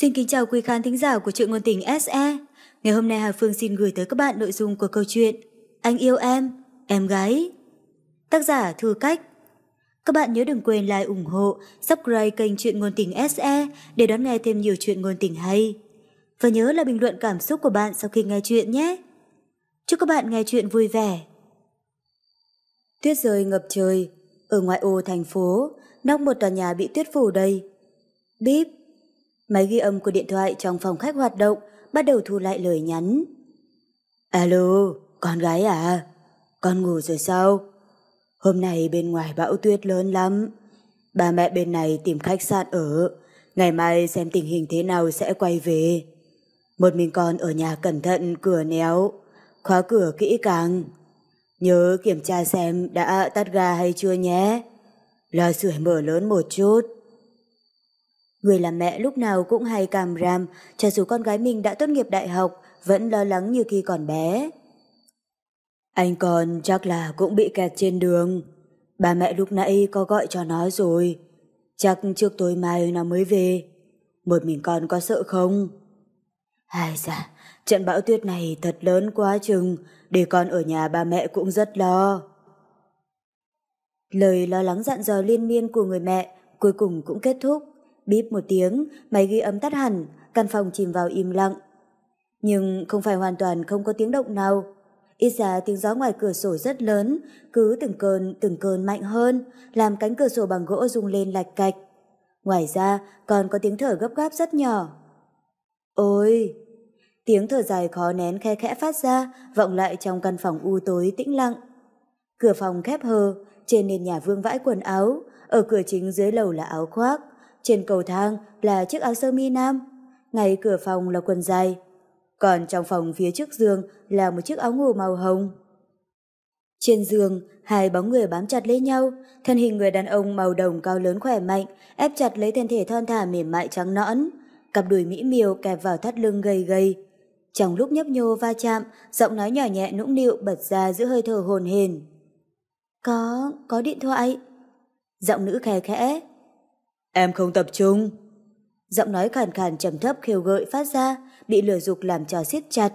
Xin kính chào quý khán thính giả của truyện ngôn tình SE. Ngày hôm nay Hà Phương xin gửi tới các bạn nội dung của câu chuyện Anh yêu em, em gái. Tác giả Thư Cách Các bạn nhớ đừng quên like ủng hộ, subscribe kênh truyện ngôn tình SE để đón nghe thêm nhiều truyện ngôn tình hay. Và nhớ là bình luận cảm xúc của bạn sau khi nghe chuyện nhé. Chúc các bạn nghe chuyện vui vẻ. Tuyết rơi ngập trời, ở ngoại ô thành phố, nóc một tòa nhà bị tuyết phủ đầy. Bíp, Máy ghi âm của điện thoại trong phòng khách hoạt động, bắt đầu thu lại lời nhắn. Alo, con gái à? Con ngủ rồi sao? Hôm nay bên ngoài bão tuyết lớn lắm. Ba mẹ bên này tìm khách sạn ở. Ngày mai xem tình hình thế nào sẽ quay về. Một mình con ở nhà cẩn thận cửa néo. Khóa cửa kỹ càng. Nhớ kiểm tra xem đã tắt ga hay chưa nhé. Lò sưởi mở lớn một chút. Người làm mẹ lúc nào cũng hay càm ram, cho dù con gái mình đã tốt nghiệp đại học, vẫn lo lắng như khi còn bé. Anh còn chắc là cũng bị kẹt trên đường. Bà mẹ lúc nãy có gọi cho nó rồi. Chắc trước tối mai nó mới về. Một mình con có sợ không? Ai dạ, trận bão tuyết này thật lớn quá chừng, để con ở nhà ba mẹ cũng rất lo. Lời lo lắng dặn dò liên miên của người mẹ cuối cùng cũng kết thúc. Bíp một tiếng, máy ghi âm tắt hẳn, căn phòng chìm vào im lặng. Nhưng không phải hoàn toàn không có tiếng động nào. Ít ra tiếng gió ngoài cửa sổ rất lớn, cứ từng cơn, từng cơn mạnh hơn, làm cánh cửa sổ bằng gỗ rung lên lạch cạch. Ngoài ra, còn có tiếng thở gấp gáp rất nhỏ. Ôi! Tiếng thở dài khó nén khe khẽ phát ra, vọng lại trong căn phòng u tối tĩnh lặng. Cửa phòng khép hờ, trên nền nhà vương vãi quần áo, ở cửa chính dưới lầu là áo khoác, trên cầu thang là chiếc áo sơ mi nam, ngay cửa phòng là quần dài. Còn trong phòng phía trước giường là một chiếc áo ngủ màu hồng. Trên giường, hai bóng người bám chặt lấy nhau, thân hình người đàn ông màu đồng cao lớn khỏe mạnh, ép chặt lấy thân thể thon thả mềm mại trắng nõn, cặp đùi mỹ miều kẹp vào thắt lưng gầy gầy. Trong lúc nhấp nhô va chạm, giọng nói nhỏ nhẹ nũng nịu bật ra giữa hơi thở hồn hền. Có, có điện thoại. Giọng nữ khè khẽ, Em không tập trung. Giọng nói khàn khàn trầm thấp khêu gợi phát ra, bị lửa dục làm cho siết chặt.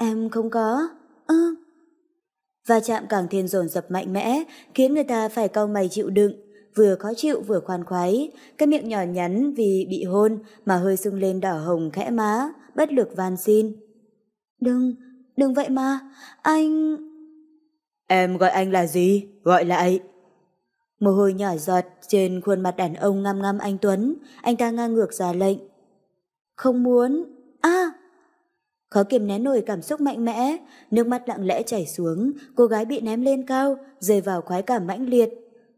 Em không có. Ơ. và chạm càng thêm dồn dập mạnh mẽ, khiến người ta phải cau mày chịu đựng, vừa khó chịu vừa khoan khoái, cái miệng nhỏ nhắn vì bị hôn mà hơi sưng lên đỏ hồng khẽ má, bất lực van xin. Đừng, đừng vậy mà, anh... Em gọi anh là gì? Gọi lại. Mồ hôi nhỏ giọt trên khuôn mặt đàn ông ngăm ngăm anh Tuấn, anh ta ngang ngược ra lệnh. Không muốn... a à! Khó kiềm nén nổi cảm xúc mạnh mẽ, nước mắt lặng lẽ chảy xuống, cô gái bị ném lên cao, rơi vào khoái cảm mãnh liệt.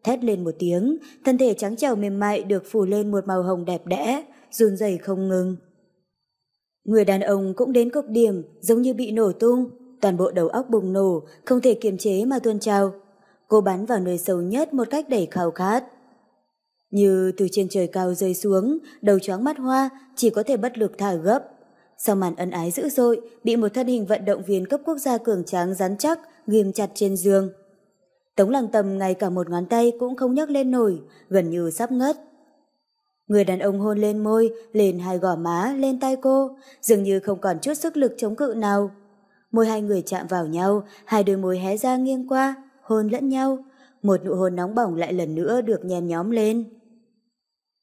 Thét lên một tiếng, thân thể trắng trẻo mềm mại được phủ lên một màu hồng đẹp đẽ, run rẩy không ngừng. Người đàn ông cũng đến cực điểm, giống như bị nổ tung, toàn bộ đầu óc bùng nổ, không thể kiềm chế mà tuôn trào cô bắn vào nơi sâu nhất một cách đầy khao khát. Như từ trên trời cao rơi xuống, đầu chóng mắt hoa, chỉ có thể bất lực thả gấp. Sau màn ân ái dữ dội, bị một thân hình vận động viên cấp quốc gia cường tráng rắn chắc, ghim chặt trên giường. Tống lăng tầm ngay cả một ngón tay cũng không nhấc lên nổi, gần như sắp ngất. Người đàn ông hôn lên môi, lên hai gò má, lên tay cô, dường như không còn chút sức lực chống cự nào. Môi hai người chạm vào nhau, hai đôi môi hé ra nghiêng qua, hôn lẫn nhau, một nụ hôn nóng bỏng lại lần nữa được nhen nhóm lên.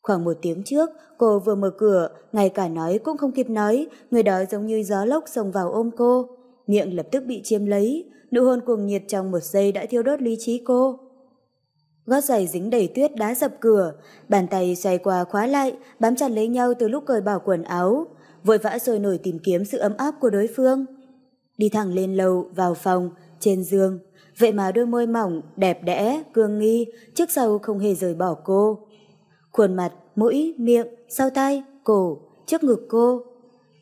Khoảng một tiếng trước, cô vừa mở cửa, ngay cả nói cũng không kịp nói, người đó giống như gió lốc xông vào ôm cô. Miệng lập tức bị chiếm lấy, nụ hôn cuồng nhiệt trong một giây đã thiêu đốt lý trí cô. Gót giày dính đầy tuyết đá dập cửa, bàn tay xoay qua khóa lại, bám chặt lấy nhau từ lúc cởi bỏ quần áo, vội vã rồi nổi tìm kiếm sự ấm áp của đối phương. Đi thẳng lên lầu, vào phòng, trên giường, vậy mà đôi môi mỏng, đẹp đẽ, cương nghi, trước sau không hề rời bỏ cô. Khuôn mặt, mũi, miệng, sau tai, cổ, trước ngực cô.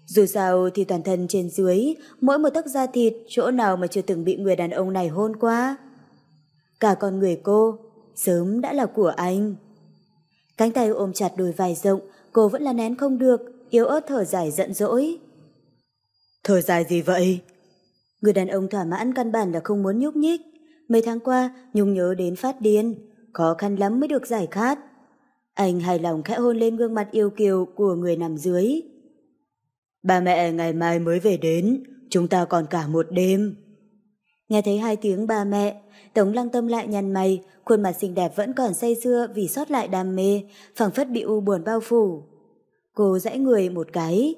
Dù sao thì toàn thân trên dưới, mỗi một tấc da thịt, chỗ nào mà chưa từng bị người đàn ông này hôn qua. Cả con người cô, sớm đã là của anh. Cánh tay ôm chặt đôi vai rộng, cô vẫn là nén không được, yếu ớt thở dài giận dỗi. Thở dài gì vậy? Người đàn ông thỏa mãn căn bản là không muốn nhúc nhích. Mấy tháng qua, Nhung nhớ đến phát điên. Khó khăn lắm mới được giải khát. Anh hài lòng khẽ hôn lên gương mặt yêu kiều của người nằm dưới. Ba mẹ ngày mai mới về đến, chúng ta còn cả một đêm. Nghe thấy hai tiếng ba mẹ, Tống lăng tâm lại nhăn mày, khuôn mặt xinh đẹp vẫn còn say xưa vì sót lại đam mê, phẳng phất bị u buồn bao phủ. Cô rẽ người một cái.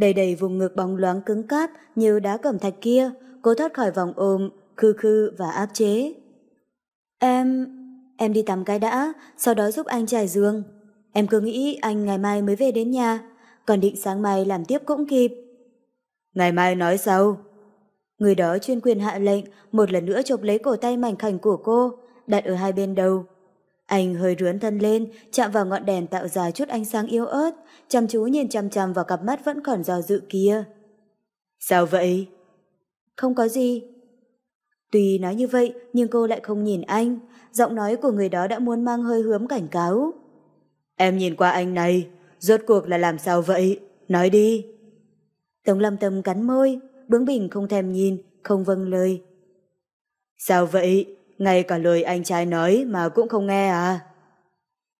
Đầy đầy vùng ngực bóng loáng cứng cáp như đá cẩm thạch kia, cố thoát khỏi vòng ôm, khư khư và áp chế. Em... em đi tắm cái đã, sau đó giúp anh trải giường. Em cứ nghĩ anh ngày mai mới về đến nhà, còn định sáng mai làm tiếp cũng kịp. Ngày mai nói sau. Người đó chuyên quyền hạ lệnh, một lần nữa chụp lấy cổ tay mảnh khảnh của cô, đặt ở hai bên đầu, anh hơi rướn thân lên, chạm vào ngọn đèn tạo ra chút ánh sáng yếu ớt, chăm chú nhìn chăm chăm vào cặp mắt vẫn còn do dự kia. Sao vậy? Không có gì. Tuy nói như vậy, nhưng cô lại không nhìn anh. Giọng nói của người đó đã muốn mang hơi hướng cảnh cáo. Em nhìn qua anh này, rốt cuộc là làm sao vậy? Nói đi. Tống lâm tâm cắn môi, bướng bỉnh không thèm nhìn, không vâng lời. Sao vậy? ngay cả lời anh trai nói mà cũng không nghe à?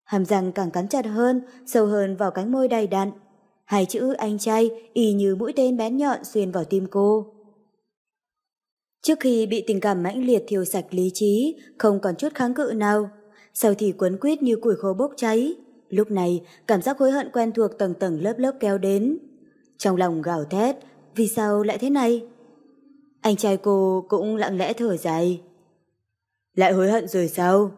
Hàm răng càng cắn chặt hơn, sâu hơn vào cánh môi đầy đặn. Hai chữ anh trai y như mũi tên bén nhọn xuyên vào tim cô. Trước khi bị tình cảm mãnh liệt thiêu sạch lý trí, không còn chút kháng cự nào, sau thì quấn quýt như củi khô bốc cháy. Lúc này, cảm giác hối hận quen thuộc tầng tầng lớp lớp kéo đến. Trong lòng gào thét, vì sao lại thế này? Anh trai cô cũng lặng lẽ thở dài. Lại hối hận rồi sao?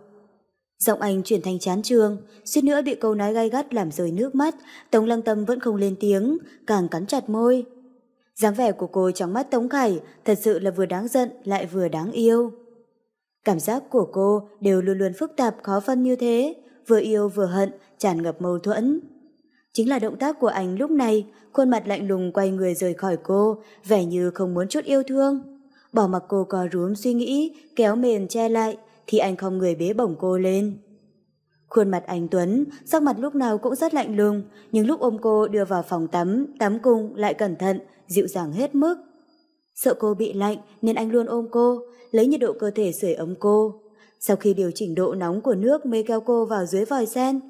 Giọng anh chuyển thành chán trường, suýt nữa bị câu nói gai gắt làm rơi nước mắt, Tống Lăng Tâm vẫn không lên tiếng, càng cắn chặt môi. dáng vẻ của cô trong mắt Tống Khải thật sự là vừa đáng giận lại vừa đáng yêu. Cảm giác của cô đều luôn luôn phức tạp khó phân như thế, vừa yêu vừa hận, tràn ngập mâu thuẫn. Chính là động tác của anh lúc này, khuôn mặt lạnh lùng quay người rời khỏi cô, vẻ như không muốn chút yêu thương bỏ mặc cô co rúm suy nghĩ, kéo mền che lại, thì anh không người bế bổng cô lên. Khuôn mặt anh Tuấn, sắc mặt lúc nào cũng rất lạnh lùng, nhưng lúc ôm cô đưa vào phòng tắm, tắm cùng lại cẩn thận, dịu dàng hết mức. Sợ cô bị lạnh nên anh luôn ôm cô, lấy nhiệt độ cơ thể sưởi ấm cô. Sau khi điều chỉnh độ nóng của nước mới kéo cô vào dưới vòi sen,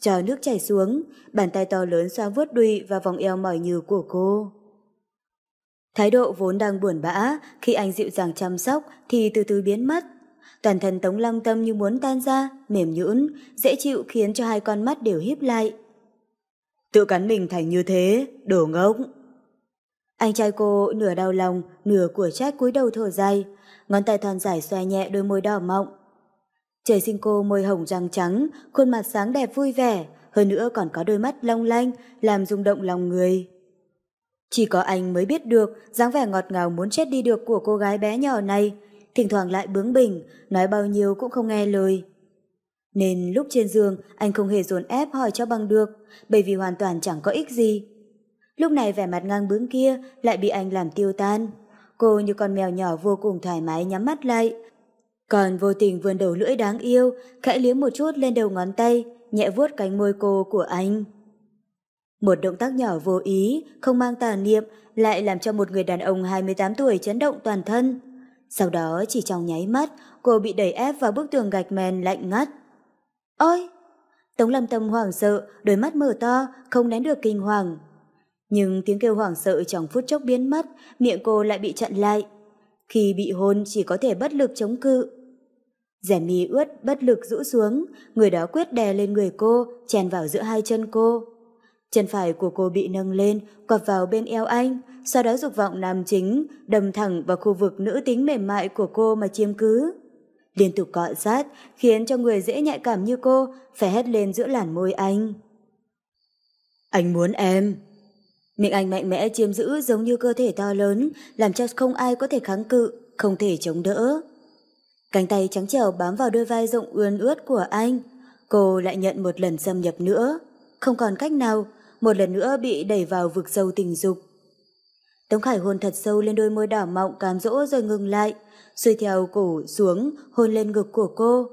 chờ nước chảy xuống, bàn tay to lớn xoa vuốt đùi và vòng eo mỏi nhừ của cô. Thái độ vốn đang buồn bã, khi anh dịu dàng chăm sóc thì từ từ biến mất. Toàn thân Tống Long Tâm như muốn tan ra, mềm nhũn, dễ chịu khiến cho hai con mắt đều híp lại. Tự cắn mình thành như thế, đồ ngốc. Anh trai cô nửa đau lòng, nửa của trách cúi đầu thở dài, ngón tay thon dài xoa nhẹ đôi môi đỏ mọng. Trời sinh cô môi hồng răng trắng, khuôn mặt sáng đẹp vui vẻ, hơn nữa còn có đôi mắt long lanh, làm rung động lòng người. Chỉ có anh mới biết được dáng vẻ ngọt ngào muốn chết đi được của cô gái bé nhỏ này, thỉnh thoảng lại bướng bỉnh, nói bao nhiêu cũng không nghe lời. Nên lúc trên giường, anh không hề dồn ép hỏi cho bằng được, bởi vì hoàn toàn chẳng có ích gì. Lúc này vẻ mặt ngang bướng kia lại bị anh làm tiêu tan. Cô như con mèo nhỏ vô cùng thoải mái nhắm mắt lại. Còn vô tình vươn đầu lưỡi đáng yêu, khẽ liếm một chút lên đầu ngón tay, nhẹ vuốt cánh môi cô của anh. Một động tác nhỏ vô ý, không mang tà niệm, lại làm cho một người đàn ông 28 tuổi chấn động toàn thân. Sau đó chỉ trong nháy mắt, cô bị đẩy ép vào bức tường gạch men lạnh ngắt. Ôi! Tống Lâm Tâm hoảng sợ, đôi mắt mở to, không nén được kinh hoàng. Nhưng tiếng kêu hoảng sợ trong phút chốc biến mất, miệng cô lại bị chặn lại. Khi bị hôn chỉ có thể bất lực chống cự. Rẻ mì ướt bất lực rũ xuống, người đó quyết đè lên người cô, chèn vào giữa hai chân cô. Chân phải của cô bị nâng lên, quặp vào bên eo anh, sau đó dục vọng nam chính đâm thẳng vào khu vực nữ tính mềm mại của cô mà chiếm cứ. Liên tục cọ sát, khiến cho người dễ nhạy cảm như cô phải hét lên giữa làn môi anh. Anh muốn em. Miệng anh mạnh mẽ chiếm giữ giống như cơ thể to lớn, làm cho không ai có thể kháng cự, không thể chống đỡ. Cánh tay trắng trẻo bám vào đôi vai rộng ươn ướt của anh. Cô lại nhận một lần xâm nhập nữa. Không còn cách nào, một lần nữa bị đẩy vào vực sâu tình dục. Tống Khải hôn thật sâu lên đôi môi đỏ mọng cám dỗ rồi ngừng lại, xuôi theo cổ xuống, hôn lên ngực của cô.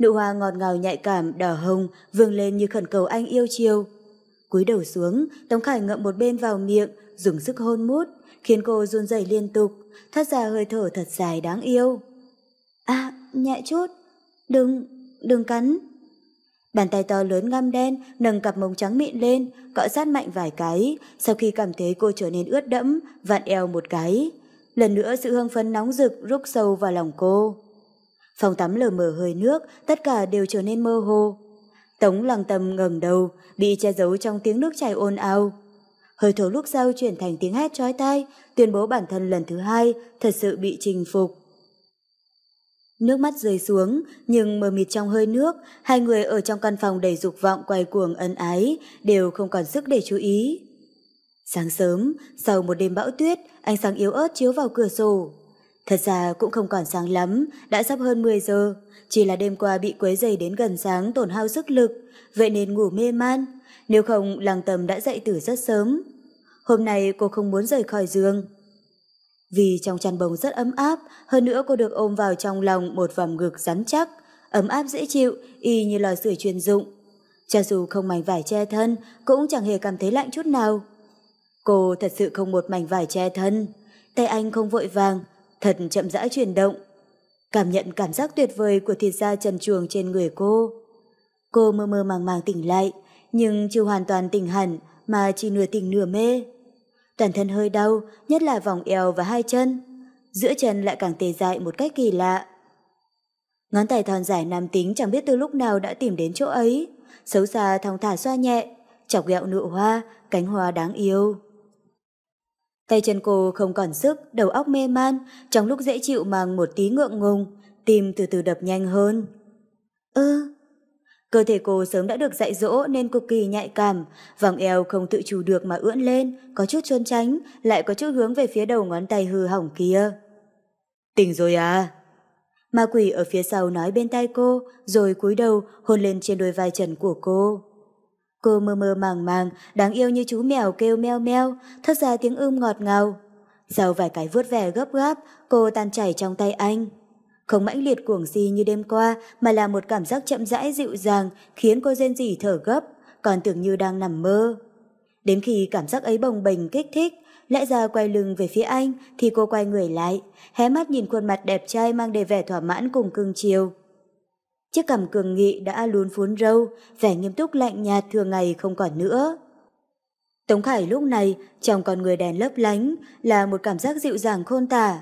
Nụ hoa ngọt ngào nhạy cảm, đỏ hồng, vương lên như khẩn cầu anh yêu chiều. Cúi đầu xuống, Tống Khải ngậm một bên vào miệng, dùng sức hôn mút, khiến cô run rẩy liên tục, thoát ra hơi thở thật dài đáng yêu. À, nhẹ chút, đừng, đừng cắn. Bàn tay to lớn ngăm đen, nâng cặp mông trắng mịn lên, cọ sát mạnh vài cái, sau khi cảm thấy cô trở nên ướt đẫm, vặn eo một cái. Lần nữa sự hương phấn nóng rực rút sâu vào lòng cô. Phòng tắm lờ mờ hơi nước, tất cả đều trở nên mơ hồ. Tống lăng tầm ngẩng đầu, bị che giấu trong tiếng nước chảy ồn ào. Hơi thở lúc sau chuyển thành tiếng hét chói tai, tuyên bố bản thân lần thứ hai thật sự bị chinh phục. Nước mắt rơi xuống, nhưng mờ mịt trong hơi nước, hai người ở trong căn phòng đầy dục vọng quay cuồng ân ái, đều không còn sức để chú ý. Sáng sớm, sau một đêm bão tuyết, ánh sáng yếu ớt chiếu vào cửa sổ. Thật ra cũng không còn sáng lắm, đã sắp hơn 10 giờ, chỉ là đêm qua bị quấy dày đến gần sáng tổn hao sức lực, vậy nên ngủ mê man, nếu không làng tầm đã dậy từ rất sớm. Hôm nay cô không muốn rời khỏi giường. Vì trong chăn bông rất ấm áp, hơn nữa cô được ôm vào trong lòng một vòng ngực rắn chắc, ấm áp dễ chịu, y như lò sưởi chuyên dụng. Cho dù không mảnh vải che thân, cũng chẳng hề cảm thấy lạnh chút nào. Cô thật sự không một mảnh vải che thân, tay anh không vội vàng, thật chậm rãi chuyển động. Cảm nhận cảm giác tuyệt vời của thịt da trần chuồng trên người cô. Cô mơ mơ màng màng tỉnh lại, nhưng chưa hoàn toàn tỉnh hẳn mà chỉ nửa tỉnh nửa mê. Toàn thân hơi đau, nhất là vòng eo và hai chân. Giữa chân lại càng tê dại một cách kỳ lạ. Ngón tay thon dài nam tính chẳng biết từ lúc nào đã tìm đến chỗ ấy. Xấu xa thong thả xoa nhẹ, chọc ghẹo nụ hoa, cánh hoa đáng yêu. Tay chân cô không còn sức, đầu óc mê man, trong lúc dễ chịu mang một tí ngượng ngùng, tim từ từ đập nhanh hơn. Ơ, ừ, Cơ thể cô sớm đã được dạy dỗ nên cực kỳ nhạy cảm, vòng eo không tự chủ được mà ưỡn lên, có chút trơn tránh, lại có chút hướng về phía đầu ngón tay hư hỏng kia. Tỉnh rồi à? Ma quỷ ở phía sau nói bên tai cô, rồi cúi đầu hôn lên trên đôi vai trần của cô. Cô mơ mơ màng màng, đáng yêu như chú mèo kêu meo meo, thất ra tiếng ưm ngọt ngào. Sau vài cái vuốt vẻ gấp gáp, cô tan chảy trong tay anh. Không mãnh liệt cuồng si như đêm qua mà là một cảm giác chậm rãi dịu dàng khiến cô rên rỉ thở gấp, còn tưởng như đang nằm mơ. Đến khi cảm giác ấy bồng bềnh kích thích, lẽ ra quay lưng về phía anh thì cô quay người lại, hé mắt nhìn khuôn mặt đẹp trai mang đầy vẻ thỏa mãn cùng cưng chiều. Chiếc cằm cường nghị đã lún phún râu, vẻ nghiêm túc lạnh nhạt thường ngày không còn nữa. Tống Khải lúc này, trong con người đèn lấp lánh, là một cảm giác dịu dàng khôn tả.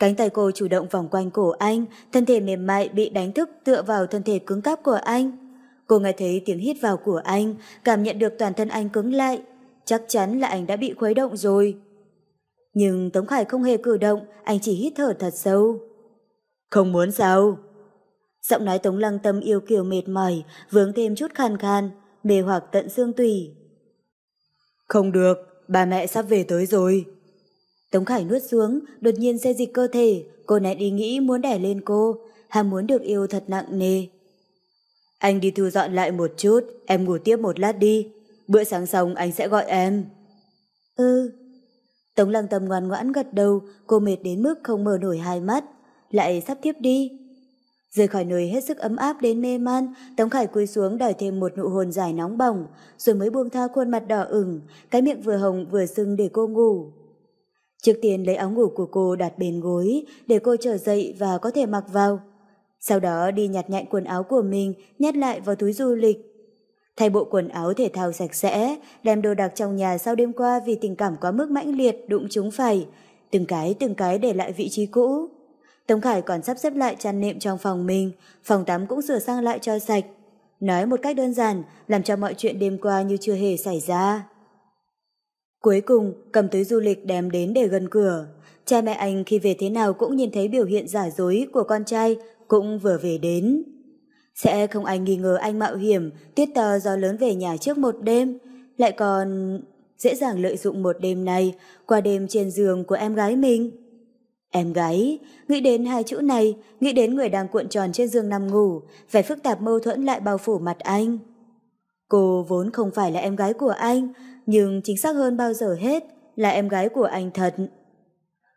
Cánh tay cô chủ động vòng quanh cổ anh, thân thể mềm mại bị đánh thức tựa vào thân thể cứng cáp của anh. Cô nghe thấy tiếng hít vào của anh, cảm nhận được toàn thân anh cứng lại. Chắc chắn là anh đã bị khuấy động rồi. Nhưng Tống Khải không hề cử động, anh chỉ hít thở thật sâu. Không muốn sao? Giọng nói Tống Lăng Tâm yêu kiều mệt mỏi, vướng thêm chút khàn khàn, mê hoặc tận xương tùy Không được, bà mẹ sắp về tới rồi. Tống Khải nuốt xuống, đột nhiên xe dịch cơ thể, cô nén đi nghĩ muốn đẻ lên cô, ham muốn được yêu thật nặng nề. Anh đi thu dọn lại một chút, em ngủ tiếp một lát đi. Bữa sáng xong anh sẽ gọi em. Ừ. Tống lăng tâm ngoan ngoãn gật đầu, cô mệt đến mức không mở nổi hai mắt, lại sắp tiếp đi. Rời khỏi nơi hết sức ấm áp đến mê man, Tống Khải cúi xuống đòi thêm một nụ hôn dài nóng bỏng, rồi mới buông tha khuôn mặt đỏ ửng, cái miệng vừa hồng vừa sưng để cô ngủ. Trước tiên lấy áo ngủ của cô đặt bên gối để cô trở dậy và có thể mặc vào. Sau đó đi nhặt nhạnh quần áo của mình nhét lại vào túi du lịch. Thay bộ quần áo thể thao sạch sẽ, đem đồ đạc trong nhà sau đêm qua vì tình cảm quá mức mãnh liệt đụng chúng phải, từng cái từng cái để lại vị trí cũ. Tống Khải còn sắp xếp lại chăn nệm trong phòng mình, phòng tắm cũng sửa sang lại cho sạch. Nói một cách đơn giản, làm cho mọi chuyện đêm qua như chưa hề xảy ra. Cuối cùng, cầm túi du lịch đem đến để gần cửa. Cha mẹ anh khi về thế nào cũng nhìn thấy biểu hiện giả dối của con trai, cũng vừa về đến. Sẽ không ai nghi ngờ anh mạo hiểm, tuyết tờ gió lớn về nhà trước một đêm. Lại còn dễ dàng lợi dụng một đêm này, qua đêm trên giường của em gái mình. Em gái, nghĩ đến hai chữ này, nghĩ đến người đang cuộn tròn trên giường nằm ngủ, vẻ phức tạp mâu thuẫn lại bao phủ mặt anh. Cô vốn không phải là em gái của anh, nhưng chính xác hơn bao giờ hết là em gái của anh thật.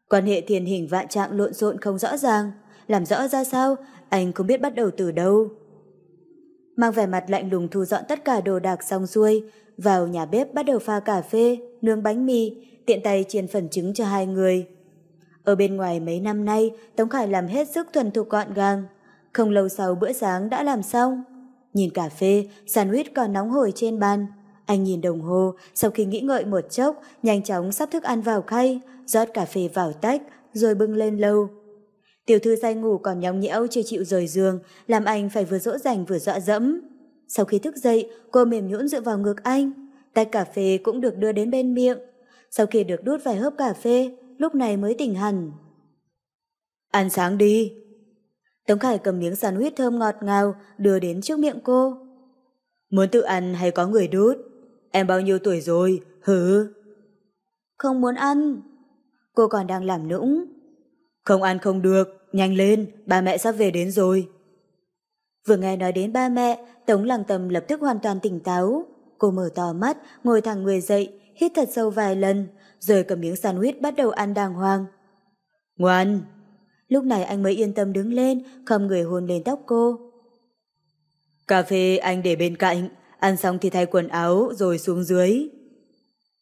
Quan hệ thiền hình vạn trạng lộn xộn không rõ ràng, làm rõ ra sao, anh không biết bắt đầu từ đâu. Mang vẻ mặt lạnh lùng thu dọn tất cả đồ đạc xong xuôi, vào nhà bếp bắt đầu pha cà phê, nướng bánh mì, tiện tay chiên phần trứng cho hai người. Ở bên ngoài mấy năm nay, Tống Khải làm hết sức thuần thục gọn gàng. Không lâu sau bữa sáng đã làm xong. Nhìn cà phê, sandwich còn nóng hổi trên bàn, anh nhìn đồng hồ, sau khi nghĩ ngợi một chốc, nhanh chóng sắp thức ăn vào khay, rót cà phê vào tách, rồi bưng lên lâu. Tiểu thư say ngủ còn nhóng nhẽo chưa chịu rời giường, làm anh phải vừa dỗ dành vừa dọa dẫm. Sau khi thức dậy, cô mềm nhũn dựa vào ngực anh. Tách cà phê cũng được đưa đến bên miệng. Sau khi được đút vài hớp cà phê, lúc này mới tỉnh hẳn. Ăn sáng đi. Tống Khải cầm miếng sandwich thơm ngọt ngào, đưa đến trước miệng cô. Muốn tự ăn hay có người đút? em bao nhiêu tuổi rồi, hứ? Không muốn ăn. Cô còn đang làm nũng. Không ăn không được, nhanh lên, ba mẹ sắp về đến rồi. Vừa nghe nói đến ba mẹ, Tống Lăng Tâm lập tức hoàn toàn tỉnh táo. Cô mở to mắt, ngồi thẳng người dậy, hít thật sâu vài lần, rồi cầm miếng sandwich bắt đầu ăn đàng hoàng. Ngoan! Lúc này anh mới yên tâm đứng lên, khom người hôn lên tóc cô. Cà phê anh để bên cạnh, ăn xong thì thay quần áo rồi xuống dưới.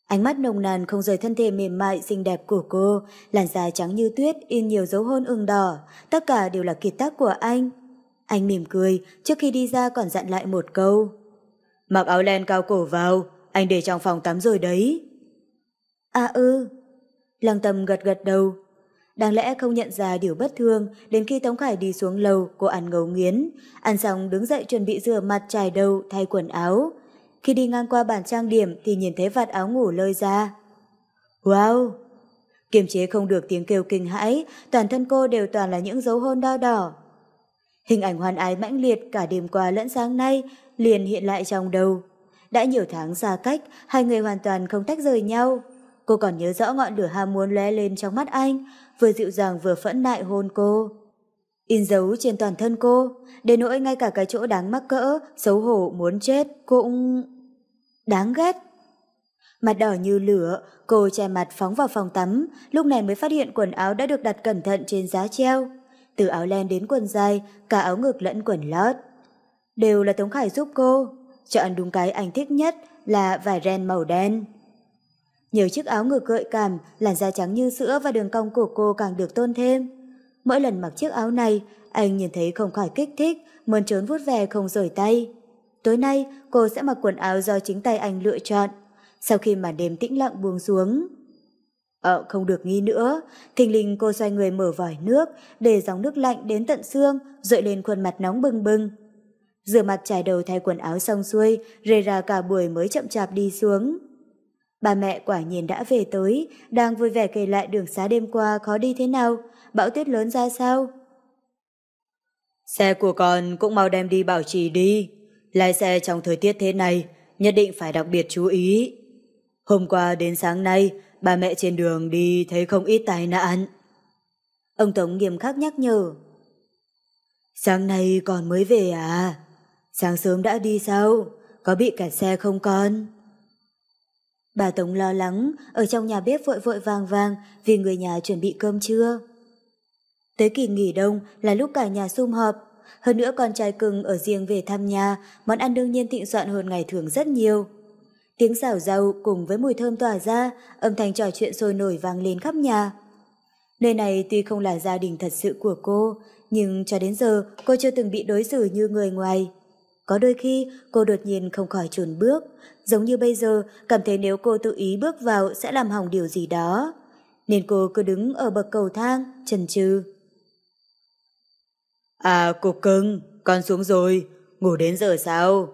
Ánh mắt nồng nàn không rời thân thể mềm mại xinh đẹp của cô, làn da trắng như tuyết in nhiều dấu hôn ửng đỏ, tất cả đều là kiệt tác của anh. Anh mỉm cười, trước khi đi ra còn dặn lại một câu. Mặc áo len cao cổ vào, anh để trong phòng tắm rồi đấy. À ư. Ừ. Lăng tâm gật gật đầu, Đáng lẽ không nhận ra điều bất thường, đến khi Tống Khải đi xuống lầu, cô ăn ngấu nghiến. Ăn xong đứng dậy chuẩn bị rửa mặt trải đầu, thay quần áo. Khi đi ngang qua bàn trang điểm thì nhìn thấy vạt áo ngủ lơi ra. Wow! Kiềm chế không được tiếng kêu kinh hãi, toàn thân cô đều toàn là những dấu hôn đau đỏ. Hình ảnh hoàn ái mãnh liệt cả đêm qua lẫn sáng nay liền hiện lại trong đầu. Đã nhiều tháng xa cách, hai người hoàn toàn không tách rời nhau. Cô còn nhớ rõ ngọn lửa ham muốn lóe lên trong mắt anh, vừa dịu dàng vừa phẫn nại hôn cô. In dấu trên toàn thân cô, đến nỗi ngay cả cái chỗ đáng mắc cỡ, xấu hổ muốn chết cũng... Đáng ghét. Mặt đỏ như lửa, cô che mặt phóng vào phòng tắm, lúc này mới phát hiện quần áo đã được đặt cẩn thận trên giá treo. Từ áo len đến quần dài, cả áo ngực lẫn quần lót. Đều là Tống Khải giúp cô, chọn đúng cái anh thích nhất là vải ren màu đen. Nhiều chiếc áo ngực gợi cảm, làn da trắng như sữa và đường cong của cô càng được tôn thêm. Mỗi lần mặc chiếc áo này, anh nhìn thấy không khỏi kích thích, muốn trốn vút về không rời tay. Tối nay, cô sẽ mặc quần áo do chính tay anh lựa chọn. Sau khi mà đêm tĩnh lặng buông xuống... Ờ, không được nghi nữa. Thình lình cô xoay người mở vòi nước, để dòng nước lạnh đến tận xương, rội lên khuôn mặt nóng bừng bừng. Rửa mặt trải đầu thay quần áo xong xuôi, rề ra cả buổi mới chậm chạp đi xuống. Bà mẹ quả nhiên đã về tới, đang vui vẻ kể lại đường xá đêm qua khó đi thế nào, bão tuyết lớn ra sao. Xe của con cũng mau đem đi bảo trì đi. Lái xe trong thời tiết thế này, nhất định phải đặc biệt chú ý. Hôm qua đến sáng nay, bà mẹ trên đường đi thấy không ít tai nạn. Ông Tống nghiêm khắc nhắc nhở. Sáng nay con mới về à? Sáng sớm đã đi sao? Có bị kẹt xe không con? Bà Tống lo lắng, ở trong nhà bếp vội vội vàng vàng vì người nhà chuẩn bị cơm trưa. Tới kỳ nghỉ đông là lúc cả nhà sum họp. Hơn nữa con trai cưng ở riêng về thăm nhà, món ăn đương nhiên thịnh soạn hơn ngày thường rất nhiều. Tiếng xào rau cùng với mùi thơm tỏa ra, âm thanh trò chuyện sôi nổi vang lên khắp nhà. Nơi này tuy không là gia đình thật sự của cô, nhưng cho đến giờ cô chưa từng bị đối xử như người ngoài. Có đôi khi cô đột nhiên không khỏi chùn bước, giống như bây giờ, cảm thấy nếu cô tự ý bước vào sẽ làm hỏng điều gì đó. Nên cô cứ đứng ở bậc cầu thang, chần chừ. À, cô cưng, con xuống rồi, ngủ đến giờ sao?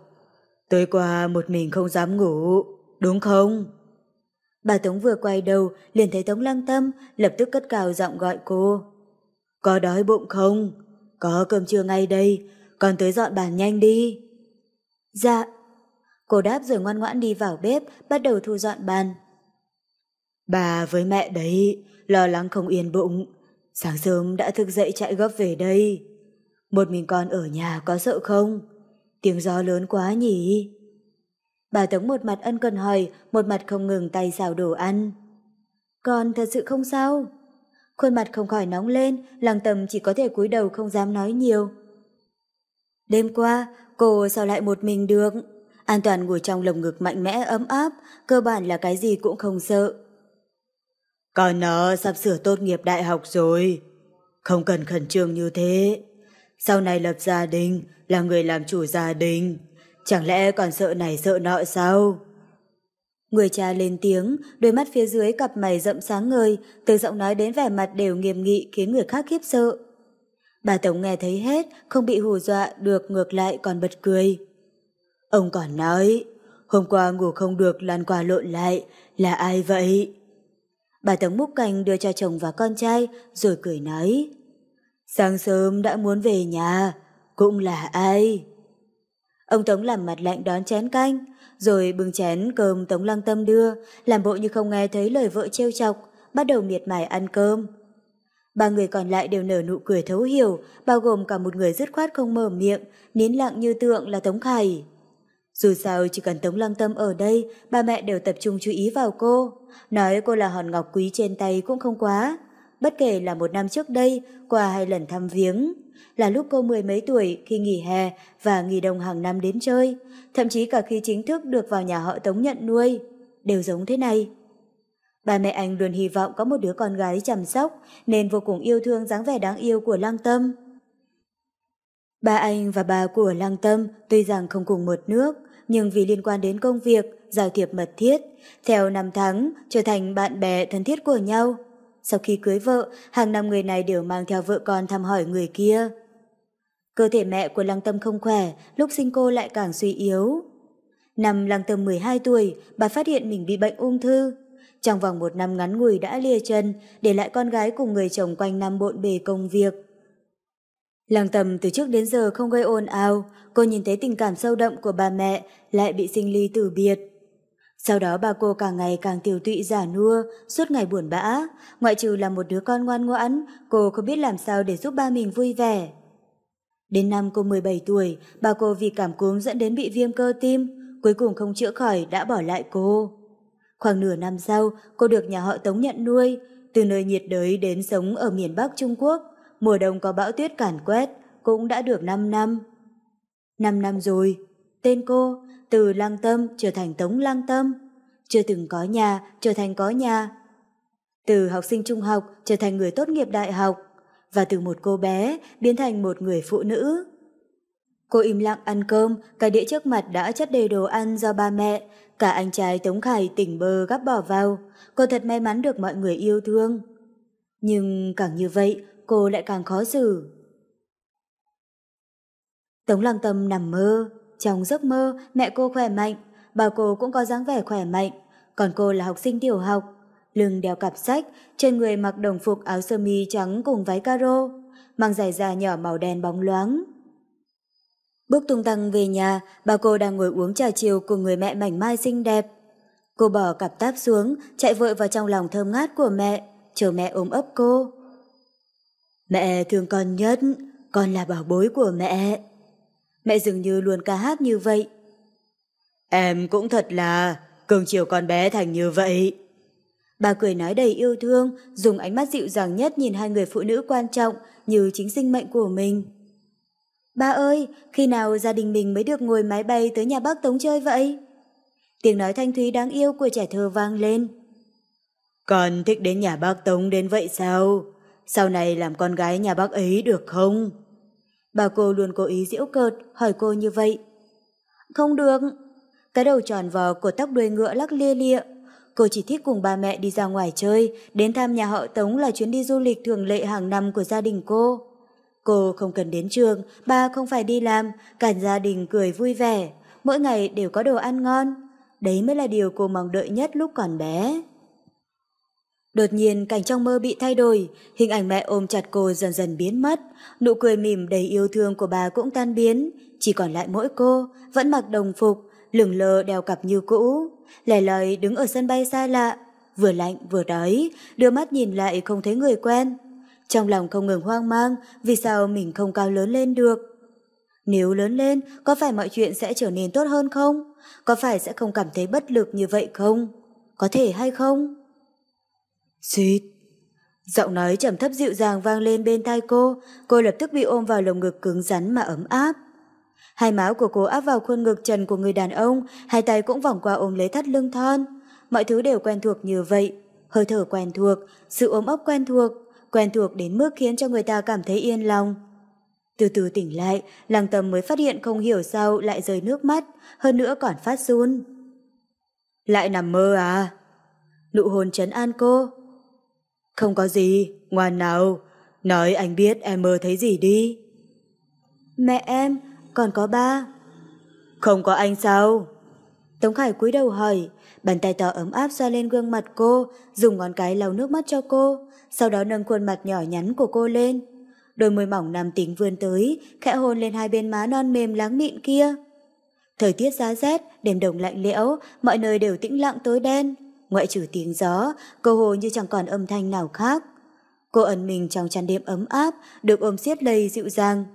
Tối qua một mình không dám ngủ, đúng không? Bà Tống vừa quay đầu, liền thấy Tống lăng tâm, lập tức cất cào giọng gọi cô. Có đói bụng không? Có cơm trưa ngay đây, con tới dọn bàn nhanh đi. Dạ, Cô đáp rồi ngoan ngoãn đi vào bếp, bắt đầu thu dọn bàn. Bà với mẹ đấy, lo lắng không yên bụng. Sáng sớm đã thức dậy chạy gấp về đây. Một mình con ở nhà có sợ không? Tiếng gió lớn quá nhỉ? Bà Tống một mặt ân cần hỏi, một mặt không ngừng tay xào đồ ăn. Con thật sự không sao. Khuôn mặt không khỏi nóng lên, làng tầm chỉ có thể cúi đầu không dám nói nhiều. Đêm qua, cô sao lại một mình được? An Toàn ngồi trong lồng ngực mạnh mẽ ấm áp, cơ bản là cái gì cũng không sợ. Con nó sắp sửa tốt nghiệp đại học rồi, không cần khẩn trương như thế. Sau này lập gia đình, là người làm chủ gia đình, chẳng lẽ còn sợ này sợ nọ sao? Người cha lên tiếng, đôi mắt phía dưới cặp mày rậm sáng ngời, từ giọng nói đến vẻ mặt đều nghiêm nghị khiến người khác khiếp sợ. Bà tổng nghe thấy hết, không bị hù dọa được ngược lại còn bật cười. Ông còn nói, hôm qua ngủ không được lan qua lộn lại, là ai vậy? Bà Tống Múc Cành đưa cho chồng và con trai rồi cười nói. Sáng sớm đã muốn về nhà, cũng là ai? Ông Tống làm mặt lạnh đón chén canh, rồi bưng chén cơm Tống Lăng Tâm đưa, làm bộ như không nghe thấy lời vợ trêu chọc, bắt đầu miệt mài ăn cơm. Ba người còn lại đều nở nụ cười thấu hiểu, bao gồm cả một người dứt khoát không mở miệng, nín lặng như tượng là Tống Khải. Dù sao chỉ cần Tống Lăng Tâm ở đây, ba mẹ đều tập trung chú ý vào cô. Nói cô là hòn ngọc quý trên tay cũng không quá. Bất kể là một năm trước đây, qua hai lần thăm viếng, là lúc cô mười mấy tuổi khi nghỉ hè và nghỉ đông hàng năm đến chơi, thậm chí cả khi chính thức được vào nhà họ Tống nhận nuôi, đều giống thế này. Ba mẹ anh luôn hy vọng có một đứa con gái chăm sóc nên vô cùng yêu thương dáng vẻ đáng yêu của Lăng Tâm. Ba anh và bà của Lăng Tâm tuy rằng không cùng một nước, nhưng vì liên quan đến công việc, giao thiệp mật thiết, theo năm tháng trở thành bạn bè thân thiết của nhau. Sau khi cưới vợ, hàng năm người này đều mang theo vợ con thăm hỏi người kia. Cơ thể mẹ của Lăng Tâm không khỏe, lúc sinh cô lại càng suy yếu. Năm Lăng Tâm 12 tuổi, bà phát hiện mình bị bệnh ung thư. Trong vòng một năm ngắn ngủi đã lìa chân, để lại con gái cùng người chồng quanh năm bộn bề công việc. Lăng tầm từ trước đến giờ không gây ồn ào, cô nhìn thấy tình cảm sâu đậm của bà mẹ lại bị sinh ly tử biệt. Sau đó bà cô càng ngày càng tiểu tụy giả nua, suốt ngày buồn bã. Ngoại trừ là một đứa con ngoan ngoãn, cô không biết làm sao để giúp ba mình vui vẻ. Đến năm cô 17 tuổi, bà cô vì cảm cúm dẫn đến bị viêm cơ tim, cuối cùng không chữa khỏi đã bỏ lại cô. Khoảng nửa năm sau, cô được nhà họ Tống nhận nuôi, từ nơi nhiệt đới đến sống ở miền Bắc Trung Quốc mùa đông có bão tuyết cản quét cũng đã được 5 năm. 5 năm rồi, tên cô từ lang tâm trở thành tống lang tâm, chưa từng có nhà trở thành có nhà. Từ học sinh trung học trở thành người tốt nghiệp đại học và từ một cô bé biến thành một người phụ nữ. Cô im lặng ăn cơm, cái đĩa trước mặt đã chất đầy đồ ăn do ba mẹ, cả anh trai Tống Khải tỉnh bơ gắp bỏ vào. Cô thật may mắn được mọi người yêu thương. Nhưng càng như vậy, cô lại càng khó xử. Tống lăng tâm nằm mơ, trong giấc mơ mẹ cô khỏe mạnh, bà cô cũng có dáng vẻ khỏe mạnh, còn cô là học sinh tiểu học, lưng đeo cặp sách, trên người mặc đồng phục áo sơ mi trắng cùng váy caro, mang giày da nhỏ màu đen bóng loáng. Bước tung tăng về nhà, bà cô đang ngồi uống trà chiều cùng người mẹ mảnh mai xinh đẹp. Cô bỏ cặp táp xuống, chạy vội vào trong lòng thơm ngát của mẹ, chờ mẹ ôm ấp cô. Mẹ thương con nhất, con là bảo bối của mẹ. Mẹ dường như luôn ca hát như vậy. Em cũng thật là cường chiều con bé thành như vậy. Bà cười nói đầy yêu thương, dùng ánh mắt dịu dàng nhất nhìn hai người phụ nữ quan trọng như chính sinh mệnh của mình. Ba ơi, khi nào gia đình mình mới được ngồi máy bay tới nhà bác Tống chơi vậy? Tiếng nói thanh thúy đáng yêu của trẻ thơ vang lên. Con thích đến nhà bác Tống đến vậy sao? sau này làm con gái nhà bác ấy được không? Bà cô luôn cố ý giễu cợt, hỏi cô như vậy. Không được. Cái đầu tròn vò của tóc đuôi ngựa lắc lia lịa. Cô chỉ thích cùng ba mẹ đi ra ngoài chơi, đến thăm nhà họ Tống là chuyến đi du lịch thường lệ hàng năm của gia đình cô. Cô không cần đến trường, ba không phải đi làm, cả gia đình cười vui vẻ, mỗi ngày đều có đồ ăn ngon. Đấy mới là điều cô mong đợi nhất lúc còn bé. Đột nhiên cảnh trong mơ bị thay đổi, hình ảnh mẹ ôm chặt cô dần dần biến mất, nụ cười mỉm đầy yêu thương của bà cũng tan biến, chỉ còn lại mỗi cô, vẫn mặc đồng phục, lửng lơ đeo cặp như cũ, lẻ loi đứng ở sân bay xa lạ, vừa lạnh vừa đói, đưa mắt nhìn lại không thấy người quen. Trong lòng không ngừng hoang mang vì sao mình không cao lớn lên được. Nếu lớn lên, có phải mọi chuyện sẽ trở nên tốt hơn không? Có phải sẽ không cảm thấy bất lực như vậy không? Có thể hay không? Xít. Giọng nói trầm thấp dịu dàng vang lên bên tai cô, cô lập tức bị ôm vào lồng ngực cứng rắn mà ấm áp. Hai máu của cô áp vào khuôn ngực trần của người đàn ông, hai tay cũng vòng qua ôm lấy thắt lưng thon. Mọi thứ đều quen thuộc như vậy, hơi thở quen thuộc, sự ôm ấp quen thuộc, quen thuộc đến mức khiến cho người ta cảm thấy yên lòng. Từ từ tỉnh lại, làng tầm mới phát hiện không hiểu sao lại rơi nước mắt, hơn nữa còn phát run. Lại nằm mơ à? Nụ hồn trấn an cô, không có gì, ngoan nào. Nói anh biết em mơ thấy gì đi. Mẹ em, còn có ba. Không có anh sao? Tống Khải cúi đầu hỏi, bàn tay to ấm áp xoa lên gương mặt cô, dùng ngón cái lau nước mắt cho cô, sau đó nâng khuôn mặt nhỏ nhắn của cô lên. Đôi môi mỏng nằm tính vươn tới, khẽ hôn lên hai bên má non mềm láng mịn kia. Thời tiết giá rét, đêm đồng lạnh lẽo, mọi nơi đều tĩnh lặng tối đen ngoại trừ tiếng gió, cơ hồ như chẳng còn âm thanh nào khác. Cô ẩn mình trong chăn đêm ấm áp, được ôm siết lây dịu dàng.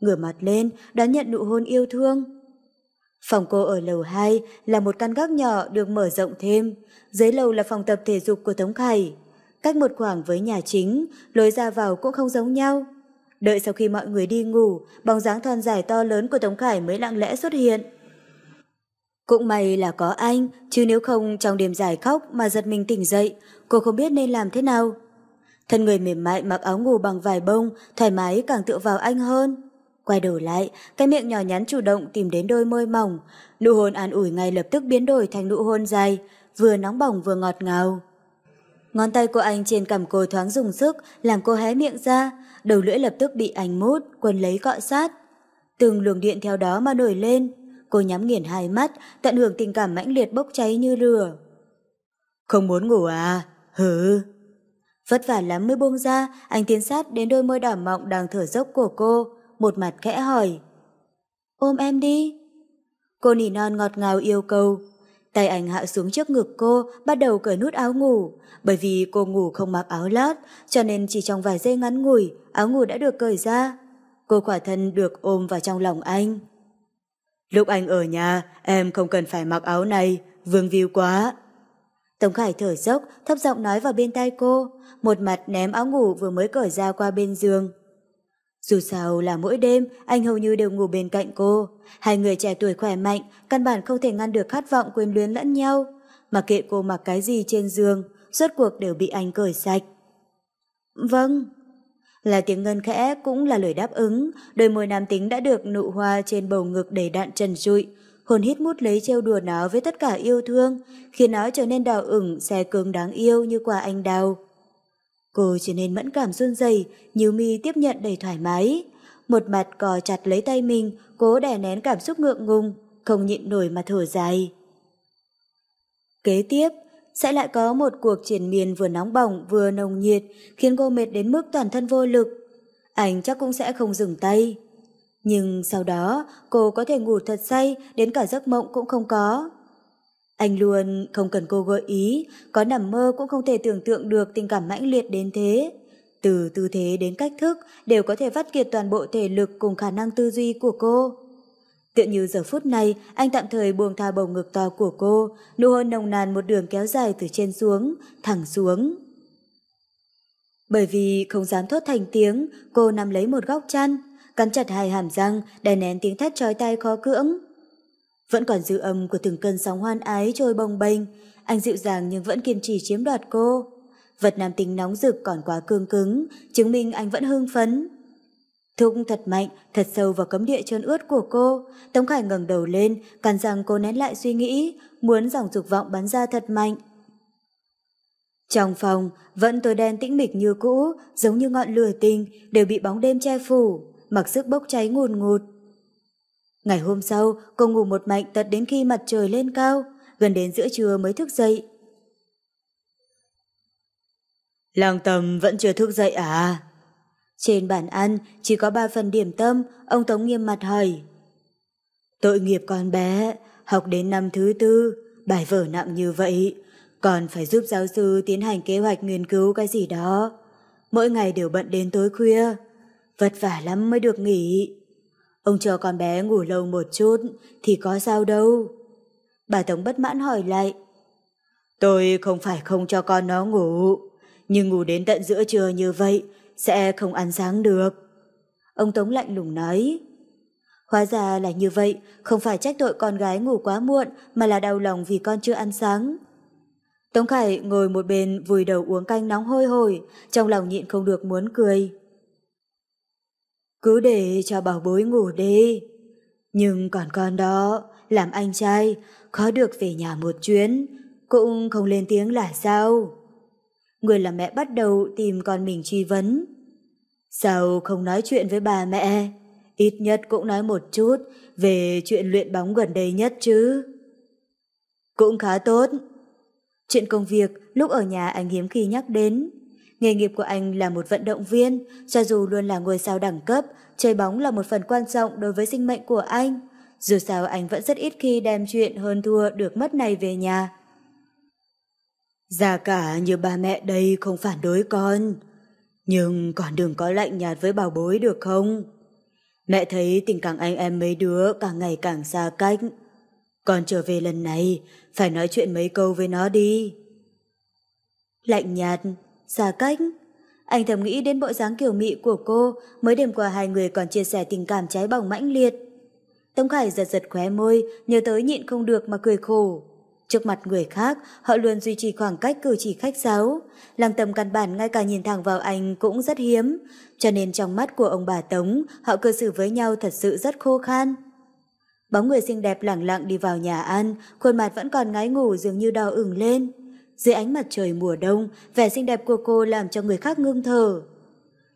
Ngửa mặt lên, đón nhận nụ hôn yêu thương. Phòng cô ở lầu 2 là một căn gác nhỏ được mở rộng thêm. Dưới lầu là phòng tập thể dục của Tống Khải. Cách một khoảng với nhà chính, lối ra vào cũng không giống nhau. Đợi sau khi mọi người đi ngủ, bóng dáng thon dài to lớn của Tống Khải mới lặng lẽ xuất hiện. Cũng may là có anh, chứ nếu không trong đêm dài khóc mà giật mình tỉnh dậy, cô không biết nên làm thế nào. Thân người mềm mại mặc áo ngủ bằng vải bông, thoải mái càng tựa vào anh hơn. Quay đầu lại, cái miệng nhỏ nhắn chủ động tìm đến đôi môi mỏng. Nụ hôn an ủi ngay lập tức biến đổi thành nụ hôn dài, vừa nóng bỏng vừa ngọt ngào. Ngón tay của anh trên cằm cô thoáng dùng sức, làm cô hé miệng ra, đầu lưỡi lập tức bị anh mút, quần lấy cọ sát. Từng luồng điện theo đó mà nổi lên, Cô nhắm nghiền hai mắt, tận hưởng tình cảm mãnh liệt bốc cháy như lửa. Không muốn ngủ à? Hừ. Vất vả lắm mới buông ra, anh tiến sát đến đôi môi đỏ mọng đang thở dốc của cô, một mặt khẽ hỏi. Ôm em đi. Cô nỉ non ngọt ngào yêu cầu. Tay anh hạ xuống trước ngực cô, bắt đầu cởi nút áo ngủ. Bởi vì cô ngủ không mặc áo lót, cho nên chỉ trong vài giây ngắn ngủi, áo ngủ đã được cởi ra. Cô quả thân được ôm vào trong lòng anh. Lúc anh ở nhà, em không cần phải mặc áo này, vương víu quá. Tống Khải thở dốc, thấp giọng nói vào bên tai cô, một mặt ném áo ngủ vừa mới cởi ra qua bên giường. Dù sao là mỗi đêm, anh hầu như đều ngủ bên cạnh cô. Hai người trẻ tuổi khỏe mạnh, căn bản không thể ngăn được khát vọng quyền luyến lẫn nhau. Mà kệ cô mặc cái gì trên giường, suốt cuộc đều bị anh cởi sạch. Vâng. Là tiếng ngân khẽ cũng là lời đáp ứng, đôi môi nam tính đã được nụ hoa trên bầu ngực đầy đạn trần trụi. Hồn hít mút lấy treo đùa nó với tất cả yêu thương, khiến nó trở nên đỏ ửng, xe cường đáng yêu như quả anh đào. Cô trở nên mẫn cảm run dày nhíu mi tiếp nhận đầy thoải mái. Một mặt cò chặt lấy tay mình, cố đè nén cảm xúc ngượng ngùng, không nhịn nổi mà thở dài. Kế tiếp, sẽ lại có một cuộc triển miên vừa nóng bỏng vừa nồng nhiệt, khiến cô mệt đến mức toàn thân vô lực. Anh chắc cũng sẽ không dừng tay. Nhưng sau đó, cô có thể ngủ thật say, đến cả giấc mộng cũng không có. Anh luôn không cần cô gợi ý, có nằm mơ cũng không thể tưởng tượng được tình cảm mãnh liệt đến thế. Từ tư thế đến cách thức đều có thể phát kiệt toàn bộ thể lực cùng khả năng tư duy của cô. Tựa như giờ phút này, anh tạm thời buông tha bầu ngực to của cô, nụ hôn nồng nàn một đường kéo dài từ trên xuống, thẳng xuống. Bởi vì không dám thốt thành tiếng, cô nằm lấy một góc chăn, cắn chặt hai hàm răng, đè nén tiếng thét chói tai khó cưỡng. Vẫn còn dư âm của từng cơn sóng hoan ái trôi bồng bềnh, anh dịu dàng nhưng vẫn kiên trì chiếm đoạt cô. Vật nam tính nóng rực còn quá cương cứng, chứng minh anh vẫn hưng phấn thung thật mạnh, thật sâu vào cấm địa trơn ướt của cô. Tống Khải ngẩng đầu lên, cắn rằng cô nén lại suy nghĩ, muốn dòng dục vọng bắn ra thật mạnh. Trong phòng, vẫn tối đen tĩnh mịch như cũ, giống như ngọn lửa tình, đều bị bóng đêm che phủ, mặc sức bốc cháy ngùn ngụt. Ngày hôm sau, cô ngủ một mạch tật đến khi mặt trời lên cao, gần đến giữa trưa mới thức dậy. Lang tầm vẫn chưa thức dậy à? Trên bàn ăn, chỉ có ba phần điểm tâm, ông Tống nghiêm mặt hỏi. Tội nghiệp con bé, học đến năm thứ tư, bài vở nặng như vậy, còn phải giúp giáo sư tiến hành kế hoạch nghiên cứu cái gì đó. Mỗi ngày đều bận đến tối khuya, vất vả lắm mới được nghỉ. Ông cho con bé ngủ lâu một chút thì có sao đâu. Bà Tống bất mãn hỏi lại. Tôi không phải không cho con nó ngủ, nhưng ngủ đến tận giữa trưa như vậy sẽ không ăn sáng được. Ông Tống lạnh lùng nói. Hóa ra là như vậy, không phải trách tội con gái ngủ quá muộn mà là đau lòng vì con chưa ăn sáng. Tống Khải ngồi một bên vùi đầu uống canh nóng hôi hổi, trong lòng nhịn không được muốn cười. Cứ để cho bảo bối ngủ đi. Nhưng còn con đó, làm anh trai, khó được về nhà một chuyến, cũng không lên tiếng là sao? người là mẹ bắt đầu tìm con mình truy vấn. Sao không nói chuyện với bà mẹ? Ít nhất cũng nói một chút về chuyện luyện bóng gần đây nhất chứ. Cũng khá tốt. Chuyện công việc lúc ở nhà anh hiếm khi nhắc đến. Nghề nghiệp của anh là một vận động viên, cho dù luôn là ngôi sao đẳng cấp, chơi bóng là một phần quan trọng đối với sinh mệnh của anh. Dù sao anh vẫn rất ít khi đem chuyện hơn thua được mất này về nhà. Già cả như ba mẹ đây không phản đối con. Nhưng còn đừng có lạnh nhạt với bảo bối được không? Mẹ thấy tình cảm anh em mấy đứa càng ngày càng xa cách. Con trở về lần này, phải nói chuyện mấy câu với nó đi. Lạnh nhạt, xa cách. Anh thầm nghĩ đến bộ dáng kiểu mị của cô, mới đêm qua hai người còn chia sẻ tình cảm trái bỏng mãnh liệt. Tống Khải giật giật khóe môi, nhớ tới nhịn không được mà cười khổ. Trước mặt người khác, họ luôn duy trì khoảng cách cử chỉ khách giáo. Lăng tầm căn bản ngay cả nhìn thẳng vào anh cũng rất hiếm, cho nên trong mắt của ông bà Tống, họ cư xử với nhau thật sự rất khô khan. Bóng người xinh đẹp lẳng lặng đi vào nhà ăn, khuôn mặt vẫn còn ngái ngủ dường như đỏ ửng lên. Dưới ánh mặt trời mùa đông, vẻ xinh đẹp của cô làm cho người khác ngưng thở.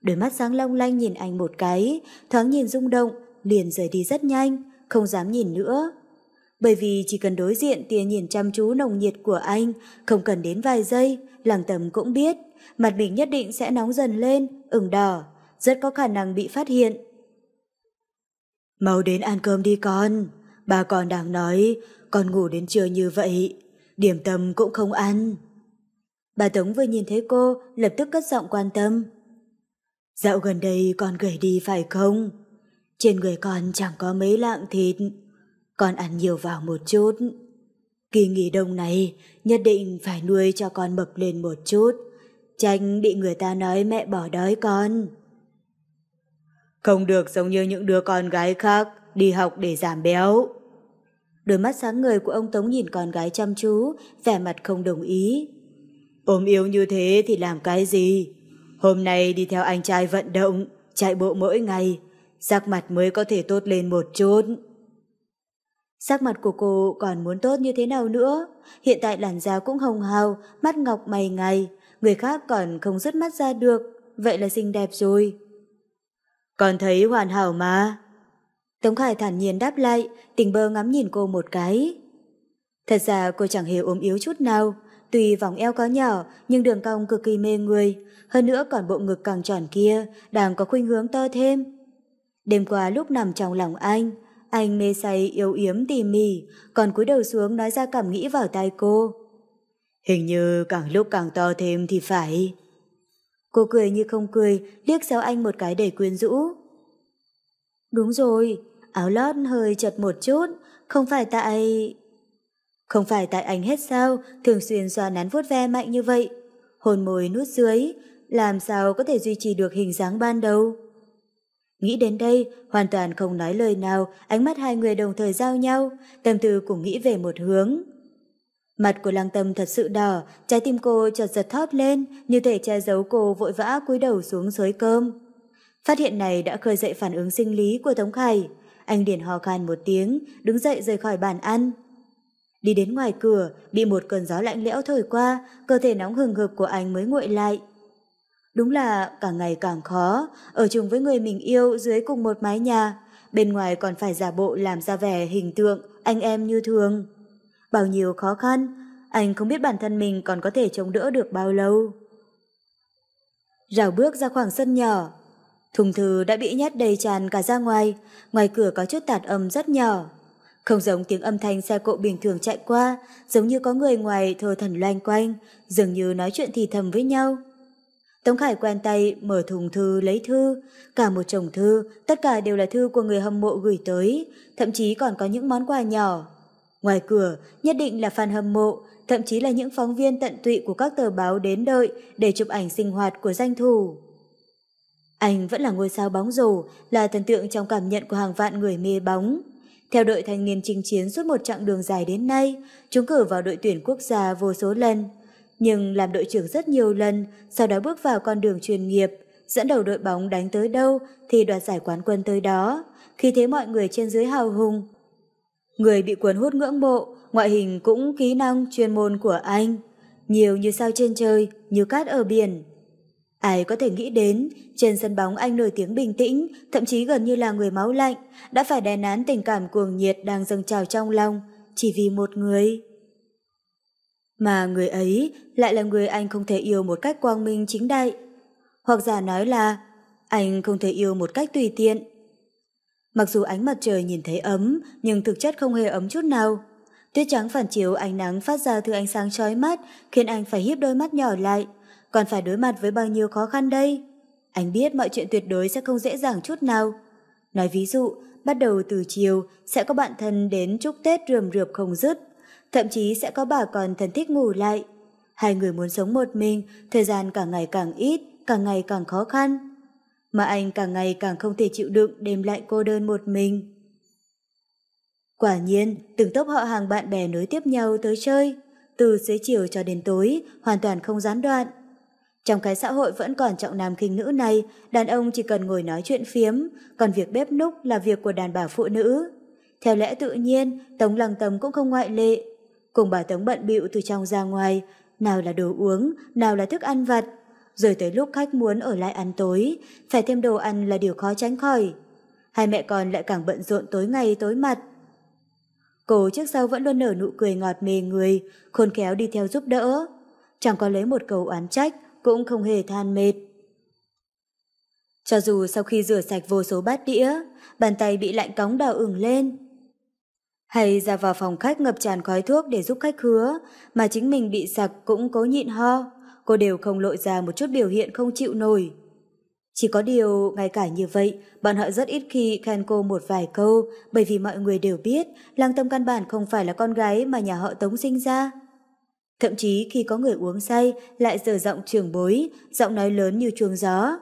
Đôi mắt sáng long lanh nhìn anh một cái, thoáng nhìn rung động, liền rời đi rất nhanh, không dám nhìn nữa bởi vì chỉ cần đối diện tia nhìn chăm chú nồng nhiệt của anh, không cần đến vài giây, làng tầm cũng biết, mặt mình nhất định sẽ nóng dần lên, ửng đỏ, rất có khả năng bị phát hiện. Mau đến ăn cơm đi con, bà còn đang nói, con ngủ đến trưa như vậy, điểm tâm cũng không ăn. Bà Tống vừa nhìn thấy cô, lập tức cất giọng quan tâm. Dạo gần đây con gửi đi phải không? Trên người con chẳng có mấy lạng thịt, con ăn nhiều vào một chút. Kỳ nghỉ đông này, nhất định phải nuôi cho con mập lên một chút, tránh bị người ta nói mẹ bỏ đói con. Không được giống như những đứa con gái khác, đi học để giảm béo. Đôi mắt sáng người của ông Tống nhìn con gái chăm chú, vẻ mặt không đồng ý. Ôm yếu như thế thì làm cái gì? Hôm nay đi theo anh trai vận động, chạy bộ mỗi ngày, sắc mặt mới có thể tốt lên một chút. Sắc mặt của cô còn muốn tốt như thế nào nữa? Hiện tại làn da cũng hồng hào, mắt ngọc mày ngày, người khác còn không dứt mắt ra được, vậy là xinh đẹp rồi. Còn thấy hoàn hảo mà. Tống Khải thản nhiên đáp lại, tình bơ ngắm nhìn cô một cái. Thật ra cô chẳng hề ốm yếu chút nào, tuy vòng eo có nhỏ nhưng đường cong cực kỳ mê người, hơn nữa còn bộ ngực càng tròn kia đang có khuynh hướng to thêm. Đêm qua lúc nằm trong lòng anh, anh mê say yếu yếm tỉ mỉ, còn cúi đầu xuống nói ra cảm nghĩ vào tai cô. Hình như càng lúc càng to thêm thì phải. Cô cười như không cười, liếc xéo anh một cái để quyến rũ. Đúng rồi, áo lót hơi chật một chút, không phải tại... Không phải tại anh hết sao, thường xuyên xoa nắn vuốt ve mạnh như vậy. Hồn môi nuốt dưới, làm sao có thể duy trì được hình dáng ban đầu. Nghĩ đến đây, hoàn toàn không nói lời nào, ánh mắt hai người đồng thời giao nhau, tâm tư cũng nghĩ về một hướng. Mặt của lăng tâm thật sự đỏ, trái tim cô chợt giật thóp lên, như thể che giấu cô vội vã cúi đầu xuống sới cơm. Phát hiện này đã khơi dậy phản ứng sinh lý của Tống Khải. Anh điền hò khan một tiếng, đứng dậy rời khỏi bàn ăn. Đi đến ngoài cửa, bị một cơn gió lạnh lẽo thổi qua, cơ thể nóng hừng hực của anh mới nguội lại. Đúng là càng ngày càng khó, ở chung với người mình yêu dưới cùng một mái nhà, bên ngoài còn phải giả bộ làm ra vẻ hình tượng, anh em như thường. Bao nhiêu khó khăn, anh không biết bản thân mình còn có thể chống đỡ được bao lâu. Rào bước ra khoảng sân nhỏ, thùng thư đã bị nhét đầy tràn cả ra ngoài, ngoài cửa có chút tạt âm rất nhỏ. Không giống tiếng âm thanh xe cộ bình thường chạy qua, giống như có người ngoài thờ thần loanh quanh, dường như nói chuyện thì thầm với nhau. Tống Khải quen tay mở thùng thư lấy thư, cả một chồng thư, tất cả đều là thư của người hâm mộ gửi tới, thậm chí còn có những món quà nhỏ. Ngoài cửa, nhất định là fan hâm mộ, thậm chí là những phóng viên tận tụy của các tờ báo đến đợi để chụp ảnh sinh hoạt của danh thủ. Anh vẫn là ngôi sao bóng rổ, là thần tượng trong cảm nhận của hàng vạn người mê bóng. Theo đội thanh niên chinh chiến suốt một chặng đường dài đến nay, chúng cử vào đội tuyển quốc gia vô số lần nhưng làm đội trưởng rất nhiều lần, sau đó bước vào con đường chuyên nghiệp, dẫn đầu đội bóng đánh tới đâu thì đoạt giải quán quân tới đó, khi thế mọi người trên dưới hào hùng. Người bị cuốn hút ngưỡng mộ, ngoại hình cũng kỹ năng chuyên môn của anh, nhiều như sao trên trời, như cát ở biển. Ai có thể nghĩ đến, trên sân bóng anh nổi tiếng bình tĩnh, thậm chí gần như là người máu lạnh, đã phải đè nán tình cảm cuồng nhiệt đang dâng trào trong lòng, chỉ vì một người. Mà người ấy lại là người anh không thể yêu một cách quang minh chính đại. Hoặc giả nói là anh không thể yêu một cách tùy tiện. Mặc dù ánh mặt trời nhìn thấy ấm, nhưng thực chất không hề ấm chút nào. Tuyết trắng phản chiếu ánh nắng phát ra từ ánh sáng chói mắt, khiến anh phải hiếp đôi mắt nhỏ lại. Còn phải đối mặt với bao nhiêu khó khăn đây? Anh biết mọi chuyện tuyệt đối sẽ không dễ dàng chút nào. Nói ví dụ, bắt đầu từ chiều, sẽ có bạn thân đến chúc Tết rườm rượp không dứt thậm chí sẽ có bà còn thần thích ngủ lại. Hai người muốn sống một mình, thời gian càng ngày càng ít, càng ngày càng khó khăn. Mà anh càng ngày càng không thể chịu đựng đem lại cô đơn một mình. Quả nhiên, từng tốc họ hàng bạn bè nối tiếp nhau tới chơi, từ xế chiều cho đến tối, hoàn toàn không gián đoạn. Trong cái xã hội vẫn còn trọng nam khinh nữ này, đàn ông chỉ cần ngồi nói chuyện phiếm, còn việc bếp núc là việc của đàn bà phụ nữ. Theo lẽ tự nhiên, Tống Lăng Tầm cũng không ngoại lệ cùng bà Tống bận bịu từ trong ra ngoài, nào là đồ uống, nào là thức ăn vặt. Rồi tới lúc khách muốn ở lại ăn tối, phải thêm đồ ăn là điều khó tránh khỏi. Hai mẹ con lại càng bận rộn tối ngày tối mặt. Cô trước sau vẫn luôn nở nụ cười ngọt mề người, khôn khéo đi theo giúp đỡ. Chẳng có lấy một câu oán trách, cũng không hề than mệt. Cho dù sau khi rửa sạch vô số bát đĩa, bàn tay bị lạnh cóng đỏ ửng lên, hay ra vào phòng khách ngập tràn khói thuốc để giúp khách hứa, mà chính mình bị sặc cũng cố nhịn ho, cô đều không lộ ra một chút biểu hiện không chịu nổi. Chỉ có điều, ngay cả như vậy, bọn họ rất ít khi khen cô một vài câu, bởi vì mọi người đều biết, lang tâm căn bản không phải là con gái mà nhà họ Tống sinh ra. Thậm chí khi có người uống say, lại dở giọng trường bối, giọng nói lớn như chuông gió.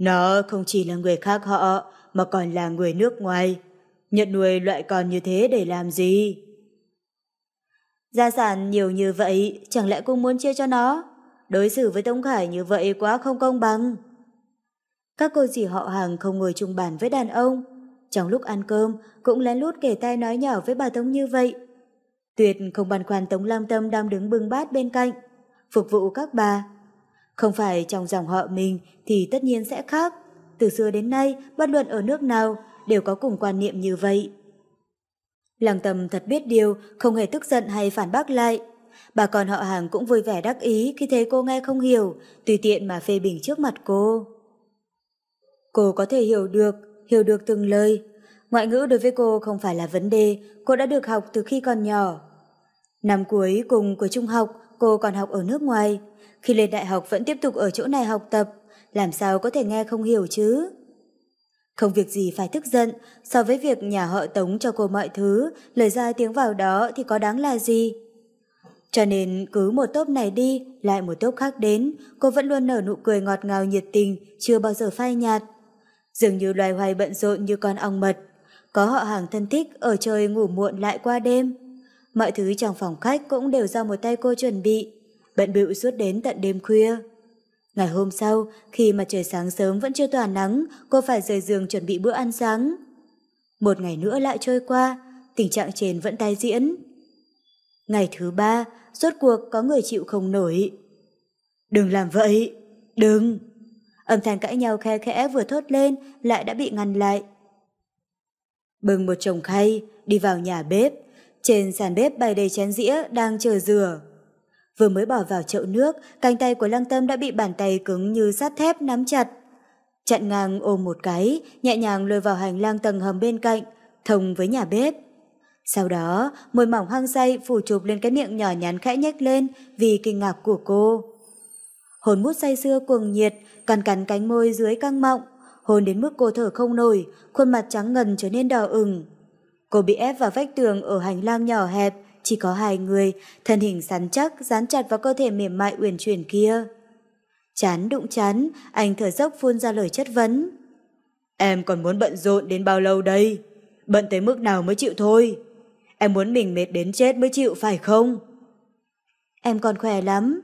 Nó không chỉ là người khác họ, mà còn là người nước ngoài, nhận nuôi loại con như thế để làm gì? Gia sản nhiều như vậy, chẳng lẽ cũng muốn chia cho nó? Đối xử với Tống Khải như vậy quá không công bằng. Các cô dì họ hàng không ngồi chung bàn với đàn ông. Trong lúc ăn cơm, cũng lén lút kể tai nói nhỏ với bà Tống như vậy. Tuyệt không băn khoăn Tống Lam Tâm đang đứng bưng bát bên cạnh, phục vụ các bà. Không phải trong dòng họ mình thì tất nhiên sẽ khác. Từ xưa đến nay, bất luận ở nước nào, đều có cùng quan niệm như vậy. Lăng tầm thật biết điều, không hề tức giận hay phản bác lại. Bà con họ hàng cũng vui vẻ đắc ý khi thấy cô nghe không hiểu, tùy tiện mà phê bình trước mặt cô. Cô có thể hiểu được, hiểu được từng lời. Ngoại ngữ đối với cô không phải là vấn đề, cô đã được học từ khi còn nhỏ. Năm cuối cùng của trung học, cô còn học ở nước ngoài. Khi lên đại học vẫn tiếp tục ở chỗ này học tập, làm sao có thể nghe không hiểu chứ? Không việc gì phải tức giận, so với việc nhà họ Tống cho cô mọi thứ, lời ra tiếng vào đó thì có đáng là gì? Cho nên cứ một tốp này đi, lại một tốp khác đến, cô vẫn luôn nở nụ cười ngọt ngào nhiệt tình, chưa bao giờ phai nhạt. Dường như loài hoài bận rộn như con ong mật. Có họ hàng thân thích ở trời ngủ muộn lại qua đêm. Mọi thứ trong phòng khách cũng đều do một tay cô chuẩn bị, bận bịu suốt đến tận đêm khuya. Ngày hôm sau, khi mà trời sáng sớm vẫn chưa tỏa nắng, cô phải rời giường chuẩn bị bữa ăn sáng. Một ngày nữa lại trôi qua, tình trạng trên vẫn tái diễn. Ngày thứ ba, rốt cuộc có người chịu không nổi. Đừng làm vậy, đừng. Âm thanh cãi nhau khe khẽ vừa thốt lên lại đã bị ngăn lại. Bừng một chồng khay, đi vào nhà bếp. Trên sàn bếp bày đầy chén dĩa đang chờ rửa. Vừa mới bỏ vào chậu nước, cánh tay của Lăng Tâm đã bị bàn tay cứng như sắt thép nắm chặt. Chặn ngang ôm một cái, nhẹ nhàng lôi vào hành lang tầng hầm bên cạnh, thông với nhà bếp. Sau đó, môi mỏng hăng say phủ chụp lên cái miệng nhỏ nhắn khẽ nhếch lên vì kinh ngạc của cô. Hồn mút say xưa cuồng nhiệt, cắn cắn cánh môi dưới căng mọng, hôn đến mức cô thở không nổi, khuôn mặt trắng ngần trở nên đỏ ửng. Cô bị ép vào vách tường ở hành lang nhỏ hẹp, chỉ có hai người, thân hình sắn chắc dán chặt vào cơ thể mềm mại uyển chuyển kia. Chán đụng chán, anh thở dốc phun ra lời chất vấn. Em còn muốn bận rộn đến bao lâu đây? Bận tới mức nào mới chịu thôi? Em muốn mình mệt đến chết mới chịu phải không? Em còn khỏe lắm.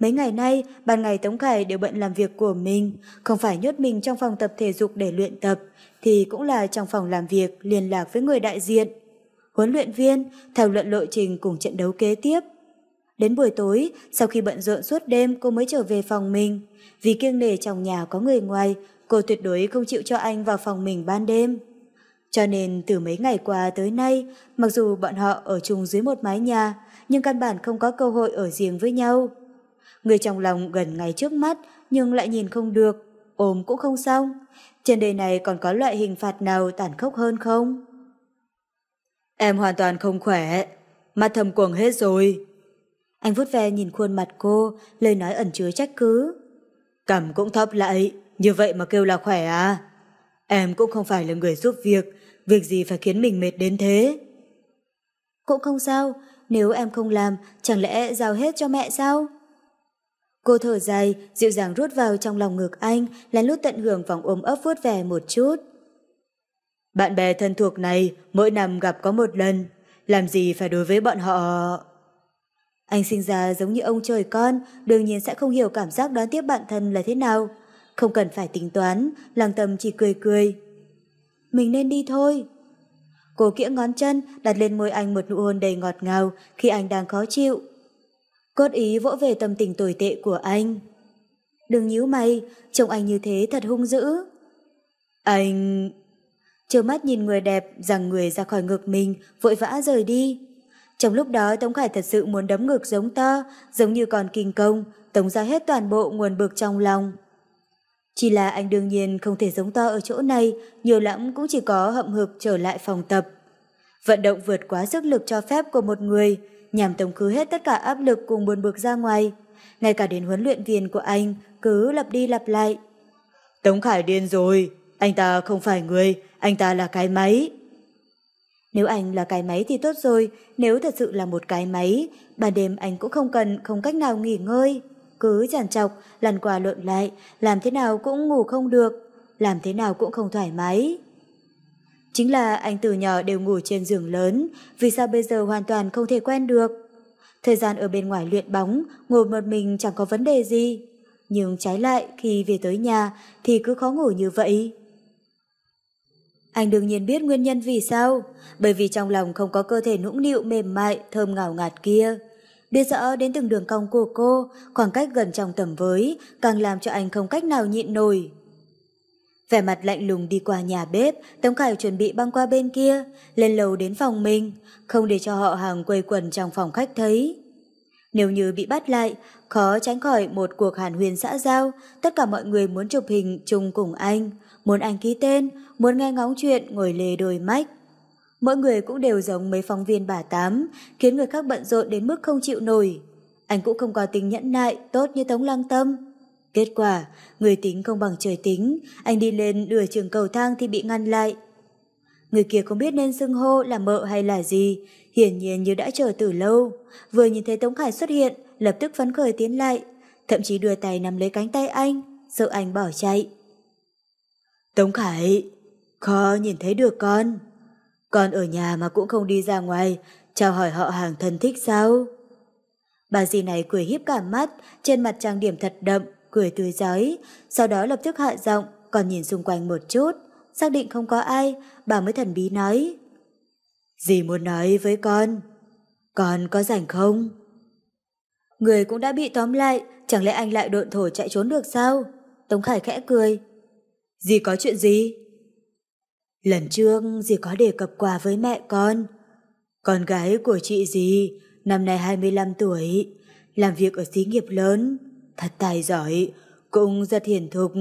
Mấy ngày nay, ban ngày Tống Khải đều bận làm việc của mình, không phải nhốt mình trong phòng tập thể dục để luyện tập, thì cũng là trong phòng làm việc liên lạc với người đại diện huấn luyện viên, thảo luận lộ trình cùng trận đấu kế tiếp. Đến buổi tối, sau khi bận rộn suốt đêm cô mới trở về phòng mình. Vì kiêng nể trong nhà có người ngoài, cô tuyệt đối không chịu cho anh vào phòng mình ban đêm. Cho nên từ mấy ngày qua tới nay, mặc dù bọn họ ở chung dưới một mái nhà, nhưng căn bản không có cơ hội ở riêng với nhau. Người trong lòng gần ngay trước mắt nhưng lại nhìn không được, ôm cũng không xong. Trên đời này còn có loại hình phạt nào tàn khốc hơn không? Em hoàn toàn không khỏe, mắt thầm quầng hết rồi. Anh vuốt ve nhìn khuôn mặt cô, lời nói ẩn chứa trách cứ. Cầm cũng thấp lại, như vậy mà kêu là khỏe à? Em cũng không phải là người giúp việc, việc gì phải khiến mình mệt đến thế? Cũng không sao, nếu em không làm, chẳng lẽ giao hết cho mẹ sao? Cô thở dài, dịu dàng rút vào trong lòng ngực anh, lén lút tận hưởng vòng ôm ấp vuốt ve một chút. Bạn bè thân thuộc này mỗi năm gặp có một lần, làm gì phải đối với bọn họ... Anh sinh ra giống như ông trời con, đương nhiên sẽ không hiểu cảm giác đón tiếp bạn thân là thế nào. Không cần phải tính toán, làng tâm chỉ cười cười. Mình nên đi thôi. Cô kĩa ngón chân, đặt lên môi anh một nụ hôn đầy ngọt ngào khi anh đang khó chịu. Cốt ý vỗ về tâm tình tồi tệ của anh. Đừng nhíu mày, trông anh như thế thật hung dữ. Anh trơ mắt nhìn người đẹp rằng người ra khỏi ngực mình, vội vã rời đi. Trong lúc đó Tống Khải thật sự muốn đấm ngực giống to, giống như còn kinh công, tống ra hết toàn bộ nguồn bực trong lòng. Chỉ là anh đương nhiên không thể giống to ở chỗ này, nhiều lắm cũng chỉ có hậm hực trở lại phòng tập. Vận động vượt quá sức lực cho phép của một người, nhằm tống khứ hết tất cả áp lực cùng buồn bực ra ngoài. Ngay cả đến huấn luyện viên của anh cứ lặp đi lặp lại. Tống Khải điên rồi, anh ta không phải người, anh ta là cái máy. Nếu anh là cái máy thì tốt rồi, nếu thật sự là một cái máy, ban đêm anh cũng không cần, không cách nào nghỉ ngơi. Cứ tràn chọc, lăn qua lộn lại, làm thế nào cũng ngủ không được, làm thế nào cũng không thoải mái. Chính là anh từ nhỏ đều ngủ trên giường lớn, vì sao bây giờ hoàn toàn không thể quen được. Thời gian ở bên ngoài luyện bóng, ngồi một mình chẳng có vấn đề gì. Nhưng trái lại, khi về tới nhà thì cứ khó ngủ như vậy. Anh đương nhiên biết nguyên nhân vì sao, bởi vì trong lòng không có cơ thể nũng nịu mềm mại, thơm ngào ngạt kia. Biết rõ đến từng đường cong của cô, khoảng cách gần trong tầm với, càng làm cho anh không cách nào nhịn nổi. Vẻ mặt lạnh lùng đi qua nhà bếp, Tống Khải chuẩn bị băng qua bên kia, lên lầu đến phòng mình, không để cho họ hàng quây quần trong phòng khách thấy. Nếu như bị bắt lại, khó tránh khỏi một cuộc hàn huyên xã giao, tất cả mọi người muốn chụp hình chung cùng anh, muốn anh ký tên, muốn nghe ngóng chuyện ngồi lề đồi mách. Mỗi người cũng đều giống mấy phóng viên bà tám, khiến người khác bận rộn đến mức không chịu nổi. Anh cũng không có tính nhẫn nại, tốt như Tống Lăng Tâm. Kết quả, người tính không bằng trời tính, anh đi lên nửa trường cầu thang thì bị ngăn lại. Người kia không biết nên xưng hô là mợ hay là gì, hiển nhiên như đã chờ từ lâu. Vừa nhìn thấy Tống Khải xuất hiện, lập tức phấn khởi tiến lại, thậm chí đưa tay nắm lấy cánh tay anh, sợ anh bỏ chạy. Tống Khải, khó nhìn thấy được con. Con ở nhà mà cũng không đi ra ngoài, chào hỏi họ hàng thân thích sao? Bà dì này cười hiếp cả mắt, trên mặt trang điểm thật đậm, cười tươi giói, sau đó lập tức hạ giọng, còn nhìn xung quanh một chút, xác định không có ai, bà mới thần bí nói. Dì muốn nói với con, con có rảnh không? Người cũng đã bị tóm lại, chẳng lẽ anh lại độn thổ chạy trốn được sao? Tống Khải khẽ cười. Dì có chuyện gì? Lần trước dì có đề cập quà với mẹ con. Con gái của chị dì, năm nay 25 tuổi, làm việc ở xí nghiệp lớn, thật tài giỏi, cũng rất hiền thục,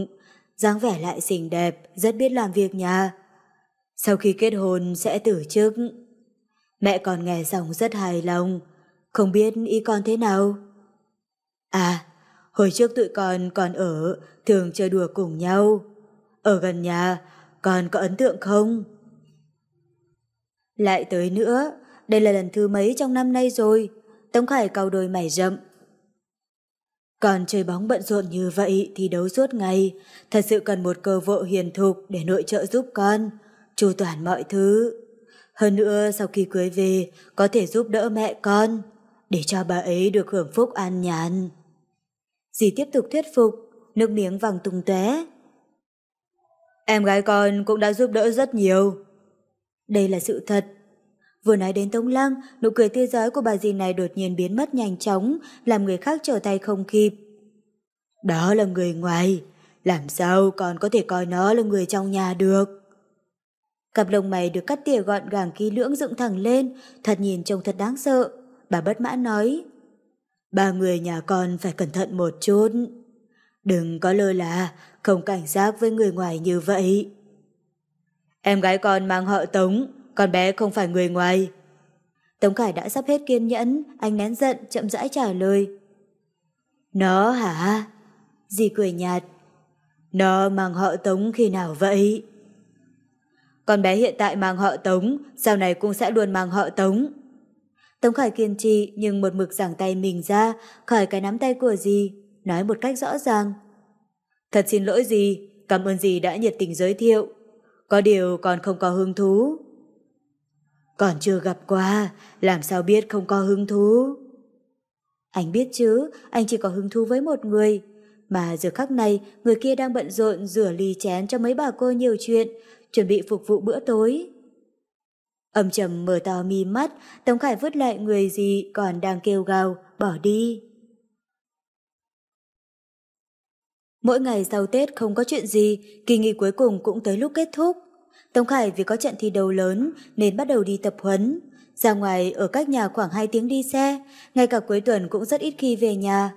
dáng vẻ lại xinh đẹp, rất biết làm việc nhà. Sau khi kết hôn sẽ tử chức. Mẹ con nghe giọng rất hài lòng, không biết ý con thế nào. À, hồi trước tụi con còn ở, thường chơi đùa cùng nhau. Ở gần nhà, con có ấn tượng không? Lại tới nữa, đây là lần thứ mấy trong năm nay rồi, Tống Khải cau đôi mày rậm. Còn chơi bóng bận rộn như vậy thì đấu suốt ngày, thật sự cần một cơ vợ hiền thục để nội trợ giúp con, chu toàn mọi thứ. Hơn nữa sau khi cưới về, có thể giúp đỡ mẹ con, để cho bà ấy được hưởng phúc an nhàn. Dì tiếp tục thuyết phục, nước miếng vàng tung tóe Em gái con cũng đã giúp đỡ rất nhiều. Đây là sự thật. Vừa nói đến Tống Lăng, nụ cười tươi giói của bà dì này đột nhiên biến mất nhanh chóng, làm người khác trở tay không kịp. Đó là người ngoài, làm sao còn có thể coi nó là người trong nhà được. Cặp lông mày được cắt tỉa gọn gàng kỹ lưỡng dựng thẳng lên, thật nhìn trông thật đáng sợ. Bà bất mãn nói, ba người nhà con phải cẩn thận một chút. Đừng có lơ là, không cảnh giác với người ngoài như vậy. Em gái con mang họ Tống, con bé không phải người ngoài. Tống Khải đã sắp hết kiên nhẫn, anh nén giận, chậm rãi trả lời. Nó hả? Dì cười nhạt. Nó mang họ Tống khi nào vậy? Con bé hiện tại mang họ Tống, sau này cũng sẽ luôn mang họ Tống. Tống Khải kiên trì nhưng một mực giảng tay mình ra, khỏi cái nắm tay của dì nói một cách rõ ràng. Thật xin lỗi gì, cảm ơn gì đã nhiệt tình giới thiệu. Có điều còn không có hứng thú. Còn chưa gặp qua, làm sao biết không có hứng thú? Anh biết chứ, anh chỉ có hứng thú với một người. Mà giờ khắc này, người kia đang bận rộn rửa ly chén cho mấy bà cô nhiều chuyện, chuẩn bị phục vụ bữa tối. Âm trầm mở to mi mắt, Tống Khải vứt lại người gì còn đang kêu gào, bỏ đi. Mỗi ngày sau Tết không có chuyện gì, kỳ nghỉ cuối cùng cũng tới lúc kết thúc. Tống Khải vì có trận thi đấu lớn nên bắt đầu đi tập huấn. Ra ngoài ở cách nhà khoảng 2 tiếng đi xe, ngay cả cuối tuần cũng rất ít khi về nhà.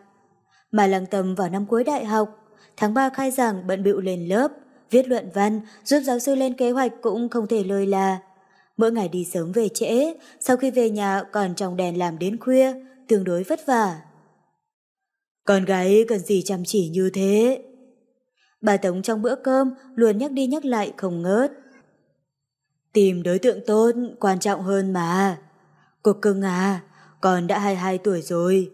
Mà lăng tầm vào năm cuối đại học, tháng 3 khai giảng bận bịu lên lớp, viết luận văn, giúp giáo sư lên kế hoạch cũng không thể lơi là. Mỗi ngày đi sớm về trễ, sau khi về nhà còn trồng đèn làm đến khuya, tương đối vất vả. Con gái cần gì chăm chỉ như thế? Bà Tống trong bữa cơm luôn nhắc đi nhắc lại không ngớt. Tìm đối tượng tốt quan trọng hơn mà. Cô cưng à, con đã 22 tuổi rồi.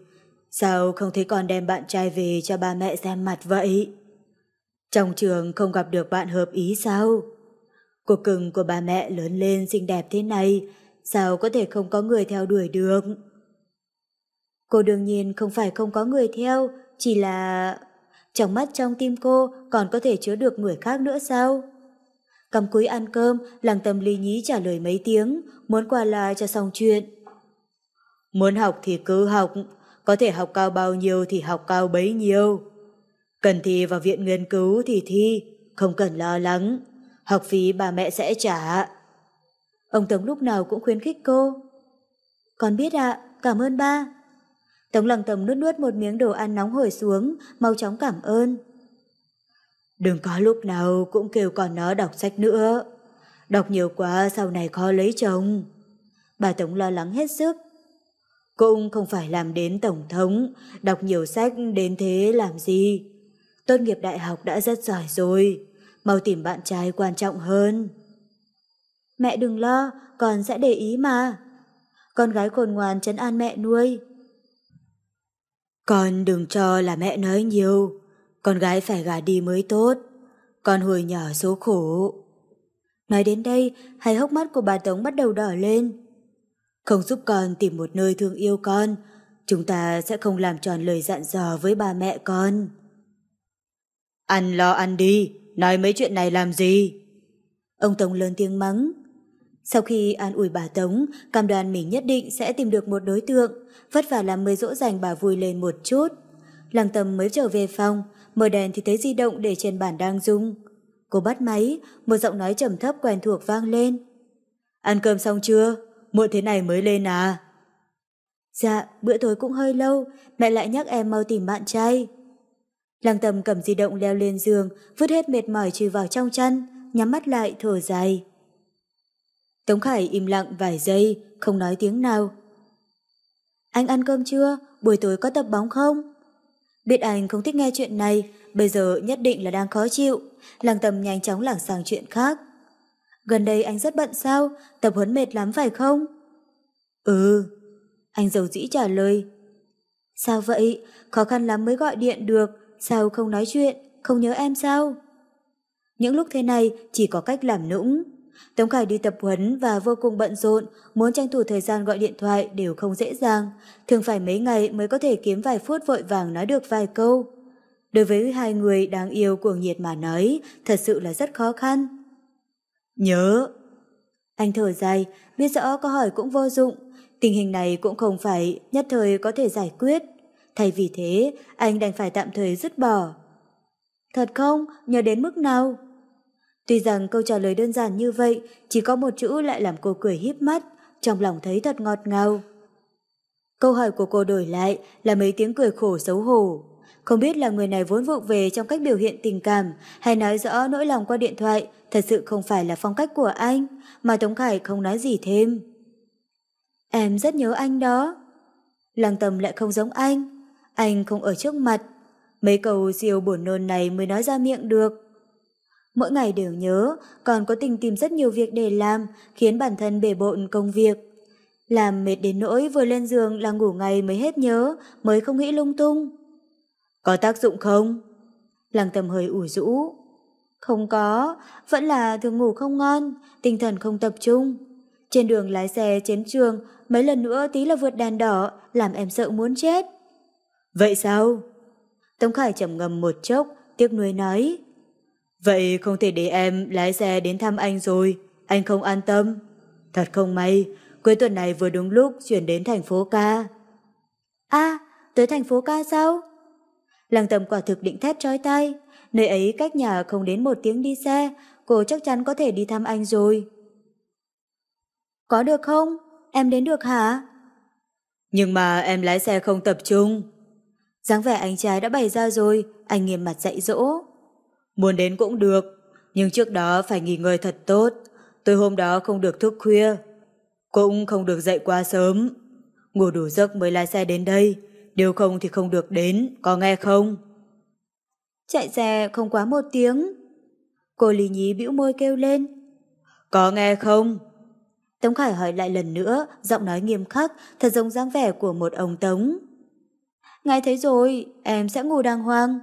Sao không thấy con đem bạn trai về cho ba mẹ xem mặt vậy? Trong trường không gặp được bạn hợp ý sao? Cô cưng của bà mẹ lớn lên xinh đẹp thế này, sao có thể không có người theo đuổi được? Cô đương nhiên không phải không có người theo, chỉ là... Trong mắt trong tim cô còn có thể chứa được người khác nữa sao? Cầm cúi ăn cơm, làng tâm ly nhí trả lời mấy tiếng, muốn qua lại cho xong chuyện. Muốn học thì cứ học, có thể học cao bao nhiêu thì học cao bấy nhiêu. Cần thi vào viện nghiên cứu thì thi, không cần lo lắng. Học phí bà mẹ sẽ trả. Ông Tống lúc nào cũng khuyến khích cô. Con biết ạ, à, cảm ơn ba. Tống lăng tầm nuốt nuốt một miếng đồ ăn nóng hổi xuống, mau chóng cảm ơn. Đừng có lúc nào cũng kêu con nó đọc sách nữa. Đọc nhiều quá sau này khó lấy chồng. Bà Tống lo lắng hết sức. Cũng không phải làm đến Tổng thống, đọc nhiều sách đến thế làm gì. Tốt nghiệp đại học đã rất giỏi rồi, mau tìm bạn trai quan trọng hơn. Mẹ đừng lo, con sẽ để ý mà. Con gái khôn ngoan chấn an mẹ nuôi. Con đừng cho là mẹ nói nhiều, con gái phải gả đi mới tốt, con hồi nhỏ số khổ. Nói đến đây, hai hốc mắt của bà Tống bắt đầu đỏ lên. Không giúp con tìm một nơi thương yêu con, chúng ta sẽ không làm tròn lời dặn dò với ba mẹ con. Ăn lo ăn đi, nói mấy chuyện này làm gì? Ông Tống lớn tiếng mắng. Sau khi an ủi bà Tống, cam đoan mình nhất định sẽ tìm được một đối tượng, vất vả làm mới dỗ dành bà vui lên một chút. Lăng Tâm mới trở về phòng, mở đèn thì thấy di động để trên bàn đang rung. Cô bắt máy, một giọng nói trầm thấp quen thuộc vang lên. Ăn cơm xong chưa? Muộn thế này mới lên à? Dạ, bữa tối cũng hơi lâu, mẹ lại nhắc em mau tìm bạn trai. Lăng Tâm cầm di động leo lên giường, vứt hết mệt mỏi trừ vào trong chăn, nhắm mắt lại thở dài. Tống Khải im lặng vài giây, không nói tiếng nào. Anh ăn cơm chưa? Buổi tối có tập bóng không? Biết anh không thích nghe chuyện này, bây giờ nhất định là đang khó chịu. Làng tầm nhanh chóng lảng sang chuyện khác. Gần đây anh rất bận sao? Tập huấn mệt lắm phải không? Ừ. Anh giàu dĩ trả lời. Sao vậy? Khó khăn lắm mới gọi điện được. Sao không nói chuyện? Không nhớ em sao? Những lúc thế này chỉ có cách làm nũng. Tống Khải đi tập huấn và vô cùng bận rộn, muốn tranh thủ thời gian gọi điện thoại đều không dễ dàng, thường phải mấy ngày mới có thể kiếm vài phút vội vàng nói được vài câu. Đối với hai người đáng yêu cuồng nhiệt mà nói, thật sự là rất khó khăn. Nhớ! Anh thở dài, biết rõ có hỏi cũng vô dụng, tình hình này cũng không phải nhất thời có thể giải quyết. Thay vì thế, anh đành phải tạm thời dứt bỏ. Thật không? Nhớ đến mức nào? Tuy rằng câu trả lời đơn giản như vậy, chỉ có một chữ lại làm cô cười híp mắt, trong lòng thấy thật ngọt ngào. Câu hỏi của cô đổi lại là mấy tiếng cười khổ xấu hổ. Không biết là người này vốn vụng về trong cách biểu hiện tình cảm hay nói rõ nỗi lòng qua điện thoại thật sự không phải là phong cách của anh, mà Tống Khải không nói gì thêm. Em rất nhớ anh đó. Lăng tầm lại không giống anh. Anh không ở trước mặt. Mấy câu siêu buồn nôn này mới nói ra miệng được mỗi ngày đều nhớ, còn có tình tìm rất nhiều việc để làm, khiến bản thân bể bộn công việc. Làm mệt đến nỗi vừa lên giường là ngủ ngày mới hết nhớ, mới không nghĩ lung tung. Có tác dụng không? Làng tầm hơi ủ rũ. Không có, vẫn là thường ngủ không ngon, tinh thần không tập trung. Trên đường lái xe chiến trường, mấy lần nữa tí là vượt đèn đỏ, làm em sợ muốn chết. Vậy sao? Tống Khải trầm ngầm một chốc, tiếc nuối nói. Vậy không thể để em lái xe đến thăm anh rồi, anh không an tâm. Thật không may, cuối tuần này vừa đúng lúc chuyển đến thành phố ca. a à, tới thành phố ca sao? Lăng tầm quả thực định thét trói tay, nơi ấy cách nhà không đến một tiếng đi xe, cô chắc chắn có thể đi thăm anh rồi. Có được không? Em đến được hả? Nhưng mà em lái xe không tập trung. dáng vẻ anh trai đã bày ra rồi, anh nghiêm mặt dạy dỗ. Muốn đến cũng được, nhưng trước đó phải nghỉ ngơi thật tốt. Tôi hôm đó không được thức khuya, cũng không được dậy quá sớm. Ngủ đủ giấc mới lái xe đến đây, nếu không thì không được đến, có nghe không? Chạy xe không quá một tiếng. Cô Lý Nhí bĩu môi kêu lên. Có nghe không? Tống Khải hỏi lại lần nữa, giọng nói nghiêm khắc, thật giống dáng vẻ của một ông Tống. ngay thấy rồi, em sẽ ngủ đàng hoàng.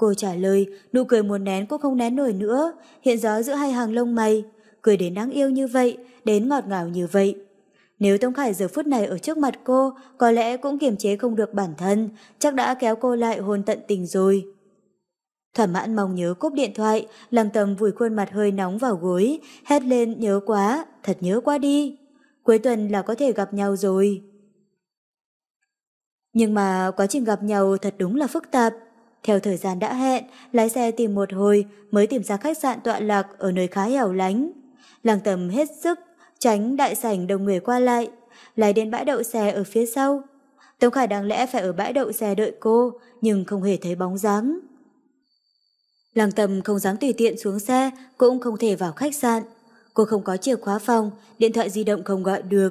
Cô trả lời, nụ cười muốn nén cũng không nén nổi nữa, hiện rõ giữa hai hàng lông mày, cười đến đáng yêu như vậy, đến ngọt ngào như vậy. Nếu Tống Khải giờ phút này ở trước mặt cô, có lẽ cũng kiềm chế không được bản thân, chắc đã kéo cô lại hôn tận tình rồi. Thỏa mãn mong nhớ cúp điện thoại, lăng tầm vùi khuôn mặt hơi nóng vào gối, hét lên nhớ quá, thật nhớ quá đi. Cuối tuần là có thể gặp nhau rồi. Nhưng mà quá trình gặp nhau thật đúng là phức tạp. Theo thời gian đã hẹn, lái xe tìm một hồi mới tìm ra khách sạn tọa lạc ở nơi khá hẻo lánh. Lăng tầm hết sức, tránh đại sảnh đông người qua lại, lái đến bãi đậu xe ở phía sau. Tống Khải đáng lẽ phải ở bãi đậu xe đợi cô, nhưng không hề thấy bóng dáng. Lăng tầm không dám tùy tiện xuống xe, cũng không thể vào khách sạn. Cô không có chìa khóa phòng, điện thoại di động không gọi được.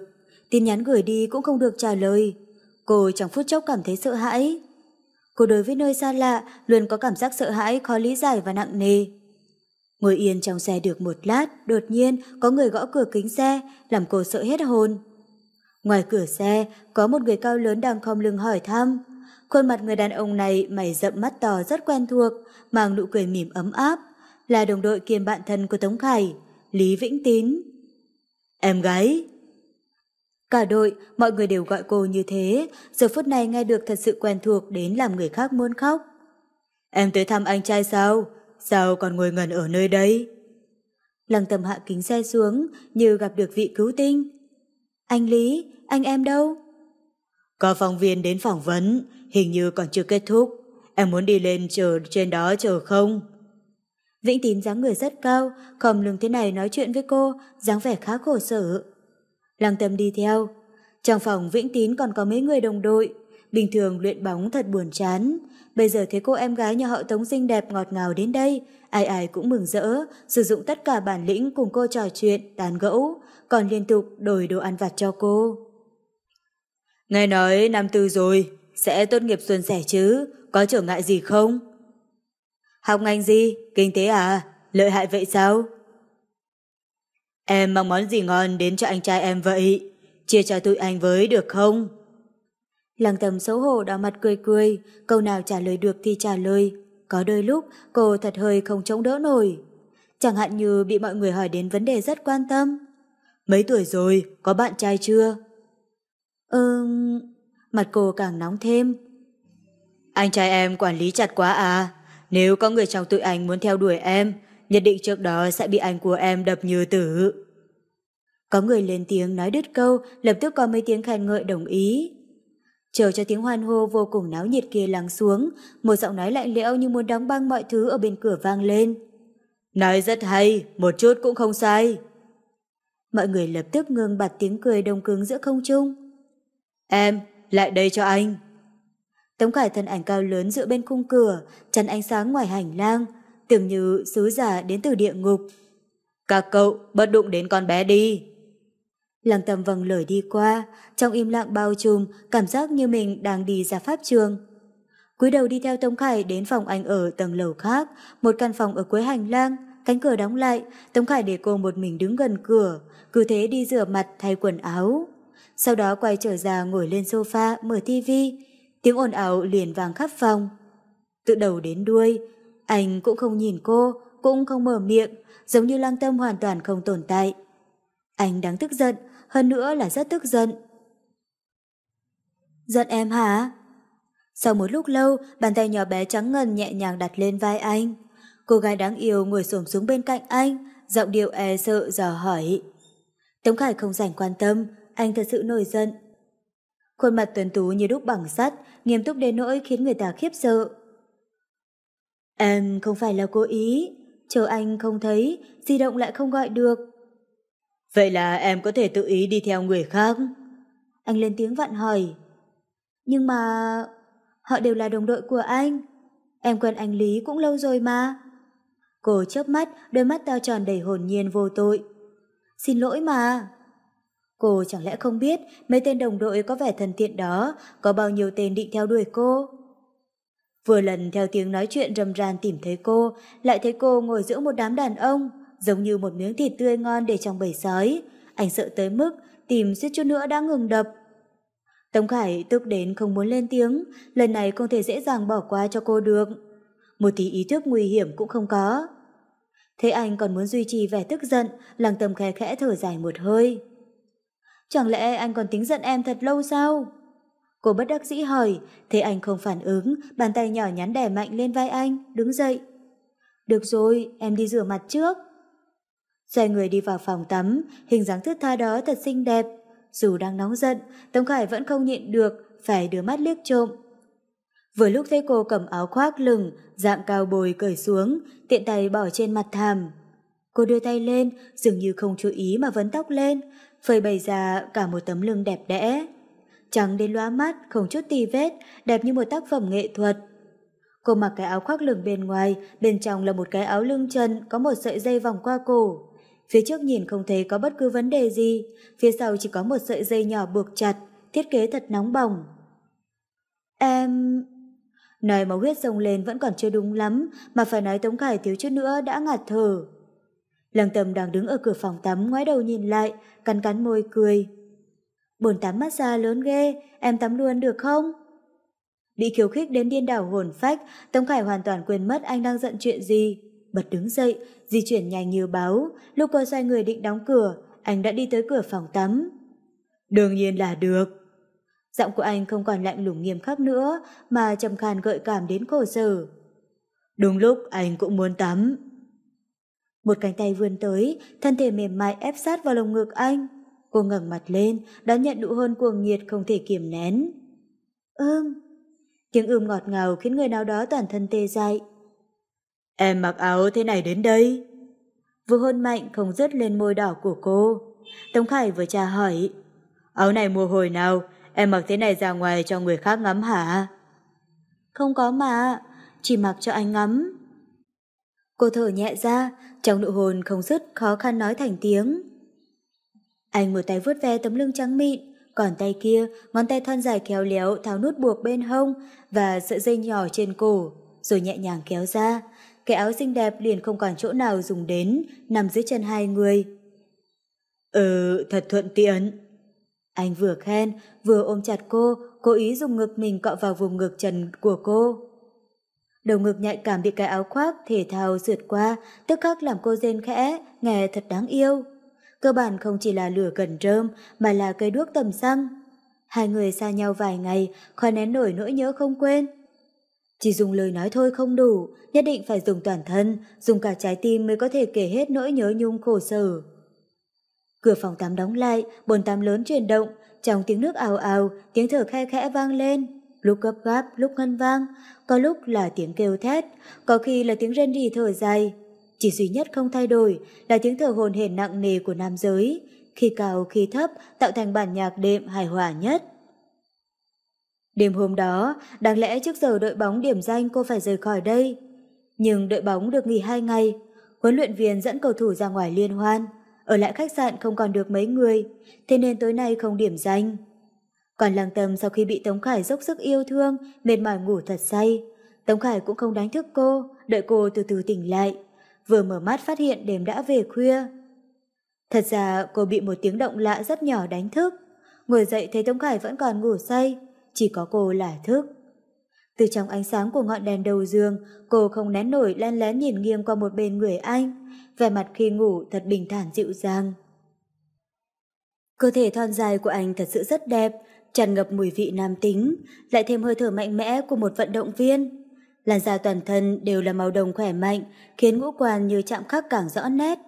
Tin nhắn gửi đi cũng không được trả lời. Cô chẳng phút chốc cảm thấy sợ hãi. Cô đối với nơi xa lạ luôn có cảm giác sợ hãi, khó lý giải và nặng nề. Ngồi yên trong xe được một lát, đột nhiên có người gõ cửa kính xe, làm cô sợ hết hồn. Ngoài cửa xe, có một người cao lớn đang khom lưng hỏi thăm. Khuôn mặt người đàn ông này mày rậm mắt to rất quen thuộc, mang nụ cười mỉm ấm áp, là đồng đội kiêm bạn thân của Tống Khải, Lý Vĩnh Tín. Em gái, Cả đội, mọi người đều gọi cô như thế, giờ phút này nghe được thật sự quen thuộc đến làm người khác muốn khóc. Em tới thăm anh trai sao? Sao còn ngồi ngẩn ở nơi đây? Lăng tầm hạ kính xe xuống, như gặp được vị cứu tinh. Anh Lý, anh em đâu? Có phóng viên đến phỏng vấn, hình như còn chưa kết thúc. Em muốn đi lên chờ trên đó chờ không? Vĩnh tín dáng người rất cao, khom lưng thế này nói chuyện với cô, dáng vẻ khá khổ sở. Lăng Tâm đi theo. Trong phòng Vĩnh Tín còn có mấy người đồng đội. Bình thường luyện bóng thật buồn chán. Bây giờ thấy cô em gái nhà họ Tống xinh đẹp ngọt ngào đến đây, ai ai cũng mừng rỡ, sử dụng tất cả bản lĩnh cùng cô trò chuyện, tán gẫu, còn liên tục đổi đồ ăn vặt cho cô. Nghe nói năm tư rồi, sẽ tốt nghiệp xuân sẻ chứ, có trở ngại gì không? Học ngành gì? Kinh tế à? Lợi hại vậy sao? Em mang món gì ngon đến cho anh trai em vậy? Chia cho tụi anh với được không? Lăng tầm xấu hổ đỏ mặt cười cười, câu nào trả lời được thì trả lời. Có đôi lúc cô thật hơi không chống đỡ nổi. Chẳng hạn như bị mọi người hỏi đến vấn đề rất quan tâm. Mấy tuổi rồi, có bạn trai chưa? Ừm... Mặt cô càng nóng thêm. Anh trai em quản lý chặt quá à? Nếu có người trong tụi anh muốn theo đuổi em, nhất định trước đó sẽ bị anh của em đập như tử. Có người lên tiếng nói đứt câu, lập tức có mấy tiếng khen ngợi đồng ý. Chờ cho tiếng hoan hô vô cùng náo nhiệt kia lắng xuống, một giọng nói lạnh lẽo như muốn đóng băng mọi thứ ở bên cửa vang lên. Nói rất hay, một chút cũng không sai. Mọi người lập tức ngừng bật tiếng cười đông cứng giữa không trung. Em, lại đây cho anh. Tống cải thân ảnh cao lớn giữa bên khung cửa, chắn ánh sáng ngoài hành lang, tưởng như sứ giả đến từ địa ngục. Các cậu, bất đụng đến con bé đi. Lăng tâm vầng lời đi qua, trong im lặng bao trùm, cảm giác như mình đang đi ra pháp trường. cúi đầu đi theo Tống Khải đến phòng anh ở tầng lầu khác, một căn phòng ở cuối hành lang, cánh cửa đóng lại, Tống Khải để cô một mình đứng gần cửa, cứ thế đi rửa mặt thay quần áo. Sau đó quay trở ra ngồi lên sofa, mở tivi, tiếng ồn ào liền vang khắp phòng. Từ đầu đến đuôi, anh cũng không nhìn cô, cũng không mở miệng, giống như lang tâm hoàn toàn không tồn tại. Anh đáng tức giận, hơn nữa là rất tức giận. Giận em hả? Sau một lúc lâu, bàn tay nhỏ bé trắng ngần nhẹ nhàng đặt lên vai anh. Cô gái đáng yêu ngồi xổm xuống bên cạnh anh, giọng điệu e sợ dò hỏi. Tống Khải không rảnh quan tâm, anh thật sự nổi giận. Khuôn mặt tuấn tú như đúc bằng sắt, nghiêm túc đến nỗi khiến người ta khiếp sợ. Em không phải là cố ý, chờ anh không thấy, di động lại không gọi được. Vậy là em có thể tự ý đi theo người khác. Anh lên tiếng vặn hỏi. Nhưng mà... Họ đều là đồng đội của anh. Em quen anh Lý cũng lâu rồi mà. Cô chớp mắt, đôi mắt to tròn đầy hồn nhiên vô tội. Xin lỗi mà. Cô chẳng lẽ không biết mấy tên đồng đội có vẻ thân thiện đó có bao nhiêu tên định theo đuổi cô? Vừa lần theo tiếng nói chuyện rầm ran tìm thấy cô, lại thấy cô ngồi giữa một đám đàn ông, giống như một miếng thịt tươi ngon để trong bầy sói. Anh sợ tới mức tìm suýt chút nữa đã ngừng đập. Tống Khải tức đến không muốn lên tiếng, lần này không thể dễ dàng bỏ qua cho cô được. Một tí ý thức nguy hiểm cũng không có. Thế anh còn muốn duy trì vẻ tức giận, làng tâm khẽ khẽ thở dài một hơi. Chẳng lẽ anh còn tính giận em thật lâu sao? Cô bất đắc dĩ hỏi, thế anh không phản ứng, bàn tay nhỏ nhắn đè mạnh lên vai anh, đứng dậy. Được rồi, em đi rửa mặt trước. Xoay người đi vào phòng tắm, hình dáng thức tha đó thật xinh đẹp. Dù đang nóng giận, Tống Khải vẫn không nhịn được, phải đưa mắt liếc trộm. Vừa lúc thấy cô cầm áo khoác lửng, dạng cao bồi cởi xuống, tiện tay bỏ trên mặt thảm. Cô đưa tay lên, dường như không chú ý mà vấn tóc lên, phơi bày ra cả một tấm lưng đẹp đẽ trắng đến lóa mắt, không chút tì vết, đẹp như một tác phẩm nghệ thuật. Cô mặc cái áo khoác lửng bên ngoài, bên trong là một cái áo lưng chân có một sợi dây vòng qua cổ. Phía trước nhìn không thấy có bất cứ vấn đề gì, phía sau chỉ có một sợi dây nhỏ buộc chặt, thiết kế thật nóng bỏng. Em... Nói máu huyết sông lên vẫn còn chưa đúng lắm, mà phải nói Tống Khải thiếu chút nữa đã ngạt thở. Lăng Tâm đang đứng ở cửa phòng tắm ngoái đầu nhìn lại, cắn cắn môi cười bồn tắm massage lớn ghê, em tắm luôn được không? Bị khiêu khích đến điên đảo hồn phách, Tống Khải hoàn toàn quên mất anh đang giận chuyện gì. Bật đứng dậy, di chuyển nhanh như báo, lúc cô xoay người định đóng cửa, anh đã đi tới cửa phòng tắm. Đương nhiên là được. Giọng của anh không còn lạnh lùng nghiêm khắc nữa, mà trầm khàn gợi cảm đến khổ sở. Đúng lúc anh cũng muốn tắm. Một cánh tay vươn tới, thân thể mềm mại ép sát vào lồng ngực anh. Cô ngẩng mặt lên, đón nhận nụ hôn cuồng nhiệt không thể kiềm nén. Ưm! Tiếng ưm ngọt ngào khiến người nào đó toàn thân tê dại. Em mặc áo thế này đến đây. Vừa hôn mạnh không dứt lên môi đỏ của cô. Tống Khải vừa tra hỏi. Áo này mùa hồi nào? Em mặc thế này ra ngoài cho người khác ngắm hả? Không có mà, chỉ mặc cho anh ngắm. Cô thở nhẹ ra, trong nụ hồn không dứt khó khăn nói thành tiếng. Anh một tay vuốt ve tấm lưng trắng mịn, còn tay kia, ngón tay thon dài khéo léo tháo nút buộc bên hông và sợi dây nhỏ trên cổ, rồi nhẹ nhàng kéo ra. Cái áo xinh đẹp liền không còn chỗ nào dùng đến, nằm dưới chân hai người. Ừ, thật thuận tiện. Anh vừa khen, vừa ôm chặt cô, cố ý dùng ngực mình cọ vào vùng ngực trần của cô. Đầu ngực nhạy cảm bị cái áo khoác thể thao sượt qua, tức khắc làm cô rên khẽ, nghe thật đáng yêu cơ bản không chỉ là lửa cần rơm mà là cây đuốc tầm xăng. Hai người xa nhau vài ngày, khó nén nổi nỗi nhớ không quên. Chỉ dùng lời nói thôi không đủ, nhất định phải dùng toàn thân, dùng cả trái tim mới có thể kể hết nỗi nhớ nhung khổ sở. Cửa phòng tắm đóng lại, bồn tắm lớn chuyển động, trong tiếng nước ào ào, tiếng thở khe khẽ vang lên. Lúc gấp gáp, lúc ngân vang, có lúc là tiếng kêu thét, có khi là tiếng rên rỉ thở dài, chỉ duy nhất không thay đổi là tiếng thở hồn hển nặng nề của nam giới, khi cao khi thấp tạo thành bản nhạc đệm hài hòa nhất. Đêm hôm đó, đáng lẽ trước giờ đội bóng điểm danh cô phải rời khỏi đây. Nhưng đội bóng được nghỉ hai ngày, huấn luyện viên dẫn cầu thủ ra ngoài liên hoan, ở lại khách sạn không còn được mấy người, thế nên tối nay không điểm danh. Còn lăng tâm sau khi bị Tống Khải dốc sức yêu thương, mệt mỏi ngủ thật say, Tống Khải cũng không đánh thức cô, đợi cô từ từ tỉnh lại vừa mở mắt phát hiện đêm đã về khuya. Thật ra cô bị một tiếng động lạ rất nhỏ đánh thức, ngồi dậy thấy Tống Khải vẫn còn ngủ say, chỉ có cô là thức. Từ trong ánh sáng của ngọn đèn đầu giường, cô không nén nổi len lén nhìn nghiêng qua một bên người anh, vẻ mặt khi ngủ thật bình thản dịu dàng. Cơ thể thon dài của anh thật sự rất đẹp, tràn ngập mùi vị nam tính, lại thêm hơi thở mạnh mẽ của một vận động viên làn da toàn thân đều là màu đồng khỏe mạnh, khiến ngũ quan như chạm khắc càng rõ nét.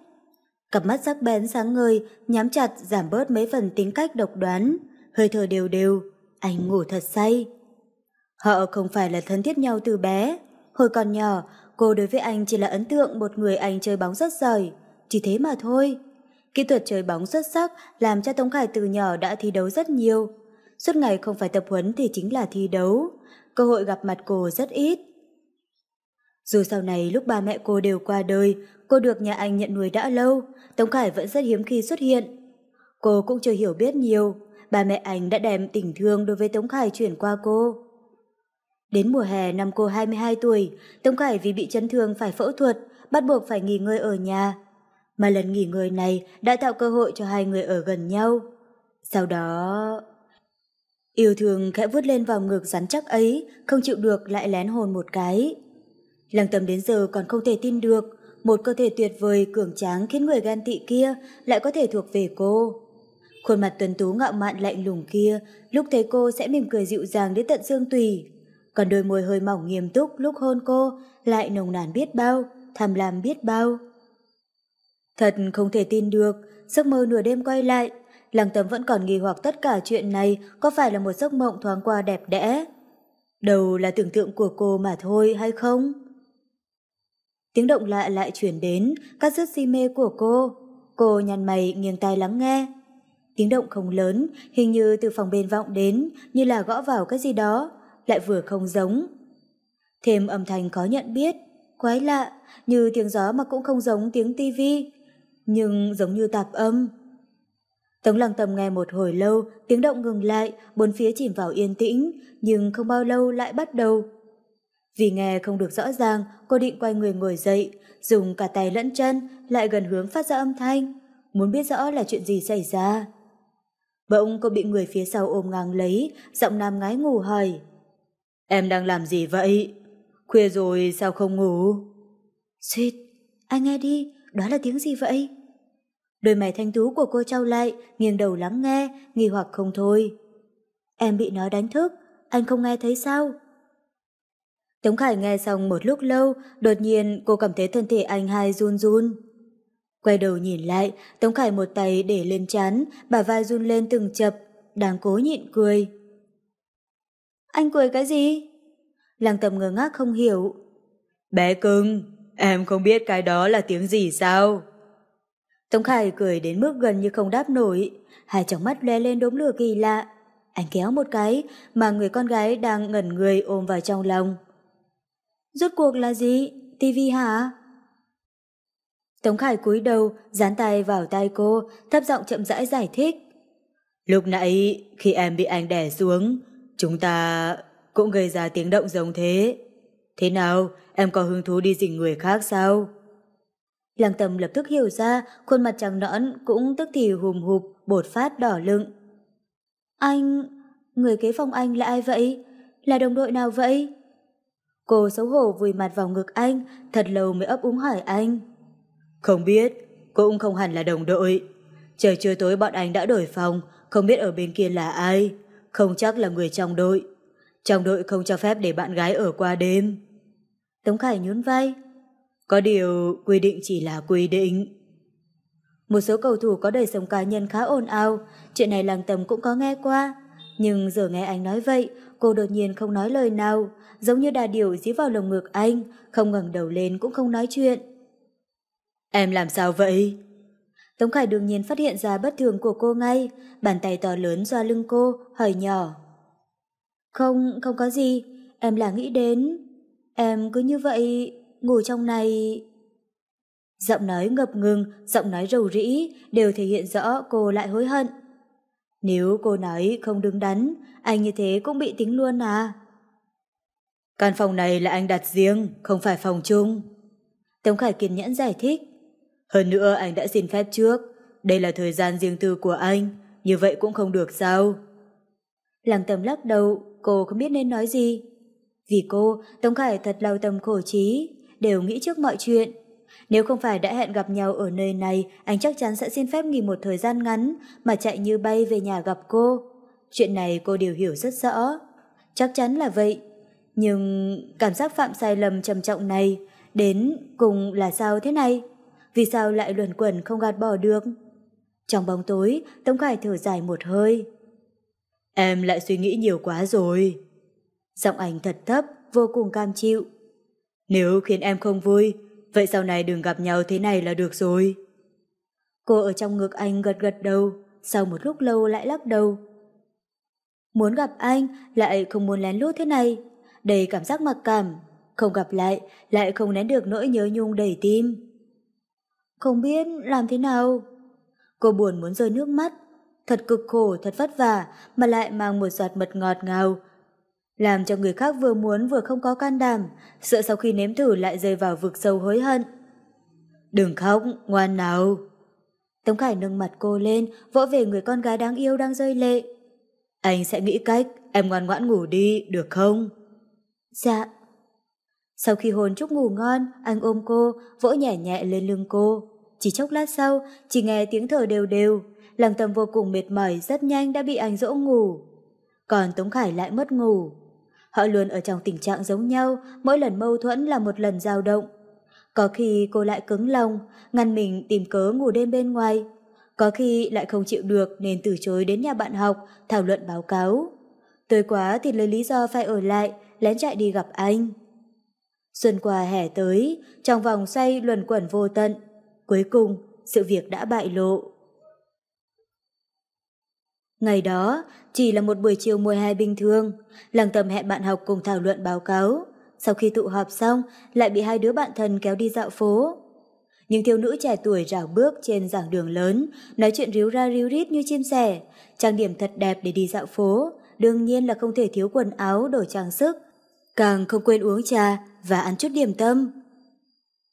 Cặp mắt sắc bén sáng ngời, nhắm chặt giảm bớt mấy phần tính cách độc đoán, hơi thở đều đều, anh ngủ thật say. Họ không phải là thân thiết nhau từ bé. Hồi còn nhỏ, cô đối với anh chỉ là ấn tượng một người anh chơi bóng rất giỏi, chỉ thế mà thôi. Kỹ thuật chơi bóng xuất sắc làm cho Tống Khải từ nhỏ đã thi đấu rất nhiều. Suốt ngày không phải tập huấn thì chính là thi đấu. Cơ hội gặp mặt cô rất ít. Dù sau này lúc ba mẹ cô đều qua đời, cô được nhà anh nhận nuôi đã lâu, Tống Khải vẫn rất hiếm khi xuất hiện. Cô cũng chưa hiểu biết nhiều, ba mẹ anh đã đem tình thương đối với Tống Khải chuyển qua cô. Đến mùa hè năm cô 22 tuổi, Tống Khải vì bị chấn thương phải phẫu thuật, bắt buộc phải nghỉ ngơi ở nhà. Mà lần nghỉ ngơi này đã tạo cơ hội cho hai người ở gần nhau. Sau đó... Yêu thương khẽ vuốt lên vào ngực rắn chắc ấy, không chịu được lại lén hồn một cái. Lăng tâm đến giờ còn không thể tin được, một cơ thể tuyệt vời cường tráng khiến người gan tị kia lại có thể thuộc về cô. Khuôn mặt tuấn tú ngạo mạn lạnh lùng kia, lúc thấy cô sẽ mỉm cười dịu dàng đến tận xương tùy Còn đôi môi hơi mỏng nghiêm túc lúc hôn cô lại nồng nàn biết bao, thầm lam biết bao. Thật không thể tin được, giấc mơ nửa đêm quay lại, Lăng Tâm vẫn còn nghi hoặc tất cả chuyện này có phải là một giấc mộng thoáng qua đẹp đẽ. Đầu là tưởng tượng của cô mà thôi hay không? Tiếng động lạ lại chuyển đến, các rứt si mê của cô. Cô nhăn mày nghiêng tai lắng nghe. Tiếng động không lớn, hình như từ phòng bên vọng đến, như là gõ vào cái gì đó, lại vừa không giống. Thêm âm thanh khó nhận biết, quái lạ, như tiếng gió mà cũng không giống tiếng tivi, nhưng giống như tạp âm. Tống lăng tầm nghe một hồi lâu, tiếng động ngừng lại, bốn phía chìm vào yên tĩnh, nhưng không bao lâu lại bắt đầu. Vì nghe không được rõ ràng, cô định quay người ngồi dậy, dùng cả tay lẫn chân, lại gần hướng phát ra âm thanh, muốn biết rõ là chuyện gì xảy ra. Bỗng cô bị người phía sau ôm ngang lấy, giọng nam ngái ngủ hỏi. Em đang làm gì vậy? Khuya rồi sao không ngủ? Xuyệt, anh nghe đi, đó là tiếng gì vậy? Đôi mày thanh tú của cô trao lại, nghiêng đầu lắng nghe, nghi hoặc không thôi. Em bị nó đánh thức, anh không nghe thấy sao? Tống Khải nghe xong một lúc lâu, đột nhiên cô cảm thấy thân thể anh hai run run. Quay đầu nhìn lại, Tống Khải một tay để lên chán, bà vai run lên từng chập, đáng cố nhịn cười. Anh cười cái gì? Làng tầm ngơ ngác không hiểu. Bé cưng, em không biết cái đó là tiếng gì sao? Tống Khải cười đến mức gần như không đáp nổi, hai tròng mắt lóe lên đốm lửa kỳ lạ. Anh kéo một cái mà người con gái đang ngẩn người ôm vào trong lòng. Rốt cuộc là gì? Tivi hả? Tống Khải cúi đầu, dán tay vào tay cô, thấp giọng chậm rãi giải thích. Lúc nãy, khi em bị anh đè xuống, chúng ta cũng gây ra tiếng động giống thế. Thế nào, em có hứng thú đi dình người khác sao? Lăng tầm lập tức hiểu ra, khuôn mặt trắng nõn cũng tức thì hùm hụp, bột phát đỏ lựng. Anh... người kế phòng anh là ai vậy? Là đồng đội nào vậy? Cô xấu hổ vùi mặt vào ngực anh, thật lâu mới ấp úng hỏi anh. Không biết, cũng không hẳn là đồng đội. Trời chưa tối bọn anh đã đổi phòng, không biết ở bên kia là ai, không chắc là người trong đội. Trong đội không cho phép để bạn gái ở qua đêm. Tống Khải nhún vai. Có điều quy định chỉ là quy định. Một số cầu thủ có đời sống cá nhân khá ồn ào, chuyện này làng tầm cũng có nghe qua. Nhưng giờ nghe anh nói vậy, cô đột nhiên không nói lời nào, giống như đà điểu dí vào lồng ngực anh, không ngẩng đầu lên cũng không nói chuyện. Em làm sao vậy? Tống Khải đương nhiên phát hiện ra bất thường của cô ngay, bàn tay to lớn do lưng cô, hỏi nhỏ. Không, không có gì, em là nghĩ đến. Em cứ như vậy, ngủ trong này... Giọng nói ngập ngừng, giọng nói rầu rĩ đều thể hiện rõ cô lại hối hận. Nếu cô nói không đứng đắn, anh như thế cũng bị tính luôn à? Căn phòng này là anh đặt riêng, không phải phòng chung. Tống Khải kiên nhẫn giải thích. Hơn nữa anh đã xin phép trước, đây là thời gian riêng tư của anh, như vậy cũng không được sao. Làng tầm lắc đầu, cô không biết nên nói gì. Vì cô, Tống Khải thật lao tâm khổ trí, đều nghĩ trước mọi chuyện. Nếu không phải đã hẹn gặp nhau ở nơi này, anh chắc chắn sẽ xin phép nghỉ một thời gian ngắn mà chạy như bay về nhà gặp cô. Chuyện này cô đều hiểu rất rõ. Chắc chắn là vậy, nhưng cảm giác phạm sai lầm trầm trọng này đến cùng là sao thế này? Vì sao lại luẩn quẩn không gạt bỏ được? Trong bóng tối, Tống Khải thở dài một hơi. Em lại suy nghĩ nhiều quá rồi. Giọng anh thật thấp, vô cùng cam chịu. Nếu khiến em không vui, vậy sau này đừng gặp nhau thế này là được rồi. Cô ở trong ngực anh gật gật đầu, sau một lúc lâu lại lắc đầu. Muốn gặp anh, lại không muốn lén lút thế này, đầy cảm giác mặc cảm, không gặp lại, lại không nén được nỗi nhớ nhung đầy tim. Không biết làm thế nào? Cô buồn muốn rơi nước mắt, thật cực khổ, thật vất vả mà lại mang một giọt mật ngọt ngào. Làm cho người khác vừa muốn vừa không có can đảm, sợ sau khi nếm thử lại rơi vào vực sâu hối hận. Đừng khóc, ngoan nào. Tống Khải nâng mặt cô lên, vỗ về người con gái đáng yêu đang rơi lệ. Anh sẽ nghĩ cách, em ngoan ngoãn ngủ đi, được không? Dạ. Sau khi hồn Trúc ngủ ngon, anh ôm cô, vỗ nhẹ nhẹ lên lưng cô. Chỉ chốc lát sau, chỉ nghe tiếng thở đều đều. Lăng tâm vô cùng mệt mỏi rất nhanh đã bị anh dỗ ngủ. Còn Tống Khải lại mất ngủ. Họ luôn ở trong tình trạng giống nhau, mỗi lần mâu thuẫn là một lần dao động. Có khi cô lại cứng lòng, ngăn mình tìm cớ ngủ đêm bên ngoài. Có khi lại không chịu được nên từ chối đến nhà bạn học, thảo luận báo cáo. Tới quá thì lấy lý do phải ở lại, lén chạy đi gặp anh. Xuân qua hè tới, trong vòng xoay luẩn quẩn vô tận, cuối cùng sự việc đã bại lộ. Ngày đó, chỉ là một buổi chiều mùa hai bình thường, làng tầm hẹn bạn học cùng thảo luận báo cáo. Sau khi tụ họp xong, lại bị hai đứa bạn thân kéo đi dạo phố. Những thiếu nữ trẻ tuổi rảo bước trên giảng đường lớn, nói chuyện ríu ra ríu rít như chim sẻ, trang điểm thật đẹp để đi dạo phố, đương nhiên là không thể thiếu quần áo, đổi trang sức, càng không quên uống trà và ăn chút điểm tâm.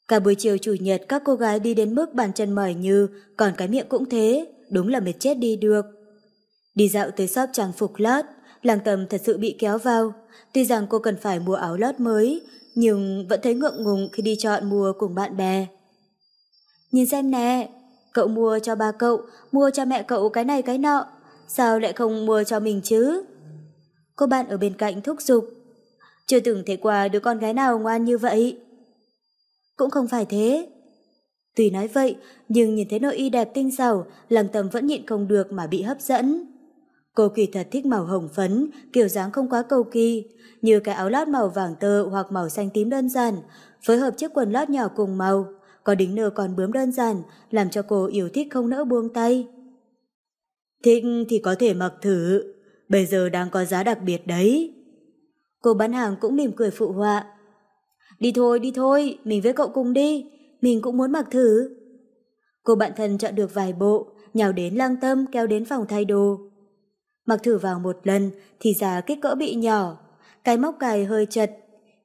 Cả buổi chiều chủ nhật các cô gái đi đến mức bàn chân mỏi như, còn cái miệng cũng thế, đúng là mệt chết đi được. Đi dạo tới shop trang phục lót, làng tầm thật sự bị kéo vào. Tuy rằng cô cần phải mua áo lót mới, nhưng vẫn thấy ngượng ngùng khi đi chọn mua cùng bạn bè. Nhìn xem nè, cậu mua cho ba cậu, mua cho mẹ cậu cái này cái nọ, sao lại không mua cho mình chứ? Cô bạn ở bên cạnh thúc giục. Chưa từng thấy qua đứa con gái nào ngoan như vậy. Cũng không phải thế. Tuy nói vậy, nhưng nhìn thấy nội y đẹp tinh xảo, lăng tâm vẫn nhịn không được mà bị hấp dẫn. Cô kỳ thật thích màu hồng phấn, kiểu dáng không quá cầu kỳ, như cái áo lót màu vàng tơ hoặc màu xanh tím đơn giản, phối hợp chiếc quần lót nhỏ cùng màu, có đính nơ còn bướm đơn giản, làm cho cô yêu thích không nỡ buông tay. Thích thì có thể mặc thử, bây giờ đang có giá đặc biệt đấy. Cô bán hàng cũng mỉm cười phụ họa. Đi thôi, đi thôi, mình với cậu cùng đi, mình cũng muốn mặc thử. Cô bạn thân chọn được vài bộ, nhào đến lang tâm kéo đến phòng thay đồ. Mặc thử vào một lần thì giá kích cỡ bị nhỏ, cái móc cài hơi chật.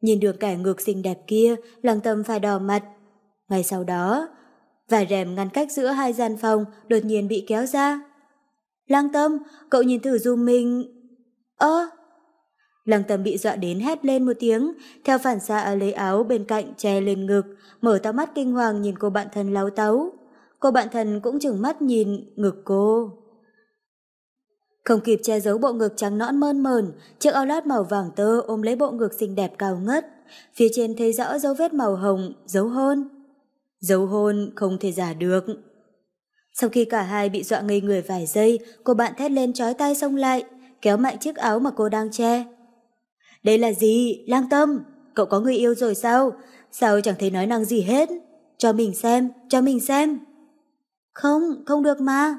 Nhìn đường cải ngược xinh đẹp kia, lang tâm phải đỏ mặt. Ngay sau đó, vài rèm ngăn cách giữa hai gian phòng đột nhiên bị kéo ra. Lang tâm, cậu nhìn thử dù mình... Ơ... Lăng Tâm bị dọa đến hét lên một tiếng, theo phản xạ lấy áo bên cạnh che lên ngực, mở to mắt kinh hoàng nhìn cô bạn thân láo táu. Cô bạn thân cũng chừng mắt nhìn ngực cô. Không kịp che giấu bộ ngực trắng nõn mơn mờn, chiếc áo lót màu vàng tơ ôm lấy bộ ngực xinh đẹp cao ngất. Phía trên thấy rõ dấu vết màu hồng, dấu hôn. Dấu hôn không thể giả được. Sau khi cả hai bị dọa ngây người vài giây, cô bạn thét lên chói tay xông lại, kéo mạnh chiếc áo mà cô đang che. Đây là gì? Lang tâm, cậu có người yêu rồi sao? Sao chẳng thấy nói năng gì hết? Cho mình xem, cho mình xem. Không, không được mà.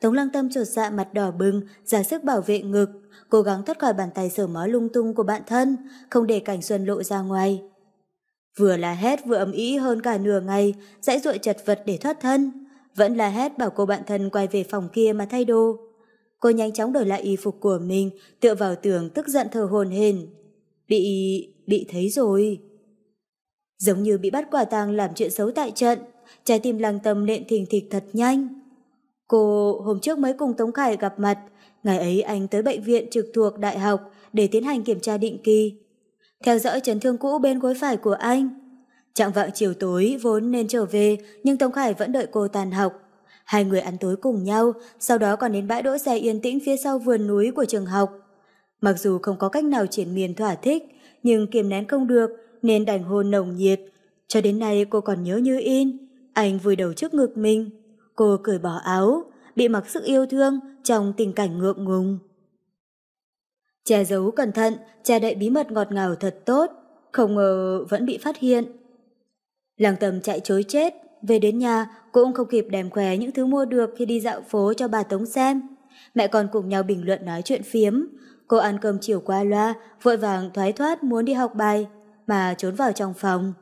Tống lăng tâm trột dạ mặt đỏ bừng, giả sức bảo vệ ngực, cố gắng thoát khỏi bàn tay sờ mó lung tung của bạn thân, không để cảnh xuân lộ ra ngoài. Vừa là hét vừa ấm ý hơn cả nửa ngày, dãy ruội chật vật để thoát thân. Vẫn là hét bảo cô bạn thân quay về phòng kia mà thay đồ. Cô nhanh chóng đổi lại y phục của mình, tựa vào tường tức giận thở hồn hển. Bị... bị thấy rồi. Giống như bị bắt quả tang làm chuyện xấu tại trận, trái tim lăng tâm nện thình thịch thật nhanh. Cô hôm trước mới cùng Tống Khải gặp mặt, ngày ấy anh tới bệnh viện trực thuộc đại học để tiến hành kiểm tra định kỳ. Theo dõi chấn thương cũ bên gối phải của anh. Trạng vạng chiều tối vốn nên trở về nhưng Tống Khải vẫn đợi cô tàn học. Hai người ăn tối cùng nhau, sau đó còn đến bãi đỗ xe yên tĩnh phía sau vườn núi của trường học. Mặc dù không có cách nào triển miên thỏa thích, nhưng kiềm nén không được nên đành hôn nồng nhiệt. Cho đến nay cô còn nhớ như in, anh vùi đầu trước ngực mình. Cô cởi bỏ áo, bị mặc sức yêu thương trong tình cảnh ngượng ngùng. Che giấu cẩn thận, che đậy bí mật ngọt ngào thật tốt, không ngờ vẫn bị phát hiện. Làng tầm chạy chối chết, về đến nhà, cô cũng không kịp đem khoe những thứ mua được khi đi dạo phố cho bà Tống xem. Mẹ còn cùng nhau bình luận nói chuyện phiếm. Cô ăn cơm chiều qua loa, vội vàng thoái thoát muốn đi học bài, mà trốn vào trong phòng.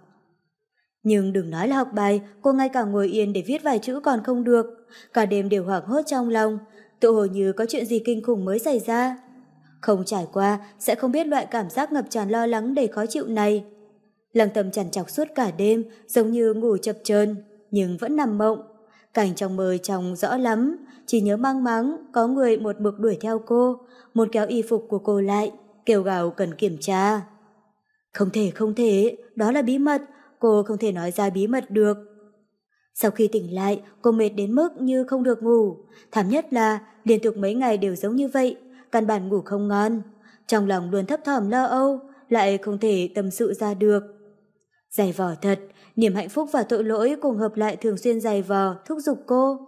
Nhưng đừng nói là học bài, cô ngay cả ngồi yên để viết vài chữ còn không được. Cả đêm đều hoảng hốt trong lòng, tự hồ như có chuyện gì kinh khủng mới xảy ra. Không trải qua, sẽ không biết loại cảm giác ngập tràn lo lắng để khó chịu này. Lăng tâm chằn chọc suốt cả đêm, giống như ngủ chập chờn nhưng vẫn nằm mộng. Cảnh trong mơ trông rõ lắm, chỉ nhớ mang máng có người một bực đuổi theo cô, một kéo y phục của cô lại, kêu gào cần kiểm tra. Không thể, không thể, đó là bí mật, cô không thể nói ra bí mật được. Sau khi tỉnh lại, cô mệt đến mức như không được ngủ. Thảm nhất là liên tục mấy ngày đều giống như vậy, căn bản ngủ không ngon. Trong lòng luôn thấp thỏm lo âu, lại không thể tâm sự ra được. Giày vỏ thật, niềm hạnh phúc và tội lỗi cùng hợp lại thường xuyên dày vò, thúc giục cô.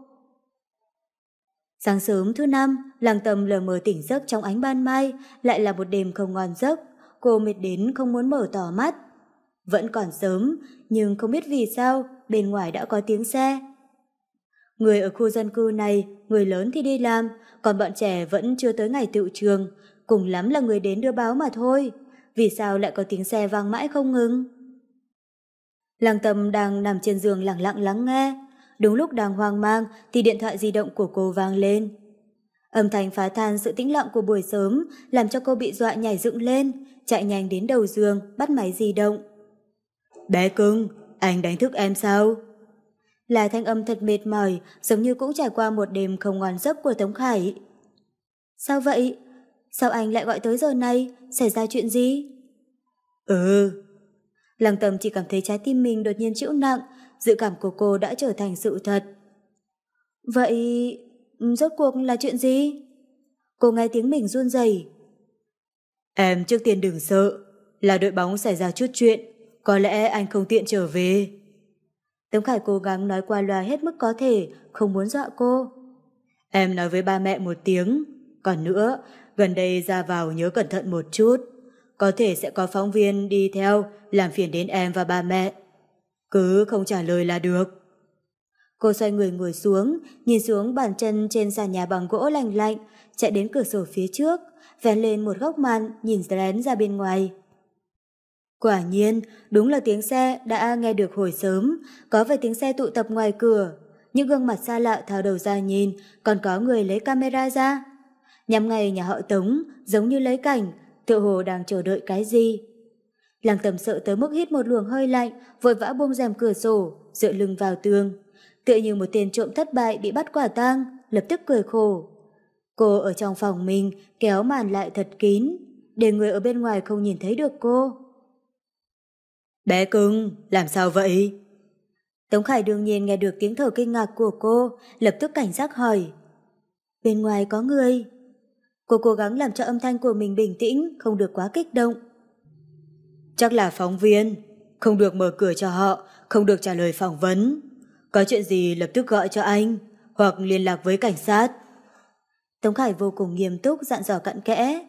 Sáng sớm thứ năm, làng tầm lờ mờ tỉnh giấc trong ánh ban mai, lại là một đêm không ngon giấc. Cô mệt đến không muốn mở tỏ mắt. Vẫn còn sớm, nhưng không biết vì sao, bên ngoài đã có tiếng xe. Người ở khu dân cư này, người lớn thì đi làm, còn bọn trẻ vẫn chưa tới ngày tựu trường, cùng lắm là người đến đưa báo mà thôi. Vì sao lại có tiếng xe vang mãi không ngừng? Lăng Tâm đang nằm trên giường lặng lặng lắng nghe. Đúng lúc đang hoang mang thì điện thoại di động của cô vang lên. Âm thanh phá than sự tĩnh lặng của buổi sớm làm cho cô bị dọa nhảy dựng lên, chạy nhanh đến đầu giường bắt máy di động. Bé cưng, anh đánh thức em sao? Là thanh âm thật mệt mỏi, giống như cũng trải qua một đêm không ngon giấc của Tống Khải. Sao vậy? Sao anh lại gọi tới giờ này? Xảy ra chuyện gì? Ừ, Lăng Tâm chỉ cảm thấy trái tim mình đột nhiên chịu nặng, dự cảm của cô đã trở thành sự thật. Vậy, rốt cuộc là chuyện gì? Cô nghe tiếng mình run rẩy. Em trước tiên đừng sợ, là đội bóng xảy ra chút chuyện, có lẽ anh không tiện trở về. Tống Khải cố gắng nói qua loa hết mức có thể, không muốn dọa cô. Em nói với ba mẹ một tiếng, còn nữa, gần đây ra vào nhớ cẩn thận một chút có thể sẽ có phóng viên đi theo làm phiền đến em và ba mẹ. Cứ không trả lời là được. Cô xoay người ngồi xuống, nhìn xuống bàn chân trên sàn nhà bằng gỗ lành lạnh, chạy đến cửa sổ phía trước, vén lên một góc màn, nhìn lén ra bên ngoài. Quả nhiên, đúng là tiếng xe đã nghe được hồi sớm, có vài tiếng xe tụ tập ngoài cửa. Những gương mặt xa lạ thò đầu ra nhìn, còn có người lấy camera ra. nhằm ngày nhà họ Tống, giống như lấy cảnh, tựa hồ đang chờ đợi cái gì. Lăng tầm sợ tới mức hít một luồng hơi lạnh, vội vã buông rèm cửa sổ, dựa lưng vào tường. Tựa như một tên trộm thất bại bị bắt quả tang, lập tức cười khổ. Cô ở trong phòng mình, kéo màn lại thật kín, để người ở bên ngoài không nhìn thấy được cô. Bé cưng, làm sao vậy? Tống Khải đương nhiên nghe được tiếng thở kinh ngạc của cô, lập tức cảnh giác hỏi. Bên ngoài có người cô cố gắng làm cho âm thanh của mình bình tĩnh, không được quá kích động. Chắc là phóng viên, không được mở cửa cho họ, không được trả lời phỏng vấn. Có chuyện gì lập tức gọi cho anh, hoặc liên lạc với cảnh sát. Tống Khải vô cùng nghiêm túc dặn dò cặn kẽ.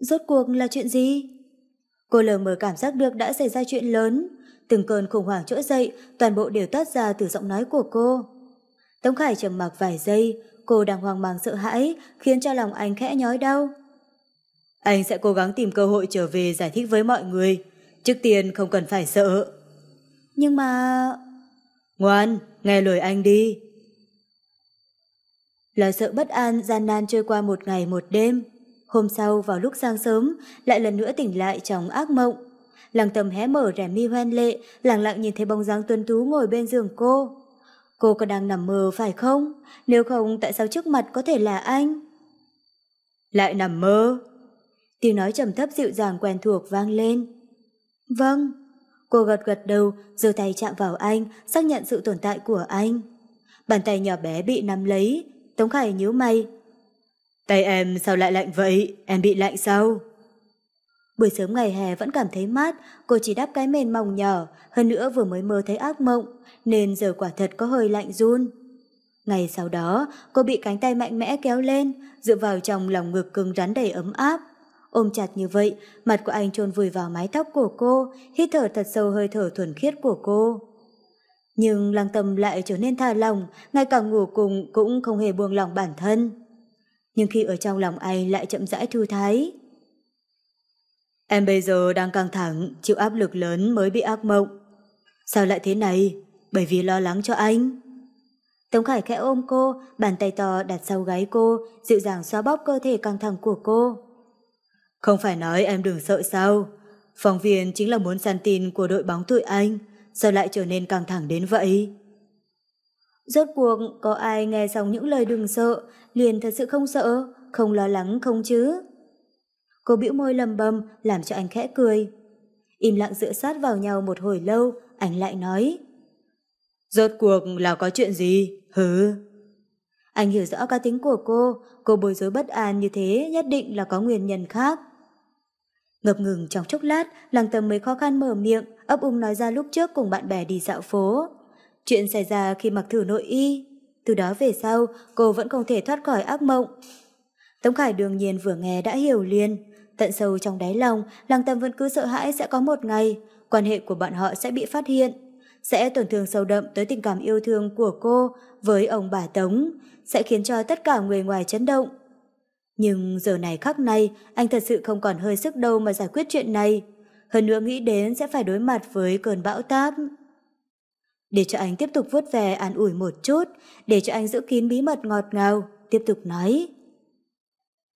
Rốt cuộc là chuyện gì? Cô lờ mờ cảm giác được đã xảy ra chuyện lớn. Từng cơn khủng hoảng trỗi dậy, toàn bộ đều toát ra từ giọng nói của cô. Tống Khải trầm mặc vài giây, cô đang hoang mang sợ hãi, khiến cho lòng anh khẽ nhói đau. Anh sẽ cố gắng tìm cơ hội trở về giải thích với mọi người, trước tiên không cần phải sợ. Nhưng mà... Ngoan, nghe lời anh đi. Lo sợ bất an gian nan trôi qua một ngày một đêm. Hôm sau vào lúc sáng sớm, lại lần nữa tỉnh lại trong ác mộng. Làng tầm hé mở rẻ mi hoen lệ, lặng lặng nhìn thấy bóng dáng tuân tú ngồi bên giường cô. Cô có đang nằm mơ phải không? Nếu không tại sao trước mặt có thể là anh? Lại nằm mơ? Tiếng nói trầm thấp dịu dàng quen thuộc vang lên. Vâng. Cô gật gật đầu, giơ tay chạm vào anh, xác nhận sự tồn tại của anh. Bàn tay nhỏ bé bị nắm lấy, Tống Khải nhíu mày. Tay em sao lại lạnh vậy? Em bị lạnh sao? Buổi sớm ngày hè vẫn cảm thấy mát, cô chỉ đắp cái mền mỏng nhỏ, hơn nữa vừa mới mơ thấy ác mộng nên giờ quả thật có hơi lạnh run. Ngày sau đó, cô bị cánh tay mạnh mẽ kéo lên, dựa vào trong lòng ngực cứng rắn đầy ấm áp. Ôm chặt như vậy, mặt của anh trôn vùi vào mái tóc của cô, hít thở thật sâu hơi thở thuần khiết của cô. Nhưng lăng tâm lại trở nên tha lòng, ngay cả ngủ cùng cũng không hề buông lòng bản thân. Nhưng khi ở trong lòng anh lại chậm rãi thư thái. Em bây giờ đang căng thẳng, chịu áp lực lớn mới bị ác mộng. Sao lại thế này? bởi vì lo lắng cho anh. Tống Khải khẽ ôm cô, bàn tay to đặt sau gáy cô, dịu dàng xoa bóp cơ thể căng thẳng của cô. Không phải nói em đừng sợ sao? Phóng viên chính là muốn săn tin của đội bóng tụi anh, sao lại trở nên căng thẳng đến vậy? Rốt cuộc có ai nghe xong những lời đừng sợ, liền thật sự không sợ, không lo lắng không chứ? Cô bĩu môi lầm bầm làm cho anh khẽ cười. Im lặng dựa sát vào nhau một hồi lâu, anh lại nói. Rốt cuộc là có chuyện gì? Hứ? Anh hiểu rõ cá tính của cô, cô bối rối bất an như thế nhất định là có nguyên nhân khác. Ngập ngừng trong chốc lát, làng tầm mới khó khăn mở miệng, ấp úng nói ra lúc trước cùng bạn bè đi dạo phố. Chuyện xảy ra khi mặc thử nội y. Từ đó về sau, cô vẫn không thể thoát khỏi ác mộng. Tống Khải đương nhiên vừa nghe đã hiểu liền. Tận sâu trong đáy lòng, làng tầm vẫn cứ sợ hãi sẽ có một ngày, quan hệ của bọn họ sẽ bị phát hiện sẽ tổn thương sâu đậm tới tình cảm yêu thương của cô với ông bà Tống, sẽ khiến cho tất cả người ngoài chấn động. Nhưng giờ này khắc này, anh thật sự không còn hơi sức đâu mà giải quyết chuyện này. Hơn nữa nghĩ đến sẽ phải đối mặt với cơn bão táp. Để cho anh tiếp tục vuốt về an ủi một chút, để cho anh giữ kín bí mật ngọt ngào, tiếp tục nói.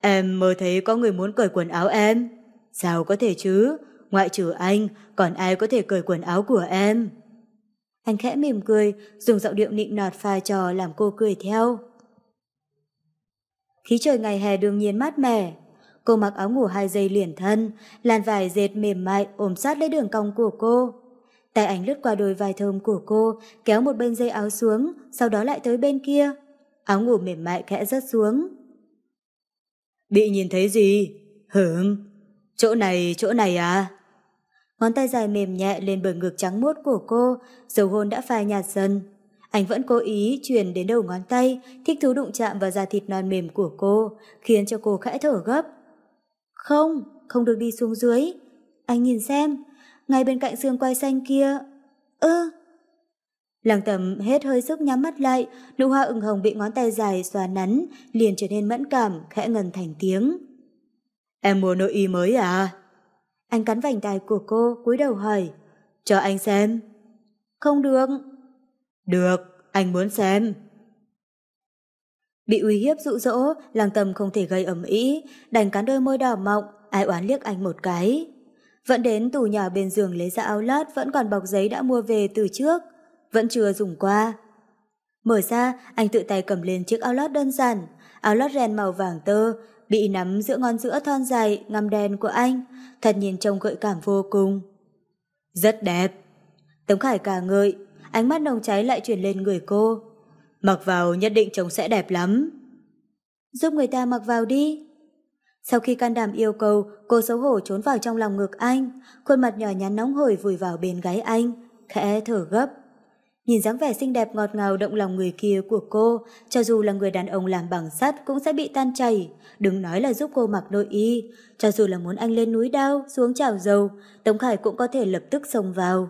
Em mơ thấy có người muốn cởi quần áo em. Sao có thể chứ? Ngoại trừ anh, còn ai có thể cởi quần áo của em? Anh khẽ mỉm cười, dùng giọng điệu nịnh nọt pha trò làm cô cười theo. Khí trời ngày hè đương nhiên mát mẻ. Cô mặc áo ngủ hai dây liền thân, làn vải dệt mềm mại ôm sát lấy đường cong của cô. Tay anh lướt qua đôi vai thơm của cô, kéo một bên dây áo xuống, sau đó lại tới bên kia. Áo ngủ mềm mại khẽ rớt xuống. Bị nhìn thấy gì? Hửng, chỗ này, chỗ này à? ngón tay dài mềm nhẹ lên bờ ngực trắng muốt của cô, dầu hôn đã phai nhạt dần. Anh vẫn cố ý truyền đến đầu ngón tay, thích thú đụng chạm vào da thịt non mềm của cô, khiến cho cô khẽ thở gấp. Không, không được đi xuống dưới. Anh nhìn xem, ngay bên cạnh xương quai xanh kia. Ơ! Ừ. Lăng tầm hết hơi sức nhắm mắt lại, nụ hoa ửng hồng bị ngón tay dài xòa nắn, liền trở nên mẫn cảm, khẽ ngần thành tiếng. Em mua nội y mới à? Anh cắn vành tai của cô, cúi đầu hỏi. Cho anh xem. Không được. Được, anh muốn xem. Bị uy hiếp dụ dỗ, làng tâm không thể gây ẩm ý, đành cắn đôi môi đỏ mọng, ai oán liếc anh một cái. Vẫn đến tủ nhỏ bên giường lấy ra áo lót vẫn còn bọc giấy đã mua về từ trước, vẫn chưa dùng qua. Mở ra, anh tự tay cầm lên chiếc áo lót đơn giản, áo lót ren màu vàng tơ, bị nắm giữa ngón giữa thon dài ngăm đen của anh, thật nhìn trông gợi cảm vô cùng. Rất đẹp. Tống Khải cả ngợi, ánh mắt nồng cháy lại chuyển lên người cô. Mặc vào nhất định trông sẽ đẹp lắm. Giúp người ta mặc vào đi. Sau khi can đảm yêu cầu, cô xấu hổ trốn vào trong lòng ngực anh, khuôn mặt nhỏ nhắn nóng hổi vùi vào bên gáy anh, khẽ thở gấp. Nhìn dáng vẻ xinh đẹp ngọt ngào động lòng người kia của cô, cho dù là người đàn ông làm bằng sắt cũng sẽ bị tan chảy. Đừng nói là giúp cô mặc nội y. Cho dù là muốn anh lên núi đao, xuống chảo dầu, Tống Khải cũng có thể lập tức xông vào.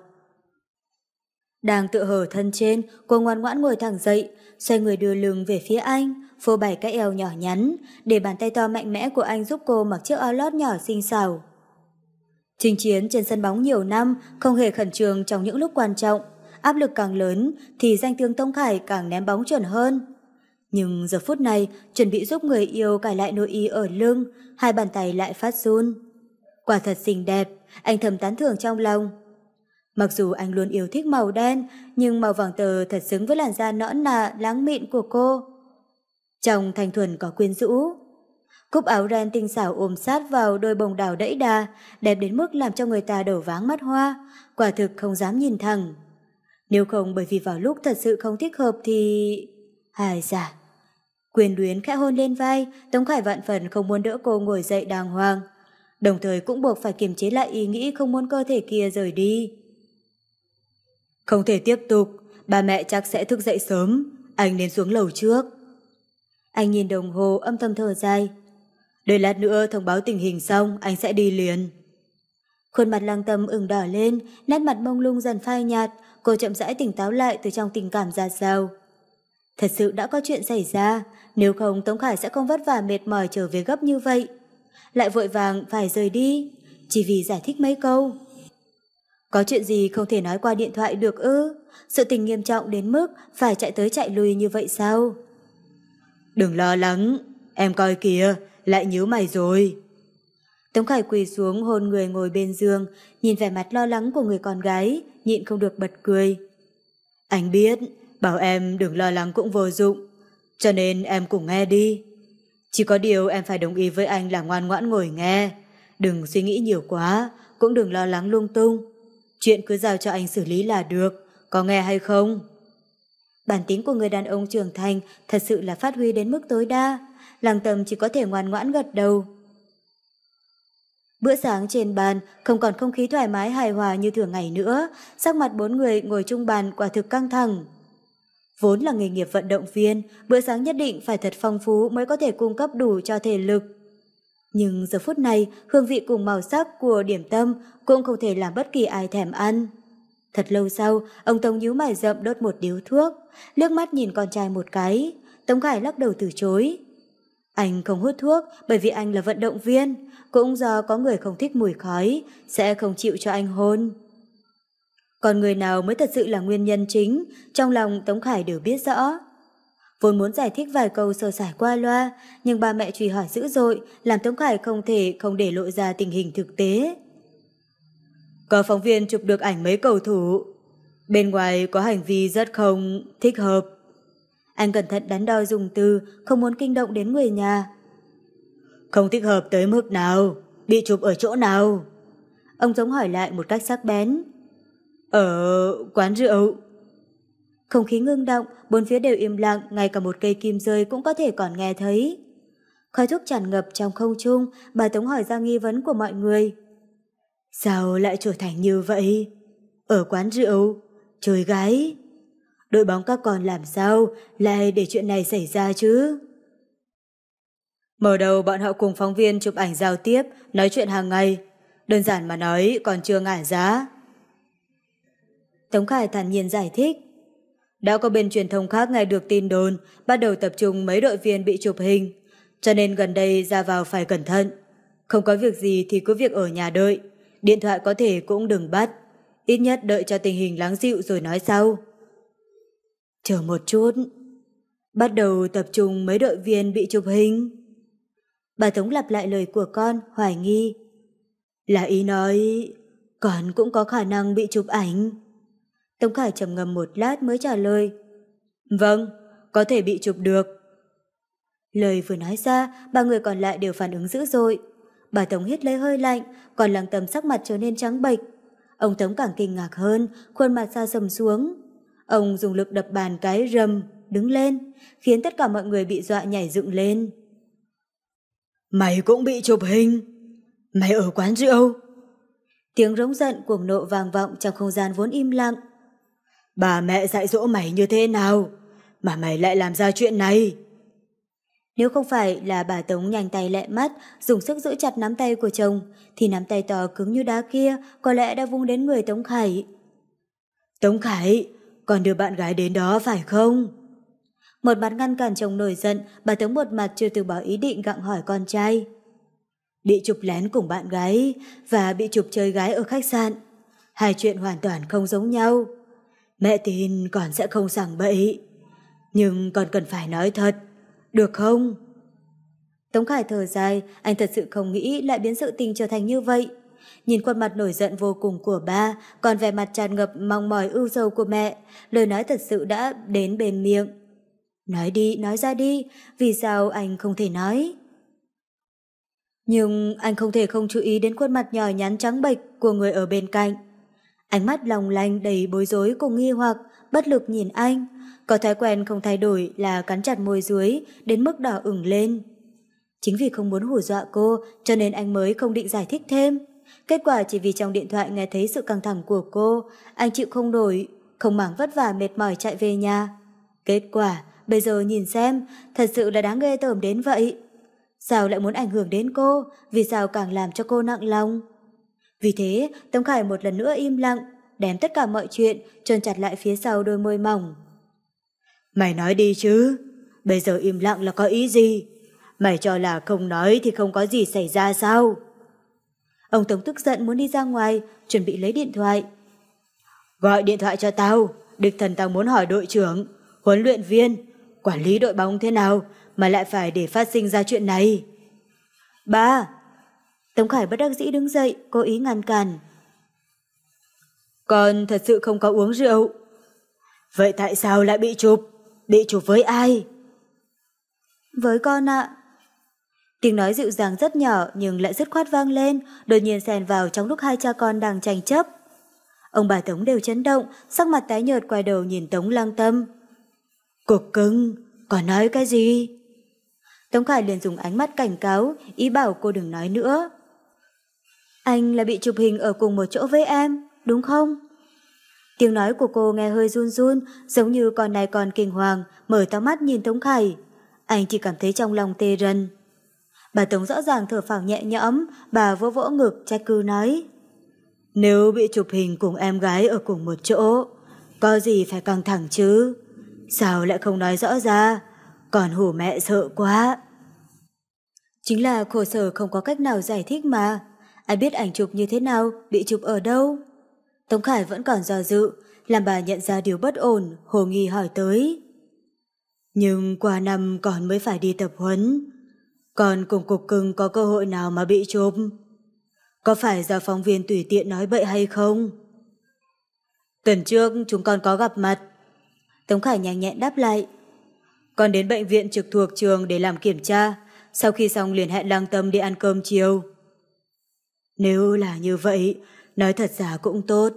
Đang tự hở thân trên, cô ngoan ngoãn ngồi thẳng dậy, xoay người đưa lưng về phía anh, phô bày cái eo nhỏ nhắn, để bàn tay to mạnh mẽ của anh giúp cô mặc chiếc áo lót nhỏ xinh xào. Trình chiến trên sân bóng nhiều năm, không hề khẩn trương trong những lúc quan trọng, áp lực càng lớn thì danh tướng Tông Khải càng ném bóng chuẩn hơn. Nhưng giờ phút này, chuẩn bị giúp người yêu cải lại nội y ở lưng, hai bàn tay lại phát run. Quả thật xinh đẹp, anh thầm tán thưởng trong lòng. Mặc dù anh luôn yêu thích màu đen, nhưng màu vàng tờ thật xứng với làn da nõn nà, láng mịn của cô. Trong thanh thuần có quyến rũ. cúp áo ren tinh xảo ôm sát vào đôi bồng đào đẫy đà, đẹp đến mức làm cho người ta đổ váng mắt hoa, quả thực không dám nhìn thẳng. Nếu không bởi vì vào lúc thật sự không thích hợp thì... Hài giả. Dạ. Quyền luyến khẽ hôn lên vai, Tống Khải vạn phần không muốn đỡ cô ngồi dậy đàng hoàng. Đồng thời cũng buộc phải kiềm chế lại ý nghĩ không muốn cơ thể kia rời đi. Không thể tiếp tục, bà mẹ chắc sẽ thức dậy sớm, anh nên xuống lầu trước. Anh nhìn đồng hồ âm thầm thở dài. Đợi lát nữa thông báo tình hình xong, anh sẽ đi liền. Khuôn mặt lang tâm ửng đỏ lên, nét mặt mông lung dần phai nhạt, cô chậm rãi tỉnh táo lại từ trong tình cảm ra sao. Thật sự đã có chuyện xảy ra, nếu không Tống Khải sẽ không vất vả mệt mỏi trở về gấp như vậy. Lại vội vàng phải rời đi, chỉ vì giải thích mấy câu. Có chuyện gì không thể nói qua điện thoại được ư? Sự tình nghiêm trọng đến mức phải chạy tới chạy lui như vậy sao? Đừng lo lắng, em coi kìa, lại nhớ mày rồi. Tống Khải quỳ xuống hôn người ngồi bên giường, nhìn vẻ mặt lo lắng của người con gái, nhịn không được bật cười. Anh biết, bảo em đừng lo lắng cũng vô dụng, cho nên em cũng nghe đi. Chỉ có điều em phải đồng ý với anh là ngoan ngoãn ngồi nghe, đừng suy nghĩ nhiều quá, cũng đừng lo lắng lung tung. Chuyện cứ giao cho anh xử lý là được, có nghe hay không? Bản tính của người đàn ông trưởng thành thật sự là phát huy đến mức tối đa. Làng tầm chỉ có thể ngoan ngoãn gật đầu. Bữa sáng trên bàn không còn không khí thoải mái hài hòa như thường ngày nữa, sắc mặt bốn người ngồi chung bàn quả thực căng thẳng. Vốn là nghề nghiệp vận động viên, bữa sáng nhất định phải thật phong phú mới có thể cung cấp đủ cho thể lực. Nhưng giờ phút này, hương vị cùng màu sắc của điểm tâm cũng không thể làm bất kỳ ai thèm ăn. Thật lâu sau, ông Tống nhíu mày rậm đốt một điếu thuốc, liếc mắt nhìn con trai một cái. Tống Khải lắc đầu từ chối. Anh không hút thuốc bởi vì anh là vận động viên, cũng do có người không thích mùi khói, sẽ không chịu cho anh hôn. Còn người nào mới thật sự là nguyên nhân chính, trong lòng Tống Khải đều biết rõ. Vốn muốn giải thích vài câu sơ sải qua loa, nhưng ba mẹ truy hỏi dữ dội, làm Tống Khải không thể không để lộ ra tình hình thực tế. Có phóng viên chụp được ảnh mấy cầu thủ. Bên ngoài có hành vi rất không thích hợp. Anh cẩn thận đắn đo dùng từ, không muốn kinh động đến người nhà. Không thích hợp tới mức nào, bị chụp ở chỗ nào? Ông giống hỏi lại một cách sắc bén. Ở quán rượu. Không khí ngưng động, bốn phía đều im lặng, ngay cả một cây kim rơi cũng có thể còn nghe thấy. Khói thuốc tràn ngập trong không trung, bà Tống hỏi ra nghi vấn của mọi người. Sao lại trở thành như vậy? Ở quán rượu, trời gái. Đội bóng các con làm sao lại để chuyện này xảy ra chứ? Mở đầu bọn họ cùng phóng viên chụp ảnh giao tiếp, nói chuyện hàng ngày. Đơn giản mà nói còn chưa ngả giá. Tống Khải thản nhiên giải thích. Đã có bên truyền thông khác nghe được tin đồn, bắt đầu tập trung mấy đội viên bị chụp hình. Cho nên gần đây ra vào phải cẩn thận. Không có việc gì thì cứ việc ở nhà đợi. Điện thoại có thể cũng đừng bắt. Ít nhất đợi cho tình hình lắng dịu rồi nói sau. Chờ một chút. Bắt đầu tập trung mấy đội viên bị chụp hình. Bà thống lặp lại lời của con, hoài nghi. Là ý nói, con cũng có khả năng bị chụp ảnh. Tống Khải trầm ngầm một lát mới trả lời. Vâng, có thể bị chụp được. Lời vừa nói ra, ba người còn lại đều phản ứng dữ dội. Bà Tống hít lấy hơi lạnh, còn lăng tầm sắc mặt trở nên trắng bệch. Ông Tống càng kinh ngạc hơn, khuôn mặt xa sầm xuống. Ông dùng lực đập bàn cái rầm, đứng lên, khiến tất cả mọi người bị dọa nhảy dựng lên. Mày cũng bị chụp hình. Mày ở quán rượu. Tiếng rống giận cuồng nộ vang vọng trong không gian vốn im lặng. Bà mẹ dạy dỗ mày như thế nào mà mày lại làm ra chuyện này? Nếu không phải là bà Tống nhanh tay lẹ mắt, dùng sức giữ chặt nắm tay của chồng, thì nắm tay to cứng như đá kia có lẽ đã vung đến người Tống Khải. Tống Khải, còn đưa bạn gái đến đó phải không? một mặt ngăn cản chồng nổi giận, bà tướng một mặt chưa từ bỏ ý định gặng hỏi con trai. Bị chụp lén cùng bạn gái và bị chụp chơi gái ở khách sạn. Hai chuyện hoàn toàn không giống nhau. Mẹ tin con sẽ không sảng bậy. Nhưng con cần phải nói thật, được không? Tống Khải thở dài, anh thật sự không nghĩ lại biến sự tình trở thành như vậy. Nhìn khuôn mặt nổi giận vô cùng của ba, còn vẻ mặt tràn ngập mong mỏi ưu sầu của mẹ, lời nói thật sự đã đến bên miệng. Nói đi, nói ra đi, vì sao anh không thể nói? Nhưng anh không thể không chú ý đến khuôn mặt nhỏ nhắn trắng bệch của người ở bên cạnh. Ánh mắt lòng lanh đầy bối rối cùng nghi hoặc, bất lực nhìn anh, có thói quen không thay đổi là cắn chặt môi dưới đến mức đỏ ửng lên. Chính vì không muốn hù dọa cô cho nên anh mới không định giải thích thêm. Kết quả chỉ vì trong điện thoại nghe thấy sự căng thẳng của cô, anh chịu không nổi, không mảng vất vả mệt mỏi chạy về nhà. Kết quả bây giờ nhìn xem, thật sự là đáng ghê tởm đến vậy. Sao lại muốn ảnh hưởng đến cô, vì sao càng làm cho cô nặng lòng? Vì thế, Tống Khải một lần nữa im lặng, đem tất cả mọi chuyện trơn chặt lại phía sau đôi môi mỏng. Mày nói đi chứ, bây giờ im lặng là có ý gì? Mày cho là không nói thì không có gì xảy ra sao? Ông Tống tức giận muốn đi ra ngoài, chuẩn bị lấy điện thoại. Gọi điện thoại cho tao, địch thần tao muốn hỏi đội trưởng, huấn luyện viên, quản lý đội bóng thế nào mà lại phải để phát sinh ra chuyện này. Ba! Tống Khải bất đắc dĩ đứng dậy, cố ý ngăn cản. Con thật sự không có uống rượu. Vậy tại sao lại bị chụp? Bị chụp với ai? Với con ạ. Tiếng nói dịu dàng rất nhỏ nhưng lại rất khoát vang lên, đột nhiên xèn vào trong lúc hai cha con đang tranh chấp. Ông bà Tống đều chấn động, sắc mặt tái nhợt quay đầu nhìn Tống lang tâm. Cục cưng, có nói cái gì? Tống Khải liền dùng ánh mắt cảnh cáo, ý bảo cô đừng nói nữa. Anh là bị chụp hình ở cùng một chỗ với em, đúng không? Tiếng nói của cô nghe hơi run run, giống như con này còn kinh hoàng, mở to mắt nhìn Tống Khải. Anh chỉ cảm thấy trong lòng tê rần. Bà Tống rõ ràng thở phào nhẹ nhõm, bà vỗ vỗ ngực trách cứ nói. Nếu bị chụp hình cùng em gái ở cùng một chỗ, có gì phải căng thẳng chứ? sao lại không nói rõ ra? Còn hủ mẹ sợ quá. Chính là khổ sở không có cách nào giải thích mà. Ai biết ảnh chụp như thế nào, bị chụp ở đâu? Tống Khải vẫn còn do dự, làm bà nhận ra điều bất ổn, hồ nghi hỏi tới. Nhưng qua năm còn mới phải đi tập huấn. Còn cùng cục cưng có cơ hội nào mà bị chụp? Có phải do phóng viên tùy tiện nói bậy hay không? Tuần trước chúng con có gặp mặt, Tống Khải nhanh nhẹn đáp lại. Con đến bệnh viện trực thuộc trường để làm kiểm tra, sau khi xong liền hẹn lang tâm đi ăn cơm chiều. Nếu là như vậy, nói thật giả cũng tốt.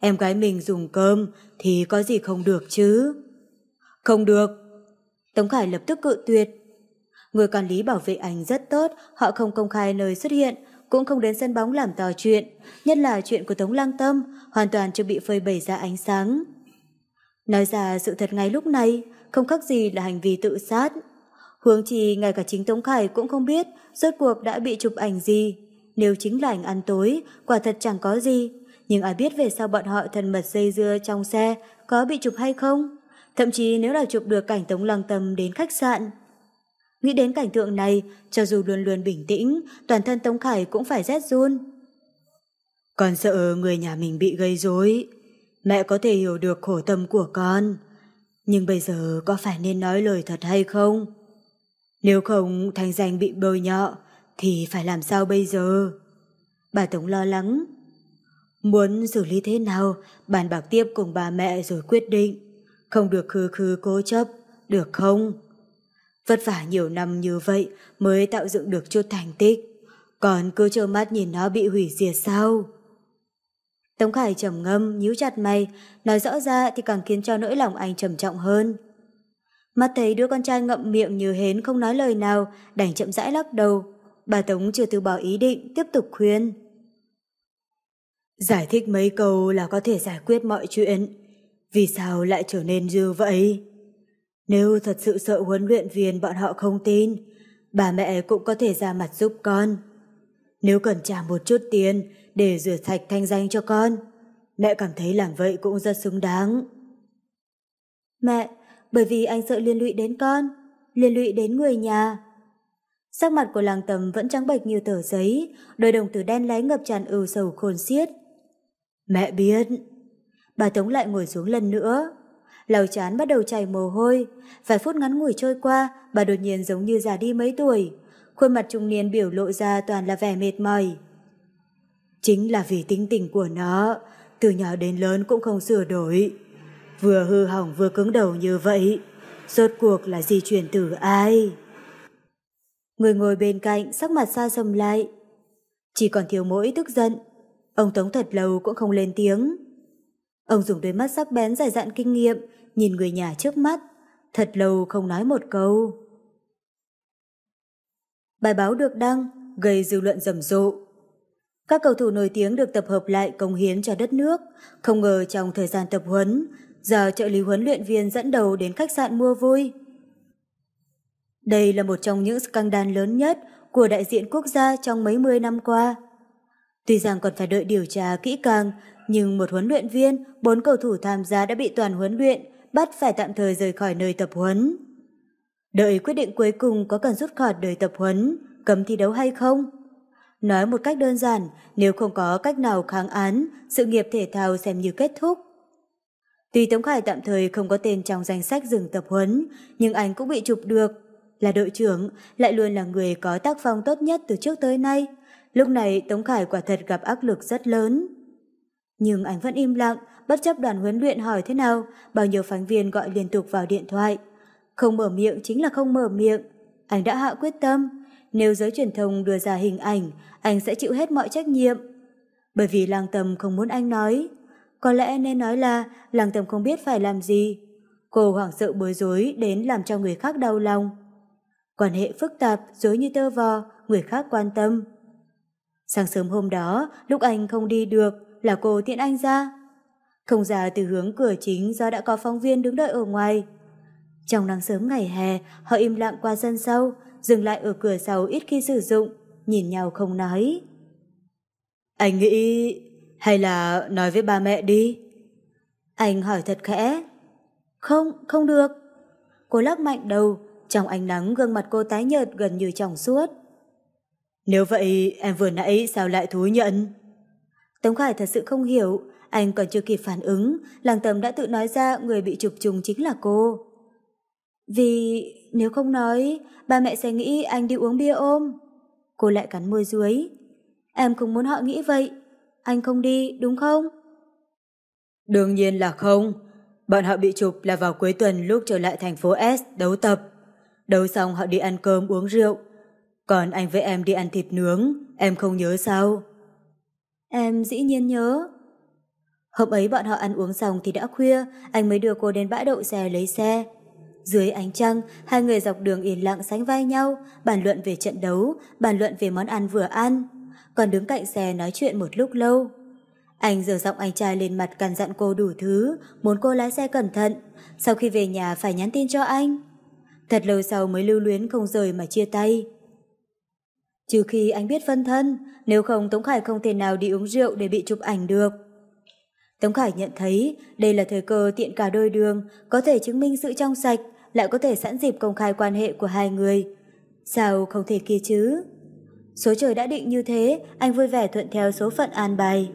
Em gái mình dùng cơm thì có gì không được chứ? Không được. Tống Khải lập tức cự tuyệt. Người quản lý bảo vệ anh rất tốt, họ không công khai nơi xuất hiện, cũng không đến sân bóng làm tò chuyện, nhất là chuyện của Tống Lăng Tâm, hoàn toàn chưa bị phơi bày ra ánh sáng. Nói ra sự thật ngay lúc này, không khác gì là hành vi tự sát. Hướng chi ngay cả chính Tống Khải cũng không biết rốt cuộc đã bị chụp ảnh gì. Nếu chính là ảnh ăn tối, quả thật chẳng có gì. Nhưng ai biết về sau bọn họ thân mật dây dưa trong xe có bị chụp hay không? Thậm chí nếu là chụp được cảnh Tống Lăng Tâm đến khách sạn. Nghĩ đến cảnh tượng này, cho dù luôn luôn bình tĩnh, toàn thân Tống Khải cũng phải rét run. Còn sợ người nhà mình bị gây rối mẹ có thể hiểu được khổ tâm của con. Nhưng bây giờ có phải nên nói lời thật hay không? Nếu không thành danh bị bơi nhọ, thì phải làm sao bây giờ? Bà Tống lo lắng. Muốn xử lý thế nào, bàn bạc tiếp cùng bà mẹ rồi quyết định. Không được khư khư cố chấp, được không? Vất vả nhiều năm như vậy mới tạo dựng được chút thành tích. Còn cứ trơ mắt nhìn nó bị hủy diệt sao? Tống Khải trầm ngâm, nhíu chặt mày, nói rõ ra thì càng khiến cho nỗi lòng anh trầm trọng hơn. Mắt thấy đứa con trai ngậm miệng như hến không nói lời nào, đành chậm rãi lắc đầu. Bà Tống chưa từ bỏ ý định, tiếp tục khuyên. Giải thích mấy câu là có thể giải quyết mọi chuyện. Vì sao lại trở nên dư vậy? Nếu thật sự sợ huấn luyện viên bọn họ không tin, bà mẹ cũng có thể ra mặt giúp con. Nếu cần trả một chút tiền để rửa sạch thanh danh cho con. Mẹ cảm thấy làm vậy cũng rất xứng đáng. Mẹ, bởi vì anh sợ liên lụy đến con, liên lụy đến người nhà. Sắc mặt của làng tầm vẫn trắng bệch như tờ giấy, đôi đồng tử đen láy ngập tràn ưu sầu khôn xiết. Mẹ biết. Bà Tống lại ngồi xuống lần nữa. Lào chán bắt đầu chảy mồ hôi. Vài phút ngắn ngủi trôi qua, bà đột nhiên giống như già đi mấy tuổi. Khuôn mặt trung niên biểu lộ ra toàn là vẻ mệt mỏi chính là vì tính tình của nó, từ nhỏ đến lớn cũng không sửa đổi. Vừa hư hỏng vừa cứng đầu như vậy, rốt cuộc là di chuyển từ ai? Người ngồi bên cạnh sắc mặt xa xăm lại, chỉ còn thiếu mỗi tức giận. Ông Tống thật lâu cũng không lên tiếng. Ông dùng đôi mắt sắc bén dài dạn kinh nghiệm, nhìn người nhà trước mắt, thật lâu không nói một câu. Bài báo được đăng, gây dư luận rầm rộ, các cầu thủ nổi tiếng được tập hợp lại công hiến cho đất nước. Không ngờ trong thời gian tập huấn, giờ trợ lý huấn luyện viên dẫn đầu đến khách sạn mua vui. Đây là một trong những scandal lớn nhất của đại diện quốc gia trong mấy mươi năm qua. Tuy rằng còn phải đợi điều tra kỹ càng, nhưng một huấn luyện viên, bốn cầu thủ tham gia đã bị toàn huấn luyện, bắt phải tạm thời rời khỏi nơi tập huấn. Đợi quyết định cuối cùng có cần rút khỏi đời tập huấn, cấm thi đấu hay không? Nói một cách đơn giản, nếu không có cách nào kháng án, sự nghiệp thể thao xem như kết thúc. Tuy Tống Khải tạm thời không có tên trong danh sách dừng tập huấn, nhưng anh cũng bị chụp được. Là đội trưởng, lại luôn là người có tác phong tốt nhất từ trước tới nay. Lúc này Tống Khải quả thật gặp áp lực rất lớn. Nhưng anh vẫn im lặng, bất chấp đoàn huấn luyện hỏi thế nào, bao nhiêu phóng viên gọi liên tục vào điện thoại. Không mở miệng chính là không mở miệng. Anh đã hạ quyết tâm, nếu giới truyền thông đưa ra hình ảnh, anh sẽ chịu hết mọi trách nhiệm. Bởi vì làng tầm không muốn anh nói. Có lẽ nên nói là làng tầm không biết phải làm gì. Cô hoảng sợ bối rối đến làm cho người khác đau lòng. Quan hệ phức tạp, dối như tơ vò, người khác quan tâm. Sáng sớm hôm đó, lúc anh không đi được, là cô tiện anh ra. Không ra từ hướng cửa chính do đã có phóng viên đứng đợi ở ngoài. Trong nắng sớm ngày hè, họ im lặng qua sân sau, dừng lại ở cửa sau ít khi sử dụng nhìn nhau không nói. Anh nghĩ hay là nói với ba mẹ đi. Anh hỏi thật khẽ. Không, không được. Cô lắc mạnh đầu, trong ánh nắng gương mặt cô tái nhợt gần như trong suốt. Nếu vậy em vừa nãy sao lại thú nhận? Tống Khải thật sự không hiểu, anh còn chưa kịp phản ứng, làng tầm đã tự nói ra người bị trục trùng chính là cô. Vì nếu không nói, ba mẹ sẽ nghĩ anh đi uống bia ôm. Cô lại cắn môi dưới. Em không muốn họ nghĩ vậy. Anh không đi, đúng không? Đương nhiên là không. Bọn họ bị chụp là vào cuối tuần lúc trở lại thành phố S đấu tập. Đấu xong họ đi ăn cơm uống rượu. Còn anh với em đi ăn thịt nướng, em không nhớ sao? Em dĩ nhiên nhớ. Hôm ấy bọn họ ăn uống xong thì đã khuya, anh mới đưa cô đến bãi đậu xe lấy xe. Dưới ánh trăng, hai người dọc đường yên lặng sánh vai nhau, bàn luận về trận đấu, bàn luận về món ăn vừa ăn. Còn đứng cạnh xe nói chuyện một lúc lâu. Anh dở giọng anh trai lên mặt cằn dặn cô đủ thứ, muốn cô lái xe cẩn thận, sau khi về nhà phải nhắn tin cho anh. Thật lâu sau mới lưu luyến không rời mà chia tay. Trừ khi anh biết phân thân, nếu không Tống Khải không thể nào đi uống rượu để bị chụp ảnh được. Tống Khải nhận thấy đây là thời cơ tiện cả đôi đường, có thể chứng minh sự trong sạch, lại có thể sẵn dịp công khai quan hệ của hai người. Sao không thể kia chứ? Số trời đã định như thế, anh vui vẻ thuận theo số phận an bài.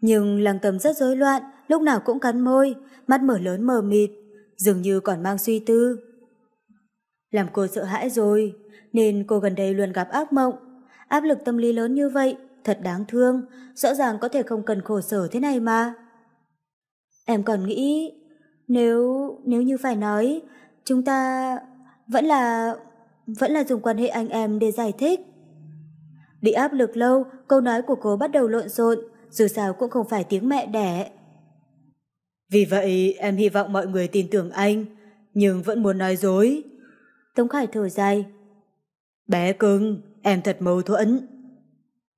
Nhưng lăng tầm rất rối loạn, lúc nào cũng cắn môi, mắt mở lớn mờ mịt, dường như còn mang suy tư. Làm cô sợ hãi rồi, nên cô gần đây luôn gặp ác mộng. Áp lực tâm lý lớn như vậy, thật đáng thương, rõ ràng có thể không cần khổ sở thế này mà. Em còn nghĩ nếu, nếu như phải nói, chúng ta vẫn là, vẫn là dùng quan hệ anh em để giải thích. Bị áp lực lâu, câu nói của cô bắt đầu lộn xộn, dù sao cũng không phải tiếng mẹ đẻ. Vì vậy, em hy vọng mọi người tin tưởng anh, nhưng vẫn muốn nói dối. Tống Khải thở dài. Bé cưng, em thật mâu thuẫn.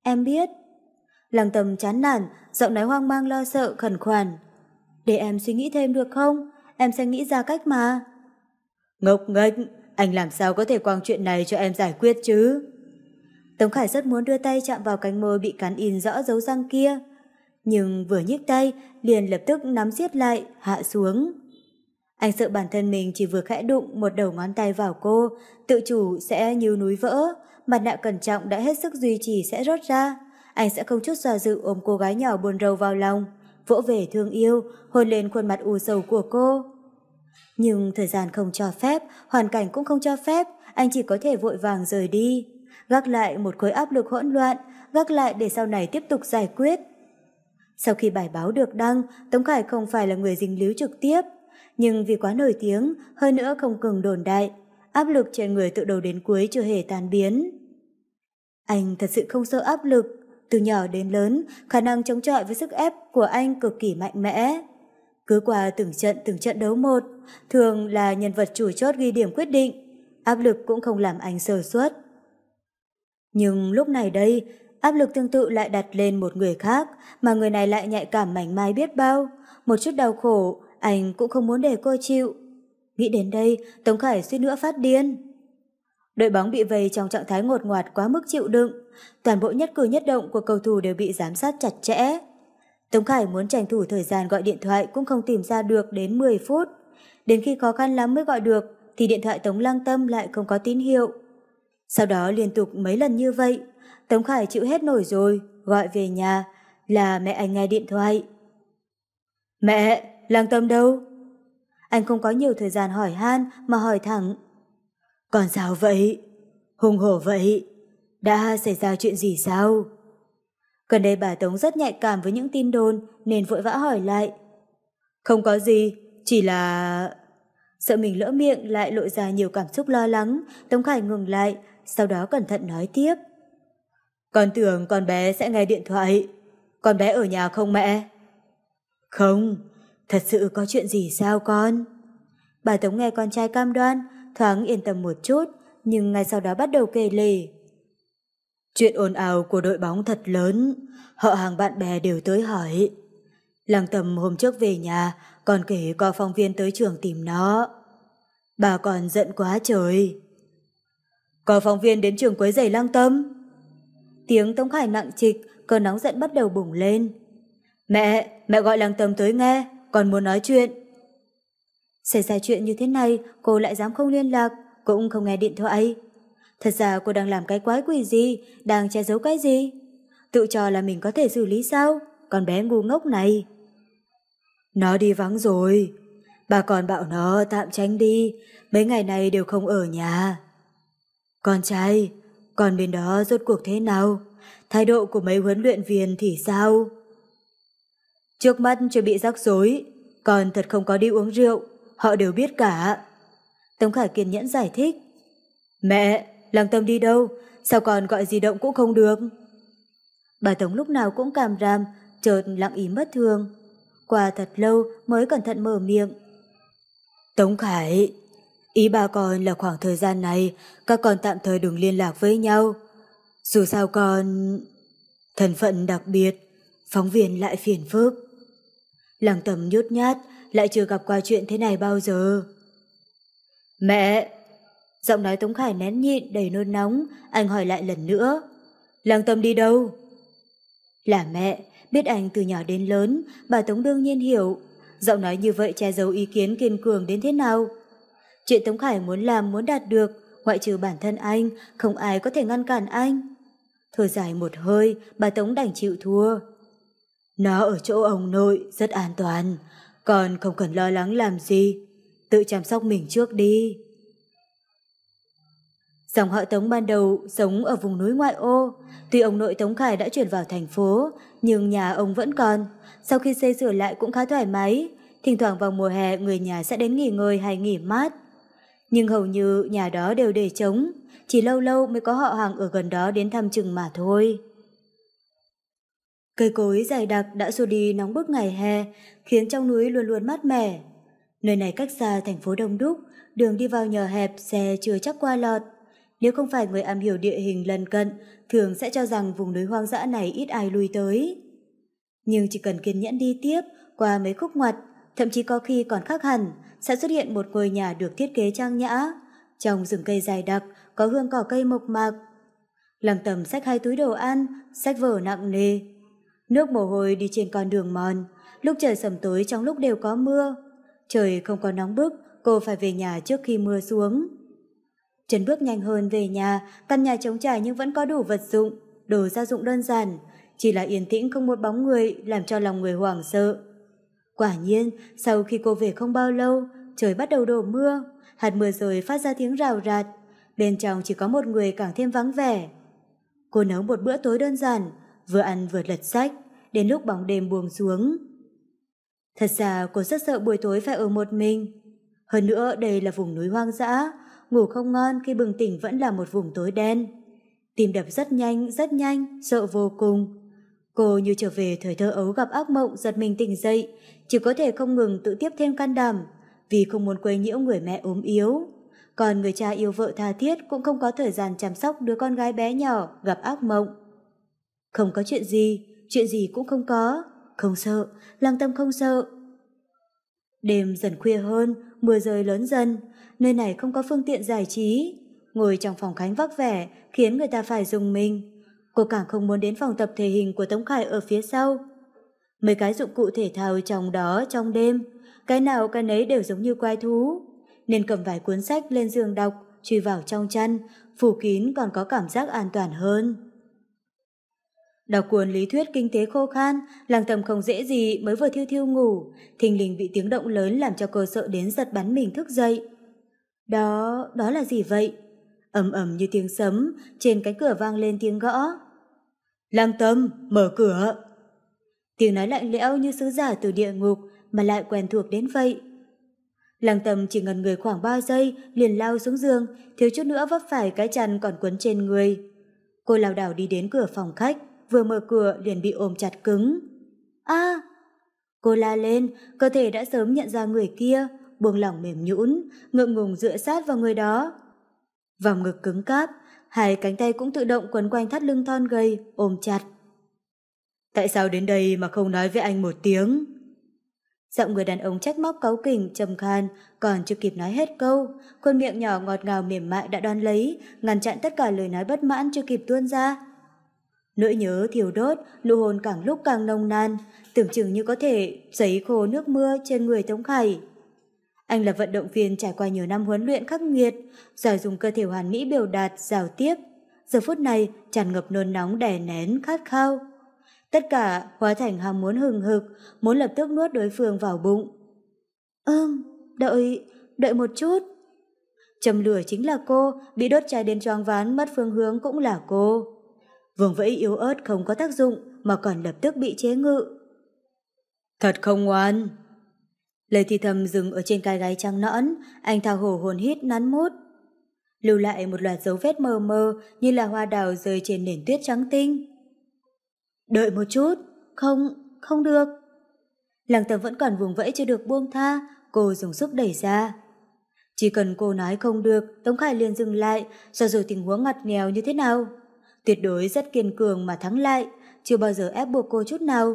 Em biết. Lăng tầm chán nản, giọng nói hoang mang lo sợ khẩn khoản. Để em suy nghĩ thêm được không? Em sẽ nghĩ ra cách mà. Ngốc nghếch, anh làm sao có thể quăng chuyện này cho em giải quyết chứ? Tống Khải rất muốn đưa tay chạm vào cánh môi bị cắn in rõ dấu răng kia. Nhưng vừa nhích tay, liền lập tức nắm siết lại, hạ xuống. Anh sợ bản thân mình chỉ vừa khẽ đụng một đầu ngón tay vào cô, tự chủ sẽ như núi vỡ, mặt nạ cẩn trọng đã hết sức duy trì sẽ rớt ra. Anh sẽ không chút do dự ôm cô gái nhỏ buồn rầu vào lòng vỗ về thương yêu, hôn lên khuôn mặt u sầu của cô. Nhưng thời gian không cho phép, hoàn cảnh cũng không cho phép, anh chỉ có thể vội vàng rời đi. Gác lại một khối áp lực hỗn loạn, gác lại để sau này tiếp tục giải quyết. Sau khi bài báo được đăng, Tống Khải không phải là người dính líu trực tiếp. Nhưng vì quá nổi tiếng, hơn nữa không cường đồn đại, áp lực trên người từ đầu đến cuối chưa hề tan biến. Anh thật sự không sợ áp lực, từ nhỏ đến lớn, khả năng chống chọi với sức ép của anh cực kỳ mạnh mẽ. Cứ qua từng trận từng trận đấu một, thường là nhân vật chủ chốt ghi điểm quyết định, áp lực cũng không làm anh sơ suất. Nhưng lúc này đây, áp lực tương tự lại đặt lên một người khác mà người này lại nhạy cảm mảnh mai biết bao. Một chút đau khổ, anh cũng không muốn để cô chịu. Nghĩ đến đây, Tống Khải suýt nữa phát điên. Đội bóng bị vây trong trạng thái ngột ngoạt quá mức chịu đựng, toàn bộ nhất cử nhất động của cầu thủ đều bị giám sát chặt chẽ. Tống Khải muốn tranh thủ thời gian gọi điện thoại cũng không tìm ra được đến 10 phút. Đến khi khó khăn lắm mới gọi được thì điện thoại Tống Lăng Tâm lại không có tín hiệu. Sau đó liên tục mấy lần như vậy, Tống Khải chịu hết nổi rồi, gọi về nhà là mẹ anh nghe điện thoại. Mẹ, Lăng Tâm đâu? Anh không có nhiều thời gian hỏi han mà hỏi thẳng còn sao vậy? Hùng hổ vậy? Đã xảy ra chuyện gì sao? Gần đây bà Tống rất nhạy cảm với những tin đồn nên vội vã hỏi lại. Không có gì, chỉ là... Sợ mình lỡ miệng lại lộ ra nhiều cảm xúc lo lắng, Tống Khải ngừng lại, sau đó cẩn thận nói tiếp. Con tưởng con bé sẽ nghe điện thoại. Con bé ở nhà không mẹ? Không, thật sự có chuyện gì sao con? Bà Tống nghe con trai cam đoan, thoáng yên tâm một chút, nhưng ngay sau đó bắt đầu kề lề Chuyện ồn ào của đội bóng thật lớn, họ hàng bạn bè đều tới hỏi. Lăng tầm hôm trước về nhà, còn kể có phóng viên tới trường tìm nó. Bà còn giận quá trời. Có phóng viên đến trường quấy giày lăng tâm. Tiếng Tống Khải nặng trịch, cơn nóng giận bắt đầu bùng lên. Mẹ, mẹ gọi lăng tầm tới nghe, còn muốn nói chuyện. Xảy ra chuyện như thế này, cô lại dám không liên lạc, cũng không nghe điện thoại. Thật ra cô đang làm cái quái quỷ gì, đang che giấu cái gì? Tự cho là mình có thể xử lý sao? Con bé ngu ngốc này. Nó đi vắng rồi. Bà còn bảo nó tạm tránh đi, mấy ngày này đều không ở nhà. Con trai, con bên đó rốt cuộc thế nào? Thái độ của mấy huấn luyện viên thì sao? Trước mắt chưa bị rắc rối, còn thật không có đi uống rượu, họ đều biết cả. Tống Khải kiên nhẫn giải thích. Mẹ, lăng tâm đi đâu? Sao còn gọi di động cũng không được? Bà Tống lúc nào cũng càm ram, chợt lặng ý mất thương. Qua thật lâu mới cẩn thận mở miệng. Tống Khải, ý bà con là khoảng thời gian này các con tạm thời đừng liên lạc với nhau. Dù sao con... Thân phận đặc biệt, phóng viên lại phiền phức. Làng tầm nhút nhát, lại chưa gặp qua chuyện thế này bao giờ. Mẹ! Giọng nói Tống Khải nén nhịn đầy nôn nóng, anh hỏi lại lần nữa. Lăng tâm đi đâu? Là mẹ, biết anh từ nhỏ đến lớn, bà Tống đương nhiên hiểu. Giọng nói như vậy che giấu ý kiến kiên cường đến thế nào? Chuyện Tống Khải muốn làm muốn đạt được, ngoại trừ bản thân anh, không ai có thể ngăn cản anh. Thở dài một hơi, bà Tống đành chịu thua. Nó ở chỗ ông nội, rất an toàn, con không cần lo lắng làm gì, tự chăm sóc mình trước đi. Dòng họ Tống ban đầu sống ở vùng núi ngoại ô. Tuy ông nội Tống Khải đã chuyển vào thành phố, nhưng nhà ông vẫn còn. Sau khi xây sửa lại cũng khá thoải mái. Thỉnh thoảng vào mùa hè người nhà sẽ đến nghỉ ngơi hay nghỉ mát. Nhưng hầu như nhà đó đều để trống. Chỉ lâu lâu mới có họ hàng ở gần đó đến thăm chừng mà thôi. Cây cối dày đặc đã xua đi nóng bức ngày hè, khiến trong núi luôn luôn mát mẻ. Nơi này cách xa thành phố đông đúc, đường đi vào nhờ hẹp, xe chưa chắc qua lọt. Nếu không phải người am hiểu địa hình lần cận, thường sẽ cho rằng vùng núi hoang dã này ít ai lui tới. Nhưng chỉ cần kiên nhẫn đi tiếp, qua mấy khúc ngoặt, thậm chí có khi còn khác hẳn, sẽ xuất hiện một ngôi nhà được thiết kế trang nhã. Trong rừng cây dài đặc, có hương cỏ cây mộc mạc. Lăng tầm sách hai túi đồ ăn, sách vở nặng nề. Nước mồ hôi đi trên con đường mòn, lúc trời sầm tối trong lúc đều có mưa. Trời không có nóng bức, cô phải về nhà trước khi mưa xuống. Trần bước nhanh hơn về nhà, căn nhà trống trải nhưng vẫn có đủ vật dụng, đồ gia dụng đơn giản, chỉ là yên tĩnh không một bóng người làm cho lòng người hoảng sợ. Quả nhiên, sau khi cô về không bao lâu, trời bắt đầu đổ mưa, hạt mưa rồi phát ra tiếng rào rạt, bên trong chỉ có một người càng thêm vắng vẻ. Cô nấu một bữa tối đơn giản, vừa ăn vừa lật sách, đến lúc bóng đêm buông xuống. Thật ra cô rất sợ buổi tối phải ở một mình. Hơn nữa đây là vùng núi hoang dã, ngủ không ngon khi bừng tỉnh vẫn là một vùng tối đen. Tim đập rất nhanh, rất nhanh, sợ vô cùng. Cô như trở về thời thơ ấu gặp ác mộng giật mình tỉnh dậy, chỉ có thể không ngừng tự tiếp thêm can đảm, vì không muốn quấy nhiễu người mẹ ốm yếu. Còn người cha yêu vợ tha thiết cũng không có thời gian chăm sóc đứa con gái bé nhỏ gặp ác mộng. Không có chuyện gì, chuyện gì cũng không có, không sợ, lăng tâm không sợ. Đêm dần khuya hơn, mưa rơi lớn dần, nơi này không có phương tiện giải trí. Ngồi trong phòng khánh vác vẻ khiến người ta phải dùng mình. Cô càng không muốn đến phòng tập thể hình của Tống Khải ở phía sau. Mấy cái dụng cụ thể thao trong đó trong đêm, cái nào cái nấy đều giống như quái thú. Nên cầm vài cuốn sách lên giường đọc, truy vào trong chăn, phủ kín còn có cảm giác an toàn hơn. Đọc cuốn lý thuyết kinh tế khô khan, lang tầm không dễ gì mới vừa thiêu thiêu ngủ, thình lình bị tiếng động lớn làm cho cơ sợ đến giật bắn mình thức dậy. Đó, đó là gì vậy? ầm ầm như tiếng sấm, trên cái cửa vang lên tiếng gõ. lang tâm, mở cửa! Tiếng nói lạnh lẽo như sứ giả từ địa ngục mà lại quen thuộc đến vậy. Lăng tâm chỉ ngần người khoảng 3 giây, liền lao xuống giường, thiếu chút nữa vấp phải cái chăn còn quấn trên người. Cô lảo đảo đi đến cửa phòng khách vừa mở cửa liền bị ôm chặt cứng. a Cô la lên, cơ thể đã sớm nhận ra người kia, buông lỏng mềm nhũn, ngượng ngùng dựa sát vào người đó. Vòng ngực cứng cáp, hai cánh tay cũng tự động quấn quanh thắt lưng thon gầy, ôm chặt. Tại sao đến đây mà không nói với anh một tiếng? Giọng người đàn ông trách móc cáu kỉnh, trầm khan, còn chưa kịp nói hết câu. Khuôn miệng nhỏ ngọt ngào mềm mại đã đón lấy, ngăn chặn tất cả lời nói bất mãn chưa kịp tuôn ra. Nỗi nhớ thiêu đốt, nụ hồn càng lúc càng nồng nàn, tưởng chừng như có thể giấy khô nước mưa trên người Tống Khải. Anh là vận động viên trải qua nhiều năm huấn luyện khắc nghiệt, giỏi dùng cơ thể hoàn mỹ biểu đạt, giao tiếp. Giờ phút này tràn ngập nôn nóng đè nén khát khao. Tất cả hóa thành ham muốn hừng hực, muốn lập tức nuốt đối phương vào bụng. Ừm, đợi, đợi một chút. Chầm lửa chính là cô, bị đốt cháy đến choáng ván, mất phương hướng cũng là cô vương vẫy yếu ớt không có tác dụng mà còn lập tức bị chế ngự. Thật không ngoan. Lời thì thầm dừng ở trên cái gáy trắng nõn, anh thao hổ hồn hít nắn mốt. Lưu lại một loạt dấu vết mờ mờ như là hoa đào rơi trên nền tuyết trắng tinh. Đợi một chút, không, không được. lăng tầm vẫn còn vùng vẫy chưa được buông tha, cô dùng sức đẩy ra. Chỉ cần cô nói không được, Tống Khải liền dừng lại, cho dù tình huống ngặt nghèo như thế nào tuyệt đối rất kiên cường mà thắng lại, chưa bao giờ ép buộc cô chút nào.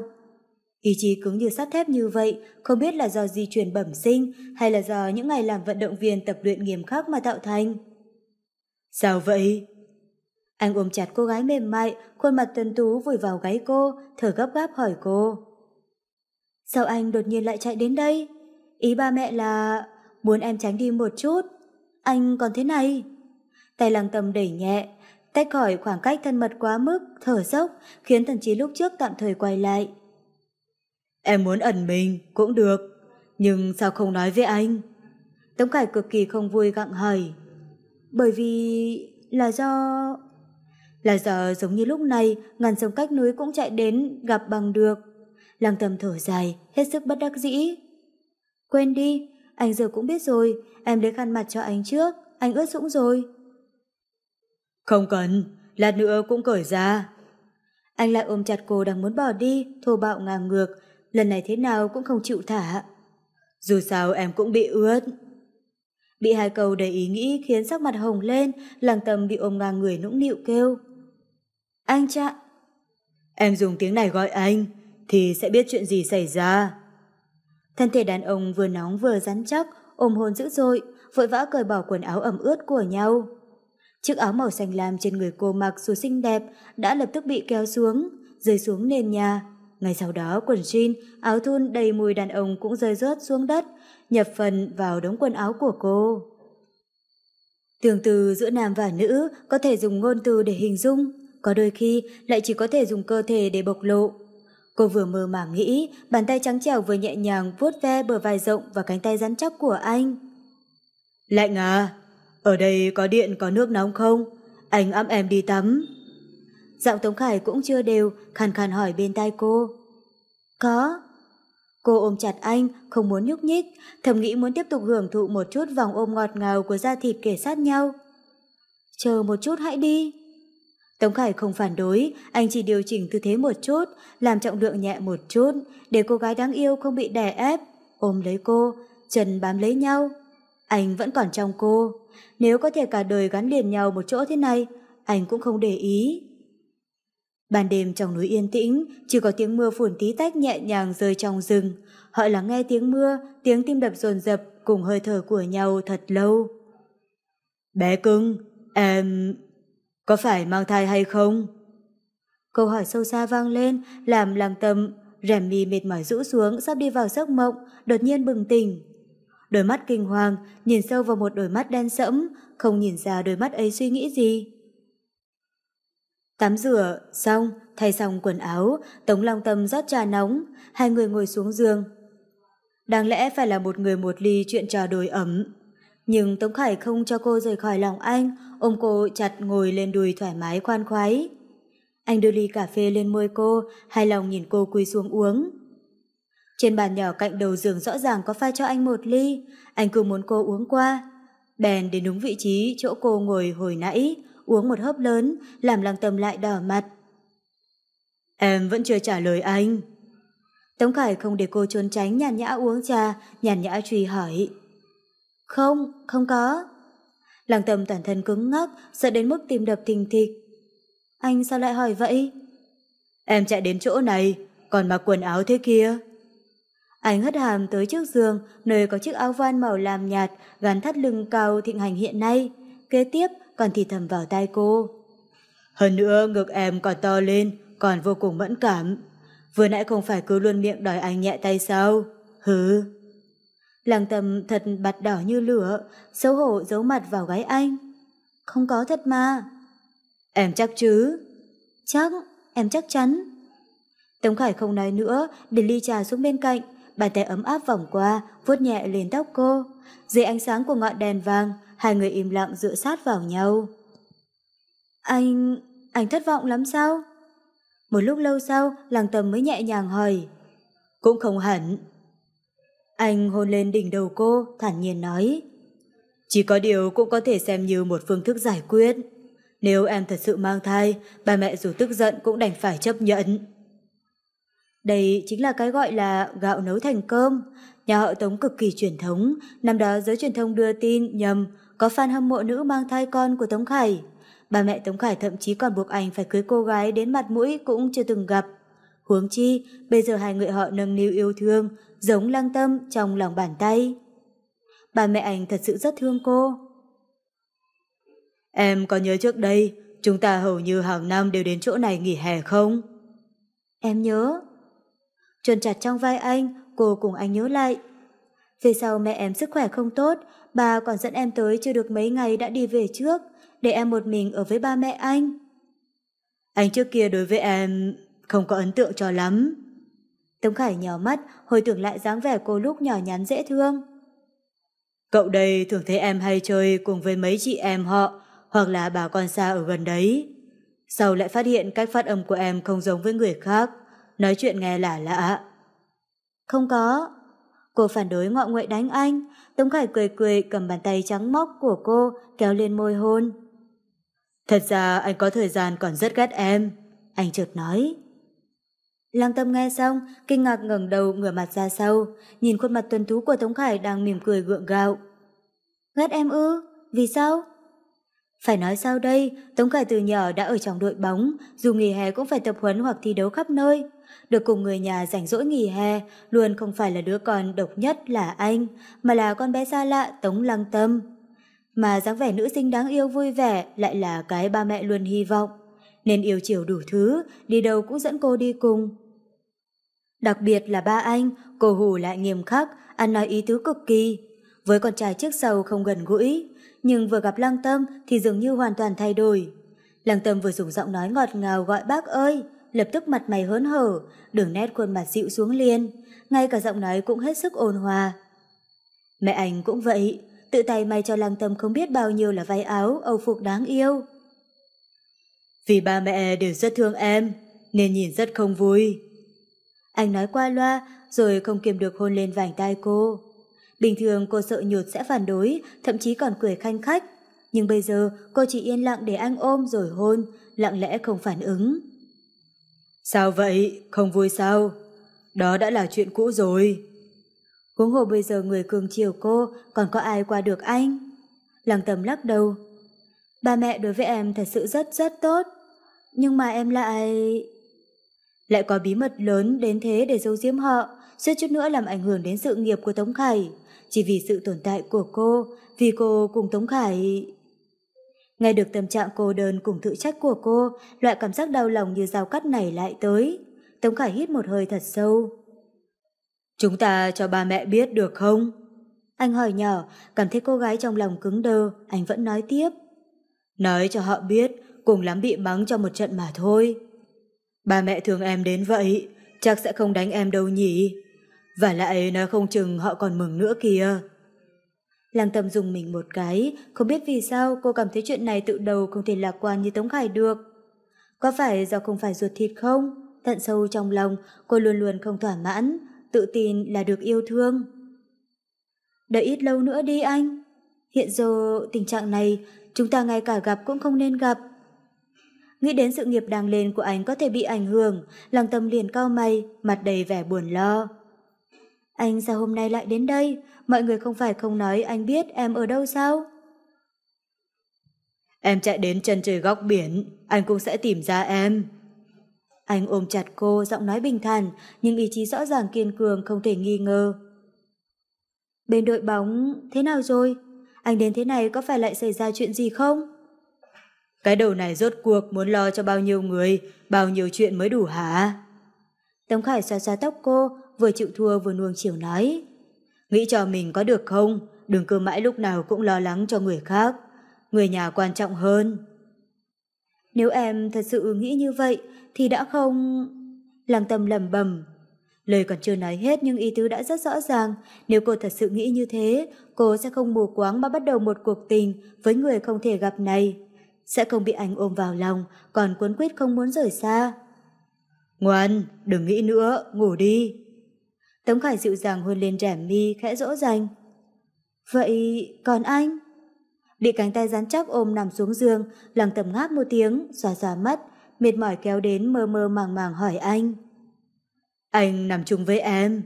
Ý chí cứng như sắt thép như vậy, không biết là do di truyền bẩm sinh hay là do những ngày làm vận động viên tập luyện nghiêm khắc mà tạo thành. Sao vậy? Anh ôm chặt cô gái mềm mại, khuôn mặt tuấn tú vùi vào gáy cô, thở gấp gáp hỏi cô. Sao anh đột nhiên lại chạy đến đây? Ý ba mẹ là... muốn em tránh đi một chút. Anh còn thế này. Tay lăng tâm đẩy nhẹ, tách khỏi khoảng cách thân mật quá mức, thở dốc, khiến thần trí lúc trước tạm thời quay lại. Em muốn ẩn mình cũng được, nhưng sao không nói với anh? Tống Cải cực kỳ không vui gặng hỏi. Bởi vì là do... Là giờ giống như lúc này, ngàn sông cách núi cũng chạy đến gặp bằng được. Lăng tầm thở dài, hết sức bất đắc dĩ. Quên đi, anh giờ cũng biết rồi, em lấy khăn mặt cho anh trước, anh ướt sũng rồi. Không cần, lát nữa cũng cởi ra. Anh lại ôm chặt cô đang muốn bỏ đi, thô bạo ngang ngược, lần này thế nào cũng không chịu thả. Dù sao em cũng bị ướt. Bị hai câu đầy ý nghĩ khiến sắc mặt hồng lên, làng tâm bị ôm ngang người nũng nịu kêu. Anh cha... Em dùng tiếng này gọi anh, thì sẽ biết chuyện gì xảy ra. Thân thể đàn ông vừa nóng vừa rắn chắc, ôm hôn dữ dội, vội vã cởi bỏ quần áo ẩm ướt của nhau. Chiếc áo màu xanh lam trên người cô mặc dù xinh đẹp đã lập tức bị kéo xuống, rơi xuống nền nhà. Ngay sau đó quần jean, áo thun đầy mùi đàn ông cũng rơi rớt xuống đất, nhập phần vào đống quần áo của cô. Tương từ giữa nam và nữ có thể dùng ngôn từ để hình dung, có đôi khi lại chỉ có thể dùng cơ thể để bộc lộ. Cô vừa mơ màng nghĩ, bàn tay trắng trẻo vừa nhẹ nhàng vuốt ve bờ vai rộng và cánh tay rắn chắc của anh. Lạnh à, ở đây có điện có nước nóng không? Anh ấm em đi tắm. Giọng Tống Khải cũng chưa đều, khàn khàn hỏi bên tai cô. Có. Cô ôm chặt anh, không muốn nhúc nhích, thầm nghĩ muốn tiếp tục hưởng thụ một chút vòng ôm ngọt ngào của da thịt kể sát nhau. Chờ một chút hãy đi. Tống Khải không phản đối, anh chỉ điều chỉnh tư thế một chút, làm trọng lượng nhẹ một chút, để cô gái đáng yêu không bị đè ép, ôm lấy cô, chân bám lấy nhau. Anh vẫn còn trong cô. Nếu có thể cả đời gắn liền nhau một chỗ thế này, anh cũng không để ý. Ban đêm trong núi yên tĩnh, chỉ có tiếng mưa phùn tí tách nhẹ nhàng rơi trong rừng. Họ lắng nghe tiếng mưa, tiếng tim đập rồn rập cùng hơi thở của nhau thật lâu. Bé cưng, em... có phải mang thai hay không? Câu hỏi sâu xa vang lên, làm làm tâm. Rèm mi mệt mỏi rũ xuống, sắp đi vào giấc mộng, đột nhiên bừng tỉnh. Đôi mắt kinh hoàng, nhìn sâu vào một đôi mắt đen sẫm, không nhìn ra đôi mắt ấy suy nghĩ gì. Tắm rửa, xong, thay xong quần áo, Tống Long Tâm rót trà nóng, hai người ngồi xuống giường. Đáng lẽ phải là một người một ly chuyện trò đồi ấm. Nhưng Tống Khải không cho cô rời khỏi lòng anh, ôm cô chặt ngồi lên đùi thoải mái khoan khoái. Anh đưa ly cà phê lên môi cô, hài lòng nhìn cô quỳ xuống uống. Trên bàn nhỏ cạnh đầu giường rõ ràng có pha cho anh một ly, anh cứ muốn cô uống qua. Bèn đến đúng vị trí chỗ cô ngồi hồi nãy, uống một hớp lớn, làm lăng tâm lại đỏ mặt. Em vẫn chưa trả lời anh. Tống Khải không để cô trốn tránh nhàn nhã uống trà, nhàn nhã truy hỏi. Không, không có. Lăng tâm toàn thân cứng ngắc, sợ đến mức tim đập thình thịch. Anh sao lại hỏi vậy? Em chạy đến chỗ này, còn mặc quần áo thế kia. Anh hất hàm tới trước giường, nơi có chiếc áo van màu làm nhạt, gắn thắt lưng cao thịnh hành hiện nay. Kế tiếp, còn thì thầm vào tai cô. Hơn nữa, ngực em còn to lên, còn vô cùng mẫn cảm. Vừa nãy không phải cứ luôn miệng đòi anh nhẹ tay sao? Hứ. Làng tầm thật bạt đỏ như lửa, xấu hổ giấu mặt vào gáy anh. Không có thật mà. Em chắc chứ? Chắc, em chắc chắn. Tống Khải không nói nữa, để ly trà xuống bên cạnh, bàn tay ấm áp vòng qua, vuốt nhẹ lên tóc cô. Dưới ánh sáng của ngọn đèn vàng, hai người im lặng dựa sát vào nhau. Anh... anh thất vọng lắm sao? Một lúc lâu sau, làng tầm mới nhẹ nhàng hỏi. Cũng không hẳn. Anh hôn lên đỉnh đầu cô, thản nhiên nói. Chỉ có điều cũng có thể xem như một phương thức giải quyết. Nếu em thật sự mang thai, ba mẹ dù tức giận cũng đành phải chấp nhận. Đây chính là cái gọi là gạo nấu thành cơm. Nhà họ Tống cực kỳ truyền thống, năm đó giới truyền thông đưa tin nhầm có fan hâm mộ nữ mang thai con của Tống Khải. Bà mẹ Tống Khải thậm chí còn buộc ảnh phải cưới cô gái đến mặt mũi cũng chưa từng gặp. Huống chi, bây giờ hai người họ nâng niu yêu thương, giống lang tâm trong lòng bàn tay. Bà mẹ ảnh thật sự rất thương cô. Em có nhớ trước đây, chúng ta hầu như hàng năm đều đến chỗ này nghỉ hè không? Em nhớ trơn chặt trong vai anh, cô cùng anh nhớ lại. Về sau mẹ em sức khỏe không tốt, bà còn dẫn em tới chưa được mấy ngày đã đi về trước, để em một mình ở với ba mẹ anh. Anh trước kia đối với em không có ấn tượng cho lắm. Tống Khải nhỏ mắt, hồi tưởng lại dáng vẻ cô lúc nhỏ nhắn dễ thương. Cậu đây thường thấy em hay chơi cùng với mấy chị em họ, hoặc là bà con xa ở gần đấy. Sau lại phát hiện cách phát âm của em không giống với người khác nói chuyện nghe lạ lạ. Không có. Cô phản đối ngọ nguậy đánh anh, Tống Khải cười cười cầm bàn tay trắng móc của cô kéo lên môi hôn. Thật ra anh có thời gian còn rất ghét em, anh chợt nói. Lăng tâm nghe xong, kinh ngạc ngẩng đầu ngửa mặt ra sau, nhìn khuôn mặt tuần thú của Tống Khải đang mỉm cười gượng gạo. Ghét em ư? Vì sao? Phải nói sao đây, Tống Khải từ nhỏ đã ở trong đội bóng, dù nghỉ hè cũng phải tập huấn hoặc thi đấu khắp nơi được cùng người nhà rảnh rỗi nghỉ hè, luôn không phải là đứa con độc nhất là anh, mà là con bé xa lạ Tống Lăng Tâm. Mà dáng vẻ nữ sinh đáng yêu vui vẻ lại là cái ba mẹ luôn hy vọng, nên yêu chiều đủ thứ, đi đâu cũng dẫn cô đi cùng. Đặc biệt là ba anh, cô Hù lại nghiêm khắc, ăn nói ý tứ cực kỳ. Với con trai trước sau không gần gũi, nhưng vừa gặp Lăng Tâm thì dường như hoàn toàn thay đổi. Lăng Tâm vừa dùng giọng nói ngọt ngào gọi bác ơi, lập tức mặt mày hớn hở, đường nét khuôn mặt dịu xuống liền, ngay cả giọng nói cũng hết sức ôn hòa. Mẹ anh cũng vậy, tự tay may cho lăng tâm không biết bao nhiêu là váy áo, âu phục đáng yêu. Vì ba mẹ đều rất thương em, nên nhìn rất không vui. Anh nói qua loa, rồi không kiềm được hôn lên vành tai cô. Bình thường cô sợ nhột sẽ phản đối, thậm chí còn cười khanh khách. Nhưng bây giờ cô chỉ yên lặng để anh ôm rồi hôn, lặng lẽ không phản ứng. Sao vậy? Không vui sao? Đó đã là chuyện cũ rồi. Huống hồ bây giờ người cường chiều cô còn có ai qua được anh? Lăng tầm lắc đầu. Ba mẹ đối với em thật sự rất rất tốt. Nhưng mà em lại... Lại có bí mật lớn đến thế để giấu giếm họ, suýt chút nữa làm ảnh hưởng đến sự nghiệp của Tống Khải. Chỉ vì sự tồn tại của cô, vì cô cùng Tống Khải... Nghe được tâm trạng cô đơn cùng tự trách của cô, loại cảm giác đau lòng như dao cắt này lại tới. Tống Khải hít một hơi thật sâu. Chúng ta cho ba mẹ biết được không? Anh hỏi nhỏ, cảm thấy cô gái trong lòng cứng đơ, anh vẫn nói tiếp. Nói cho họ biết, cùng lắm bị mắng cho một trận mà thôi. Ba mẹ thương em đến vậy, chắc sẽ không đánh em đâu nhỉ. Và lại nói không chừng họ còn mừng nữa kìa. Lăng Tâm dùng mình một cái, không biết vì sao cô cảm thấy chuyện này tự đầu không thể lạc quan như Tống Khải được. Có phải do không phải ruột thịt không? Tận sâu trong lòng, cô luôn luôn không thỏa mãn, tự tin là được yêu thương. Đợi ít lâu nữa đi anh. Hiện giờ tình trạng này, chúng ta ngay cả gặp cũng không nên gặp. Nghĩ đến sự nghiệp đang lên của anh có thể bị ảnh hưởng, lăng tâm liền cao mày, mặt đầy vẻ buồn lo. Anh sao hôm nay lại đến đây? mọi người không phải không nói anh biết em ở đâu sao? Em chạy đến chân trời góc biển, anh cũng sẽ tìm ra em. Anh ôm chặt cô, giọng nói bình thản, nhưng ý chí rõ ràng kiên cường không thể nghi ngờ. Bên đội bóng, thế nào rồi? Anh đến thế này có phải lại xảy ra chuyện gì không? Cái đầu này rốt cuộc muốn lo cho bao nhiêu người, bao nhiêu chuyện mới đủ hả? Tống Khải xoa xoa tóc cô, vừa chịu thua vừa nuông chiều nói. Nghĩ cho mình có được không? Đừng cứ mãi lúc nào cũng lo lắng cho người khác. Người nhà quan trọng hơn. Nếu em thật sự nghĩ như vậy thì đã không... Lăng tâm lầm bầm. Lời còn chưa nói hết nhưng ý tứ đã rất rõ ràng. Nếu cô thật sự nghĩ như thế, cô sẽ không mù quáng mà bắt đầu một cuộc tình với người không thể gặp này. Sẽ không bị anh ôm vào lòng, còn cuốn quýt không muốn rời xa. Ngoan, đừng nghĩ nữa, ngủ đi. Tống Khải dịu dàng hôn lên rẻ mi khẽ dỗ dành. Vậy còn anh? Bị cánh tay rắn chắc ôm nằm xuống giường, lằng tầm ngáp một tiếng, xòa xòa mắt, mệt mỏi kéo đến mơ mơ màng màng hỏi anh. Anh nằm chung với em.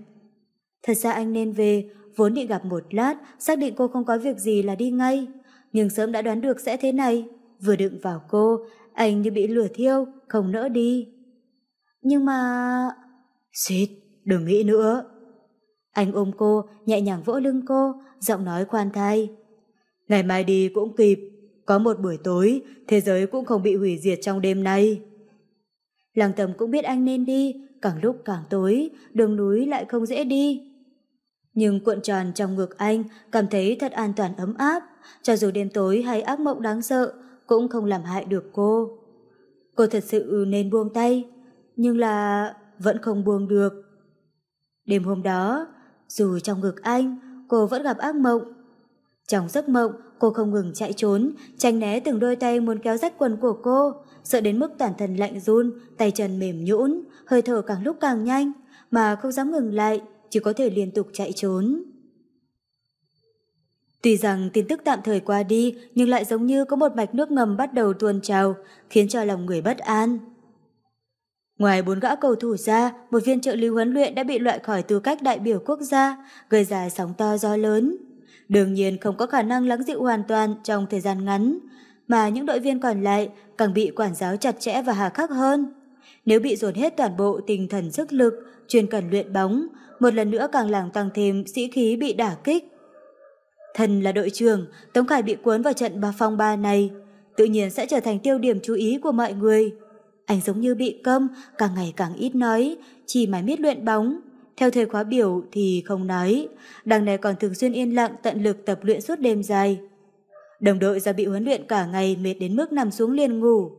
Thật ra anh nên về, vốn định gặp một lát, xác định cô không có việc gì là đi ngay. Nhưng sớm đã đoán được sẽ thế này. Vừa đựng vào cô, anh như bị lửa thiêu, không nỡ đi. Nhưng mà... Xít, đừng nghĩ nữa. Anh ôm cô, nhẹ nhàng vỗ lưng cô, giọng nói khoan thai. Ngày mai đi cũng kịp, có một buổi tối, thế giới cũng không bị hủy diệt trong đêm nay. Lăng tầm cũng biết anh nên đi, càng lúc càng tối, đường núi lại không dễ đi. Nhưng cuộn tròn trong ngực anh cảm thấy thật an toàn ấm áp, cho dù đêm tối hay ác mộng đáng sợ cũng không làm hại được cô. Cô thật sự nên buông tay, nhưng là vẫn không buông được. Đêm hôm đó, dù trong ngực anh, cô vẫn gặp ác mộng. Trong giấc mộng, cô không ngừng chạy trốn, tránh né từng đôi tay muốn kéo rách quần của cô, sợ đến mức toàn thân lạnh run, tay chân mềm nhũn, hơi thở càng lúc càng nhanh, mà không dám ngừng lại, chỉ có thể liên tục chạy trốn. Tuy rằng tin tức tạm thời qua đi, nhưng lại giống như có một mạch nước ngầm bắt đầu tuôn trào, khiến cho lòng người bất an. Ngoài bốn gã cầu thủ ra, một viên trợ lý huấn luyện đã bị loại khỏi tư cách đại biểu quốc gia, gây ra sóng to gió lớn. Đương nhiên không có khả năng lắng dịu hoàn toàn trong thời gian ngắn, mà những đội viên còn lại càng bị quản giáo chặt chẽ và hà khắc hơn. Nếu bị dồn hết toàn bộ tinh thần sức lực, chuyên cần luyện bóng, một lần nữa càng làm tăng thêm sĩ khí bị đả kích. Thần là đội trưởng, Tống Khải bị cuốn vào trận ba phong ba này, tự nhiên sẽ trở thành tiêu điểm chú ý của mọi người anh giống như bị câm, càng ngày càng ít nói, chỉ mãi miết luyện bóng. Theo thời khóa biểu thì không nói, đằng này còn thường xuyên yên lặng tận lực tập luyện suốt đêm dài. Đồng đội ra bị huấn luyện cả ngày mệt đến mức nằm xuống liền ngủ,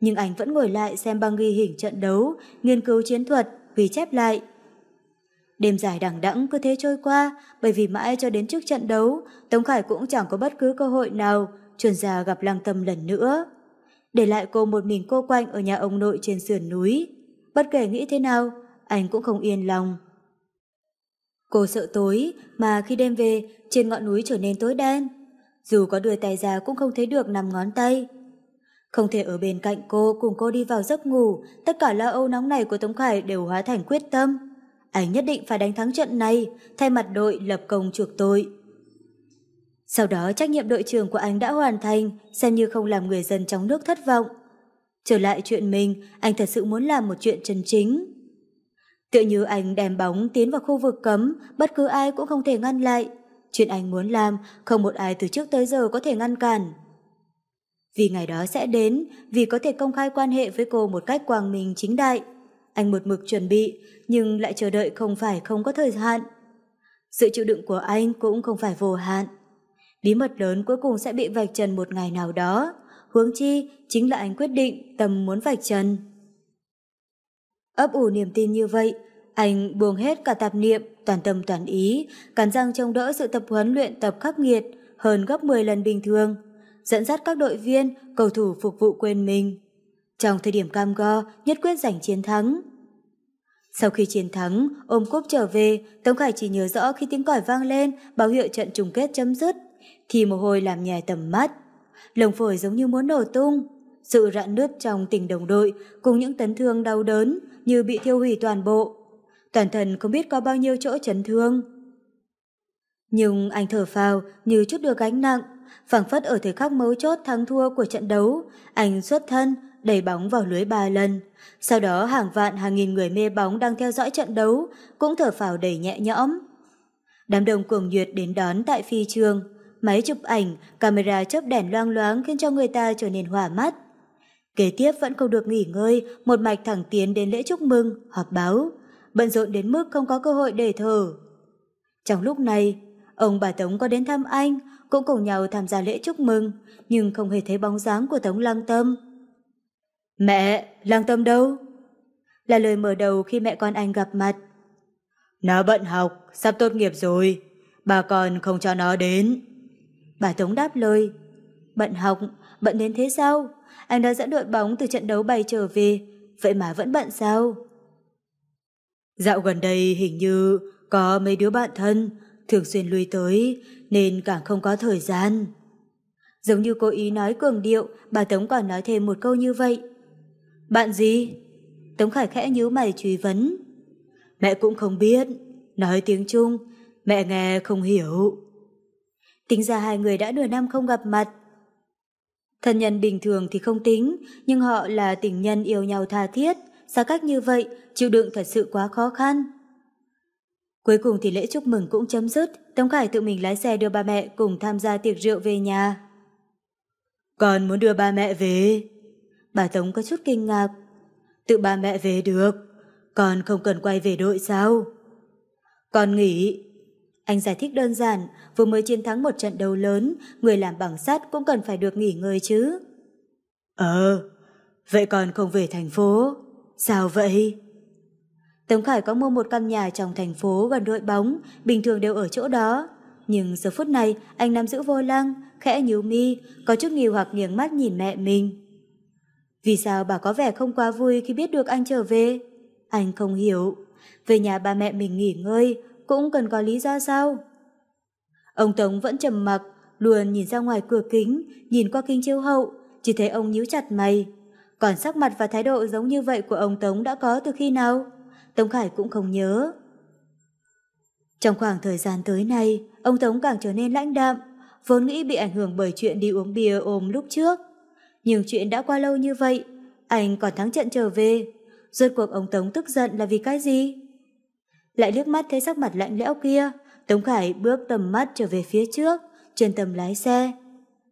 nhưng anh vẫn ngồi lại xem băng ghi hình trận đấu, nghiên cứu chiến thuật, ghi chép lại. Đêm dài đằng đẵng cứ thế trôi qua, bởi vì mãi cho đến trước trận đấu, Tống Khải cũng chẳng có bất cứ cơ hội nào chuẩn ra gặp Lăng Tâm lần nữa để lại cô một mình cô quanh ở nhà ông nội trên sườn núi. Bất kể nghĩ thế nào, anh cũng không yên lòng. Cô sợ tối, mà khi đêm về, trên ngọn núi trở nên tối đen. Dù có đưa tay ra cũng không thấy được nằm ngón tay. Không thể ở bên cạnh cô cùng cô đi vào giấc ngủ, tất cả lo âu nóng này của Tống Khải đều hóa thành quyết tâm. Anh nhất định phải đánh thắng trận này, thay mặt đội lập công chuộc tội. Sau đó trách nhiệm đội trưởng của anh đã hoàn thành, xem như không làm người dân trong nước thất vọng. Trở lại chuyện mình, anh thật sự muốn làm một chuyện chân chính. Tựa như anh đem bóng tiến vào khu vực cấm, bất cứ ai cũng không thể ngăn lại. Chuyện anh muốn làm, không một ai từ trước tới giờ có thể ngăn cản. Vì ngày đó sẽ đến, vì có thể công khai quan hệ với cô một cách quang minh chính đại. Anh một mực chuẩn bị, nhưng lại chờ đợi không phải không có thời hạn. Sự chịu đựng của anh cũng không phải vô hạn. Bí mật lớn cuối cùng sẽ bị vạch trần một ngày nào đó. Hướng chi chính là anh quyết định tầm muốn vạch trần. Ấp ủ niềm tin như vậy, anh buông hết cả tạp niệm, toàn tâm toàn ý, cắn răng chống đỡ sự tập huấn luyện tập khắc nghiệt hơn gấp 10 lần bình thường, dẫn dắt các đội viên, cầu thủ phục vụ quên mình. Trong thời điểm cam go, nhất quyết giành chiến thắng. Sau khi chiến thắng, ôm cúp trở về, Tống Khải chỉ nhớ rõ khi tiếng còi vang lên, báo hiệu trận chung kết chấm dứt khi mồ hôi làm nhòe tầm mắt. Lồng phổi giống như muốn nổ tung, sự rạn nứt trong tình đồng đội cùng những tấn thương đau đớn như bị thiêu hủy toàn bộ. Toàn thân không biết có bao nhiêu chỗ chấn thương. Nhưng anh thở phào như chút được gánh nặng, phảng phất ở thời khắc mấu chốt thắng thua của trận đấu, anh xuất thân, đẩy bóng vào lưới ba lần. Sau đó hàng vạn hàng nghìn người mê bóng đang theo dõi trận đấu cũng thở phào đầy nhẹ nhõm. Đám đông cuồng nhiệt đến đón tại phi trường máy chụp ảnh, camera chớp đèn loang loáng khiến cho người ta trở nên hỏa mắt. Kế tiếp vẫn không được nghỉ ngơi, một mạch thẳng tiến đến lễ chúc mừng, họp báo. Bận rộn đến mức không có cơ hội để thở. Trong lúc này, ông bà Tống có đến thăm anh, cũng cùng nhau tham gia lễ chúc mừng, nhưng không hề thấy bóng dáng của Tống Lăng Tâm. Mẹ, Lăng Tâm đâu? Là lời mở đầu khi mẹ con anh gặp mặt. Nó bận học, sắp tốt nghiệp rồi, bà con không cho nó đến. Bà Tống đáp lời. Bận học, bận đến thế sao? Anh đã dẫn đội bóng từ trận đấu bay trở về, vậy mà vẫn bận sao? Dạo gần đây hình như có mấy đứa bạn thân thường xuyên lui tới nên càng không có thời gian. Giống như cố ý nói cường điệu, bà Tống còn nói thêm một câu như vậy. Bạn gì? Tống Khải khẽ nhíu mày truy vấn. Mẹ cũng không biết, nói tiếng Trung, mẹ nghe không hiểu. Tính ra hai người đã nửa năm không gặp mặt. Thân nhân bình thường thì không tính, nhưng họ là tình nhân yêu nhau tha thiết. Xa cách như vậy, chịu đựng thật sự quá khó khăn. Cuối cùng thì lễ chúc mừng cũng chấm dứt, Tống Khải tự mình lái xe đưa ba mẹ cùng tham gia tiệc rượu về nhà. Còn muốn đưa ba mẹ về? Bà Tống có chút kinh ngạc. Tự ba mẹ về được, còn không cần quay về đội sao? Con nghĩ anh giải thích đơn giản, vừa mới chiến thắng một trận đấu lớn, người làm bằng sắt cũng cần phải được nghỉ ngơi chứ. Ờ, vậy còn không về thành phố? Sao vậy? Tống Khải có mua một căn nhà trong thành phố gần đội bóng, bình thường đều ở chỗ đó. Nhưng giờ phút này, anh nắm giữ vô lăng, khẽ nhíu mi, có chút nghi hoặc nghiêng mắt nhìn mẹ mình. Vì sao bà có vẻ không quá vui khi biết được anh trở về? Anh không hiểu. Về nhà ba mẹ mình nghỉ ngơi, cũng cần có lý do sao? Ông Tống vẫn trầm mặc, luôn nhìn ra ngoài cửa kính, nhìn qua kinh chiêu hậu, chỉ thấy ông nhíu chặt mày. Còn sắc mặt và thái độ giống như vậy của ông Tống đã có từ khi nào? Tống Khải cũng không nhớ. Trong khoảng thời gian tới nay, ông Tống càng trở nên lãnh đạm, vốn nghĩ bị ảnh hưởng bởi chuyện đi uống bia ôm lúc trước. Nhưng chuyện đã qua lâu như vậy, anh còn thắng trận trở về. Rốt cuộc ông Tống tức giận là vì cái gì? lại liếc mắt thấy sắc mặt lạnh lẽo kia, Tống Khải bước tầm mắt trở về phía trước, chuyên tâm lái xe.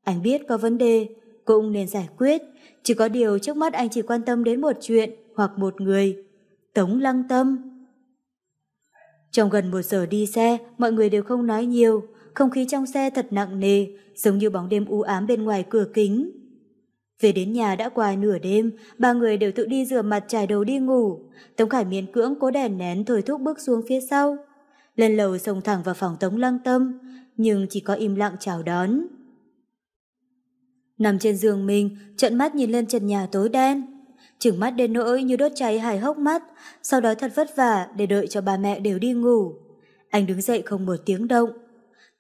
Anh biết có vấn đề, cũng nên giải quyết, chỉ có điều trước mắt anh chỉ quan tâm đến một chuyện hoặc một người. Tống Lăng Tâm Trong gần một giờ đi xe, mọi người đều không nói nhiều, không khí trong xe thật nặng nề, giống như bóng đêm u ám bên ngoài cửa kính. Về đến nhà đã qua nửa đêm, ba người đều tự đi rửa mặt trải đầu đi ngủ. Tống Khải miên cưỡng cố đèn nén thôi thúc bước xuống phía sau. Lên lầu xông thẳng vào phòng Tống Lăng Tâm, nhưng chỉ có im lặng chào đón. Nằm trên giường mình, trận mắt nhìn lên trần nhà tối đen. chừng mắt đến nỗi như đốt cháy hài hốc mắt, sau đó thật vất vả để đợi cho ba mẹ đều đi ngủ. Anh đứng dậy không một tiếng động.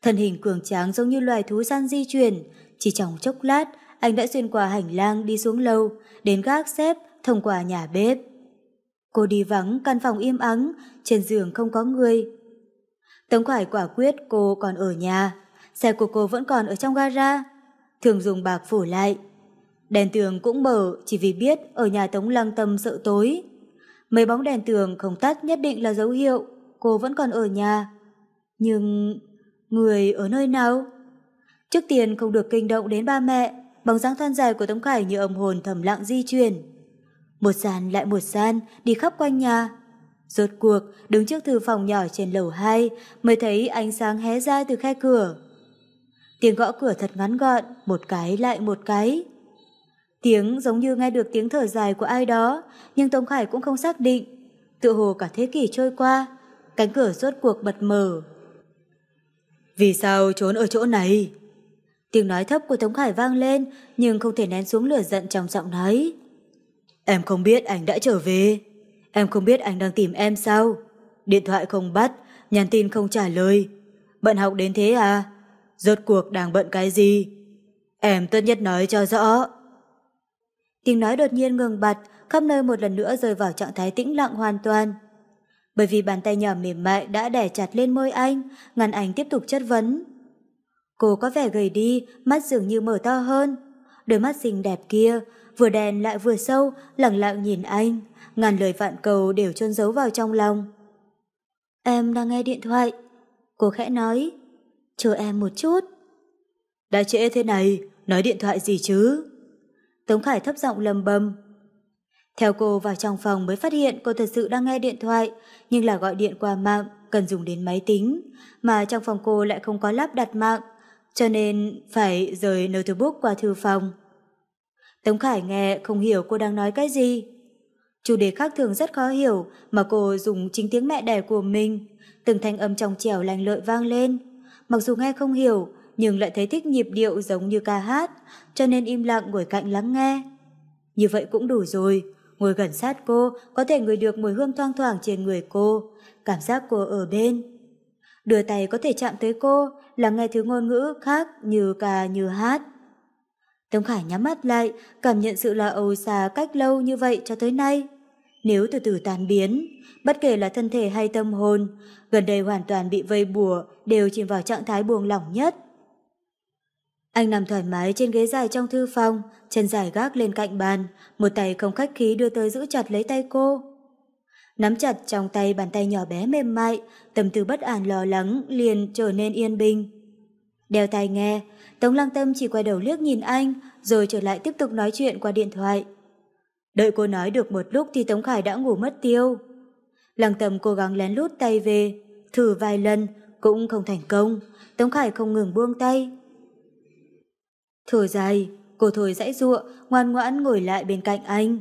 Thân hình cường tráng giống như loài thú săn di chuyển, chỉ trong chốc lát anh đã xuyên qua hành lang đi xuống lầu đến gác xếp, thông qua nhà bếp. Cô đi vắng căn phòng im ắng, trên giường không có người. Tống Khải quả quyết cô còn ở nhà, xe của cô vẫn còn ở trong gara. Thường dùng bạc phủ lại. Đèn tường cũng mở chỉ vì biết ở nhà Tống Lăng Tâm sợ tối. Mấy bóng đèn tường không tắt nhất định là dấu hiệu cô vẫn còn ở nhà. Nhưng người ở nơi nào? Trước tiên không được kinh động đến ba mẹ, bóng dáng thon dài của Tống Khải như âm hồn thầm lặng di chuyển. Một sàn lại một sàn, đi khắp quanh nhà. Rốt cuộc, đứng trước thư phòng nhỏ trên lầu 2, mới thấy ánh sáng hé ra từ khe cửa. Tiếng gõ cửa thật ngắn gọn, một cái lại một cái. Tiếng giống như nghe được tiếng thở dài của ai đó, nhưng Tống Khải cũng không xác định. tựa hồ cả thế kỷ trôi qua, cánh cửa rốt cuộc bật mở. Vì sao trốn ở chỗ này? Tiếng nói thấp của Tống Khải vang lên, nhưng không thể nén xuống lửa giận trong giọng nói. Em không biết anh đã trở về. Em không biết anh đang tìm em sao. Điện thoại không bắt, nhắn tin không trả lời. Bận học đến thế à? Rốt cuộc đang bận cái gì? Em tốt nhất nói cho rõ. Tiếng nói đột nhiên ngừng bặt, khắp nơi một lần nữa rơi vào trạng thái tĩnh lặng hoàn toàn. Bởi vì bàn tay nhỏ mềm mại đã đè chặt lên môi anh, ngăn anh tiếp tục chất vấn. Cô có vẻ gầy đi, mắt dường như mở to hơn. Đôi mắt xinh đẹp kia, vừa đèn lại vừa sâu, lẳng lặng nhìn anh, ngàn lời vạn cầu đều chôn giấu vào trong lòng. Em đang nghe điện thoại. Cô khẽ nói, chờ em một chút. Đã trễ thế này, nói điện thoại gì chứ? Tống Khải thấp giọng lầm bầm. Theo cô vào trong phòng mới phát hiện cô thật sự đang nghe điện thoại, nhưng là gọi điện qua mạng, cần dùng đến máy tính, mà trong phòng cô lại không có lắp đặt mạng, cho nên phải rời notebook qua thư phòng. Tống Khải nghe không hiểu cô đang nói cái gì. Chủ đề khác thường rất khó hiểu mà cô dùng chính tiếng mẹ đẻ của mình, từng thanh âm trong trẻo lành lợi vang lên. Mặc dù nghe không hiểu, nhưng lại thấy thích nhịp điệu giống như ca hát, cho nên im lặng ngồi cạnh lắng nghe. Như vậy cũng đủ rồi, ngồi gần sát cô, có thể ngửi được mùi hương thoang thoảng trên người cô, cảm giác cô ở bên. Đưa tay có thể chạm tới cô, là nghe thứ ngôn ngữ khác như ca như hát. Tống Khải nhắm mắt lại, cảm nhận sự lo âu xa cách lâu như vậy cho tới nay. Nếu từ từ tan biến, bất kể là thân thể hay tâm hồn, gần đây hoàn toàn bị vây bùa đều chìm vào trạng thái buông lỏng nhất. Anh nằm thoải mái trên ghế dài trong thư phòng, chân dài gác lên cạnh bàn, một tay không khách khí đưa tới giữ chặt lấy tay cô nắm chặt trong tay bàn tay nhỏ bé mềm mại, tâm tư bất an lo lắng liền trở nên yên bình. Đeo tai nghe, Tống Lăng Tâm chỉ quay đầu liếc nhìn anh, rồi trở lại tiếp tục nói chuyện qua điện thoại. Đợi cô nói được một lúc thì Tống Khải đã ngủ mất tiêu. Lăng Tâm cố gắng lén lút tay về, thử vài lần cũng không thành công, Tống Khải không ngừng buông tay. Thở dài, cô thôi dãy ruộng ngoan ngoãn ngồi lại bên cạnh anh.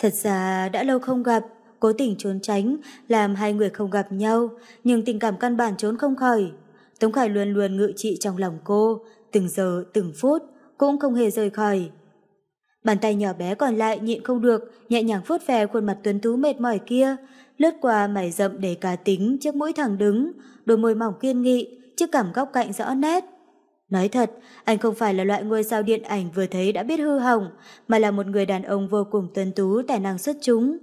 Thật ra đã lâu không gặp, cố tình trốn tránh, làm hai người không gặp nhau, nhưng tình cảm căn bản trốn không khỏi. Tống Khải luôn luôn ngự trị trong lòng cô, từng giờ, từng phút, cũng không hề rời khỏi. Bàn tay nhỏ bé còn lại nhịn không được, nhẹ nhàng vuốt ve khuôn mặt tuấn tú mệt mỏi kia, lướt qua mày rậm để cá tính trước mũi thẳng đứng, đôi môi mỏng kiên nghị, chiếc cảm góc cạnh rõ nét. Nói thật, anh không phải là loại ngôi sao điện ảnh vừa thấy đã biết hư hỏng, mà là một người đàn ông vô cùng tuấn tú tài năng xuất chúng.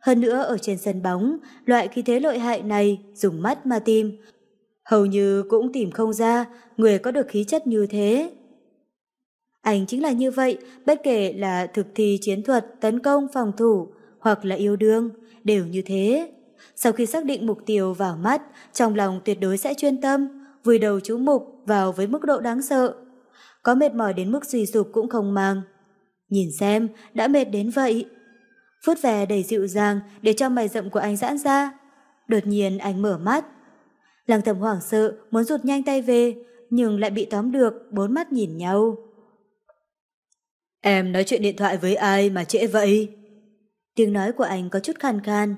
Hơn nữa ở trên sân bóng, loại khí thế lợi hại này dùng mắt mà tìm. Hầu như cũng tìm không ra người có được khí chất như thế. Anh chính là như vậy, bất kể là thực thi chiến thuật, tấn công, phòng thủ hoặc là yêu đương, đều như thế. Sau khi xác định mục tiêu vào mắt, trong lòng tuyệt đối sẽ chuyên tâm, vùi đầu chú mục vào với mức độ đáng sợ. Có mệt mỏi đến mức suy sụp cũng không mang. Nhìn xem, đã mệt đến vậy vuốt về đầy dịu dàng để cho mày rậm của anh giãn ra. Đột nhiên anh mở mắt. Lăng thầm hoảng sợ, muốn rụt nhanh tay về, nhưng lại bị tóm được, bốn mắt nhìn nhau. Em nói chuyện điện thoại với ai mà trễ vậy? Tiếng nói của anh có chút khàn khàn.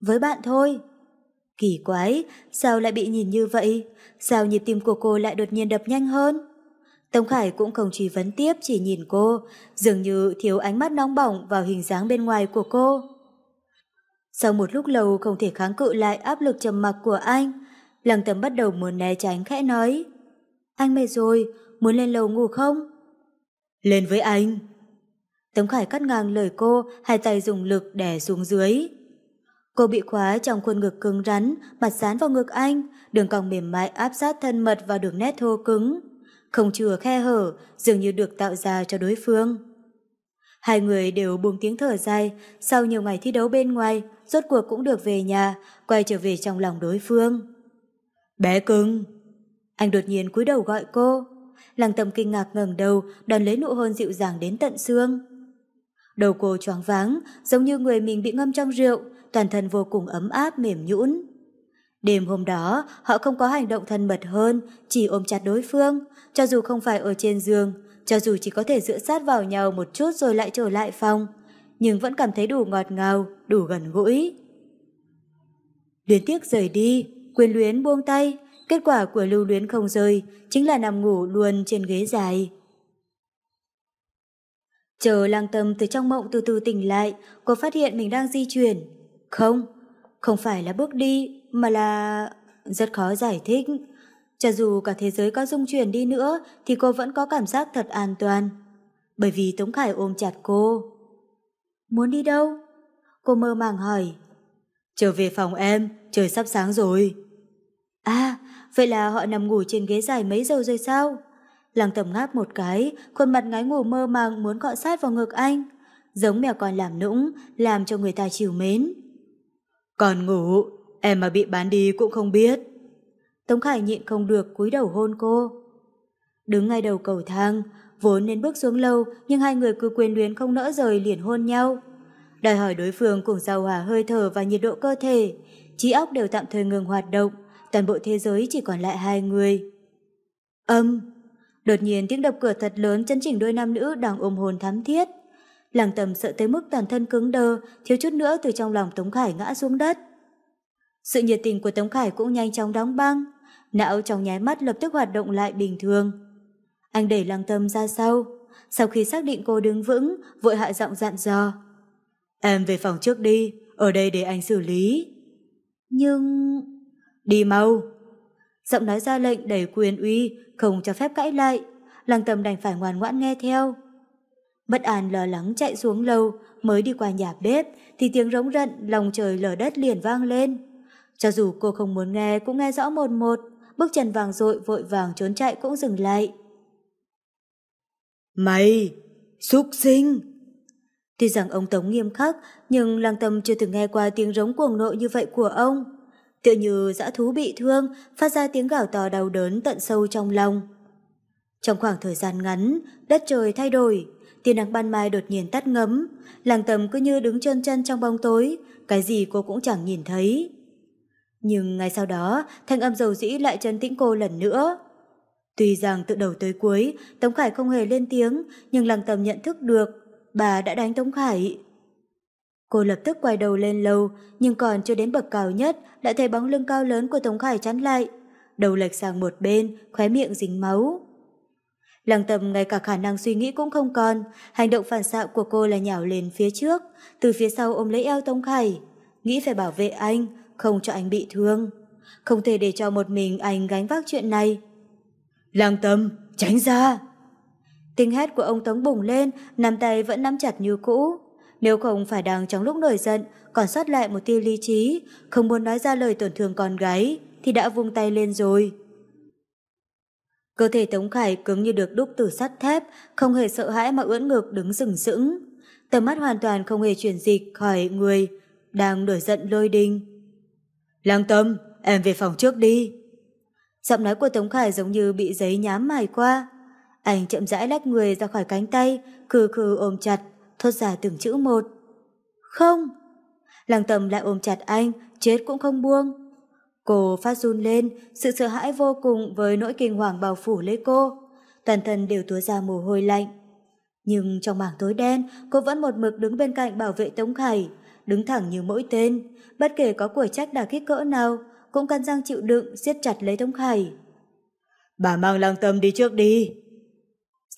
Với bạn thôi. Kỳ quái, sao lại bị nhìn như vậy? Sao nhịp tim của cô lại đột nhiên đập nhanh hơn? Tống Khải cũng không truy vấn tiếp chỉ nhìn cô, dường như thiếu ánh mắt nóng bỏng vào hình dáng bên ngoài của cô. Sau một lúc lâu không thể kháng cự lại áp lực trầm mặc của anh, Lăng tấm bắt đầu muốn né tránh khẽ nói. Anh mệt rồi, muốn lên lầu ngủ không? Lên với anh. Tống Khải cắt ngang lời cô, hai tay dùng lực đè xuống dưới. Cô bị khóa trong khuôn ngực cứng rắn, mặt dán vào ngực anh, đường cong mềm mại áp sát thân mật vào đường nét thô cứng không chừa khe hở, dường như được tạo ra cho đối phương. Hai người đều buông tiếng thở dài, sau nhiều ngày thi đấu bên ngoài, rốt cuộc cũng được về nhà, quay trở về trong lòng đối phương. Bé cưng! Anh đột nhiên cúi đầu gọi cô. Lăng tâm kinh ngạc ngẩng đầu, đòn lấy nụ hôn dịu dàng đến tận xương. Đầu cô choáng váng, giống như người mình bị ngâm trong rượu, toàn thân vô cùng ấm áp, mềm nhũn. Đêm hôm đó, họ không có hành động thân mật hơn, chỉ ôm chặt đối phương, cho dù không phải ở trên giường, cho dù chỉ có thể dựa sát vào nhau một chút rồi lại trở lại phòng, nhưng vẫn cảm thấy đủ ngọt ngào, đủ gần gũi. Luyến tiếc rời đi, quyền luyến buông tay, kết quả của lưu luyến không rơi chính là nằm ngủ luôn trên ghế dài. Chờ lang tâm từ trong mộng từ từ tỉnh lại, cô phát hiện mình đang di chuyển. Không, không phải là bước đi mà là... Rất khó giải thích. Cho dù cả thế giới có dung chuyển đi nữa thì cô vẫn có cảm giác thật an toàn. Bởi vì Tống Khải ôm chặt cô. Muốn đi đâu? Cô mơ màng hỏi. Trở về phòng em, trời sắp sáng rồi. À, vậy là họ nằm ngủ trên ghế dài mấy giờ rồi sao? Lăng tầm ngáp một cái, khuôn mặt ngái ngủ mơ màng muốn cọ sát vào ngực anh. Giống mèo con làm nũng, làm cho người ta chiều mến. Còn ngủ, em mà bị bán đi cũng không biết. Tống Khải nhịn không được cúi đầu hôn cô. Đứng ngay đầu cầu thang, vốn nên bước xuống lâu nhưng hai người cứ quyền luyến không nỡ rời liền hôn nhau. Đòi hỏi đối phương cùng giao hòa hơi thở và nhiệt độ cơ thể, trí óc đều tạm thời ngừng hoạt động, toàn bộ thế giới chỉ còn lại hai người. Âm! Đột nhiên tiếng đập cửa thật lớn chấn chỉnh đôi nam nữ đang ôm hồn thắm thiết. Làng tầm sợ tới mức toàn thân cứng đơ, thiếu chút nữa từ trong lòng Tống Khải ngã xuống đất. Sự nhiệt tình của Tống Khải cũng nhanh chóng đóng băng, não trong nháy mắt lập tức hoạt động lại bình thường. Anh đẩy lăng tâm ra sau, sau khi xác định cô đứng vững, vội hạ giọng dặn dò. Em về phòng trước đi, ở đây để anh xử lý. Nhưng... Đi mau. Giọng nói ra lệnh đầy quyền uy, không cho phép cãi lại. Lăng tâm đành phải ngoan ngoãn nghe theo. Bất an lờ lắng chạy xuống lâu, mới đi qua nhà bếp, thì tiếng rống rận, lòng trời lở đất liền vang lên. Cho dù cô không muốn nghe cũng nghe rõ một một, bước chân vàng dội vội vàng trốn chạy cũng dừng lại. Mày! Xúc sinh! Tuy rằng ông Tống nghiêm khắc, nhưng lang tâm chưa từng nghe qua tiếng rống cuồng nộ như vậy của ông. Tựa như dã thú bị thương, phát ra tiếng gào to đau đớn tận sâu trong lòng. Trong khoảng thời gian ngắn, đất trời thay đổi, tia nắng ban mai đột nhiên tắt ngấm, làng tầm cứ như đứng trơn chân trong bóng tối, cái gì cô cũng chẳng nhìn thấy. Nhưng ngay sau đó, thanh âm dầu dĩ lại trấn tĩnh cô lần nữa. Tuy rằng từ đầu tới cuối, Tống Khải không hề lên tiếng, nhưng lăng tầm nhận thức được, bà đã đánh Tống Khải. Cô lập tức quay đầu lên lầu, nhưng còn chưa đến bậc cao nhất, đã thấy bóng lưng cao lớn của Tống Khải chắn lại. Đầu lệch sang một bên, khóe miệng dính máu. Lăng tầm ngay cả khả năng suy nghĩ cũng không còn, hành động phản xạ của cô là nhào lên phía trước, từ phía sau ôm lấy eo Tống Khải. Nghĩ phải bảo vệ anh, không cho anh bị thương. Không thể để cho một mình anh gánh vác chuyện này. Lang tâm, tránh ra! Tiếng hét của ông Tống bùng lên, nắm tay vẫn nắm chặt như cũ. Nếu không phải đang trong lúc nổi giận, còn sót lại một tia lý trí, không muốn nói ra lời tổn thương con gái, thì đã vung tay lên rồi. Cơ thể Tống Khải cứng như được đúc từ sắt thép, không hề sợ hãi mà ưỡn ngược đứng sừng sững. Tầm mắt hoàn toàn không hề chuyển dịch khỏi người, đang nổi giận lôi đình. Lăng tâm, em về phòng trước đi. Giọng nói của Tống Khải giống như bị giấy nhám mài qua. Anh chậm rãi lách người ra khỏi cánh tay, khừ khừ ôm chặt, thốt ra từng chữ một. Không! Lăng tâm lại ôm chặt anh, chết cũng không buông. Cô phát run lên, sự sợ hãi vô cùng với nỗi kinh hoàng bao phủ lấy cô. Toàn thân đều túa ra mồ hôi lạnh. Nhưng trong mảng tối đen, cô vẫn một mực đứng bên cạnh bảo vệ Tống Khải, đứng thẳng như mỗi tên, bất kể có của trách đả kích cỡ nào, cũng cắn răng chịu đựng, siết chặt lấy Tống Khải. Bà mang lang tâm đi trước đi.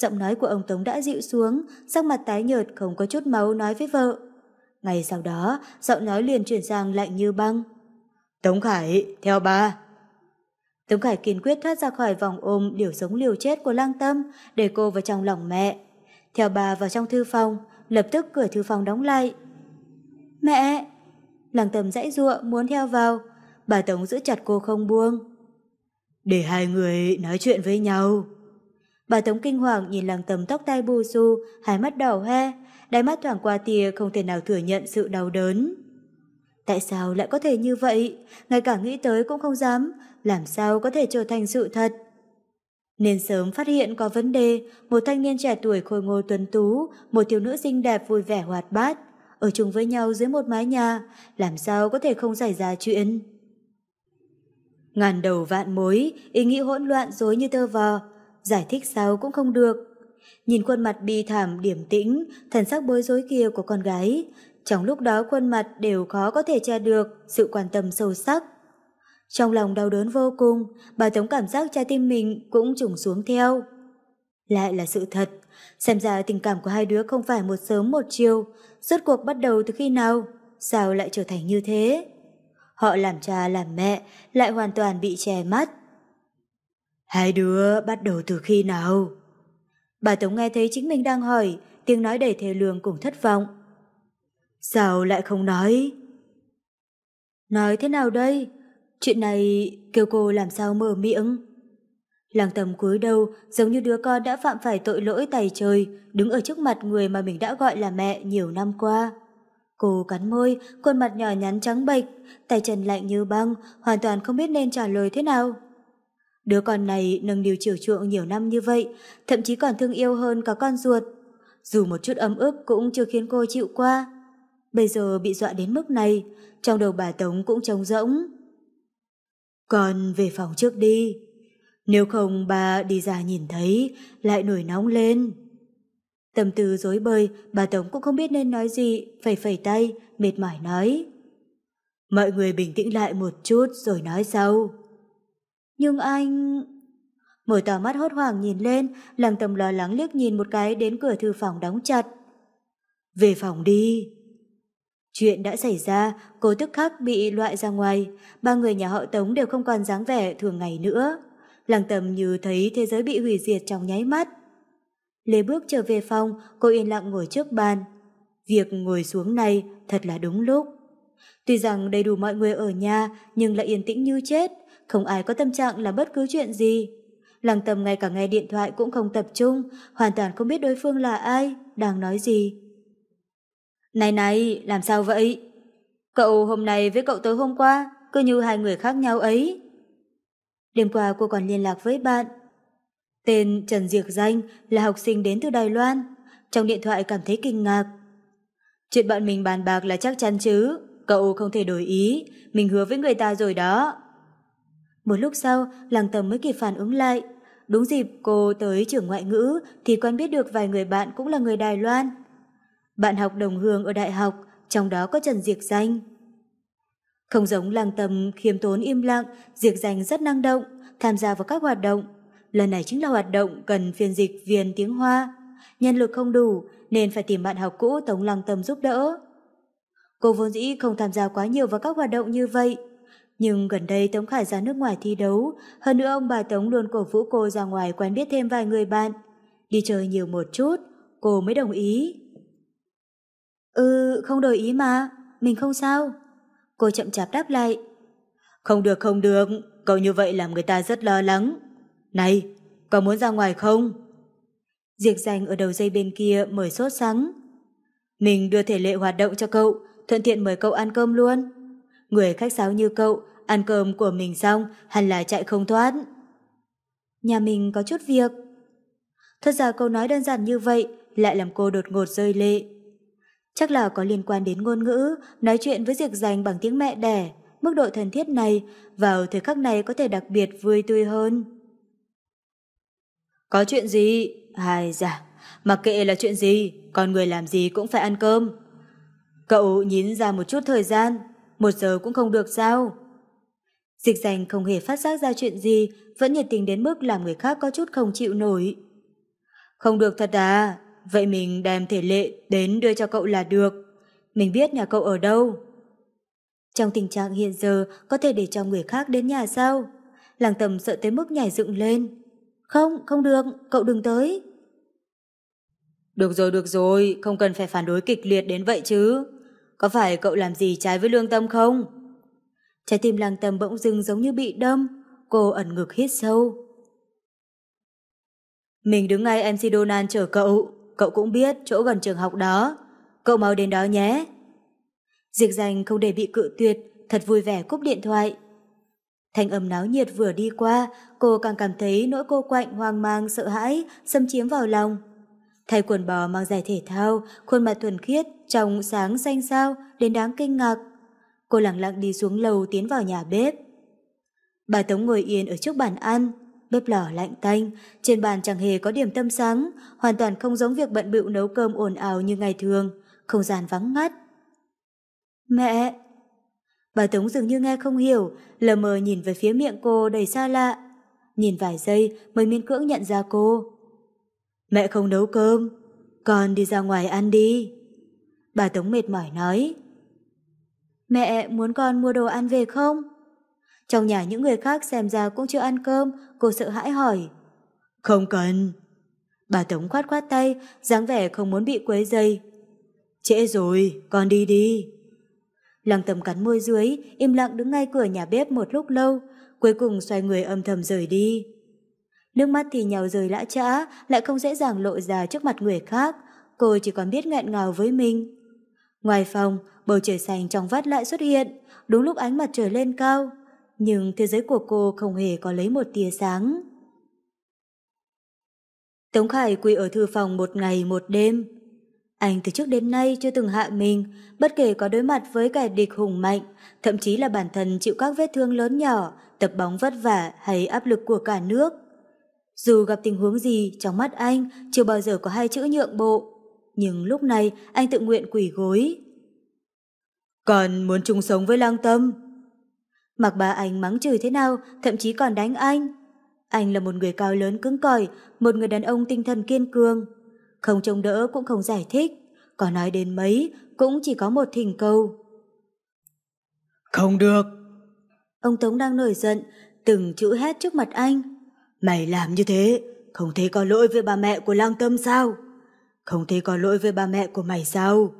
Giọng nói của ông Tống đã dịu xuống, sắc mặt tái nhợt không có chút máu nói với vợ. Ngày sau đó, giọng nói liền chuyển sang lạnh như băng. Tống Khải, theo ba. Tống Khải kiên quyết thoát ra khỏi vòng ôm điều sống liều chết của lang tâm để cô vào trong lòng mẹ. Theo bà vào trong thư phòng, lập tức cửa thư phòng đóng lại. Mẹ! Lăng tầm dãy ruộng muốn theo vào, bà Tống giữ chặt cô không buông. Để hai người nói chuyện với nhau. Bà Tống kinh hoàng nhìn lăng tầm tóc tai bù xu, hai mắt đỏ hoe, đáy mắt thoảng qua tia không thể nào thừa nhận sự đau đớn. Tại sao lại có thể như vậy? Ngay cả nghĩ tới cũng không dám, làm sao có thể trở thành sự thật? Nên sớm phát hiện có vấn đề, một thanh niên trẻ tuổi khôi ngô tuấn tú, một thiếu nữ xinh đẹp vui vẻ hoạt bát, ở chung với nhau dưới một mái nhà, làm sao có thể không xảy ra chuyện. Ngàn đầu vạn mối, ý nghĩ hỗn loạn dối như tơ vò, giải thích sao cũng không được. Nhìn khuôn mặt bi thảm điểm tĩnh, thần sắc bối rối kia của con gái, trong lúc đó khuôn mặt đều khó có thể che được sự quan tâm sâu sắc. Trong lòng đau đớn vô cùng, bà Tống cảm giác trái tim mình cũng trùng xuống theo. Lại là sự thật, xem ra tình cảm của hai đứa không phải một sớm một chiều, rốt cuộc bắt đầu từ khi nào? Sao lại trở thành như thế? Họ làm cha làm mẹ, lại hoàn toàn bị che mắt. Hai đứa bắt đầu từ khi nào? Bà Tống nghe thấy chính mình đang hỏi, tiếng nói đầy thề lương cùng thất vọng. Sao lại không nói? Nói thế nào đây? Chuyện này kêu cô làm sao mở miệng? Làng tầm cúi đầu giống như đứa con đã phạm phải tội lỗi tày trời, đứng ở trước mặt người mà mình đã gọi là mẹ nhiều năm qua. Cô cắn môi, khuôn mặt nhỏ nhắn trắng bệch, tay chân lạnh như băng, hoàn toàn không biết nên trả lời thế nào. Đứa con này nâng điều chiều chuộng nhiều năm như vậy, thậm chí còn thương yêu hơn cả con ruột. Dù một chút ấm ức cũng chưa khiến cô chịu qua. Bây giờ bị dọa đến mức này, trong đầu bà Tống cũng trống rỗng. Còn về phòng trước đi. Nếu không bà đi ra nhìn thấy, lại nổi nóng lên. Tâm tư dối bời, bà Tống cũng không biết nên nói gì, phẩy phẩy tay, mệt mỏi nói. Mọi người bình tĩnh lại một chút rồi nói sau. Nhưng anh... Mở tỏ mắt hốt hoảng nhìn lên, làng tầm lo lắng liếc nhìn một cái đến cửa thư phòng đóng chặt. Về phòng đi. Chuyện đã xảy ra, cô tức khắc bị loại ra ngoài, ba người nhà họ Tống đều không còn dáng vẻ thường ngày nữa. Lăng tầm như thấy thế giới bị hủy diệt trong nháy mắt. Lê bước trở về phòng, cô yên lặng ngồi trước bàn. Việc ngồi xuống này thật là đúng lúc. Tuy rằng đầy đủ mọi người ở nhà nhưng lại yên tĩnh như chết, không ai có tâm trạng làm bất cứ chuyện gì. Lăng tầm ngay cả nghe điện thoại cũng không tập trung, hoàn toàn không biết đối phương là ai, đang nói gì. Này này, làm sao vậy? Cậu hôm nay với cậu tối hôm qua, cứ như hai người khác nhau ấy. Đêm qua cô còn liên lạc với bạn. Tên Trần Diệc Danh là học sinh đến từ Đài Loan. Trong điện thoại cảm thấy kinh ngạc. Chuyện bọn mình bàn bạc là chắc chắn chứ. Cậu không thể đổi ý. Mình hứa với người ta rồi đó. Một lúc sau, làng tầm mới kịp phản ứng lại. Đúng dịp cô tới trưởng ngoại ngữ thì quen biết được vài người bạn cũng là người Đài Loan. Bạn học đồng hương ở đại học, trong đó có Trần Diệc Danh. Không giống lăng tâm khiêm tốn im lặng, diệt danh rất năng động, tham gia vào các hoạt động. Lần này chính là hoạt động cần phiên dịch viên tiếng Hoa. Nhân lực không đủ nên phải tìm bạn học cũ Tống Lăng Tâm giúp đỡ. Cô vốn dĩ không tham gia quá nhiều vào các hoạt động như vậy. Nhưng gần đây Tống Khải ra nước ngoài thi đấu, hơn nữa ông bà Tống luôn cổ vũ cô ra ngoài quen biết thêm vài người bạn. Đi chơi nhiều một chút, cô mới đồng ý. Ừ, không đổi ý mà, mình không sao. Cô chậm chạp đáp lại. Không được không được, cậu như vậy làm người ta rất lo lắng. Này, cậu muốn ra ngoài không? Diệc dành ở đầu dây bên kia mời sốt sắng. Mình đưa thể lệ hoạt động cho cậu, thuận tiện mời cậu ăn cơm luôn. Người khách sáo như cậu, ăn cơm của mình xong hẳn là chạy không thoát. Nhà mình có chút việc. Thật ra câu nói đơn giản như vậy lại làm cô đột ngột rơi lệ. Chắc là có liên quan đến ngôn ngữ, nói chuyện với diệt dành bằng tiếng mẹ đẻ, mức độ thân thiết này vào thời khắc này có thể đặc biệt vui tươi hơn. Có chuyện gì? Ai dạ, mặc kệ là chuyện gì, con người làm gì cũng phải ăn cơm. Cậu nhín ra một chút thời gian, một giờ cũng không được sao? Dịch dành không hề phát giác ra chuyện gì, vẫn nhiệt tình đến mức làm người khác có chút không chịu nổi. Không được thật à, vậy mình đem thể lệ đến đưa cho cậu là được. Mình biết nhà cậu ở đâu. Trong tình trạng hiện giờ có thể để cho người khác đến nhà sao? Làng tầm sợ tới mức nhảy dựng lên. Không, không được, cậu đừng tới. Được rồi, được rồi, không cần phải phản đối kịch liệt đến vậy chứ. Có phải cậu làm gì trái với lương tâm không? Trái tim làng tầm bỗng dưng giống như bị đâm, cô ẩn ngực hít sâu. Mình đứng ngay MC Donald chờ cậu cậu cũng biết chỗ gần trường học đó. Cậu mau đến đó nhé. Diệp Dành không để bị cự tuyệt, thật vui vẻ cúp điện thoại. Thanh âm náo nhiệt vừa đi qua, cô càng cảm thấy nỗi cô quạnh hoang mang sợ hãi xâm chiếm vào lòng. Thay quần bò mang giày thể thao, khuôn mặt thuần khiết, trong sáng xanh sao đến đáng kinh ngạc. Cô lặng lặng đi xuống lầu tiến vào nhà bếp. Bà Tống ngồi yên ở trước bàn ăn, Bếp lò lạnh tanh, trên bàn chẳng hề có điểm tâm sáng, hoàn toàn không giống việc bận bịu nấu cơm ồn ào như ngày thường, không gian vắng ngắt. Mẹ! Bà Tống dường như nghe không hiểu, lờ mờ nhìn về phía miệng cô đầy xa lạ. Nhìn vài giây mới miên cưỡng nhận ra cô. Mẹ không nấu cơm, con đi ra ngoài ăn đi. Bà Tống mệt mỏi nói. Mẹ muốn con mua đồ ăn về không? Trong nhà những người khác xem ra cũng chưa ăn cơm, cô sợ hãi hỏi. Không cần. Bà Tống khoát khoát tay, dáng vẻ không muốn bị quấy dây. Trễ rồi, con đi đi. Lăng tầm cắn môi dưới, im lặng đứng ngay cửa nhà bếp một lúc lâu, cuối cùng xoay người âm thầm rời đi. Nước mắt thì nhào rời lã trã, lại không dễ dàng lộ ra trước mặt người khác, cô chỉ còn biết nghẹn ngào với mình. Ngoài phòng, bầu trời xanh trong vắt lại xuất hiện, đúng lúc ánh mặt trời lên cao nhưng thế giới của cô không hề có lấy một tia sáng. Tống Khải quỳ ở thư phòng một ngày một đêm. Anh từ trước đến nay chưa từng hạ mình, bất kể có đối mặt với kẻ địch hùng mạnh, thậm chí là bản thân chịu các vết thương lớn nhỏ, tập bóng vất vả hay áp lực của cả nước. Dù gặp tình huống gì, trong mắt anh chưa bao giờ có hai chữ nhượng bộ. Nhưng lúc này anh tự nguyện quỷ gối. Còn muốn chung sống với lang tâm, Mặc bà anh mắng chửi thế nào, thậm chí còn đánh anh. Anh là một người cao lớn cứng cỏi, một người đàn ông tinh thần kiên cường. Không trông đỡ cũng không giải thích, có nói đến mấy cũng chỉ có một thỉnh cầu. Không được. Ông Tống đang nổi giận, từng chữ hét trước mặt anh. Mày làm như thế, không thấy có lỗi với bà mẹ của lang tâm sao? Không thấy có lỗi với bà mẹ của mày sao?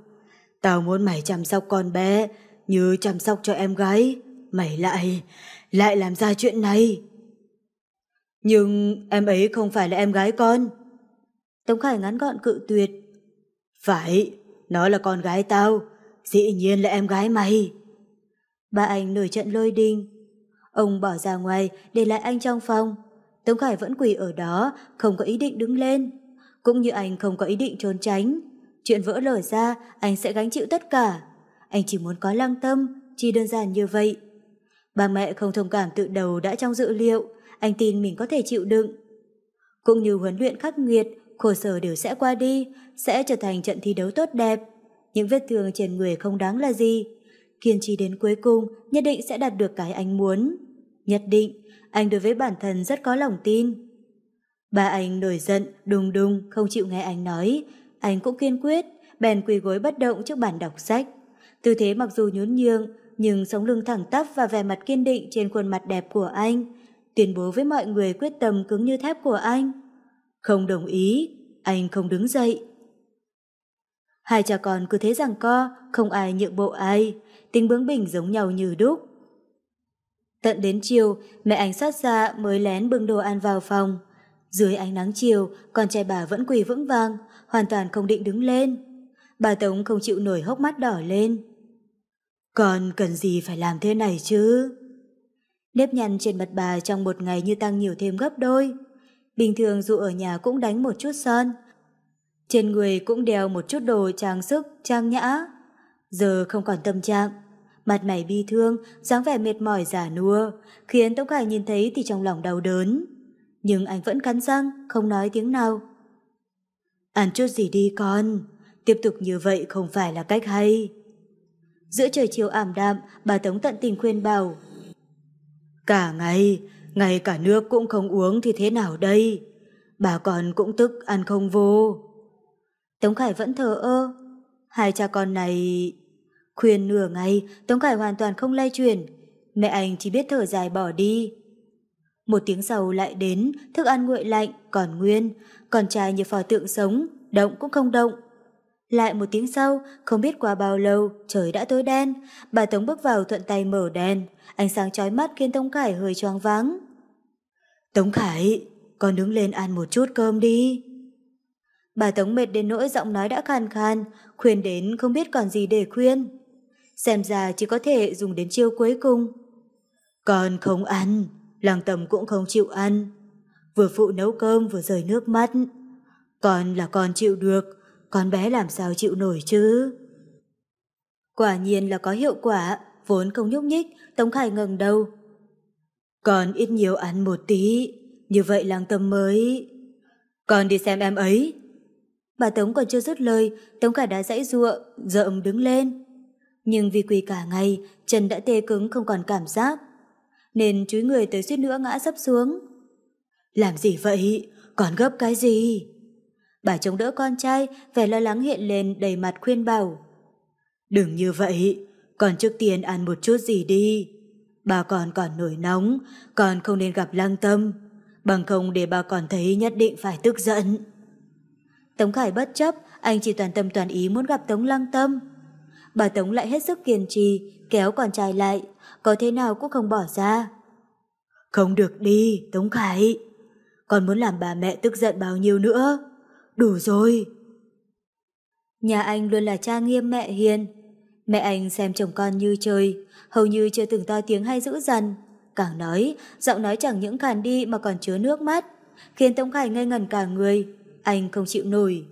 Tao muốn mày chăm sóc con bé, như chăm sóc cho em gái mày lại, lại làm ra chuyện này. Nhưng em ấy không phải là em gái con. Tống Khải ngắn gọn cự tuyệt. Phải, nó là con gái tao, dĩ nhiên là em gái mày. Ba anh nổi trận lôi đình Ông bỏ ra ngoài, để lại anh trong phòng. Tống Khải vẫn quỳ ở đó, không có ý định đứng lên. Cũng như anh không có ý định trốn tránh. Chuyện vỡ lở ra, anh sẽ gánh chịu tất cả. Anh chỉ muốn có lăng tâm, chỉ đơn giản như vậy. Ba mẹ không thông cảm tự đầu đã trong dự liệu, anh tin mình có thể chịu đựng. Cũng như huấn luyện khắc nghiệt, khổ sở đều sẽ qua đi, sẽ trở thành trận thi đấu tốt đẹp. Những vết thương trên người không đáng là gì. Kiên trì đến cuối cùng, nhất định sẽ đạt được cái anh muốn. Nhất định, anh đối với bản thân rất có lòng tin. Ba anh nổi giận, đùng đùng, không chịu nghe anh nói. Anh cũng kiên quyết, bèn quỳ gối bất động trước bàn đọc sách. Tư thế mặc dù nhún nhường, nhưng sống lưng thẳng tắp và vẻ mặt kiên định trên khuôn mặt đẹp của anh, tuyên bố với mọi người quyết tâm cứng như thép của anh. Không đồng ý, anh không đứng dậy. Hai cha con cứ thế rằng co, không ai nhượng bộ ai, tính bướng bỉnh giống nhau như đúc. Tận đến chiều, mẹ anh sát ra mới lén bưng đồ ăn vào phòng. Dưới ánh nắng chiều, con trai bà vẫn quỳ vững vàng, hoàn toàn không định đứng lên. Bà Tống không chịu nổi hốc mắt đỏ lên. Còn cần gì phải làm thế này chứ? Nếp nhăn trên mặt bà trong một ngày như tăng nhiều thêm gấp đôi. Bình thường dù ở nhà cũng đánh một chút son. Trên người cũng đeo một chút đồ trang sức, trang nhã. Giờ không còn tâm trạng. Mặt mày bi thương, dáng vẻ mệt mỏi giả nua, khiến Tống Khải nhìn thấy thì trong lòng đau đớn. Nhưng anh vẫn cắn răng, không nói tiếng nào. Ăn chút gì đi con, tiếp tục như vậy không phải là cách hay. Giữa trời chiều ảm đạm, bà Tống tận tình khuyên bảo. Cả ngày, ngày cả nước cũng không uống thì thế nào đây? Bà con cũng tức ăn không vô. Tống Khải vẫn thờ ơ. Hai cha con này... Khuyên nửa ngày, Tống Khải hoàn toàn không lay chuyển. Mẹ anh chỉ biết thở dài bỏ đi. Một tiếng sầu lại đến, thức ăn nguội lạnh, còn nguyên, còn trai như phò tượng sống, động cũng không động. Lại một tiếng sau, không biết qua bao lâu, trời đã tối đen. Bà Tống bước vào thuận tay mở đèn. Ánh sáng chói mắt khiến Tống Khải hơi choáng váng. Tống Khải, con đứng lên ăn một chút cơm đi. Bà Tống mệt đến nỗi giọng nói đã khan khan khuyên đến không biết còn gì để khuyên. Xem ra chỉ có thể dùng đến chiêu cuối cùng. Con không ăn, làng tầm cũng không chịu ăn. Vừa phụ nấu cơm vừa rời nước mắt. Con là con chịu được, con bé làm sao chịu nổi chứ? Quả nhiên là có hiệu quả, vốn không nhúc nhích, Tống Khải ngừng đâu Con ít nhiều ăn một tí, như vậy làng tâm mới. Con đi xem em ấy. Bà Tống còn chưa dứt lời, Tống Khải đã dãy ruộng, rợm đứng lên. Nhưng vì quỳ cả ngày, chân đã tê cứng không còn cảm giác. Nên chúi người tới suýt nữa ngã sấp xuống. Làm gì vậy? Còn gấp cái gì? Bà chống đỡ con trai, vẻ lo lắng hiện lên đầy mặt khuyên bảo. Đừng như vậy, còn trước tiên ăn một chút gì đi. Bà còn còn nổi nóng, còn không nên gặp lang tâm. Bằng không để bà còn thấy nhất định phải tức giận. Tống Khải bất chấp, anh chỉ toàn tâm toàn ý muốn gặp Tống Lăng Tâm. Bà Tống lại hết sức kiên trì, kéo con trai lại, có thế nào cũng không bỏ ra. Không được đi, Tống Khải. Còn muốn làm bà mẹ tức giận bao nhiêu nữa? đủ rồi. Nhà anh luôn là cha nghiêm mẹ hiền. Mẹ anh xem chồng con như chơi, hầu như chưa từng to tiếng hay dữ dằn. Càng nói, giọng nói chẳng những khàn đi mà còn chứa nước mắt, khiến Tống Khải ngây ngẩn cả người. Anh không chịu nổi.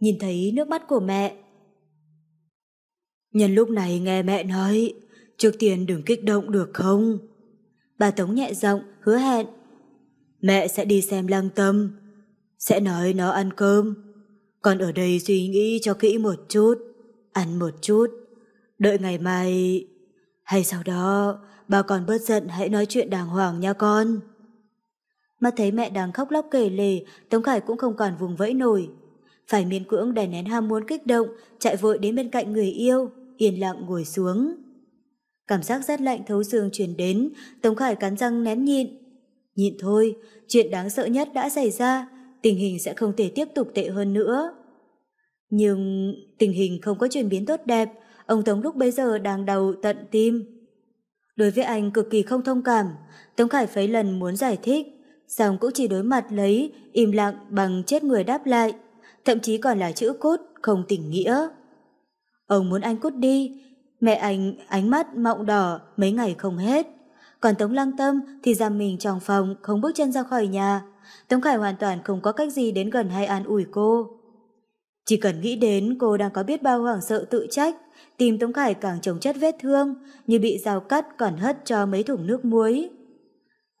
Nhìn thấy nước mắt của mẹ. Nhân lúc này nghe mẹ nói, trước tiên đừng kích động được không? Bà Tống nhẹ giọng, hứa hẹn. Mẹ sẽ đi xem lăng tâm, sẽ nói nó ăn cơm. Còn ở đây suy nghĩ cho kỹ một chút, ăn một chút, đợi ngày mai... Hay sau đó, bà còn bớt giận hãy nói chuyện đàng hoàng nha con. Mà thấy mẹ đang khóc lóc kể lể, Tống Khải cũng không còn vùng vẫy nổi. Phải miên cưỡng đè nén ham muốn kích động, chạy vội đến bên cạnh người yêu, yên lặng ngồi xuống. Cảm giác rét lạnh thấu xương truyền đến, Tống Khải cắn răng nén nhịn. Nhịn thôi, chuyện đáng sợ nhất đã xảy ra, tình hình sẽ không thể tiếp tục tệ hơn nữa. Nhưng tình hình không có chuyển biến tốt đẹp, ông Tống lúc bây giờ đang đầu tận tim. Đối với anh cực kỳ không thông cảm, Tống Khải phấy lần muốn giải thích, song cũng chỉ đối mặt lấy, im lặng bằng chết người đáp lại, thậm chí còn là chữ cốt, không tỉnh nghĩa. Ông muốn anh cút đi, mẹ anh ánh mắt mọng đỏ mấy ngày không hết. Còn Tống Lăng Tâm thì giam mình trong phòng không bước chân ra khỏi nhà, Tống Khải hoàn toàn không có cách gì đến gần hay an ủi cô. Chỉ cần nghĩ đến cô đang có biết bao hoảng sợ tự trách, tim Tống Khải càng trồng chất vết thương, như bị rào cắt còn hất cho mấy thùng nước muối.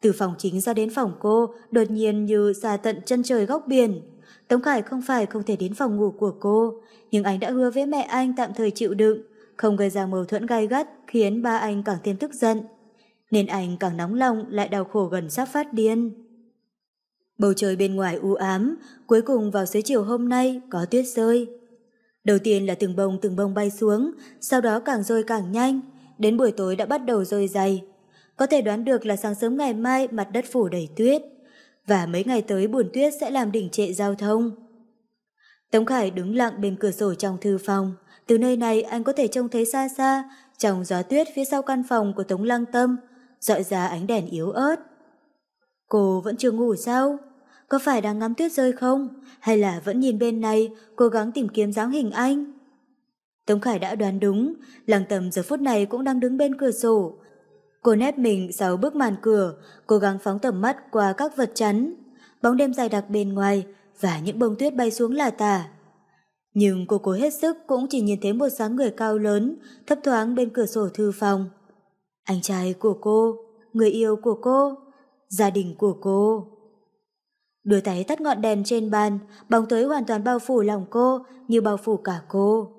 Từ phòng chính ra đến phòng cô, đột nhiên như xa tận chân trời góc biển. Tống Khải không phải không thể đến phòng ngủ của cô, nhưng anh đã hứa với mẹ anh tạm thời chịu đựng, không gây ra mâu thuẫn gai gắt khiến ba anh càng thêm tức giận. Nên anh càng nóng lòng lại đau khổ gần sắp phát điên. Bầu trời bên ngoài u ám, cuối cùng vào xế chiều hôm nay có tuyết rơi. Đầu tiên là từng bông từng bông bay xuống, sau đó càng rơi càng nhanh, đến buổi tối đã bắt đầu rơi dày. Có thể đoán được là sáng sớm ngày mai mặt đất phủ đầy tuyết, và mấy ngày tới buồn tuyết sẽ làm đỉnh trệ giao thông. Tống Khải đứng lặng bên cửa sổ trong thư phòng, từ nơi này anh có thể trông thấy xa xa, trong gió tuyết phía sau căn phòng của Tống Lăng Tâm, dọi ra ánh đèn yếu ớt. Cô vẫn chưa ngủ sao? Có phải đang ngắm tuyết rơi không? Hay là vẫn nhìn bên này, cố gắng tìm kiếm dáng hình anh? Tống Khải đã đoán đúng, làng tầm giờ phút này cũng đang đứng bên cửa sổ. Cô nép mình sau bước màn cửa, cố gắng phóng tầm mắt qua các vật chắn. Bóng đêm dài đặc bên ngoài và những bông tuyết bay xuống là tả. Nhưng cô cố hết sức cũng chỉ nhìn thấy một dáng người cao lớn, thấp thoáng bên cửa sổ thư phòng. Anh trai của cô, người yêu của cô gia đình của cô. Đưa tay tắt ngọn đèn trên bàn, bóng tối hoàn toàn bao phủ lòng cô như bao phủ cả cô.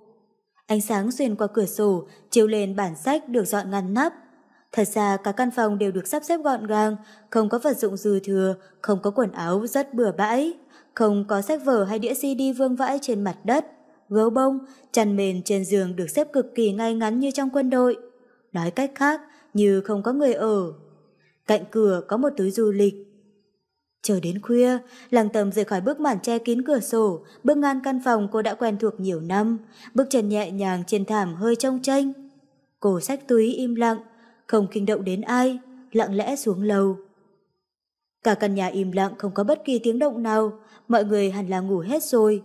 Ánh sáng xuyên qua cửa sổ, chiếu lên bản sách được dọn ngăn nắp. Thật ra cả căn phòng đều được sắp xếp gọn gàng, không có vật dụng dư thừa, không có quần áo rất bừa bãi, không có sách vở hay đĩa CD vương vãi trên mặt đất, gấu bông, chăn mền trên giường được xếp cực kỳ ngay ngắn như trong quân đội. Nói cách khác, như không có người ở cạnh cửa có một túi du lịch. Chờ đến khuya, làng tầm rời khỏi bước màn che kín cửa sổ, bước ngang căn phòng cô đã quen thuộc nhiều năm, bước chân nhẹ nhàng trên thảm hơi trong tranh. Cô sách túi im lặng, không kinh động đến ai, lặng lẽ xuống lầu. Cả căn nhà im lặng không có bất kỳ tiếng động nào, mọi người hẳn là ngủ hết rồi.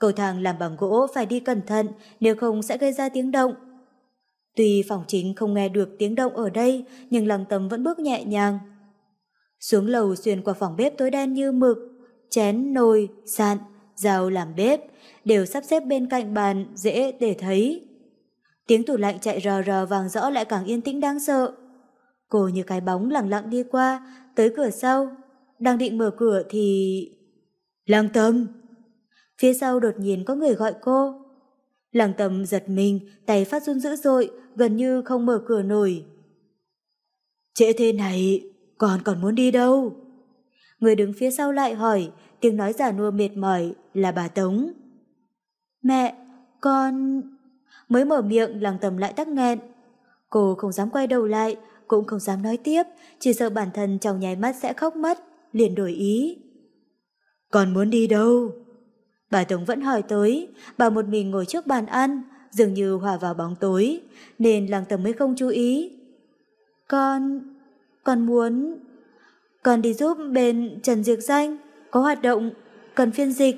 Cầu thang làm bằng gỗ phải đi cẩn thận, nếu không sẽ gây ra tiếng động. Tuy phòng chính không nghe được tiếng động ở đây, nhưng lăng Tâm vẫn bước nhẹ nhàng. Xuống lầu xuyên qua phòng bếp tối đen như mực, chén, nồi, sạn, dao làm bếp, đều sắp xếp bên cạnh bàn dễ để thấy. Tiếng tủ lạnh chạy rò rò vàng rõ lại càng yên tĩnh đáng sợ. Cô như cái bóng lặng lặng đi qua, tới cửa sau. Đang định mở cửa thì... Lăng tâm! Phía sau đột nhiên có người gọi cô. Lăng tâm giật mình, tay phát run dữ dội, gần như không mở cửa nổi. Trễ thế này, còn còn muốn đi đâu? Người đứng phía sau lại hỏi, tiếng nói giả nua mệt mỏi là bà Tống. Mẹ, con... Mới mở miệng làng tầm lại tắc nghẹn. Cô không dám quay đầu lại, cũng không dám nói tiếp, chỉ sợ bản thân trong nháy mắt sẽ khóc mất, liền đổi ý. Còn muốn đi đâu? Bà Tống vẫn hỏi tới, bà một mình ngồi trước bàn ăn, dường như hòa vào bóng tối, nên làng tầm mới không chú ý. Con... con muốn... Con đi giúp bên Trần Diệc Danh, có hoạt động, cần phiên dịch.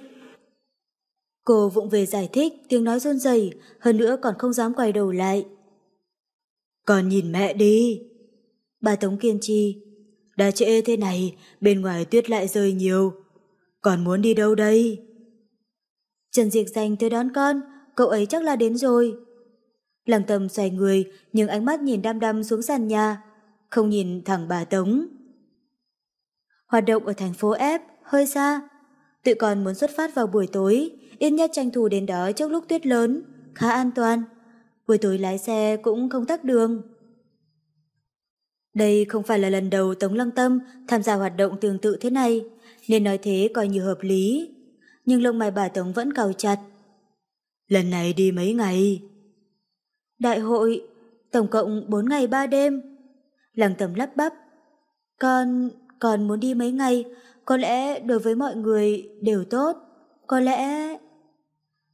Cô vụng về giải thích, tiếng nói run rẩy, hơn nữa còn không dám quay đầu lại. Con nhìn mẹ đi. Bà Tống kiên trì. Đã trễ thế này, bên ngoài tuyết lại rơi nhiều. Còn muốn đi đâu đây? Trần Diệc Danh tới đón con, cậu ấy chắc là đến rồi. Lăng tâm xoay người, nhưng ánh mắt nhìn đăm đăm xuống sàn nhà, không nhìn thẳng bà Tống. Hoạt động ở thành phố F, hơi xa. Tụi con muốn xuất phát vào buổi tối, ít nhất tranh thủ đến đó trước lúc tuyết lớn, khá an toàn. Buổi tối lái xe cũng không tắc đường. Đây không phải là lần đầu Tống Lăng Tâm tham gia hoạt động tương tự thế này, nên nói thế coi như hợp lý nhưng lông mày bà Tống vẫn cau chặt. Lần này đi mấy ngày? Đại hội, tổng cộng 4 ngày 3 đêm. Lăng tầm lắp bắp. Con, con muốn đi mấy ngày, có lẽ đối với mọi người đều tốt, có lẽ...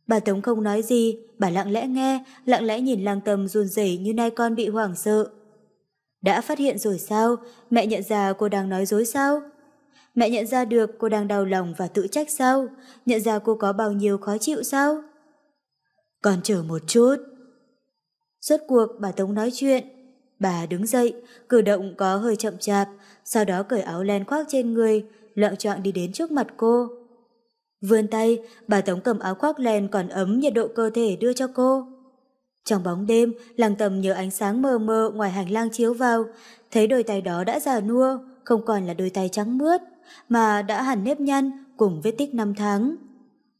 Bà Tống không nói gì, bà lặng lẽ nghe, lặng lẽ nhìn lăng tầm run rẩy như nay con bị hoảng sợ. Đã phát hiện rồi sao? Mẹ nhận ra cô đang nói dối sao? Mẹ nhận ra được cô đang đau lòng và tự trách sao? Nhận ra cô có bao nhiêu khó chịu sao? Còn chờ một chút. Rốt cuộc bà Tống nói chuyện. Bà đứng dậy, cử động có hơi chậm chạp, sau đó cởi áo len khoác trên người, loạn trọng đi đến trước mặt cô. Vươn tay, bà Tống cầm áo khoác len còn ấm nhiệt độ cơ thể đưa cho cô. Trong bóng đêm, làng tầm nhờ ánh sáng mờ mờ ngoài hành lang chiếu vào, thấy đôi tay đó đã già nua, không còn là đôi tay trắng mướt mà đã hẳn nếp nhăn cùng vết tích năm tháng.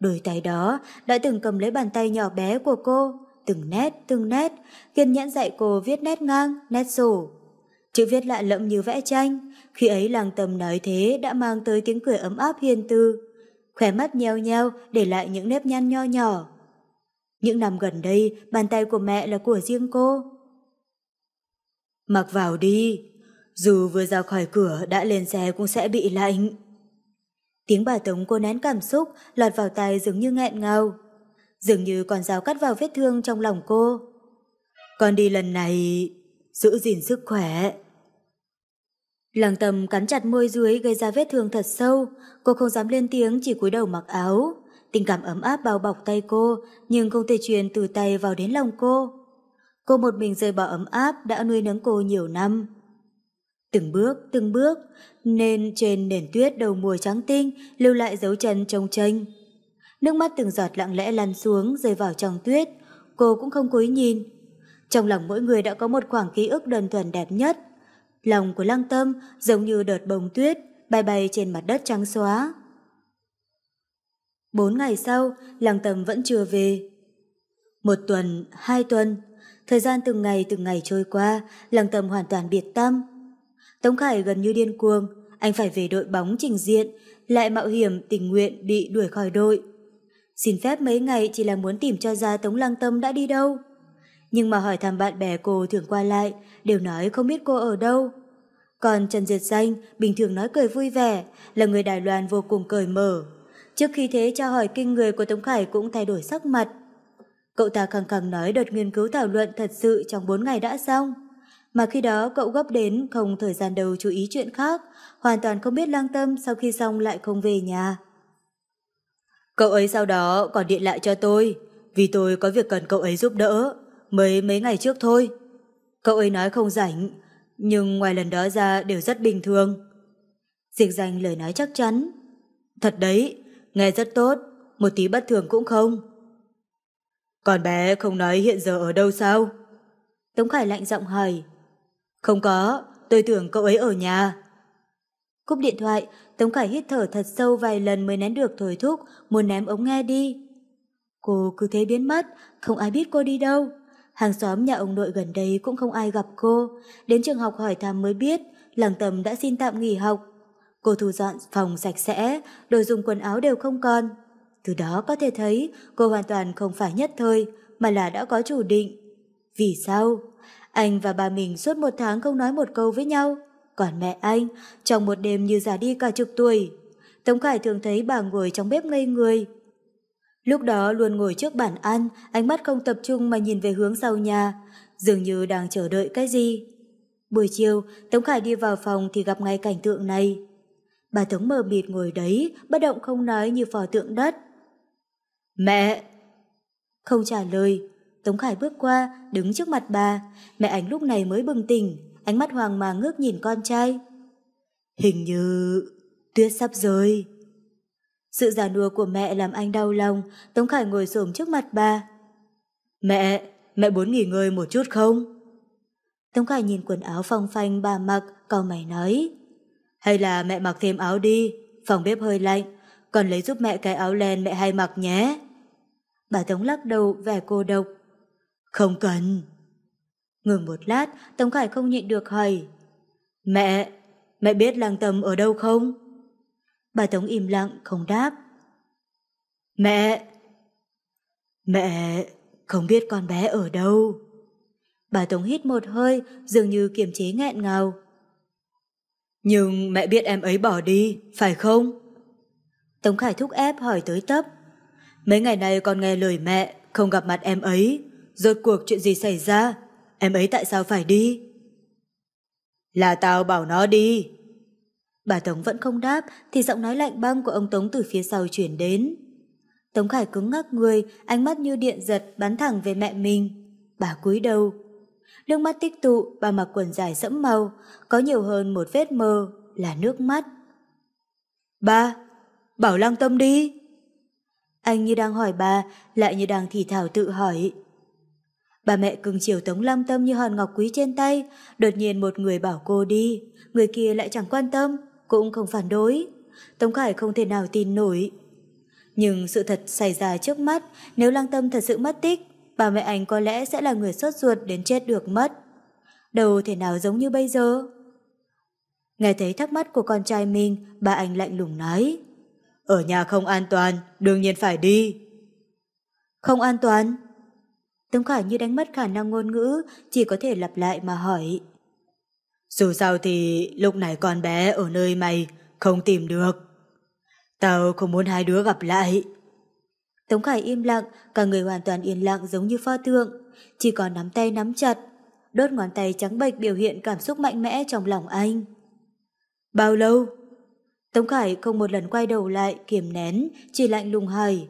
Đôi tay đó đã từng cầm lấy bàn tay nhỏ bé của cô, từng nét, từng nét, kiên nhẫn dạy cô viết nét ngang, nét sổ. Chữ viết lạ lẫm như vẽ tranh, khi ấy làng tầm nói thế đã mang tới tiếng cười ấm áp hiền tư. Khỏe mắt nheo nheo để lại những nếp nhăn nho nhỏ. Những năm gần đây, bàn tay của mẹ là của riêng cô. Mặc vào đi, dù vừa ra khỏi cửa đã lên xe cũng sẽ bị lạnh. Tiếng bà Tống cô nén cảm xúc lọt vào tai dường như nghẹn ngào. Dường như còn dao cắt vào vết thương trong lòng cô. Con đi lần này, giữ gìn sức khỏe. Lăng tầm cắn chặt môi dưới gây ra vết thương thật sâu, cô không dám lên tiếng chỉ cúi đầu mặc áo. Tình cảm ấm áp bao bọc tay cô, nhưng không thể truyền từ tay vào đến lòng cô. Cô một mình rời bỏ ấm áp đã nuôi nấng cô nhiều năm, Từng bước, từng bước, nên trên nền tuyết đầu mùa trắng tinh lưu lại dấu chân trông tranh. Nước mắt từng giọt lặng lẽ lăn xuống rơi vào trong tuyết, cô cũng không cúi nhìn. Trong lòng mỗi người đã có một khoảng ký ức đơn thuần đẹp nhất. Lòng của lăng tâm giống như đợt bông tuyết bay bay trên mặt đất trắng xóa. Bốn ngày sau, lăng tâm vẫn chưa về. Một tuần, hai tuần, thời gian từng ngày từng ngày trôi qua, lăng tâm hoàn toàn biệt tâm Tống Khải gần như điên cuồng, anh phải về đội bóng trình diện, lại mạo hiểm tình nguyện bị đuổi khỏi đội. Xin phép mấy ngày chỉ là muốn tìm cho ra Tống Lăng Tâm đã đi đâu. Nhưng mà hỏi thăm bạn bè cô thường qua lại, đều nói không biết cô ở đâu. Còn Trần Diệt Danh bình thường nói cười vui vẻ, là người Đài Loan vô cùng cởi mở. Trước khi thế tra hỏi kinh người của Tống Khải cũng thay đổi sắc mặt. Cậu ta khăng khăng nói đợt nghiên cứu thảo luận thật sự trong 4 ngày đã xong mà khi đó cậu gấp đến không thời gian đầu chú ý chuyện khác, hoàn toàn không biết lang tâm sau khi xong lại không về nhà. Cậu ấy sau đó còn điện lại cho tôi, vì tôi có việc cần cậu ấy giúp đỡ, mới mấy ngày trước thôi. Cậu ấy nói không rảnh, nhưng ngoài lần đó ra đều rất bình thường. diệt dành lời nói chắc chắn. Thật đấy, nghe rất tốt, một tí bất thường cũng không. Còn bé không nói hiện giờ ở đâu sao? Tống Khải lạnh giọng hỏi. Không có, tôi tưởng cậu ấy ở nhà. Cúp điện thoại, Tống Khải hít thở thật sâu vài lần mới nén được thổi thúc, muốn ném ống nghe đi. Cô cứ thế biến mất, không ai biết cô đi đâu. Hàng xóm nhà ông nội gần đây cũng không ai gặp cô. Đến trường học hỏi thăm mới biết, làng tầm đã xin tạm nghỉ học. Cô thu dọn phòng sạch sẽ, đồ dùng quần áo đều không còn. Từ đó có thể thấy cô hoàn toàn không phải nhất thời, mà là đã có chủ định. Vì sao? Anh và bà mình suốt một tháng không nói một câu với nhau. Còn mẹ anh, trong một đêm như già đi cả chục tuổi. Tống Khải thường thấy bà ngồi trong bếp ngây người. Lúc đó luôn ngồi trước bàn ăn, ánh mắt không tập trung mà nhìn về hướng sau nhà, dường như đang chờ đợi cái gì. Buổi chiều, Tống Khải đi vào phòng thì gặp ngay cảnh tượng này. Bà Tống mờ mịt ngồi đấy, bất động không nói như phò tượng đất. Mẹ! Không trả lời, Tống Khải bước qua, đứng trước mặt bà. Mẹ ảnh lúc này mới bừng tỉnh, ánh mắt hoàng mà ngước nhìn con trai. Hình như... tuyết sắp rơi. Sự giả đùa của mẹ làm anh đau lòng, Tống Khải ngồi xổm trước mặt bà. Mẹ, mẹ muốn nghỉ ngơi một chút không? Tống Khải nhìn quần áo phong phanh bà mặc, cau mày nói. Hay là mẹ mặc thêm áo đi, phòng bếp hơi lạnh, còn lấy giúp mẹ cái áo len mẹ hay mặc nhé. Bà Tống lắc đầu vẻ cô độc, không cần. Ngừng một lát, Tống Khải không nhịn được hỏi. Mẹ, mẹ biết lang tâm ở đâu không? Bà Tống im lặng, không đáp. Mẹ! Mẹ! Không biết con bé ở đâu. Bà Tống hít một hơi, dường như kiềm chế nghẹn ngào. Nhưng mẹ biết em ấy bỏ đi, phải không? Tống Khải thúc ép hỏi tới tấp. Mấy ngày nay con nghe lời mẹ, không gặp mặt em ấy rốt cuộc chuyện gì xảy ra? Em ấy tại sao phải đi? Là tao bảo nó đi. Bà Tống vẫn không đáp thì giọng nói lạnh băng của ông Tống từ phía sau chuyển đến. Tống Khải cứng ngắc người, ánh mắt như điện giật bắn thẳng về mẹ mình. Bà cúi đầu. Nước mắt tích tụ, bà mặc quần dài sẫm màu, có nhiều hơn một vết mờ là nước mắt. Ba, bảo lang tâm đi. Anh như đang hỏi bà, lại như đang thì thảo tự hỏi. Bà mẹ cưng chiều Tống Lâm Tâm như hòn ngọc quý trên tay, đột nhiên một người bảo cô đi, người kia lại chẳng quan tâm, cũng không phản đối. Tống Khải không thể nào tin nổi. Nhưng sự thật xảy ra trước mắt, nếu Lăng Tâm thật sự mất tích, bà mẹ anh có lẽ sẽ là người sốt ruột đến chết được mất. Đâu thể nào giống như bây giờ. Nghe thấy thắc mắc của con trai mình, bà anh lạnh lùng nói. Ở nhà không an toàn, đương nhiên phải đi. Không an toàn? Tống Khải như đánh mất khả năng ngôn ngữ, chỉ có thể lặp lại mà hỏi. Dù sao thì lúc này con bé ở nơi mày, không tìm được. Tao không muốn hai đứa gặp lại. Tống Khải im lặng, cả người hoàn toàn yên lặng giống như pho tượng, chỉ còn nắm tay nắm chặt. Đốt ngón tay trắng bệch biểu hiện cảm xúc mạnh mẽ trong lòng anh. Bao lâu? Tống Khải không một lần quay đầu lại, kiềm nén, chỉ lạnh lùng hỏi.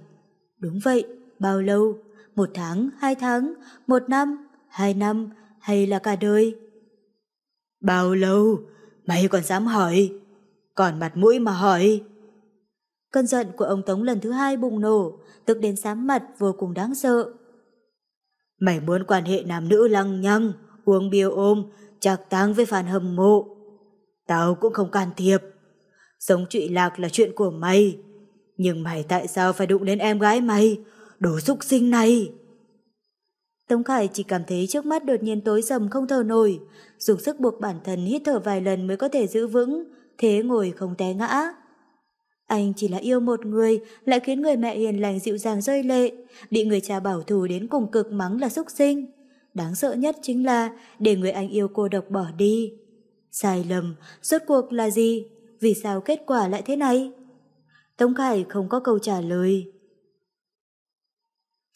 Đúng vậy, bao lâu? một tháng, hai tháng, một năm, hai năm hay là cả đời? Bao lâu? Mày còn dám hỏi? Còn mặt mũi mà hỏi? Cơn giận của ông Tống lần thứ hai bùng nổ, tức đến sám mặt vô cùng đáng sợ. Mày muốn quan hệ nam nữ lăng nhăng, uống bia ôm, chạc táng với phản hầm mộ. Tao cũng không can thiệp. Sống trụy lạc là chuyện của mày. Nhưng mày tại sao phải đụng đến em gái mày, Đồ xúc sinh này! Tống Khải chỉ cảm thấy trước mắt đột nhiên tối sầm không thở nổi, dùng sức buộc bản thân hít thở vài lần mới có thể giữ vững, thế ngồi không té ngã. Anh chỉ là yêu một người, lại khiến người mẹ hiền lành dịu dàng rơi lệ, bị người cha bảo thù đến cùng cực mắng là xúc sinh. Đáng sợ nhất chính là để người anh yêu cô độc bỏ đi. Sai lầm, rốt cuộc là gì? Vì sao kết quả lại thế này? Tống Khải không có câu trả lời.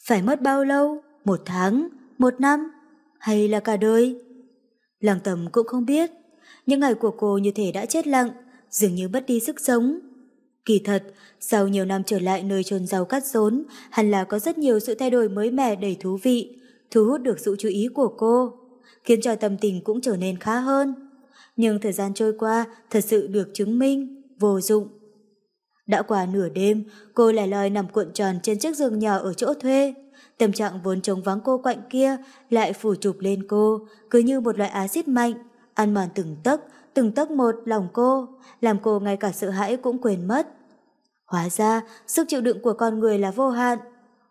Phải mất bao lâu? Một tháng? Một năm? Hay là cả đời? lăng tầm cũng không biết. Những ngày của cô như thể đã chết lặng, dường như mất đi sức sống. Kỳ thật, sau nhiều năm trở lại nơi trồn rau cắt rốn, hẳn là có rất nhiều sự thay đổi mới mẻ đầy thú vị, thu hút được sự chú ý của cô, khiến cho tâm tình cũng trở nên khá hơn. Nhưng thời gian trôi qua thật sự được chứng minh, vô dụng. Đã qua nửa đêm, cô lẻ loi nằm cuộn tròn trên chiếc giường nhỏ ở chỗ thuê. Tâm trạng vốn trống vắng cô quạnh kia lại phủ chụp lên cô, cứ như một loại axit mạnh, ăn mòn từng tấc, từng tấc một lòng cô, làm cô ngay cả sợ hãi cũng quên mất. Hóa ra, sức chịu đựng của con người là vô hạn.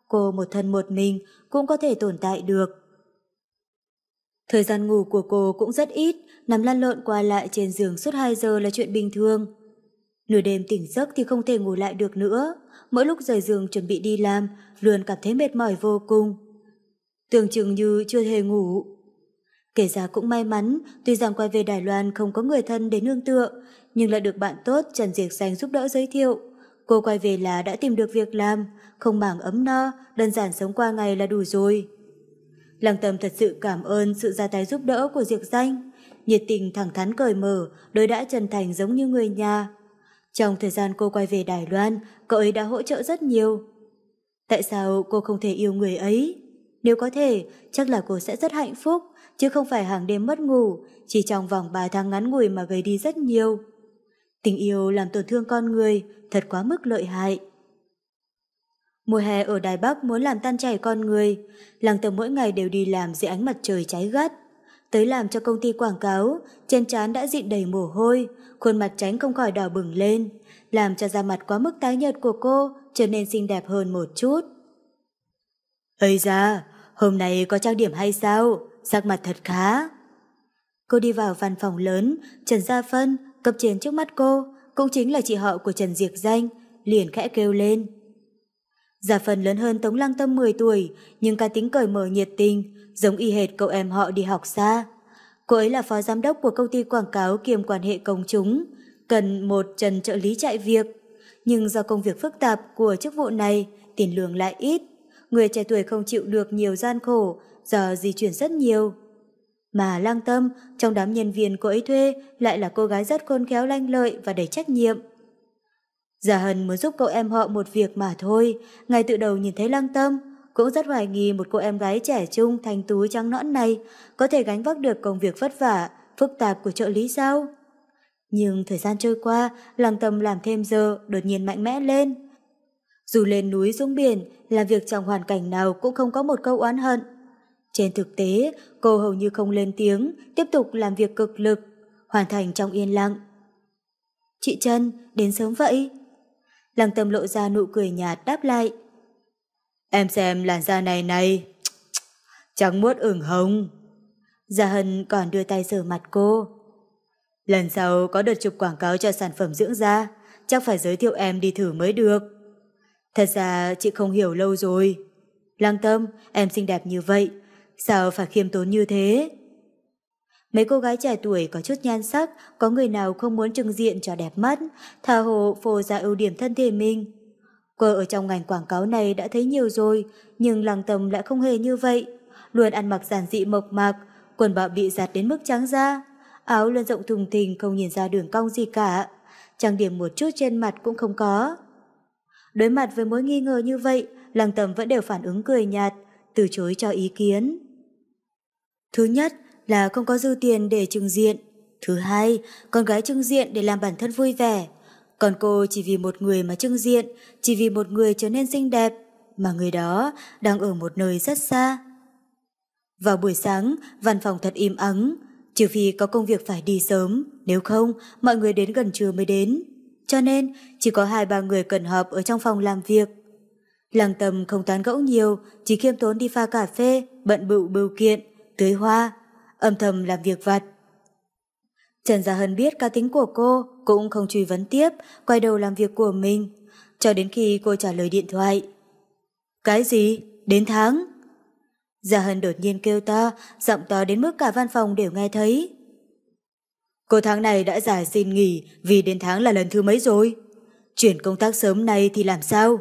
Cô một thân một mình cũng có thể tồn tại được. Thời gian ngủ của cô cũng rất ít, nằm lăn lộn qua lại trên giường suốt 2 giờ là chuyện bình thường. Nửa đêm tỉnh giấc thì không thể ngủ lại được nữa. Mỗi lúc rời giường chuẩn bị đi làm, luôn cảm thấy mệt mỏi vô cùng. Tưởng chừng như chưa hề ngủ. Kể ra cũng may mắn, tuy rằng quay về Đài Loan không có người thân để nương tựa, nhưng lại được bạn tốt Trần Diệc Xanh giúp đỡ giới thiệu. Cô quay về là đã tìm được việc làm, không mảng ấm no, đơn giản sống qua ngày là đủ rồi. Lăng Tâm thật sự cảm ơn sự ra tay giúp đỡ của Diệc Danh. Nhiệt tình thẳng thắn cởi mở, đối đã chân thành giống như người nhà. Trong thời gian cô quay về Đài Loan, cậu ấy đã hỗ trợ rất nhiều. Tại sao cô không thể yêu người ấy? Nếu có thể, chắc là cô sẽ rất hạnh phúc, chứ không phải hàng đêm mất ngủ, chỉ trong vòng 3 tháng ngắn ngủi mà gây đi rất nhiều. Tình yêu làm tổn thương con người, thật quá mức lợi hại. Mùa hè ở Đài Bắc muốn làm tan chảy con người, làng tầm mỗi ngày đều đi làm dưới ánh mặt trời cháy gắt tới làm cho công ty quảng cáo, trên chán đã dịn đầy mồ hôi, khuôn mặt tránh không khỏi đỏ bừng lên, làm cho da mặt quá mức tái nhợt của cô trở nên xinh đẹp hơn một chút. Ây da, hôm nay có trang điểm hay sao? Sắc mặt thật khá. Cô đi vào văn phòng lớn, Trần Gia Phân, cấp trên trước mắt cô, cũng chính là chị họ của Trần Diệc Danh, liền khẽ kêu lên. Gia Phần lớn hơn Tống Lăng Tâm 10 tuổi, nhưng cá tính cởi mở nhiệt tình, giống y hệt cậu em họ đi học xa. Cô ấy là phó giám đốc của công ty quảng cáo kiêm quan hệ công chúng, cần một trần trợ lý chạy việc. Nhưng do công việc phức tạp của chức vụ này, tiền lương lại ít. Người trẻ tuổi không chịu được nhiều gian khổ, giờ di chuyển rất nhiều. Mà lang tâm, trong đám nhân viên cô ấy thuê lại là cô gái rất khôn khéo lanh lợi và đầy trách nhiệm. Giả Hân muốn giúp cậu em họ một việc mà thôi, ngay từ đầu nhìn thấy lăng tâm, cũng rất hoài nghi một cô em gái trẻ trung, thành tú trắng nõn này có thể gánh vác được công việc vất vả, phức tạp của trợ lý sao. Nhưng thời gian trôi qua, lăng tâm làm thêm giờ, đột nhiên mạnh mẽ lên. Dù lên núi xuống biển, làm việc trong hoàn cảnh nào cũng không có một câu oán hận. Trên thực tế, cô hầu như không lên tiếng, tiếp tục làm việc cực lực, hoàn thành trong yên lặng. Chị Trân, đến sớm vậy? Lăng tâm lộ ra nụ cười nhạt đáp lại. Em xem làn da này này, trắng muốt ửng hồng. Gia Hân còn đưa tay sờ mặt cô. Lần sau có đợt chụp quảng cáo cho sản phẩm dưỡng da, chắc phải giới thiệu em đi thử mới được. Thật ra chị không hiểu lâu rồi. Lăng tâm, em xinh đẹp như vậy, sao phải khiêm tốn như thế? Mấy cô gái trẻ tuổi có chút nhan sắc, có người nào không muốn trưng diện cho đẹp mắt, thà hồ phô ra ưu điểm thân thể mình. Cô ở trong ngành quảng cáo này đã thấy nhiều rồi, nhưng làng tầm lại không hề như vậy. Luôn ăn mặc giản dị mộc mạc, quần bạo bị giặt đến mức trắng da, áo luôn rộng thùng thình không nhìn ra đường cong gì cả, trang điểm một chút trên mặt cũng không có. Đối mặt với mối nghi ngờ như vậy, làng tầm vẫn đều phản ứng cười nhạt, từ chối cho ý kiến. Thứ nhất, là không có dư tiền để trừng diện. Thứ hai, con gái trưng diện để làm bản thân vui vẻ. Còn cô chỉ vì một người mà trưng diện, chỉ vì một người trở nên xinh đẹp, mà người đó đang ở một nơi rất xa. Vào buổi sáng, văn phòng thật im ắng, trừ vì có công việc phải đi sớm, nếu không, mọi người đến gần trưa mới đến. Cho nên, chỉ có hai ba người cần họp ở trong phòng làm việc. Lăng tầm không tán gẫu nhiều, chỉ khiêm tốn đi pha cà phê, bận bịu bưu kiện, tưới hoa, âm thầm làm việc vặt. Trần Gia Hân biết cá tính của cô, cũng không truy vấn tiếp, quay đầu làm việc của mình, cho đến khi cô trả lời điện thoại. Cái gì? Đến tháng? Gia Hân đột nhiên kêu to, giọng to đến mức cả văn phòng đều nghe thấy. Cô tháng này đã giải xin nghỉ vì đến tháng là lần thứ mấy rồi? Chuyển công tác sớm nay thì làm sao?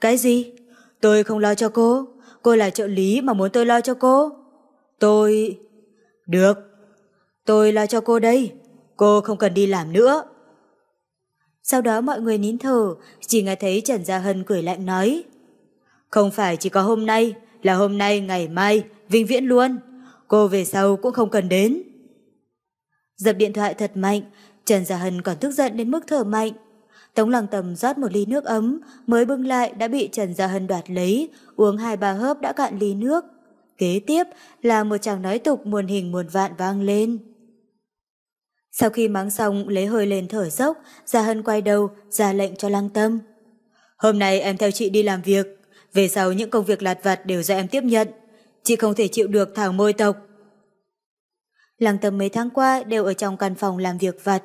Cái gì? Tôi không lo cho cô. Cô là trợ lý mà muốn tôi lo cho cô. Tôi... Được, tôi lo cho cô đây, cô không cần đi làm nữa. Sau đó mọi người nín thở, chỉ nghe thấy Trần Gia Hân cười lạnh nói. Không phải chỉ có hôm nay, là hôm nay, ngày mai, vinh viễn luôn. Cô về sau cũng không cần đến. Dập điện thoại thật mạnh, Trần Gia Hân còn tức giận đến mức thở mạnh. Tống lăng tầm rót một ly nước ấm, mới bưng lại đã bị Trần Gia Hân đoạt lấy, uống hai ba hớp đã cạn ly nước. Kế tiếp là một chàng nói tục muôn hình muôn vạn vang lên. Sau khi mắng xong lấy hơi lên thở dốc, Gia Hân quay đầu, ra lệnh cho lăng tâm. Hôm nay em theo chị đi làm việc, về sau những công việc lặt vặt đều do em tiếp nhận. Chị không thể chịu được thảo môi tộc. Lăng tâm mấy tháng qua đều ở trong căn phòng làm việc vặt.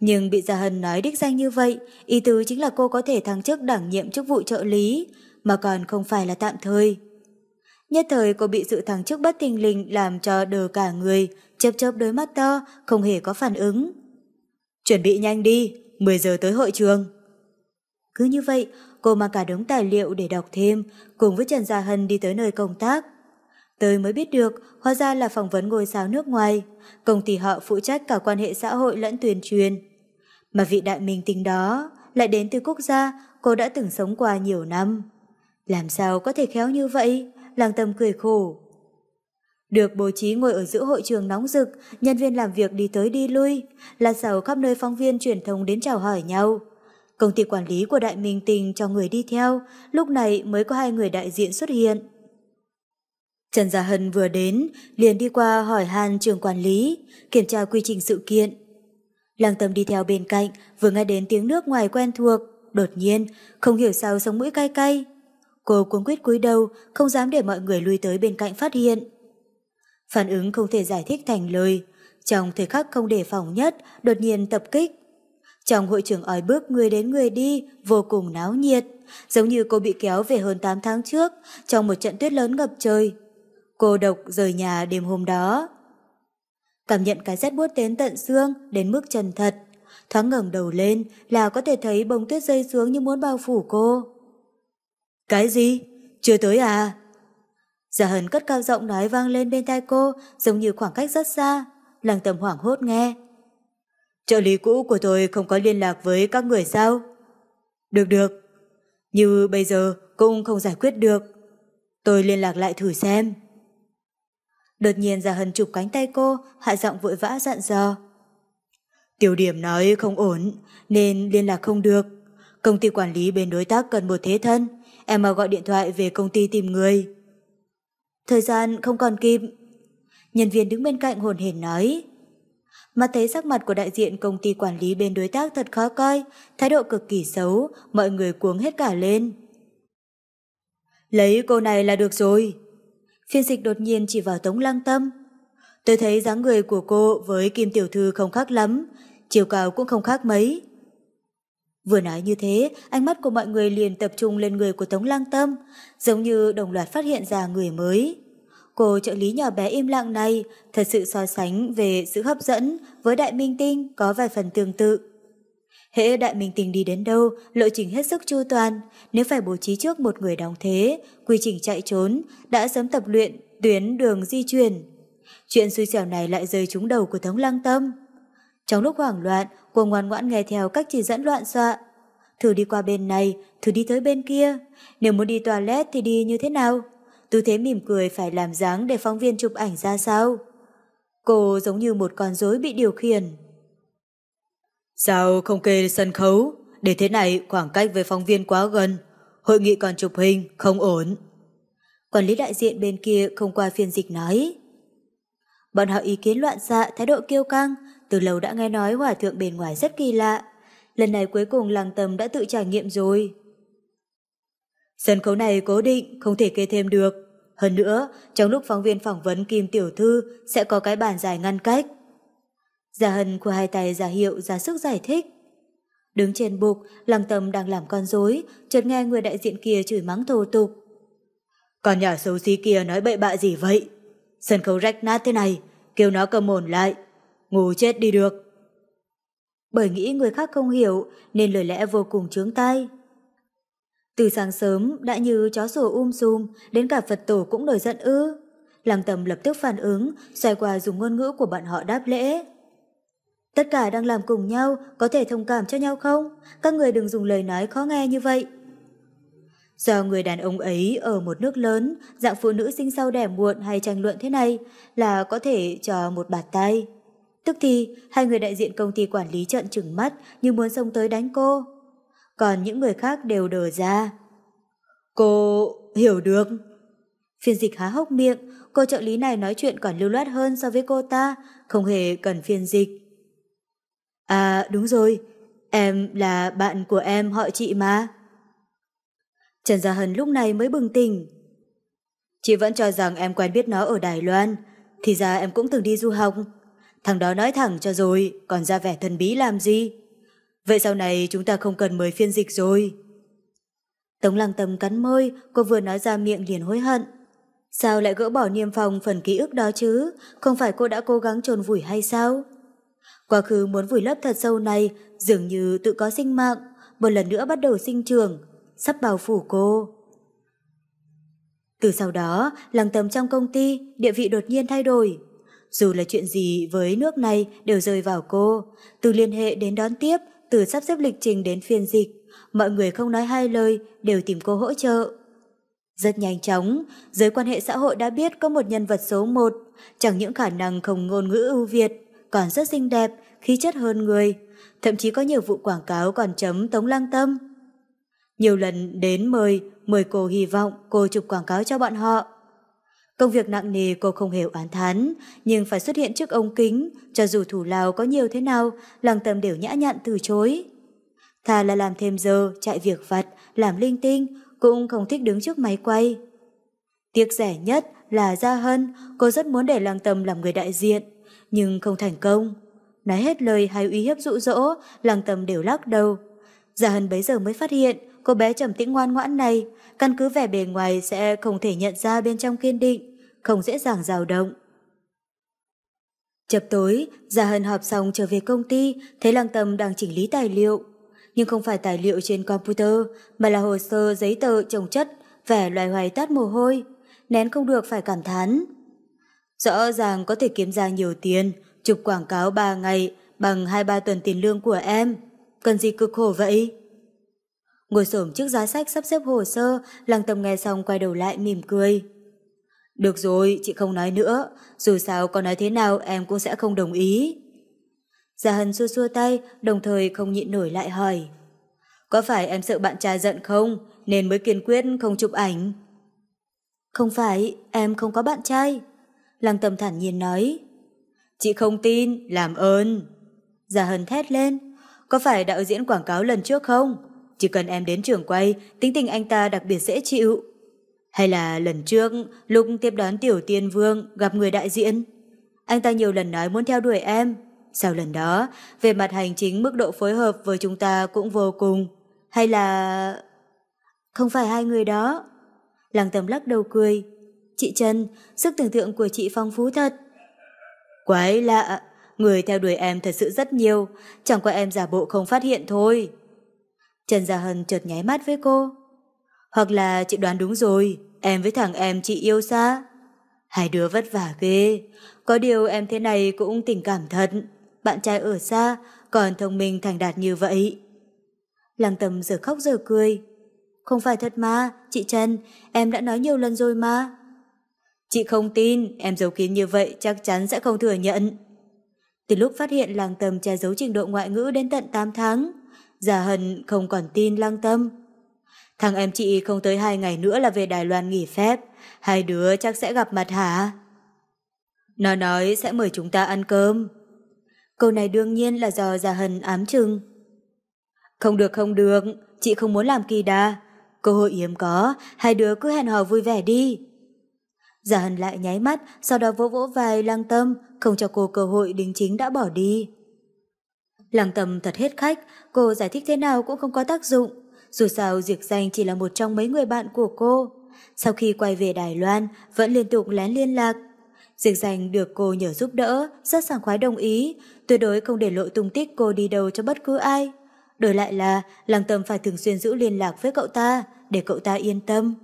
Nhưng bị Gia Hân nói đích danh như vậy, ý tứ chính là cô có thể thăng chức đảm nhiệm chức vụ trợ lý, mà còn không phải là tạm thời. Nhất thời cô bị sự thằng trước bất tình linh làm cho đờ cả người, chớp chớp đôi mắt to, không hề có phản ứng. Chuẩn bị nhanh đi, 10 giờ tới hội trường. Cứ như vậy, cô mang cả đống tài liệu để đọc thêm, cùng với Trần Gia Hân đi tới nơi công tác. Tới mới biết được, hóa ra là phỏng vấn ngôi sao nước ngoài, công ty họ phụ trách cả quan hệ xã hội lẫn tuyên truyền. Mà vị đại minh tinh đó lại đến từ quốc gia cô đã từng sống qua nhiều năm. Làm sao có thể khéo như vậy? lang tâm cười khổ. Được bố trí ngồi ở giữa hội trường nóng rực, nhân viên làm việc đi tới đi lui, là sầu khắp nơi phóng viên truyền thông đến chào hỏi nhau. Công ty quản lý của Đại Minh Tình cho người đi theo, lúc này mới có hai người đại diện xuất hiện. Trần Gia Hân vừa đến, liền đi qua hỏi Hàn trường quản lý, kiểm tra quy trình sự kiện. Lăng Tâm đi theo bên cạnh, vừa nghe đến tiếng nước ngoài quen thuộc, đột nhiên, không hiểu sao sống mũi cay cay, Cô cuống quyết cúi đầu, không dám để mọi người lui tới bên cạnh phát hiện. Phản ứng không thể giải thích thành lời. Trong thời khắc không đề phòng nhất, đột nhiên tập kích. Trong hội trường ói bước người đến người đi, vô cùng náo nhiệt. Giống như cô bị kéo về hơn 8 tháng trước, trong một trận tuyết lớn ngập trời. Cô độc rời nhà đêm hôm đó. Cảm nhận cái rét buốt đến tận xương, đến mức trần thật. Thoáng ngẩng đầu lên là có thể thấy bông tuyết rơi xuống như muốn bao phủ cô. Cái gì? Chưa tới à? Giả hấn cất cao giọng nói vang lên bên tai cô, giống như khoảng cách rất xa. Lăng tầm hoảng hốt nghe. Trợ lý cũ của tôi không có liên lạc với các người sao? Được được. Như bây giờ cũng không giải quyết được. Tôi liên lạc lại thử xem. Đột nhiên Giả Hân chụp cánh tay cô, hạ giọng vội vã dặn dò. Tiểu điểm nói không ổn, nên liên lạc không được. Công ty quản lý bên đối tác cần một thế thân, em mà gọi điện thoại về công ty tìm người. Thời gian không còn kịp. Nhân viên đứng bên cạnh hồn hển nói. Mà thấy sắc mặt của đại diện công ty quản lý bên đối tác thật khó coi, thái độ cực kỳ xấu, mọi người cuống hết cả lên. Lấy cô này là được rồi. Phiên dịch đột nhiên chỉ vào Tống Lăng Tâm. Tôi thấy dáng người của cô với Kim Tiểu Thư không khác lắm, chiều cao cũng không khác mấy. Vừa nói như thế, ánh mắt của mọi người liền tập trung lên người của Tống Lăng Tâm, giống như đồng loạt phát hiện ra người mới. Cô trợ lý nhỏ bé im lặng này thật sự so sánh về sự hấp dẫn với đại minh tinh có vài phần tương tự. Hễ đại minh tinh đi đến đâu, lộ trình hết sức chu toàn, nếu phải bố trí trước một người đóng thế, quy trình chạy trốn, đã sớm tập luyện, tuyến đường di chuyển. Chuyện xui xẻo này lại rơi trúng đầu của Tống Lăng Tâm. Trong lúc hoảng loạn, cô ngoan ngoãn nghe theo các chỉ dẫn loạn xạ. Thử đi qua bên này, thử đi tới bên kia. Nếu muốn đi toilet thì đi như thế nào? Tư thế mỉm cười phải làm dáng để phóng viên chụp ảnh ra sao? Cô giống như một con rối bị điều khiển. Sao không kê sân khấu? Để thế này khoảng cách với phóng viên quá gần. Hội nghị còn chụp hình, không ổn. Quản lý đại diện bên kia không qua phiên dịch nói. Bọn họ ý kiến loạn xạ, thái độ kiêu căng, từ lâu đã nghe nói hòa thượng bên ngoài rất kỳ lạ. Lần này cuối cùng làng tầm đã tự trải nghiệm rồi. Sân khấu này cố định, không thể kê thêm được. Hơn nữa, trong lúc phóng viên phỏng vấn Kim Tiểu Thư sẽ có cái bàn dài ngăn cách. già Hân của hai tay giả hiệu ra sức giải thích. Đứng trên bục, lăng tầm đang làm con rối, chợt nghe người đại diện kia chửi mắng thô tục. Còn nhà xấu xí kia nói bậy bạ gì vậy? Sân khấu rách nát thế này, kêu nó cầm mồn lại, ngủ chết đi được. Bởi nghĩ người khác không hiểu nên lời lẽ vô cùng trướng tai. Từ sáng sớm đã như chó sủa um sùm, đến cả Phật tổ cũng nổi giận ư. Làm tầm lập tức phản ứng, xoay qua dùng ngôn ngữ của bọn họ đáp lễ. Tất cả đang làm cùng nhau, có thể thông cảm cho nhau không? Các người đừng dùng lời nói khó nghe như vậy. Do người đàn ông ấy ở một nước lớn, dạng phụ nữ sinh sau đẻ muộn hay tranh luận thế này là có thể cho một bạt tay. Tức thì, hai người đại diện công ty quản lý trận trừng mắt như muốn xông tới đánh cô. Còn những người khác đều đờ ra. Cô hiểu được. Phiên dịch há hốc miệng, cô trợ lý này nói chuyện còn lưu loát hơn so với cô ta, không hề cần phiên dịch. À đúng rồi, em là bạn của em họ chị mà. Trần Gia Hân lúc này mới bừng tỉnh. Chị vẫn cho rằng em quen biết nó ở Đài Loan, thì ra em cũng từng đi du học. Thằng đó nói thẳng cho rồi, còn ra vẻ thần bí làm gì? Vậy sau này chúng ta không cần mời phiên dịch rồi. Tống lăng tâm cắn môi, cô vừa nói ra miệng liền hối hận. Sao lại gỡ bỏ niêm phòng phần ký ức đó chứ? Không phải cô đã cố gắng trồn vùi hay sao? Quá khứ muốn vùi lấp thật sâu này dường như tự có sinh mạng, một lần nữa bắt đầu sinh trường, sắp bao phủ cô. Từ sau đó, làng Tâm trong công ty, địa vị đột nhiên thay đổi dù là chuyện gì với nước này đều rơi vào cô. Từ liên hệ đến đón tiếp, từ sắp xếp lịch trình đến phiên dịch, mọi người không nói hai lời, đều tìm cô hỗ trợ. Rất nhanh chóng, giới quan hệ xã hội đã biết có một nhân vật số một, chẳng những khả năng không ngôn ngữ ưu việt, còn rất xinh đẹp, khí chất hơn người. Thậm chí có nhiều vụ quảng cáo còn chấm Tống lang Tâm. Nhiều lần đến mời, mời cô hy vọng cô chụp quảng cáo cho bọn họ. Công việc nặng nề cô không hề oán thán, nhưng phải xuất hiện trước ông kính, cho dù thủ lao có nhiều thế nào, lăng tâm đều nhã nhặn từ chối. Thà là làm thêm giờ, chạy việc vặt, làm linh tinh, cũng không thích đứng trước máy quay. Tiếc rẻ nhất là Gia Hân, cô rất muốn để lăng tâm làm người đại diện, nhưng không thành công. Nói hết lời hay uy hiếp dụ dỗ, lăng tâm đều lắc đầu. Gia Hân bấy giờ mới phát hiện, cô bé trầm tĩnh ngoan ngoãn này căn cứ vẻ bề ngoài sẽ không thể nhận ra bên trong kiên định, không dễ dàng dao động. Chập tối, Gia Hân họp xong trở về công ty, thấy Lăng Tâm đang chỉnh lý tài liệu. Nhưng không phải tài liệu trên computer, mà là hồ sơ giấy tờ trồng chất, vẻ loài hoài tát mồ hôi. Nén không được phải cảm thán. Rõ ràng có thể kiếm ra nhiều tiền, chụp quảng cáo 3 ngày bằng 2-3 tuần tiền lương của em. Cần gì cực khổ vậy? Ngồi xổm trước giá sách sắp xếp hồ sơ, lăng Tâm nghe xong quay đầu lại mỉm cười. Được rồi, chị không nói nữa. Dù sao có nói thế nào em cũng sẽ không đồng ý. Già Hân xua xua tay, đồng thời không nhịn nổi lại hỏi. Có phải em sợ bạn trai giận không, nên mới kiên quyết không chụp ảnh? Không phải, em không có bạn trai. Lăng Tâm thản nhiên nói. Chị không tin, làm ơn. Già Hân thét lên. Có phải đạo diễn quảng cáo lần trước không? chỉ cần em đến trường quay, tính tình anh ta đặc biệt dễ chịu. Hay là lần trước, lúc tiếp đón Tiểu Tiên Vương gặp người đại diện, anh ta nhiều lần nói muốn theo đuổi em. Sau lần đó, về mặt hành chính mức độ phối hợp với chúng ta cũng vô cùng. Hay là... Không phải hai người đó. Lăng tầm lắc đầu cười. Chị Trần, sức tưởng tượng của chị phong phú thật. Quái lạ, người theo đuổi em thật sự rất nhiều, chẳng qua em giả bộ không phát hiện thôi. Trần Gia Hân chợt nháy mắt với cô. Hoặc là chị đoán đúng rồi, em với thằng em chị yêu xa. Hai đứa vất vả ghê, có điều em thế này cũng tình cảm thật. Bạn trai ở xa, còn thông minh thành đạt như vậy. Lăng tầm giờ khóc giờ cười. Không phải thật mà, chị Trần, em đã nói nhiều lần rồi mà. Chị không tin, em giấu kín như vậy chắc chắn sẽ không thừa nhận. Từ lúc phát hiện làng tầm che giấu trình độ ngoại ngữ đến tận 8 tháng, Gia Hân không còn tin lăng tâm. Thằng em chị không tới hai ngày nữa là về Đài Loan nghỉ phép. Hai đứa chắc sẽ gặp mặt hả? Nó nói sẽ mời chúng ta ăn cơm. Câu này đương nhiên là do Gia Hân ám chừng. Không được không được, chị không muốn làm kỳ đa Cơ hội yếm có, hai đứa cứ hẹn hò vui vẻ đi. Gia Hân lại nháy mắt, sau đó vỗ vỗ vai lang tâm, không cho cô cơ hội đính chính đã bỏ đi. Lăng tâm thật hết khách, cô giải thích thế nào cũng không có tác dụng. Dù sao Diệp Danh chỉ là một trong mấy người bạn của cô. Sau khi quay về Đài Loan, vẫn liên tục lén liên lạc. Diệp Danh được cô nhờ giúp đỡ, rất sảng khoái đồng ý, tuyệt đối không để lộ tung tích cô đi đâu cho bất cứ ai. Đổi lại là, Lăng Tâm phải thường xuyên giữ liên lạc với cậu ta, để cậu ta yên tâm.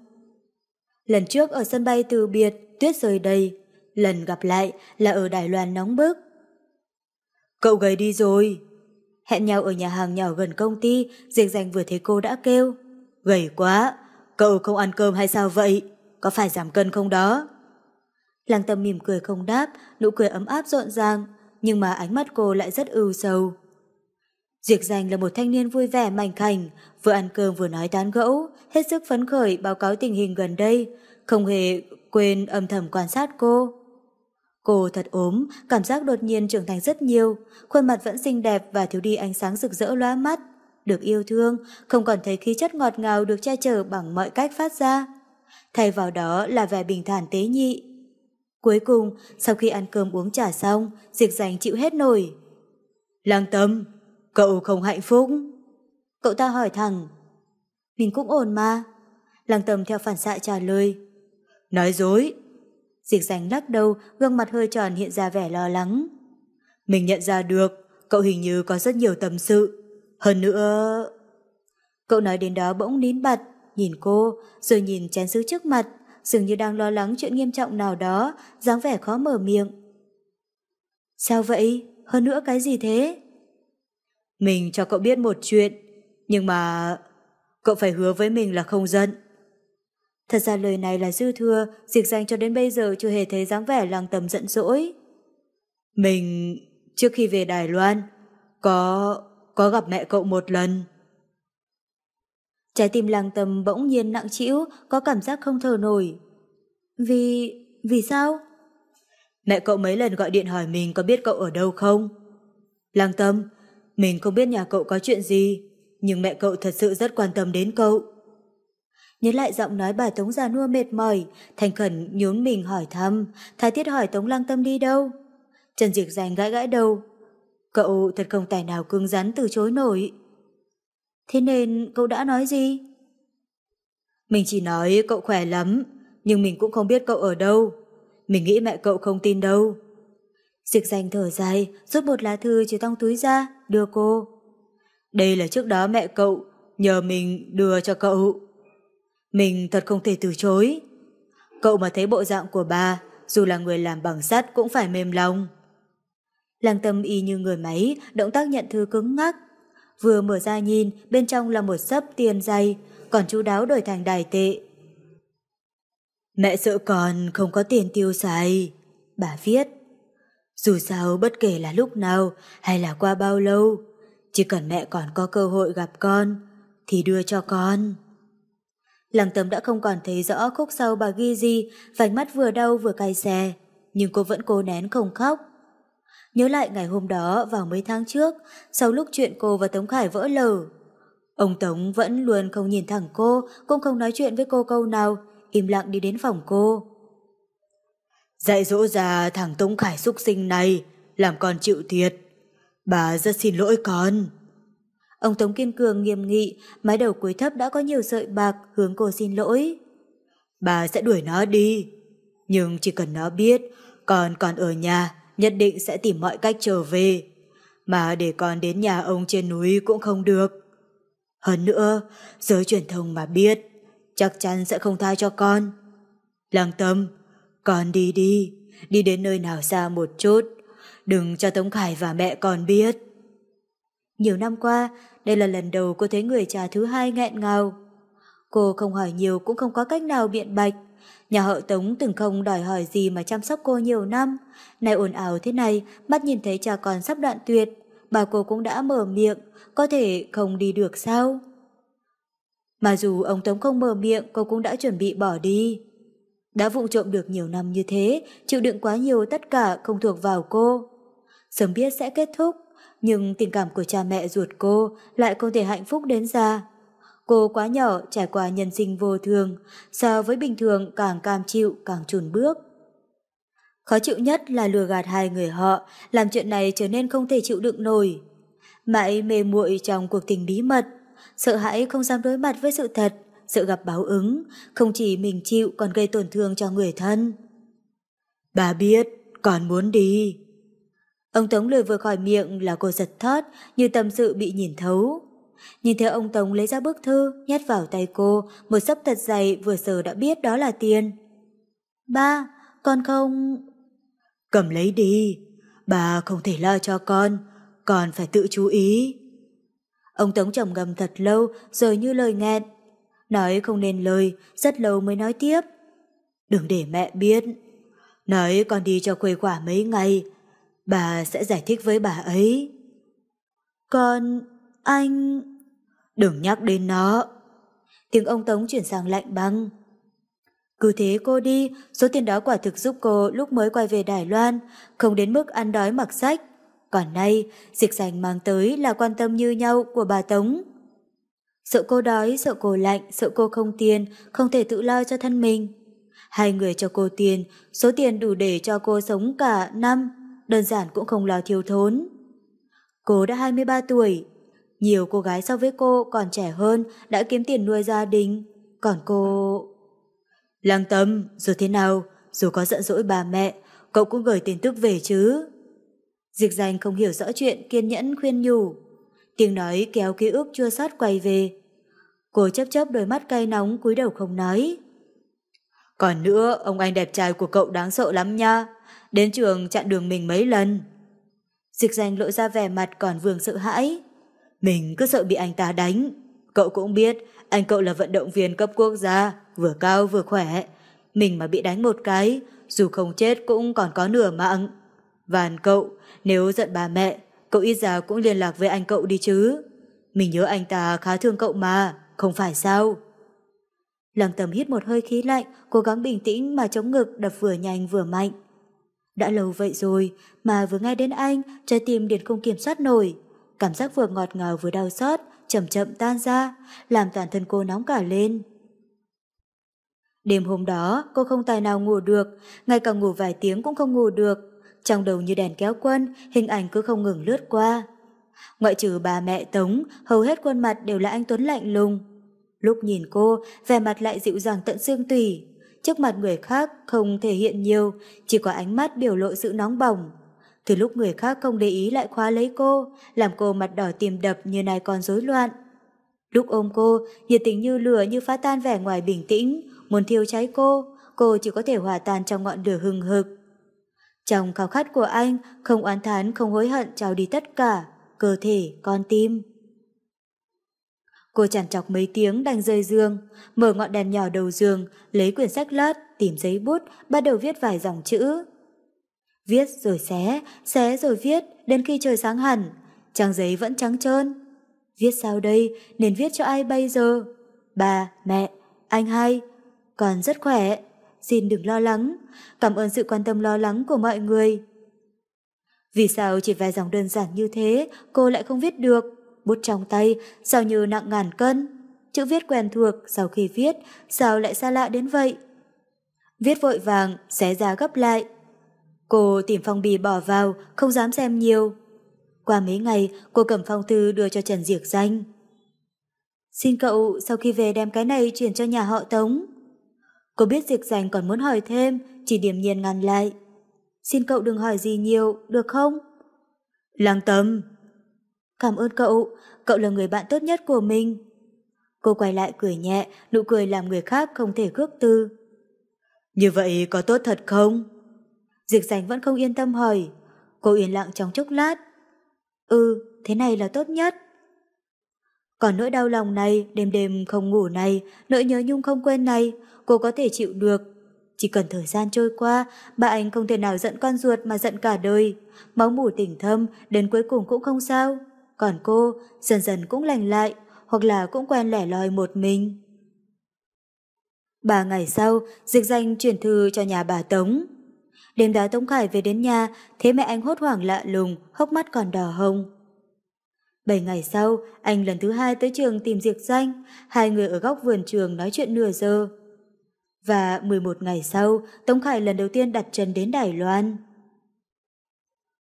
Lần trước ở sân bay từ biệt, tuyết rơi đầy. Lần gặp lại là ở Đài Loan nóng bức. Cậu gầy đi rồi, hẹn nhau ở nhà hàng nhỏ gần công ty, Diệc Danh vừa thấy cô đã kêu. Gầy quá, cậu không ăn cơm hay sao vậy? Có phải giảm cân không đó? Lăng tâm mỉm cười không đáp, nụ cười ấm áp rộn ràng, nhưng mà ánh mắt cô lại rất ưu sầu. Diệc Danh là một thanh niên vui vẻ mảnh khảnh, vừa ăn cơm vừa nói tán gẫu, hết sức phấn khởi báo cáo tình hình gần đây, không hề quên âm thầm quan sát cô. Cô thật ốm, cảm giác đột nhiên trưởng thành rất nhiều, khuôn mặt vẫn xinh đẹp và thiếu đi ánh sáng rực rỡ loa mắt. Được yêu thương, không còn thấy khí chất ngọt ngào được che chở bằng mọi cách phát ra. Thay vào đó là vẻ bình thản tế nhị. Cuối cùng, sau khi ăn cơm uống trà xong, Diệp Dành chịu hết nổi. Lang tâm, cậu không hạnh phúc. Cậu ta hỏi thẳng. Mình cũng ổn mà. Lang tâm theo phản xạ trả lời. Nói dối, Dịch sánh lắc đầu, gương mặt hơi tròn hiện ra vẻ lo lắng. Mình nhận ra được, cậu hình như có rất nhiều tâm sự. Hơn nữa... Cậu nói đến đó bỗng nín bật nhìn cô, rồi nhìn chén sứ trước mặt, dường như đang lo lắng chuyện nghiêm trọng nào đó, dáng vẻ khó mở miệng. Sao vậy? Hơn nữa cái gì thế? Mình cho cậu biết một chuyện, nhưng mà... Cậu phải hứa với mình là không giận. Thật ra lời này là dư thừa, Diệp Danh cho đến bây giờ chưa hề thấy dáng vẻ lăng tầm giận dỗi. Mình, trước khi về Đài Loan, có, có gặp mẹ cậu một lần. Trái tim lăng tầm bỗng nhiên nặng trĩu, có cảm giác không thở nổi. Vì, vì sao? Mẹ cậu mấy lần gọi điện hỏi mình có biết cậu ở đâu không? Lăng tâm, mình không biết nhà cậu có chuyện gì, nhưng mẹ cậu thật sự rất quan tâm đến cậu. Nhớ lại giọng nói bà Tống già nua mệt mỏi, thành khẩn nhún mình hỏi thăm, thái tiết hỏi Tống lang tâm đi đâu. Trần Diệc Dành gãi gãi đầu. Cậu thật không tài nào cứng rắn từ chối nổi. Thế nên cậu đã nói gì? Mình chỉ nói cậu khỏe lắm, nhưng mình cũng không biết cậu ở đâu. Mình nghĩ mẹ cậu không tin đâu. Diệc Dành thở dài, rút một lá thư từ trong túi ra, đưa cô. Đây là trước đó mẹ cậu nhờ mình đưa cho cậu. Mình thật không thể từ chối. Cậu mà thấy bộ dạng của bà, dù là người làm bằng sắt cũng phải mềm lòng. Lăng tâm y như người máy, động tác nhận thư cứng ngắc. Vừa mở ra nhìn, bên trong là một sấp tiền dày, còn chú đáo đổi thành đài tệ. Mẹ sợ con không có tiền tiêu xài, bà viết. Dù sao bất kể là lúc nào hay là qua bao lâu, chỉ cần mẹ còn có cơ hội gặp con thì đưa cho con. Lăng Tâm đã không còn thấy rõ khúc sau bà ghi gì, vành mắt vừa đau vừa cay xè, nhưng cô vẫn cố nén không khóc. Nhớ lại ngày hôm đó vào mấy tháng trước, sau lúc chuyện cô và Tống Khải vỡ lở. Ông Tống vẫn luôn không nhìn thẳng cô, cũng không nói chuyện với cô câu nào, im lặng đi đến phòng cô. Dạy dỗ già thằng Tống Khải xúc sinh này, làm con chịu thiệt. Bà rất xin lỗi con. Ông Tống Kiên Cường nghiêm nghị, mái đầu cúi thấp đã có nhiều sợi bạc hướng cô xin lỗi. Bà sẽ đuổi nó đi. Nhưng chỉ cần nó biết, con còn ở nhà, nhất định sẽ tìm mọi cách trở về. Mà để con đến nhà ông trên núi cũng không được. Hơn nữa, giới truyền thông mà biết, chắc chắn sẽ không tha cho con. Lăng tâm, con đi đi, đi đến nơi nào xa một chút, đừng cho Tống Khải và mẹ con biết. Nhiều năm qua, đây là lần đầu cô thấy người cha thứ hai nghẹn ngào. Cô không hỏi nhiều cũng không có cách nào biện bạch. Nhà họ Tống từng không đòi hỏi gì mà chăm sóc cô nhiều năm. Này ồn ào thế này, mắt nhìn thấy cha còn sắp đoạn tuyệt. Bà cô cũng đã mở miệng, có thể không đi được sao? Mà dù ông Tống không mở miệng, cô cũng đã chuẩn bị bỏ đi. Đã vụng trộm được nhiều năm như thế, chịu đựng quá nhiều tất cả không thuộc vào cô. Sớm biết sẽ kết thúc, nhưng tình cảm của cha mẹ ruột cô lại không thể hạnh phúc đến ra. Cô quá nhỏ trải qua nhân sinh vô thường, so với bình thường càng cam chịu càng chùn bước. Khó chịu nhất là lừa gạt hai người họ, làm chuyện này trở nên không thể chịu đựng nổi. Mãi mê muội trong cuộc tình bí mật, sợ hãi không dám đối mặt với sự thật, sợ gặp báo ứng, không chỉ mình chịu còn gây tổn thương cho người thân. Bà biết, còn muốn đi. Ông Tống lời vừa khỏi miệng là cô giật thót, như tâm sự bị nhìn thấu. Nhìn thấy ông Tống lấy ra bức thư, nhét vào tay cô, một sấp thật dày vừa giờ đã biết đó là tiền. Ba, con không... Cầm lấy đi, bà không thể lo cho con, con phải tự chú ý. Ông Tống trầm ngầm thật lâu rồi như lời nghẹn. Nói không nên lời, rất lâu mới nói tiếp. Đừng để mẹ biết. Nói con đi cho quê quả mấy ngày, bà sẽ giải thích với bà ấy. Còn anh... Đừng nhắc đến nó. Tiếng ông Tống chuyển sang lạnh băng. Cứ thế cô đi, số tiền đó quả thực giúp cô lúc mới quay về Đài Loan, không đến mức ăn đói mặc sách. Còn nay, dịch dành mang tới là quan tâm như nhau của bà Tống. Sợ cô đói, sợ cô lạnh, sợ cô không tiền, không thể tự lo cho thân mình. Hai người cho cô tiền, số tiền đủ để cho cô sống cả năm đơn giản cũng không lo thiếu thốn. Cô đã 23 tuổi, nhiều cô gái so với cô còn trẻ hơn đã kiếm tiền nuôi gia đình, còn cô... Lăng tâm, dù thế nào, dù có giận dỗi bà mẹ, cậu cũng gửi tin tức về chứ. Diệp danh không hiểu rõ chuyện kiên nhẫn khuyên nhủ. Tiếng nói kéo ký ức chua xót quay về. Cô chấp chấp đôi mắt cay nóng cúi đầu không nói. Còn nữa, ông anh đẹp trai của cậu đáng sợ lắm nha đến trường chặn đường mình mấy lần. Dịch danh lộ ra vẻ mặt còn vương sợ hãi. Mình cứ sợ bị anh ta đánh. Cậu cũng biết, anh cậu là vận động viên cấp quốc gia, vừa cao vừa khỏe. Mình mà bị đánh một cái, dù không chết cũng còn có nửa mạng. Vàn cậu, nếu giận bà mẹ, cậu ít ra cũng liên lạc với anh cậu đi chứ. Mình nhớ anh ta khá thương cậu mà, không phải sao? Lăng tầm hít một hơi khí lạnh, cố gắng bình tĩnh mà chống ngực đập vừa nhanh vừa mạnh. Đã lâu vậy rồi mà vừa nghe đến anh, trái tim Điền không kiểm soát nổi. Cảm giác vừa ngọt ngào vừa đau xót, chậm chậm tan ra, làm toàn thân cô nóng cả lên. Đêm hôm đó, cô không tài nào ngủ được, ngay cả ngủ vài tiếng cũng không ngủ được. Trong đầu như đèn kéo quân, hình ảnh cứ không ngừng lướt qua. Ngoại trừ bà mẹ Tống, hầu hết khuôn mặt đều là anh Tuấn lạnh lùng. Lúc nhìn cô, vẻ mặt lại dịu dàng tận xương tủy trước mặt người khác không thể hiện nhiều, chỉ có ánh mắt biểu lộ sự nóng bỏng. Từ lúc người khác không để ý lại khóa lấy cô, làm cô mặt đỏ tìm đập như này còn rối loạn. Lúc ôm cô, nhiệt tình như lửa như phá tan vẻ ngoài bình tĩnh, muốn thiêu cháy cô, cô chỉ có thể hòa tan trong ngọn lửa hừng hực. Trong khao khát của anh, không oán thán, không hối hận trao đi tất cả, cơ thể, con tim. Cô chằn chọc mấy tiếng đành rơi giường, mở ngọn đèn nhỏ đầu giường, lấy quyển sách lót, tìm giấy bút, bắt đầu viết vài dòng chữ. Viết rồi xé, xé rồi viết, đến khi trời sáng hẳn, trang giấy vẫn trắng trơn. Viết sao đây, nên viết cho ai bây giờ? Bà, mẹ, anh hai, còn rất khỏe, xin đừng lo lắng, cảm ơn sự quan tâm lo lắng của mọi người. Vì sao chỉ vài dòng đơn giản như thế cô lại không viết được? bút trong tay, sao như nặng ngàn cân. Chữ viết quen thuộc, sau khi viết, sao lại xa lạ đến vậy? Viết vội vàng, xé ra gấp lại. Cô tìm phong bì bỏ vào, không dám xem nhiều. Qua mấy ngày, cô cầm phong thư đưa cho Trần Diệc danh. Xin cậu sau khi về đem cái này chuyển cho nhà họ Tống. Cô biết Diệc danh còn muốn hỏi thêm, chỉ điểm nhiên ngăn lại. Xin cậu đừng hỏi gì nhiều, được không? Lăng tâm, Cảm ơn cậu, cậu là người bạn tốt nhất của mình. Cô quay lại cười nhẹ, nụ cười làm người khác không thể khước tư. Như vậy có tốt thật không? Diệp Dành vẫn không yên tâm hỏi. Cô yên lặng trong chốc lát. Ừ, thế này là tốt nhất. Còn nỗi đau lòng này, đêm đêm không ngủ này, nỗi nhớ nhung không quên này, cô có thể chịu được. Chỉ cần thời gian trôi qua, bà anh không thể nào giận con ruột mà giận cả đời. Máu mủ tỉnh thâm, đến cuối cùng cũng không sao còn cô dần dần cũng lành lại, hoặc là cũng quen lẻ loi một mình. Ba ngày sau, Diệp Danh chuyển thư cho nhà bà Tống. Đêm đó Tống Khải về đến nhà, thế mẹ anh hốt hoảng lạ lùng, hốc mắt còn đỏ hồng. Bảy ngày sau, anh lần thứ hai tới trường tìm diệt Danh, hai người ở góc vườn trường nói chuyện nửa giờ. Và 11 ngày sau, Tống Khải lần đầu tiên đặt chân đến Đài Loan.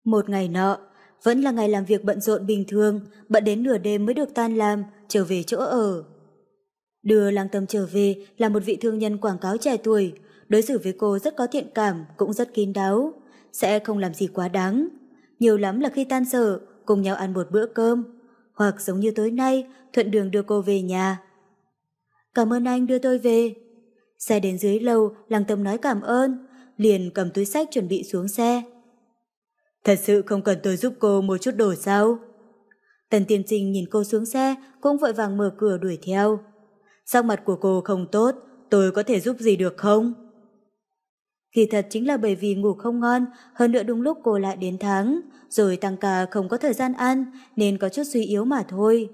Một ngày nọ, vẫn là ngày làm việc bận rộn bình thường, bận đến nửa đêm mới được tan làm, trở về chỗ ở. Đưa lang Tâm trở về là một vị thương nhân quảng cáo trẻ tuổi, đối xử với cô rất có thiện cảm, cũng rất kín đáo, sẽ không làm gì quá đáng. Nhiều lắm là khi tan sở, cùng nhau ăn một bữa cơm, hoặc giống như tối nay, thuận đường đưa cô về nhà. Cảm ơn anh đưa tôi về. Xe đến dưới lầu, lang Tâm nói cảm ơn, liền cầm túi sách chuẩn bị xuống xe. Thật sự không cần tôi giúp cô một chút đồ sao? Tần Tiêm Trinh nhìn cô xuống xe, cũng vội vàng mở cửa đuổi theo. Sắc mặt của cô không tốt, tôi có thể giúp gì được không? Kỳ thật chính là bởi vì ngủ không ngon, hơn nữa đúng lúc cô lại đến tháng, rồi tăng ca không có thời gian ăn, nên có chút suy yếu mà thôi.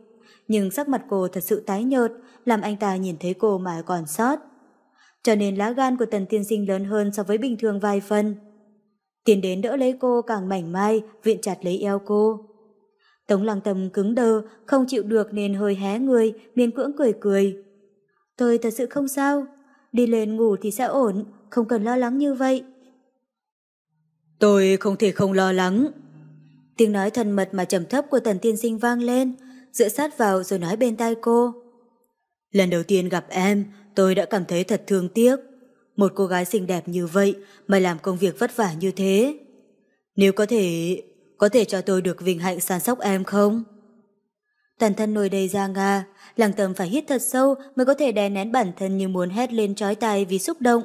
Nhưng sắc mặt cô thật sự tái nhợt, làm anh ta nhìn thấy cô mà còn sót. Cho nên lá gan của tần tiên sinh lớn hơn so với bình thường vài phần tiến đến đỡ lấy cô càng mảnh mai, viện chặt lấy eo cô. Tống lăng tâm cứng đơ, không chịu được nên hơi hé người, miên cưỡng cười cười. Tôi thật sự không sao, đi lên ngủ thì sẽ ổn, không cần lo lắng như vậy. Tôi không thể không lo lắng. Tiếng nói thân mật mà trầm thấp của tần tiên sinh vang lên, dựa sát vào rồi nói bên tai cô. Lần đầu tiên gặp em, tôi đã cảm thấy thật thương tiếc một cô gái xinh đẹp như vậy mà làm công việc vất vả như thế. Nếu có thể, có thể cho tôi được vinh hạnh săn sóc em không? Toàn thân nổi đầy da nga, làng tầm phải hít thật sâu mới có thể đè nén bản thân như muốn hét lên trói tay vì xúc động.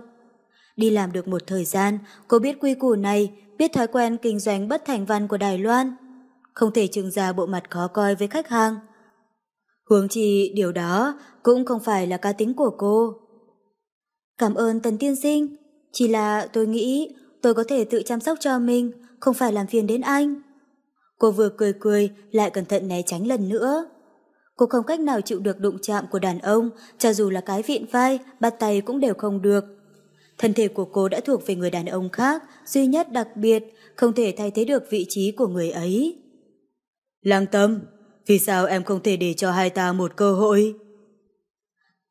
Đi làm được một thời gian, cô biết quy củ này, biết thói quen kinh doanh bất thành văn của Đài Loan. Không thể trưng ra bộ mặt khó coi với khách hàng. Huống chi điều đó cũng không phải là cá tính của cô. Cảm ơn Tần Tiên Sinh. Chỉ là tôi nghĩ tôi có thể tự chăm sóc cho mình, không phải làm phiền đến anh. Cô vừa cười cười lại cẩn thận né tránh lần nữa. Cô không cách nào chịu được đụng chạm của đàn ông, cho dù là cái viện vai, bắt tay cũng đều không được. Thân thể của cô đã thuộc về người đàn ông khác, duy nhất đặc biệt, không thể thay thế được vị trí của người ấy. Lăng tâm, vì sao em không thể để cho hai ta một cơ hội?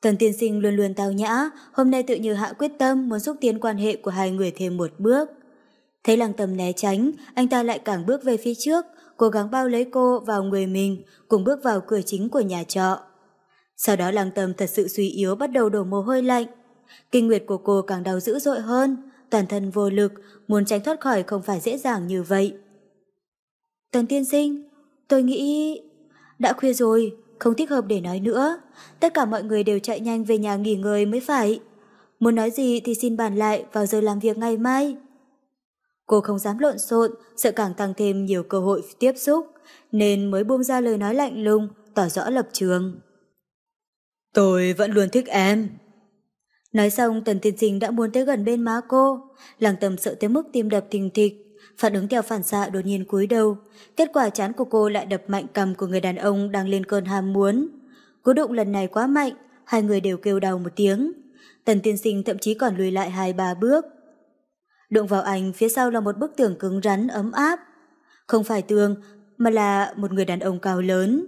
Tần tiên sinh luôn luôn tao nhã, hôm nay tự như hạ quyết tâm muốn xúc tiến quan hệ của hai người thêm một bước. Thấy lăng tầm né tránh, anh ta lại càng bước về phía trước, cố gắng bao lấy cô vào người mình, cùng bước vào cửa chính của nhà trọ. Sau đó lăng tầm thật sự suy yếu bắt đầu đổ mồ hôi lạnh. Kinh nguyệt của cô càng đau dữ dội hơn, toàn thân vô lực, muốn tránh thoát khỏi không phải dễ dàng như vậy. Tần tiên sinh, tôi nghĩ... Đã khuya rồi, không thích hợp để nói nữa. Tất cả mọi người đều chạy nhanh về nhà nghỉ ngơi mới phải. Muốn nói gì thì xin bàn lại vào giờ làm việc ngày mai. Cô không dám lộn xộn, sợ càng tăng thêm nhiều cơ hội tiếp xúc, nên mới buông ra lời nói lạnh lùng, tỏ rõ lập trường. Tôi vẫn luôn thích em. Nói xong, Tần Tiên Sinh đã muốn tới gần bên má cô. Làng tầm sợ tới mức tim đập thình thịch, phản ứng theo phản xạ đột nhiên cúi đầu. Kết quả chán của cô lại đập mạnh cầm của người đàn ông đang lên cơn ham muốn. Cú đụng lần này quá mạnh, hai người đều kêu đau một tiếng. Tần tiên sinh thậm chí còn lùi lại hai ba bước. Đụng vào anh phía sau là một bức tường cứng rắn ấm áp. Không phải tường, mà là một người đàn ông cao lớn.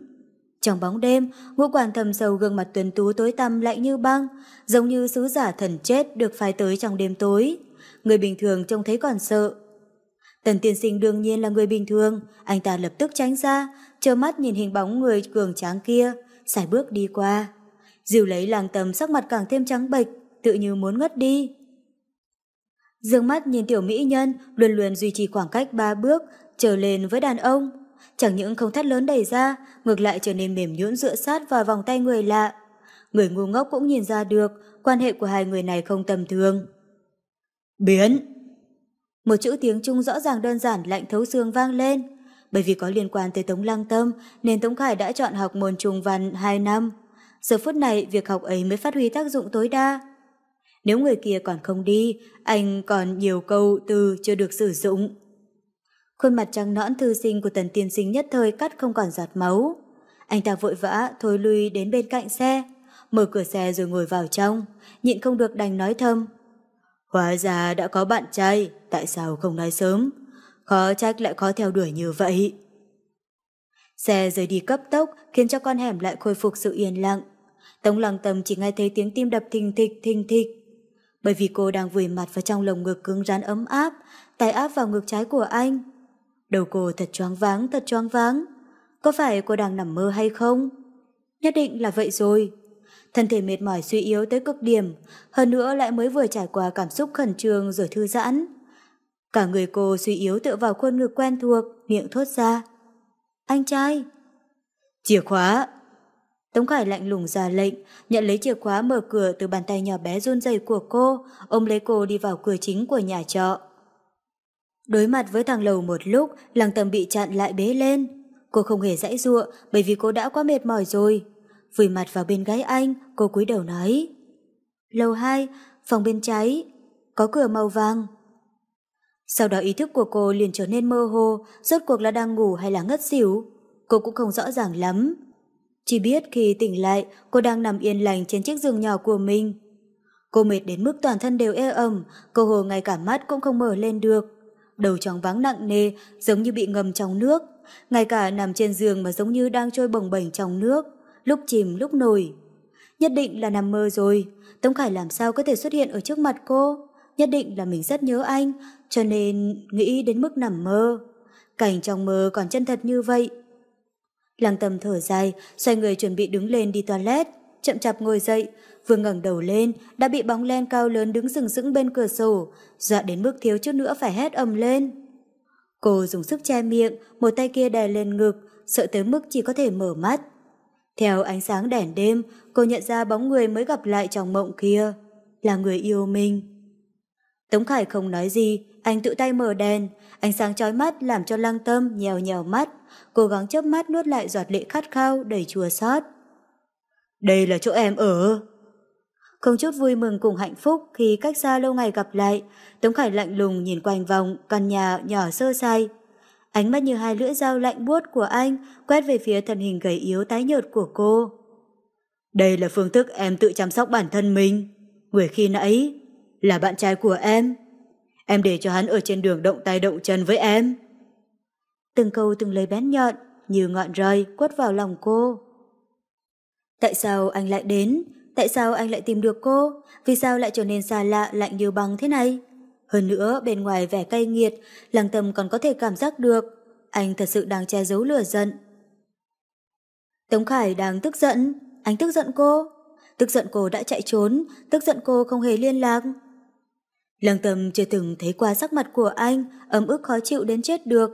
Trong bóng đêm, ngũ quản thầm sầu gương mặt tuấn tú tối tăm lạnh như băng, giống như sứ giả thần chết được phái tới trong đêm tối. Người bình thường trông thấy còn sợ, Tần tiên sinh đương nhiên là người bình thường, anh ta lập tức tránh ra, trơ mắt nhìn hình bóng người cường tráng kia, xài bước đi qua. Dìu lấy làng tầm sắc mặt càng thêm trắng bệch, tự như muốn ngất đi. Dương mắt nhìn tiểu mỹ nhân luôn luôn duy trì khoảng cách ba bước, trở lên với đàn ông. Chẳng những không thắt lớn đầy ra, ngược lại trở nên mềm nhũn dựa sát vào vòng tay người lạ. Người ngu ngốc cũng nhìn ra được, quan hệ của hai người này không tầm thường. Biến! Một chữ tiếng Trung rõ ràng đơn giản lạnh thấu xương vang lên. Bởi vì có liên quan tới Tống Lăng Tâm, nên Tống Khải đã chọn học môn Trung Văn 2 năm. Giờ phút này, việc học ấy mới phát huy tác dụng tối đa. Nếu người kia còn không đi, anh còn nhiều câu từ chưa được sử dụng. Khuôn mặt trắng nõn thư sinh của tần tiên sinh nhất thời cắt không còn giọt máu. Anh ta vội vã, thôi lui đến bên cạnh xe, mở cửa xe rồi ngồi vào trong, nhịn không được đành nói thâm. Hóa ra đã có bạn trai, tại sao không nói sớm? Khó trách lại khó theo đuổi như vậy. Xe rời đi cấp tốc khiến cho con hẻm lại khôi phục sự yên lặng. Tống lăng tầm chỉ nghe thấy tiếng tim đập thình thịch thình thịch. Bởi vì cô đang vùi mặt vào trong lồng ngực cứng rắn ấm áp, tay áp vào ngực trái của anh. Đầu cô thật choáng váng, thật choáng váng. Có phải cô đang nằm mơ hay không? Nhất định là vậy rồi thân thể mệt mỏi suy yếu tới cực điểm, hơn nữa lại mới vừa trải qua cảm xúc khẩn trương rồi thư giãn. Cả người cô suy yếu tựa vào khuôn ngực quen thuộc, miệng thốt ra. Anh trai! Chìa khóa! Tống Khải lạnh lùng ra lệnh, nhận lấy chìa khóa mở cửa từ bàn tay nhỏ bé run rẩy của cô, ôm lấy cô đi vào cửa chính của nhà trọ. Đối mặt với thằng lầu một lúc, làng tầm bị chặn lại bế lên. Cô không hề dãy ruộng bởi vì cô đã quá mệt mỏi rồi vùi mặt vào bên gái anh, cô cúi đầu nói. Lầu 2, phòng bên trái, có cửa màu vàng. Sau đó ý thức của cô liền trở nên mơ hồ, rốt cuộc là đang ngủ hay là ngất xỉu. Cô cũng không rõ ràng lắm. Chỉ biết khi tỉnh lại, cô đang nằm yên lành trên chiếc giường nhỏ của mình. Cô mệt đến mức toàn thân đều ê ẩm, cô hồ ngay cả mắt cũng không mở lên được. Đầu tròn váng nặng nề, giống như bị ngầm trong nước. Ngay cả nằm trên giường mà giống như đang trôi bồng bềnh trong nước lúc chìm lúc nổi. Nhất định là nằm mơ rồi, Tống Khải làm sao có thể xuất hiện ở trước mặt cô? Nhất định là mình rất nhớ anh, cho nên nghĩ đến mức nằm mơ. Cảnh trong mơ còn chân thật như vậy. Lăng tầm thở dài, xoay người chuẩn bị đứng lên đi toilet, chậm chạp ngồi dậy, vừa ngẩng đầu lên đã bị bóng len cao lớn đứng sừng sững bên cửa sổ, dọa đến mức thiếu chút nữa phải hét ầm lên. Cô dùng sức che miệng, một tay kia đè lên ngực, sợ tới mức chỉ có thể mở mắt. Theo ánh sáng đèn đêm, cô nhận ra bóng người mới gặp lại trong mộng kia, là người yêu mình. Tống Khải không nói gì, anh tự tay mở đèn, ánh sáng chói mắt làm cho lăng tâm nhèo nhèo mắt, cố gắng chớp mắt nuốt lại giọt lệ khát khao đầy chua xót. Đây là chỗ em ở. Không chút vui mừng cùng hạnh phúc khi cách xa lâu ngày gặp lại, Tống Khải lạnh lùng nhìn quanh vòng căn nhà nhỏ sơ sai Ánh mắt như hai lưỡi dao lạnh buốt của anh quét về phía thân hình gầy yếu tái nhợt của cô. Đây là phương thức em tự chăm sóc bản thân mình. Người khi nãy là bạn trai của em. Em để cho hắn ở trên đường động tay động chân với em. Từng câu từng lời bén nhọn, như ngọn rơi quất vào lòng cô. Tại sao anh lại đến? Tại sao anh lại tìm được cô? Vì sao lại trở nên xa lạ lạnh như băng thế này? Hơn nữa, bên ngoài vẻ cay nghiệt, lăng tâm còn có thể cảm giác được. Anh thật sự đang che giấu lửa giận. Tống Khải đang tức giận. Anh tức giận cô. Tức giận cô đã chạy trốn, tức giận cô không hề liên lạc. Lăng tâm chưa từng thấy qua sắc mặt của anh, ấm ức khó chịu đến chết được.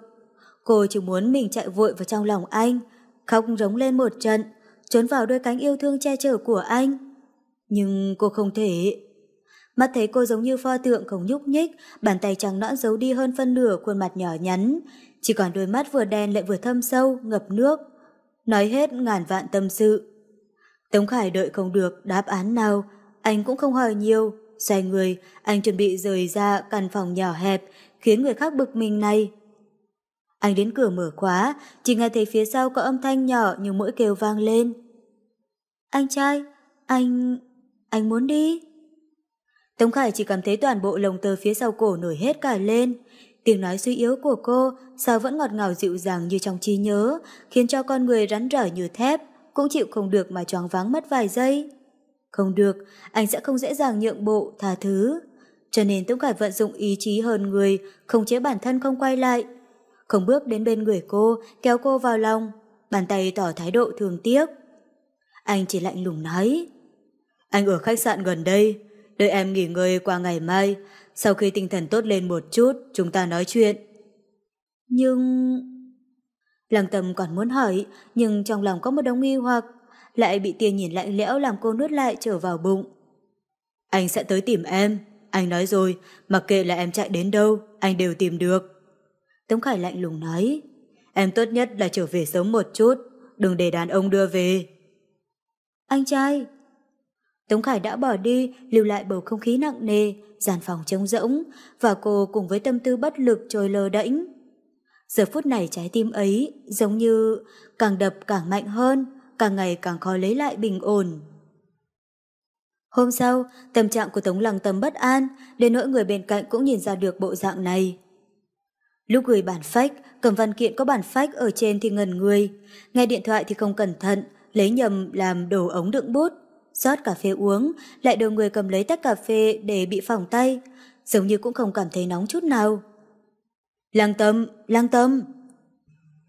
Cô chỉ muốn mình chạy vội vào trong lòng anh, khóc rống lên một trận, trốn vào đôi cánh yêu thương che chở của anh. Nhưng cô không thể... Mắt thấy cô giống như pho tượng không nhúc nhích, bàn tay trắng nõn giấu đi hơn phân nửa khuôn mặt nhỏ nhắn. Chỉ còn đôi mắt vừa đen lại vừa thâm sâu, ngập nước. Nói hết ngàn vạn tâm sự. Tống Khải đợi không được đáp án nào, anh cũng không hỏi nhiều. Xoay người, anh chuẩn bị rời ra căn phòng nhỏ hẹp, khiến người khác bực mình này. Anh đến cửa mở khóa, chỉ nghe thấy phía sau có âm thanh nhỏ như mũi kêu vang lên. Anh trai, anh... anh muốn đi... Tống Khải chỉ cảm thấy toàn bộ lồng tơ phía sau cổ nổi hết cả lên. Tiếng nói suy yếu của cô sao vẫn ngọt ngào dịu dàng như trong trí nhớ, khiến cho con người rắn rỏi như thép, cũng chịu không được mà choáng váng mất vài giây. Không được, anh sẽ không dễ dàng nhượng bộ, tha thứ. Cho nên Tống Khải vận dụng ý chí hơn người, không chế bản thân không quay lại. Không bước đến bên người cô, kéo cô vào lòng, bàn tay tỏ thái độ thường tiếc. Anh chỉ lạnh lùng nói. Anh ở khách sạn gần đây, Đợi em nghỉ ngơi qua ngày mai, sau khi tinh thần tốt lên một chút, chúng ta nói chuyện. Nhưng... Lăng tâm còn muốn hỏi, nhưng trong lòng có một đống nghi hoặc, lại bị tia nhìn lạnh lẽo làm cô nuốt lại trở vào bụng. Anh sẽ tới tìm em, anh nói rồi, mặc kệ là em chạy đến đâu, anh đều tìm được. Tống Khải lạnh lùng nói, em tốt nhất là trở về sớm một chút, đừng để đàn ông đưa về. Anh trai, Tống Khải đã bỏ đi, lưu lại bầu không khí nặng nề, giàn phòng trống rỗng, và cô cùng với tâm tư bất lực trôi lơ đễnh. Giờ phút này trái tim ấy giống như càng đập càng mạnh hơn, càng ngày càng khó lấy lại bình ổn. Hôm sau, tâm trạng của Tống Lăng Tâm bất an, đến nỗi người bên cạnh cũng nhìn ra được bộ dạng này. Lúc gửi bản phách cầm văn kiện có bản phách ở trên thì ngần người, nghe điện thoại thì không cẩn thận, lấy nhầm làm đồ ống đựng bút rót cà phê uống, lại được người cầm lấy tách cà phê để bị phỏng tay, giống như cũng không cảm thấy nóng chút nào. Lăng tâm, lăng tâm.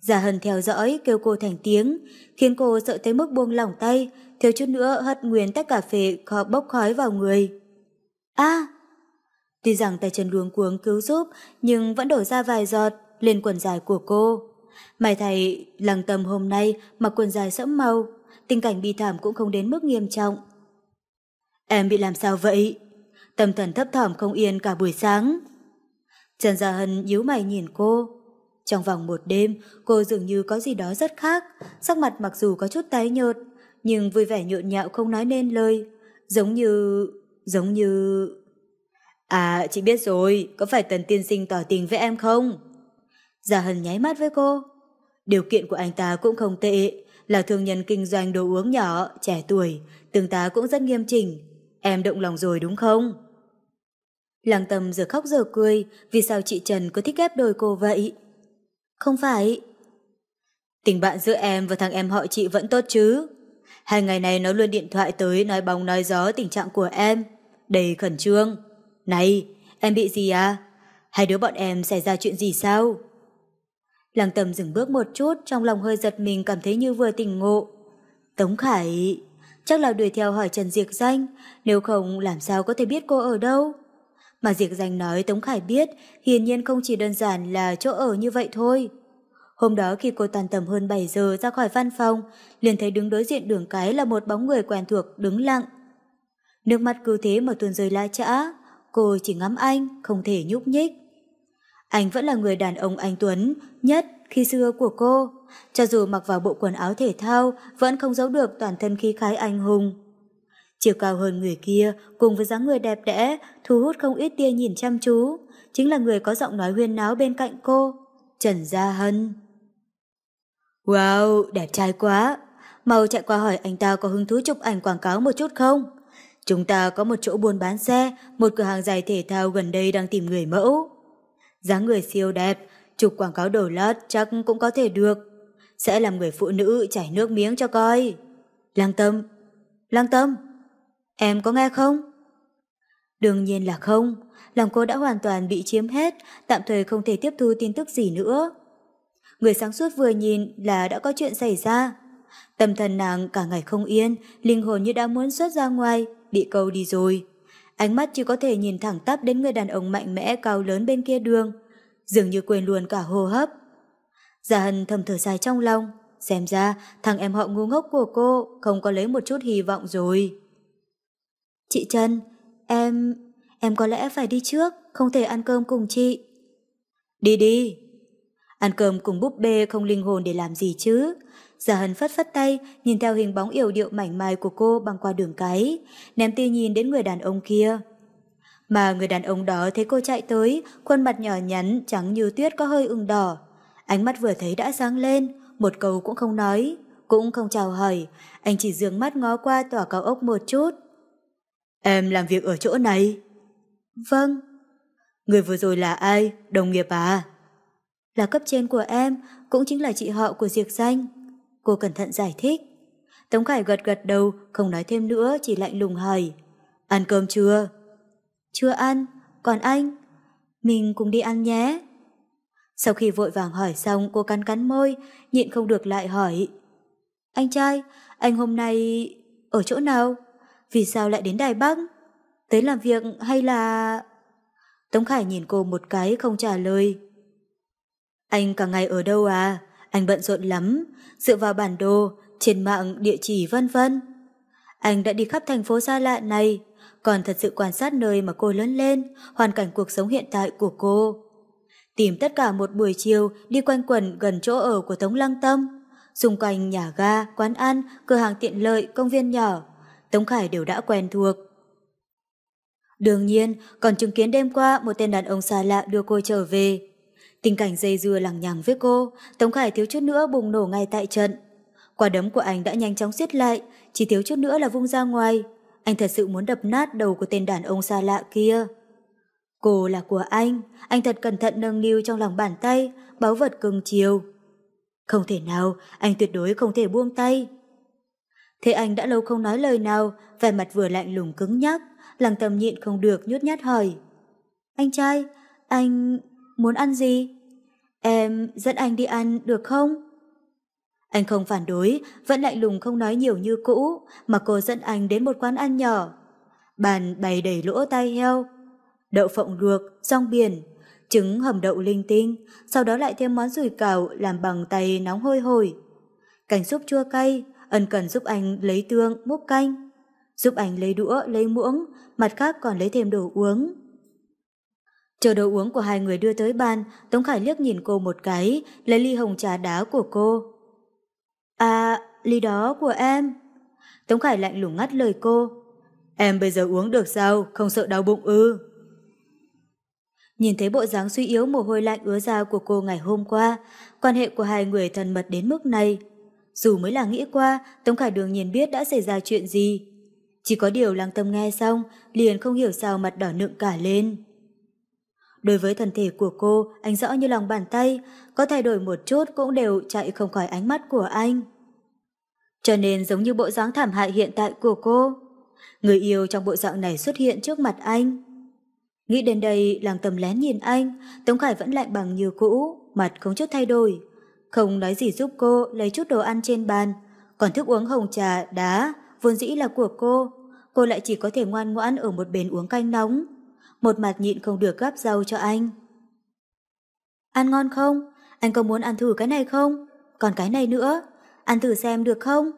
già hần theo dõi, kêu cô thành tiếng, khiến cô sợ tới mức buông lỏng tay, thiếu chút nữa hất nguyên tách cà phê khó bốc khói vào người. a à, Tuy rằng tay chân luống cuống cứu giúp, nhưng vẫn đổ ra vài giọt lên quần dài của cô. May thầy, lăng tâm hôm nay mặc quần dài sẫm màu, tình cảnh bi thảm cũng không đến mức nghiêm trọng. Em bị làm sao vậy? Tâm thần thấp thỏm không yên cả buổi sáng. Trần Gia Hân nhíu mày nhìn cô. Trong vòng một đêm, cô dường như có gì đó rất khác, sắc mặt mặc dù có chút tái nhợt, nhưng vui vẻ nhộn nhạo không nói nên lời, giống như... giống như... À, chị biết rồi, có phải Tần Tiên Sinh tỏ tình với em không? Gia Hân nháy mắt với cô. Điều kiện của anh ta cũng không tệ, là thương nhân kinh doanh đồ uống nhỏ, trẻ tuổi, tương tá cũng rất nghiêm chỉnh. Em động lòng rồi đúng không? Lăng tâm giờ khóc giờ cười, vì sao chị Trần cứ thích ép đôi cô vậy? Không phải. Tình bạn giữa em và thằng em họ chị vẫn tốt chứ? Hai ngày này nó luôn điện thoại tới nói bóng nói gió tình trạng của em. Đầy khẩn trương. Này, em bị gì à? Hai đứa bọn em xảy ra chuyện gì sao? Lăng tâm dừng bước một chút, trong lòng hơi giật mình cảm thấy như vừa tỉnh ngộ. Tống Khải... Chắc là đuổi theo hỏi Trần Diệc Danh, nếu không làm sao có thể biết cô ở đâu. Mà Diệc Danh nói Tống Khải biết, hiển nhiên không chỉ đơn giản là chỗ ở như vậy thôi. Hôm đó khi cô tàn tầm hơn 7 giờ ra khỏi văn phòng, liền thấy đứng đối diện đường cái là một bóng người quen thuộc đứng lặng. Nước mắt cứ thế mà tuôn rơi la chã, cô chỉ ngắm anh, không thể nhúc nhích. Anh vẫn là người đàn ông anh Tuấn nhất khi xưa của cô. Cho dù mặc vào bộ quần áo thể thao, vẫn không giấu được toàn thân khí khái anh hùng. Chiều cao hơn người kia, cùng với dáng người đẹp đẽ, thu hút không ít tia nhìn chăm chú. Chính là người có giọng nói huyên náo bên cạnh cô, Trần Gia Hân. Wow, đẹp trai quá. Mau chạy qua hỏi anh ta có hứng thú chụp ảnh quảng cáo một chút không? Chúng ta có một chỗ buôn bán xe, một cửa hàng giày thể thao gần đây đang tìm người mẫu dáng người siêu đẹp, chụp quảng cáo đổ lót chắc cũng có thể được. Sẽ làm người phụ nữ chảy nước miếng cho coi. Lăng tâm, lăng tâm, em có nghe không? Đương nhiên là không, lòng cô đã hoàn toàn bị chiếm hết, tạm thời không thể tiếp thu tin tức gì nữa. Người sáng suốt vừa nhìn là đã có chuyện xảy ra. Tâm thần nàng cả ngày không yên, linh hồn như đã muốn xuất ra ngoài, bị câu đi rồi. Ánh mắt chỉ có thể nhìn thẳng tắp đến người đàn ông mạnh mẽ cao lớn bên kia đường, dường như quên luôn cả hô hấp. Gia Hân thầm thở dài trong lòng, xem ra thằng em họ ngu ngốc của cô không có lấy một chút hy vọng rồi. Chị Trần, em... em có lẽ phải đi trước, không thể ăn cơm cùng chị. Đi đi. Ăn cơm cùng búp bê không linh hồn để làm gì chứ, Giả hân phất phất tay, nhìn theo hình bóng yểu điệu mảnh mai của cô băng qua đường cái, ném tia nhìn đến người đàn ông kia. Mà người đàn ông đó thấy cô chạy tới, khuôn mặt nhỏ nhắn, trắng như tuyết có hơi ửng đỏ. Ánh mắt vừa thấy đã sáng lên, một câu cũng không nói, cũng không chào hỏi, anh chỉ dường mắt ngó qua tòa cao ốc một chút. Em làm việc ở chỗ này? Vâng. Người vừa rồi là ai? Đồng nghiệp à? Là cấp trên của em, cũng chính là chị họ của Diệp Danh cô cẩn thận giải thích. Tống Khải gật gật đầu, không nói thêm nữa, chỉ lạnh lùng hỏi. Ăn cơm chưa? Chưa ăn, còn anh? Mình cùng đi ăn nhé. Sau khi vội vàng hỏi xong, cô cắn cắn môi, nhịn không được lại hỏi. Anh trai, anh hôm nay ở chỗ nào? Vì sao lại đến Đài Bắc? Tới làm việc hay là... Tống Khải nhìn cô một cái không trả lời. Anh cả ngày ở đâu à? Anh bận rộn lắm, dựa vào bản đồ, trên mạng, địa chỉ vân vân. Anh đã đi khắp thành phố xa lạ này, còn thật sự quan sát nơi mà cô lớn lên, hoàn cảnh cuộc sống hiện tại của cô. Tìm tất cả một buổi chiều đi quanh quẩn gần chỗ ở của Tống Lăng Tâm. Xung quanh nhà ga, quán ăn, cửa hàng tiện lợi, công viên nhỏ, Tống Khải đều đã quen thuộc. Đương nhiên, còn chứng kiến đêm qua một tên đàn ông xa lạ đưa cô trở về. Tình cảnh dây dưa lằng nhằng với cô, Tống Khải thiếu chút nữa bùng nổ ngay tại trận. Quả đấm của anh đã nhanh chóng siết lại, chỉ thiếu chút nữa là vung ra ngoài. Anh thật sự muốn đập nát đầu của tên đàn ông xa lạ kia. Cô là của anh, anh thật cẩn thận nâng niu trong lòng bàn tay, báu vật cưng chiều. Không thể nào, anh tuyệt đối không thể buông tay. Thế anh đã lâu không nói lời nào, vẻ mặt vừa lạnh lùng cứng nhắc, làng tầm nhịn không được nhút nhát hỏi. Anh trai, anh muốn ăn gì? Em dẫn anh đi ăn được không? Anh không phản đối, vẫn lạnh lùng không nói nhiều như cũ, mà cô dẫn anh đến một quán ăn nhỏ. Bàn bày đầy lỗ tai heo, đậu phộng luộc, rong biển, trứng hầm đậu linh tinh, sau đó lại thêm món rùi cào làm bằng tay nóng hôi hổi. Cảnh súp chua cay, ân cần giúp anh lấy tương, múc canh. Giúp anh lấy đũa, lấy muỗng, mặt khác còn lấy thêm đồ uống. Chờ đồ uống của hai người đưa tới bàn, Tống Khải liếc nhìn cô một cái, lấy ly hồng trà đá của cô. À, ly đó của em. Tống Khải lạnh lùng ngắt lời cô. Em bây giờ uống được sao, không sợ đau bụng ư? Nhìn thấy bộ dáng suy yếu mồ hôi lạnh ứa ra của cô ngày hôm qua, quan hệ của hai người thân mật đến mức này. Dù mới là nghĩ qua, Tống Khải đường nhìn biết đã xảy ra chuyện gì. Chỉ có điều lăng tâm nghe xong, liền không hiểu sao mặt đỏ nựng cả lên. Đối với thân thể của cô, anh rõ như lòng bàn tay, có thay đổi một chút cũng đều chạy không khỏi ánh mắt của anh. Cho nên giống như bộ dáng thảm hại hiện tại của cô. Người yêu trong bộ dạng này xuất hiện trước mặt anh. Nghĩ đến đây, làng tầm lén nhìn anh, Tống Khải vẫn lạnh bằng như cũ, mặt không chút thay đổi. Không nói gì giúp cô lấy chút đồ ăn trên bàn, còn thức uống hồng trà, đá, vốn dĩ là của cô. Cô lại chỉ có thể ngoan ngoãn ở một bến uống canh nóng, một mặt nhịn không được gắp rau cho anh. Ăn ngon không? Anh có muốn ăn thử cái này không? Còn cái này nữa, ăn thử xem được không?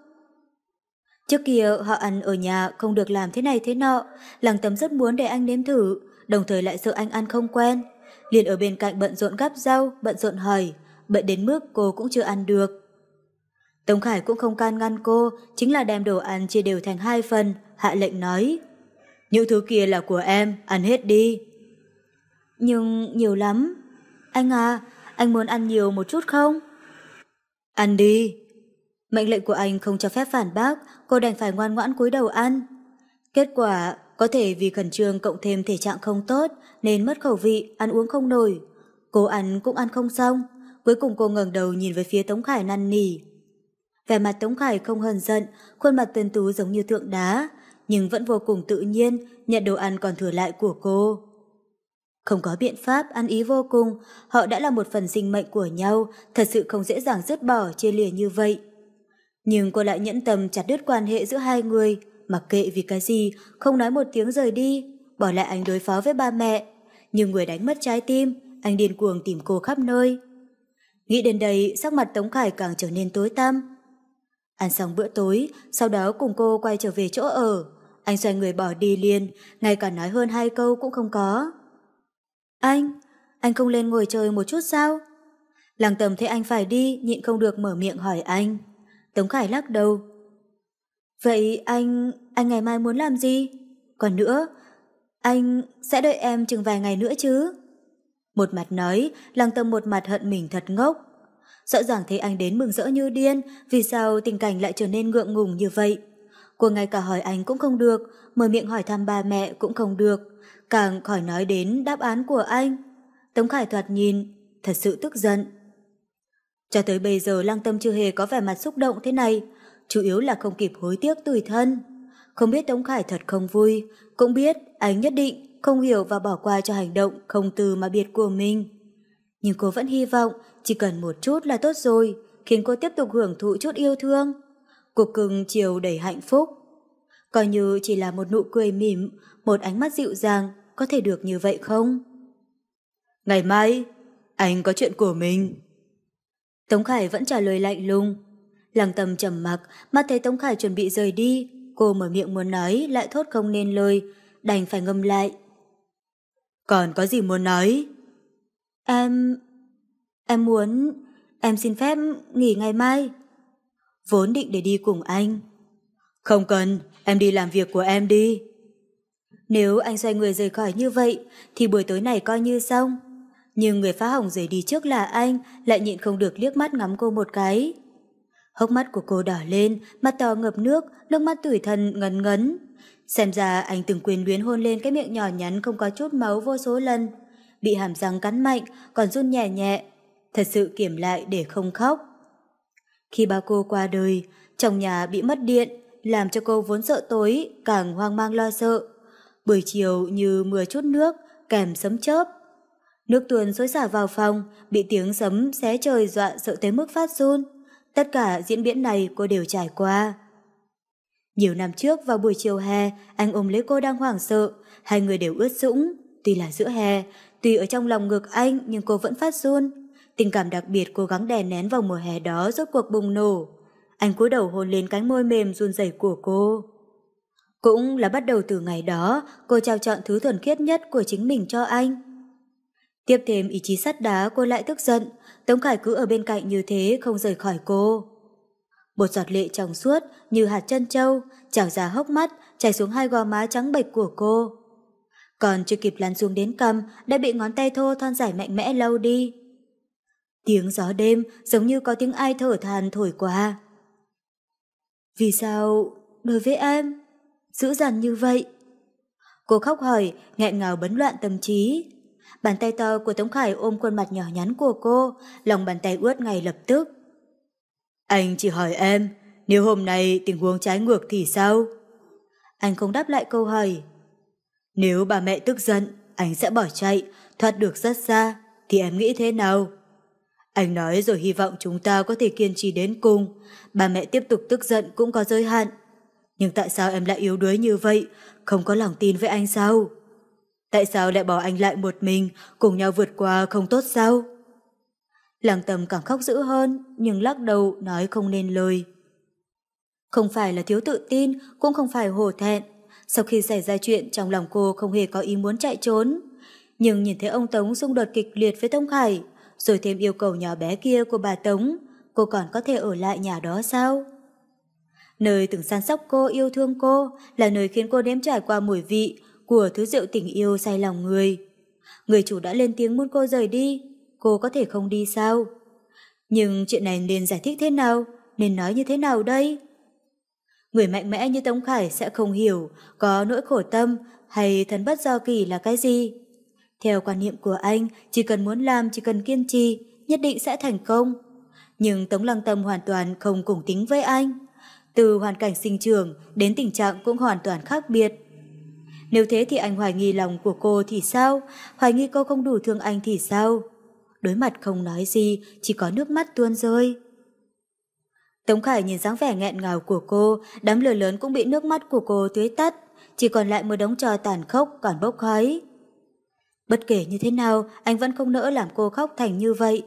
Trước kia họ ăn ở nhà không được làm thế này thế nọ, làng tấm rất muốn để anh nếm thử, đồng thời lại sợ anh ăn không quen. Liền ở bên cạnh bận rộn gắp rau, bận rộn hỏi, bận đến mức cô cũng chưa ăn được. Tống Khải cũng không can ngăn cô, chính là đem đồ ăn chia đều thành hai phần, hạ lệnh nói. Những thứ kia là của em, ăn hết đi. Nhưng nhiều lắm. Anh à, anh muốn ăn nhiều một chút không? Ăn đi. Mệnh lệnh của anh không cho phép phản bác, cô đành phải ngoan ngoãn cúi đầu ăn. Kết quả, có thể vì khẩn trương cộng thêm thể trạng không tốt nên mất khẩu vị, ăn uống không nổi. Cô ăn cũng ăn không xong, cuối cùng cô ngẩng đầu nhìn về phía Tống Khải năn nỉ. Vẻ mặt Tống Khải không hờn giận, khuôn mặt tuần tú giống như tượng đá, nhưng vẫn vô cùng tự nhiên nhận đồ ăn còn thừa lại của cô. Không có biện pháp, ăn ý vô cùng, họ đã là một phần sinh mệnh của nhau, thật sự không dễ dàng dứt bỏ, chia lìa như vậy. Nhưng cô lại nhẫn tâm chặt đứt quan hệ giữa hai người, mặc kệ vì cái gì, không nói một tiếng rời đi, bỏ lại anh đối phó với ba mẹ. Nhưng người đánh mất trái tim, anh điên cuồng tìm cô khắp nơi. Nghĩ đến đây, sắc mặt Tống Khải càng trở nên tối tăm. Ăn xong bữa tối, sau đó cùng cô quay trở về chỗ ở anh xoay người bỏ đi liền, ngay cả nói hơn hai câu cũng không có. Anh, anh không lên ngồi chơi một chút sao? Làng tầm thấy anh phải đi, nhịn không được mở miệng hỏi anh. Tống Khải lắc đầu. Vậy anh, anh ngày mai muốn làm gì? Còn nữa, anh sẽ đợi em chừng vài ngày nữa chứ? Một mặt nói, làng tầm một mặt hận mình thật ngốc. Rõ ràng thấy anh đến mừng rỡ như điên, vì sao tình cảnh lại trở nên ngượng ngùng như vậy? Cô ngay cả hỏi anh cũng không được, mở miệng hỏi thăm ba mẹ cũng không được, càng khỏi nói đến đáp án của anh. Tống Khải thoạt nhìn, thật sự tức giận. Cho tới bây giờ lang Tâm chưa hề có vẻ mặt xúc động thế này, chủ yếu là không kịp hối tiếc tủi thân. Không biết Tống Khải thật không vui, cũng biết anh nhất định không hiểu và bỏ qua cho hành động không từ mà biệt của mình. Nhưng cô vẫn hy vọng chỉ cần một chút là tốt rồi, khiến cô tiếp tục hưởng thụ chút yêu thương cuộc cưng chiều đầy hạnh phúc. Coi như chỉ là một nụ cười mỉm, một ánh mắt dịu dàng, có thể được như vậy không? Ngày mai, anh có chuyện của mình. Tống Khải vẫn trả lời lạnh lùng. Lăng tâm trầm mặc, mắt thấy Tống Khải chuẩn bị rời đi, cô mở miệng muốn nói lại thốt không nên lời, đành phải ngâm lại. Còn có gì muốn nói? Em... em muốn... em xin phép nghỉ ngày mai vốn định để đi cùng anh. Không cần, em đi làm việc của em đi. Nếu anh xoay người rời khỏi như vậy, thì buổi tối này coi như xong. Nhưng người phá hỏng rời đi trước là anh, lại nhịn không được liếc mắt ngắm cô một cái. Hốc mắt của cô đỏ lên, mắt to ngập nước, nước mắt tủi thân ngấn ngấn. Xem ra anh từng quyền luyến hôn lên cái miệng nhỏ nhắn không có chút máu vô số lần. Bị hàm răng cắn mạnh, còn run nhẹ nhẹ. Thật sự kiểm lại để không khóc. Khi ba cô qua đời, trong nhà bị mất điện, làm cho cô vốn sợ tối, càng hoang mang lo sợ. Buổi chiều như mưa chút nước, kèm sấm chớp. Nước tuôn xối xả vào phòng, bị tiếng sấm xé trời dọa sợ tới mức phát run. Tất cả diễn biến này cô đều trải qua. Nhiều năm trước vào buổi chiều hè, anh ôm lấy cô đang hoảng sợ, hai người đều ướt sũng. Tuy là giữa hè, tuy ở trong lòng ngực anh nhưng cô vẫn phát run. Tình cảm đặc biệt cố gắng đè nén vào mùa hè đó rốt cuộc bùng nổ. Anh cúi đầu hôn lên cánh môi mềm run rẩy của cô. Cũng là bắt đầu từ ngày đó, cô trao chọn thứ thuần khiết nhất của chính mình cho anh. Tiếp thêm ý chí sắt đá cô lại tức giận, Tống Khải cứ ở bên cạnh như thế không rời khỏi cô. Một giọt lệ trong suốt như hạt chân trâu, trào ra hốc mắt, chảy xuống hai gò má trắng bệch của cô. Còn chưa kịp lăn xuống đến cầm đã bị ngón tay thô thon dài mạnh mẽ lâu đi. Tiếng gió đêm giống như có tiếng ai thở than thổi qua. Vì sao đối với em dữ dằn như vậy? Cô khóc hỏi, nghẹn ngào bấn loạn tâm trí. Bàn tay to của Tống Khải ôm khuôn mặt nhỏ nhắn của cô, lòng bàn tay ướt ngay lập tức. Anh chỉ hỏi em, nếu hôm nay tình huống trái ngược thì sao? Anh không đáp lại câu hỏi. Nếu bà mẹ tức giận, anh sẽ bỏ chạy, thoát được rất xa, thì em nghĩ thế nào? Anh nói rồi hy vọng chúng ta có thể kiên trì đến cùng. Bà mẹ tiếp tục tức giận cũng có giới hạn. Nhưng tại sao em lại yếu đuối như vậy? Không có lòng tin với anh sao? Tại sao lại bỏ anh lại một mình, cùng nhau vượt qua không tốt sao? Làng tầm càng khóc dữ hơn, nhưng lắc đầu nói không nên lời. Không phải là thiếu tự tin, cũng không phải hổ thẹn. Sau khi xảy ra chuyện, trong lòng cô không hề có ý muốn chạy trốn. Nhưng nhìn thấy ông Tống xung đột kịch liệt với thông Khải, rồi thêm yêu cầu nhỏ bé kia của bà Tống, cô còn có thể ở lại nhà đó sao? Nơi từng săn sóc cô yêu thương cô là nơi khiến cô nếm trải qua mùi vị của thứ rượu tình yêu say lòng người. Người chủ đã lên tiếng muốn cô rời đi, cô có thể không đi sao? Nhưng chuyện này nên giải thích thế nào, nên nói như thế nào đây? Người mạnh mẽ như Tống Khải sẽ không hiểu có nỗi khổ tâm hay thần bất do kỳ là cái gì. Theo quan niệm của anh, chỉ cần muốn làm, chỉ cần kiên trì, nhất định sẽ thành công. Nhưng Tống Lăng Tâm hoàn toàn không cùng tính với anh. Từ hoàn cảnh sinh trường đến tình trạng cũng hoàn toàn khác biệt. Nếu thế thì anh hoài nghi lòng của cô thì sao? Hoài nghi cô không đủ thương anh thì sao? Đối mặt không nói gì, chỉ có nước mắt tuôn rơi. Tống Khải nhìn dáng vẻ nghẹn ngào của cô, đám lửa lớn cũng bị nước mắt của cô tưới tắt, chỉ còn lại một đống trò tàn khốc còn bốc khói. Bất kể như thế nào, anh vẫn không nỡ làm cô khóc thành như vậy.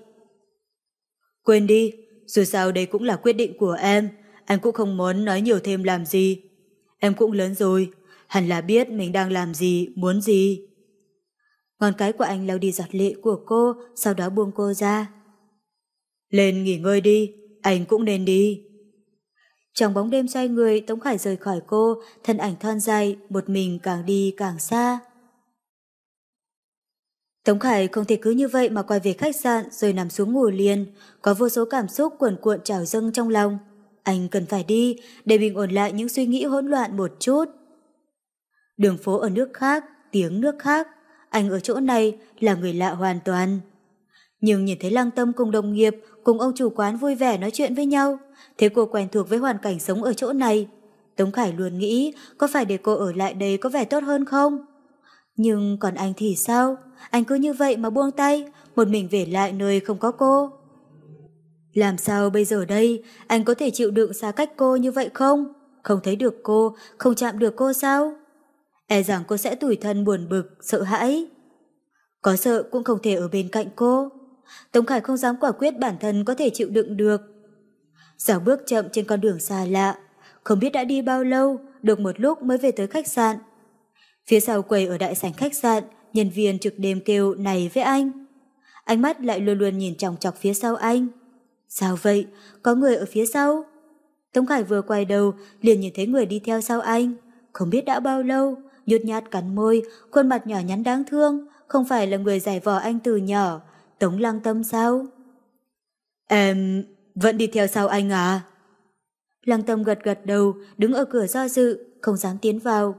Quên đi, dù sao đây cũng là quyết định của em, anh cũng không muốn nói nhiều thêm làm gì. Em cũng lớn rồi, hẳn là biết mình đang làm gì, muốn gì. Ngón cái của anh lau đi giọt lệ của cô, sau đó buông cô ra. Lên nghỉ ngơi đi, anh cũng nên đi. Trong bóng đêm xoay người, Tống Khải rời khỏi cô, thân ảnh thon dài, một mình càng đi càng xa. Tống Khải không thể cứ như vậy mà quay về khách sạn rồi nằm xuống ngủ liền, có vô số cảm xúc cuồn cuộn trào dâng trong lòng. Anh cần phải đi để bình ổn lại những suy nghĩ hỗn loạn một chút. Đường phố ở nước khác, tiếng nước khác, anh ở chỗ này là người lạ hoàn toàn. Nhưng nhìn thấy Lăng Tâm cùng đồng nghiệp, cùng ông chủ quán vui vẻ nói chuyện với nhau, thế cô quen thuộc với hoàn cảnh sống ở chỗ này. Tống Khải luôn nghĩ có phải để cô ở lại đây có vẻ tốt hơn không? Nhưng còn anh thì sao? anh cứ như vậy mà buông tay, một mình về lại nơi không có cô. Làm sao bây giờ đây, anh có thể chịu đựng xa cách cô như vậy không? Không thấy được cô, không chạm được cô sao? E rằng cô sẽ tủi thân buồn bực, sợ hãi. Có sợ cũng không thể ở bên cạnh cô. Tống Khải không dám quả quyết bản thân có thể chịu đựng được. Dạo bước chậm trên con đường xa lạ, không biết đã đi bao lâu, được một lúc mới về tới khách sạn. Phía sau quầy ở đại sảnh khách sạn nhân viên trực đêm kêu này với anh. Ánh mắt lại luôn luôn nhìn chòng chọc phía sau anh. Sao vậy? Có người ở phía sau? Tống Khải vừa quay đầu, liền nhìn thấy người đi theo sau anh. Không biết đã bao lâu, nhút nhát cắn môi, khuôn mặt nhỏ nhắn đáng thương, không phải là người giải vò anh từ nhỏ, Tống Lăng Tâm sao? Em vẫn đi theo sau anh à? Lăng Tâm gật gật đầu, đứng ở cửa do dự, không dám tiến vào.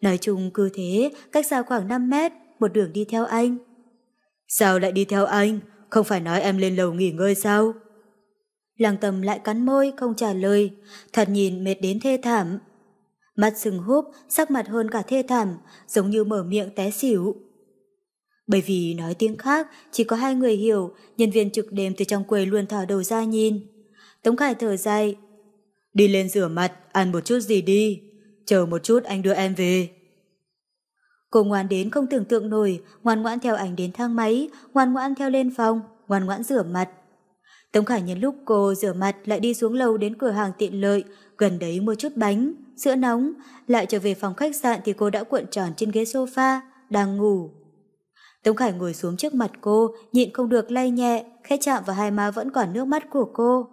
Nói chung cứ thế, cách xa khoảng 5 mét, một đường đi theo anh. Sao lại đi theo anh? Không phải nói em lên lầu nghỉ ngơi sao? Lăng tầm lại cắn môi, không trả lời. Thật nhìn mệt đến thê thảm. Mắt sừng húp, sắc mặt hơn cả thê thảm, giống như mở miệng té xỉu. Bởi vì nói tiếng khác, chỉ có hai người hiểu, nhân viên trực đêm từ trong quầy luôn thỏ đầu ra nhìn. Tống Khải thở dài. Đi lên rửa mặt, ăn một chút gì đi. Chờ một chút anh đưa em về. Cô ngoan đến không tưởng tượng nổi, ngoan ngoãn theo ảnh đến thang máy, ngoan ngoãn theo lên phòng, ngoan ngoãn rửa mặt. Tống Khải nhân lúc cô rửa mặt lại đi xuống lầu đến cửa hàng tiện lợi, gần đấy mua chút bánh, sữa nóng, lại trở về phòng khách sạn thì cô đã cuộn tròn trên ghế sofa, đang ngủ. Tống Khải ngồi xuống trước mặt cô, nhịn không được lay nhẹ, khẽ chạm vào hai má vẫn còn nước mắt của cô.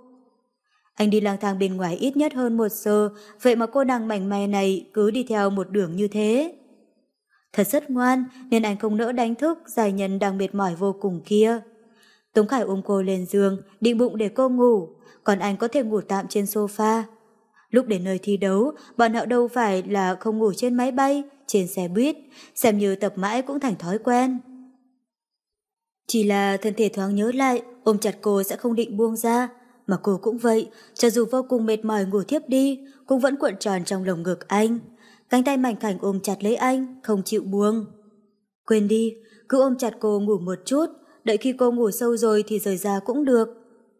Anh đi lang thang bên ngoài ít nhất hơn một giờ, vậy mà cô nàng mảnh mai này cứ đi theo một đường như thế. Thật rất ngoan nên anh không nỡ đánh thức giải nhân đang mệt mỏi vô cùng kia. Tống Khải ôm cô lên giường, định bụng để cô ngủ, còn anh có thể ngủ tạm trên sofa. Lúc đến nơi thi đấu, bọn họ đâu phải là không ngủ trên máy bay, trên xe buýt, xem như tập mãi cũng thành thói quen. Chỉ là thân thể thoáng nhớ lại, ôm chặt cô sẽ không định buông ra, mà cô cũng vậy, cho dù vô cùng mệt mỏi ngủ thiếp đi, cũng vẫn cuộn tròn trong lồng ngực anh cánh tay mảnh khảnh ôm chặt lấy anh, không chịu buông. Quên đi, cứ ôm chặt cô ngủ một chút, đợi khi cô ngủ sâu rồi thì rời ra cũng được.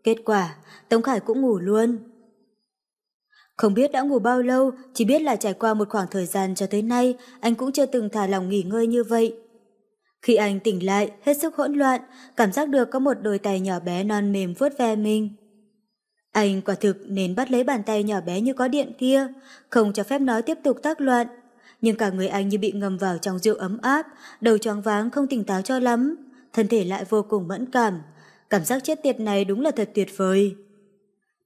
Kết quả, Tống Khải cũng ngủ luôn. Không biết đã ngủ bao lâu, chỉ biết là trải qua một khoảng thời gian cho tới nay, anh cũng chưa từng thả lòng nghỉ ngơi như vậy. Khi anh tỉnh lại, hết sức hỗn loạn, cảm giác được có một đôi tay nhỏ bé non mềm vuốt ve mình. Anh quả thực nên bắt lấy bàn tay nhỏ bé như có điện kia, không cho phép nó tiếp tục tác loạn. Nhưng cả người anh như bị ngầm vào trong rượu ấm áp, đầu choáng váng không tỉnh táo cho lắm, thân thể lại vô cùng mẫn cảm. Cảm giác chết tiệt này đúng là thật tuyệt vời.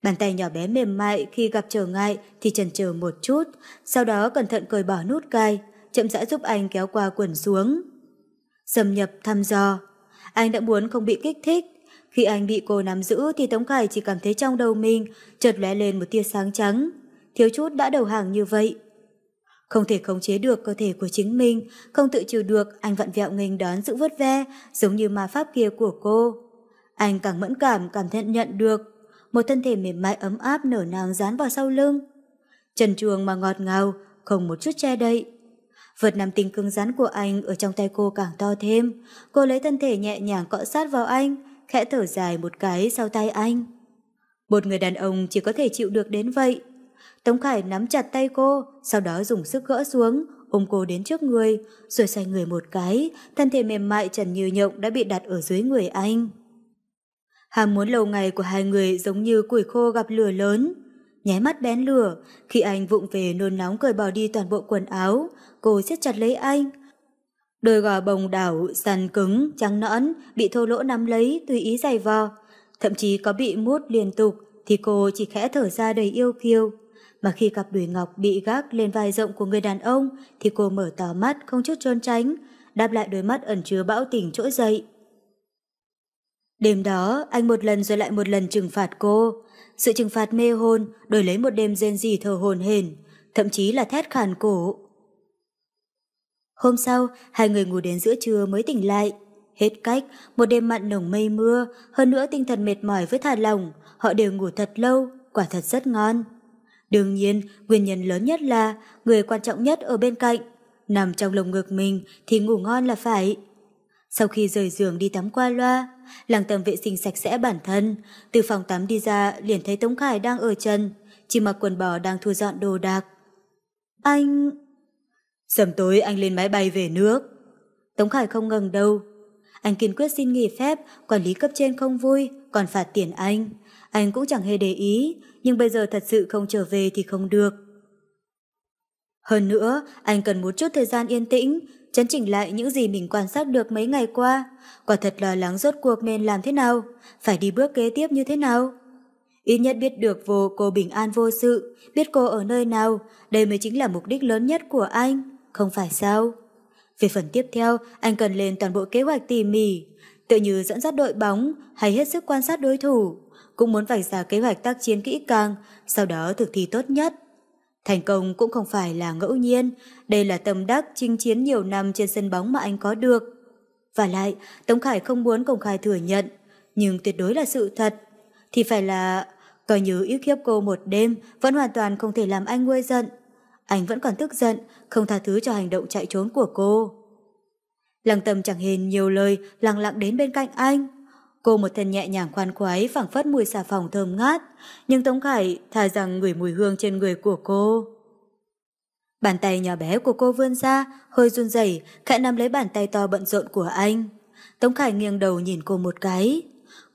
Bàn tay nhỏ bé mềm mại khi gặp trở ngại thì chần chờ một chút, sau đó cẩn thận cởi bỏ nút cai, chậm rãi giúp anh kéo qua quần xuống. Xâm nhập thăm dò, anh đã muốn không bị kích thích, khi anh bị cô nắm giữ thì Tống Khải chỉ cảm thấy trong đầu mình chợt lóe lên một tia sáng trắng. Thiếu chút đã đầu hàng như vậy. Không thể khống chế được cơ thể của chính mình, không tự chịu được, anh vặn vẹo nghênh đón sự vớt ve, giống như ma pháp kia của cô. Anh càng mẫn cảm, cảm nhận nhận được. Một thân thể mềm mại ấm áp nở nàng dán vào sau lưng. Trần chuồng mà ngọt ngào, không một chút che đậy. vật nằm tình cưng rắn của anh ở trong tay cô càng to thêm. Cô lấy thân thể nhẹ nhàng cọ sát vào anh, khẽ thở dài một cái sau tay anh. Một người đàn ông chỉ có thể chịu được đến vậy. Tống Khải nắm chặt tay cô, sau đó dùng sức gỡ xuống, ôm cô đến trước người, rồi xoay người một cái, thân thể mềm mại trần như nhộng đã bị đặt ở dưới người anh. Hàm muốn lâu ngày của hai người giống như củi khô gặp lửa lớn. Nháy mắt bén lửa, khi anh vụng về nôn nóng cởi bỏ đi toàn bộ quần áo, cô siết chặt lấy anh, Đôi gò bồng đảo, sàn cứng, trắng nõn, bị thô lỗ nắm lấy, tùy ý dày vò. Thậm chí có bị mút liên tục, thì cô chỉ khẽ thở ra đầy yêu kiêu. Mà khi cặp đùi ngọc bị gác lên vai rộng của người đàn ông, thì cô mở tỏ mắt không chút trơn tránh, đáp lại đôi mắt ẩn chứa bão tỉnh trỗi dậy. Đêm đó, anh một lần rồi lại một lần trừng phạt cô. Sự trừng phạt mê hôn, đổi lấy một đêm rên rỉ thờ hồn hển, thậm chí là thét khàn cổ. Hôm sau, hai người ngủ đến giữa trưa mới tỉnh lại. Hết cách, một đêm mặn nồng mây mưa, hơn nữa tinh thần mệt mỏi với thả lỏng, họ đều ngủ thật lâu, quả thật rất ngon. Đương nhiên, nguyên nhân lớn nhất là người quan trọng nhất ở bên cạnh. Nằm trong lồng ngực mình thì ngủ ngon là phải. Sau khi rời giường đi tắm qua loa, làng tầm vệ sinh sạch sẽ bản thân, từ phòng tắm đi ra liền thấy Tống Khải đang ở chân, chỉ mặc quần bò đang thu dọn đồ đạc. Anh... Sầm tối anh lên máy bay về nước. Tống Khải không ngừng đâu. Anh kiên quyết xin nghỉ phép, quản lý cấp trên không vui, còn phạt tiền anh. Anh cũng chẳng hề để ý, nhưng bây giờ thật sự không trở về thì không được. Hơn nữa, anh cần một chút thời gian yên tĩnh, chấn chỉnh lại những gì mình quan sát được mấy ngày qua. Quả thật lo lắng rốt cuộc nên làm thế nào, phải đi bước kế tiếp như thế nào. Ít nhất biết được vô cô bình an vô sự, biết cô ở nơi nào, đây mới chính là mục đích lớn nhất của anh không phải sao? Về phần tiếp theo, anh cần lên toàn bộ kế hoạch tỉ mỉ, tự như dẫn dắt đội bóng hay hết sức quan sát đối thủ, cũng muốn vạch ra kế hoạch tác chiến kỹ càng, sau đó thực thi tốt nhất. Thành công cũng không phải là ngẫu nhiên, đây là tâm đắc chinh chiến nhiều năm trên sân bóng mà anh có được. Và lại, Tống Khải không muốn công khai thừa nhận, nhưng tuyệt đối là sự thật. Thì phải là, coi như ít khiếp cô một đêm vẫn hoàn toàn không thể làm anh nguôi giận. Anh vẫn còn tức giận, không tha thứ cho hành động chạy trốn của cô. Lăng tâm chẳng hên nhiều lời, lặng lặng đến bên cạnh anh. Cô một thân nhẹ nhàng khoan khoái, phảng phất mùi xà phòng thơm ngát, nhưng Tống Khải thà rằng ngửi mùi hương trên người của cô. Bàn tay nhỏ bé của cô vươn ra, hơi run rẩy, khẽ nắm lấy bàn tay to bận rộn của anh. Tống Khải nghiêng đầu nhìn cô một cái.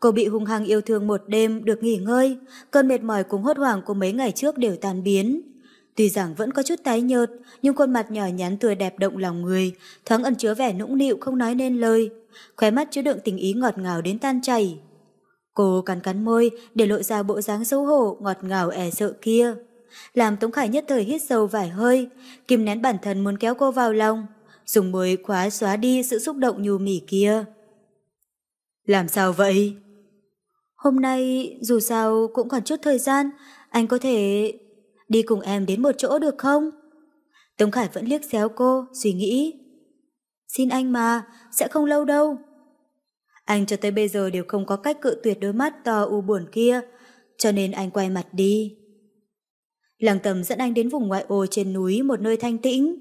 Cô bị hung hăng yêu thương một đêm được nghỉ ngơi, cơn mệt mỏi cùng hốt hoảng của mấy ngày trước đều tan biến. Tuy rằng vẫn có chút tái nhợt, nhưng khuôn mặt nhỏ nhắn tươi đẹp động lòng người, thoáng ẩn chứa vẻ nũng nịu không nói nên lời, khóe mắt chứa đựng tình ý ngọt ngào đến tan chảy. Cô cắn cắn môi để lộ ra bộ dáng xấu hổ, ngọt ngào e sợ kia. Làm Tống Khải nhất thời hít sâu vài hơi, kìm nén bản thân muốn kéo cô vào lòng, dùng môi khóa xóa đi sự xúc động nhù mỉ kia. Làm sao vậy? Hôm nay dù sao cũng còn chút thời gian, anh có thể đi cùng em đến một chỗ được không? Tống Khải vẫn liếc xéo cô, suy nghĩ. Xin anh mà, sẽ không lâu đâu. Anh cho tới bây giờ đều không có cách cự tuyệt đôi mắt to u buồn kia, cho nên anh quay mặt đi. Làng tầm dẫn anh đến vùng ngoại ô trên núi một nơi thanh tĩnh.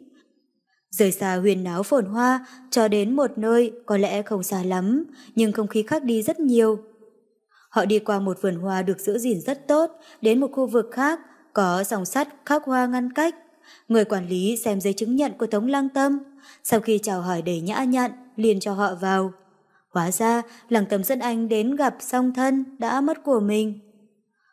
Rời xa huyền náo phồn hoa cho đến một nơi có lẽ không xa lắm, nhưng không khí khác đi rất nhiều. Họ đi qua một vườn hoa được giữ gìn rất tốt, đến một khu vực khác có song sắt khắc hoa ngăn cách. Người quản lý xem giấy chứng nhận của Tống Lăng Tâm, sau khi chào hỏi đầy nhã nhặn, liền cho họ vào. Hóa ra, Lăng Tâm dẫn anh đến gặp song thân đã mất của mình.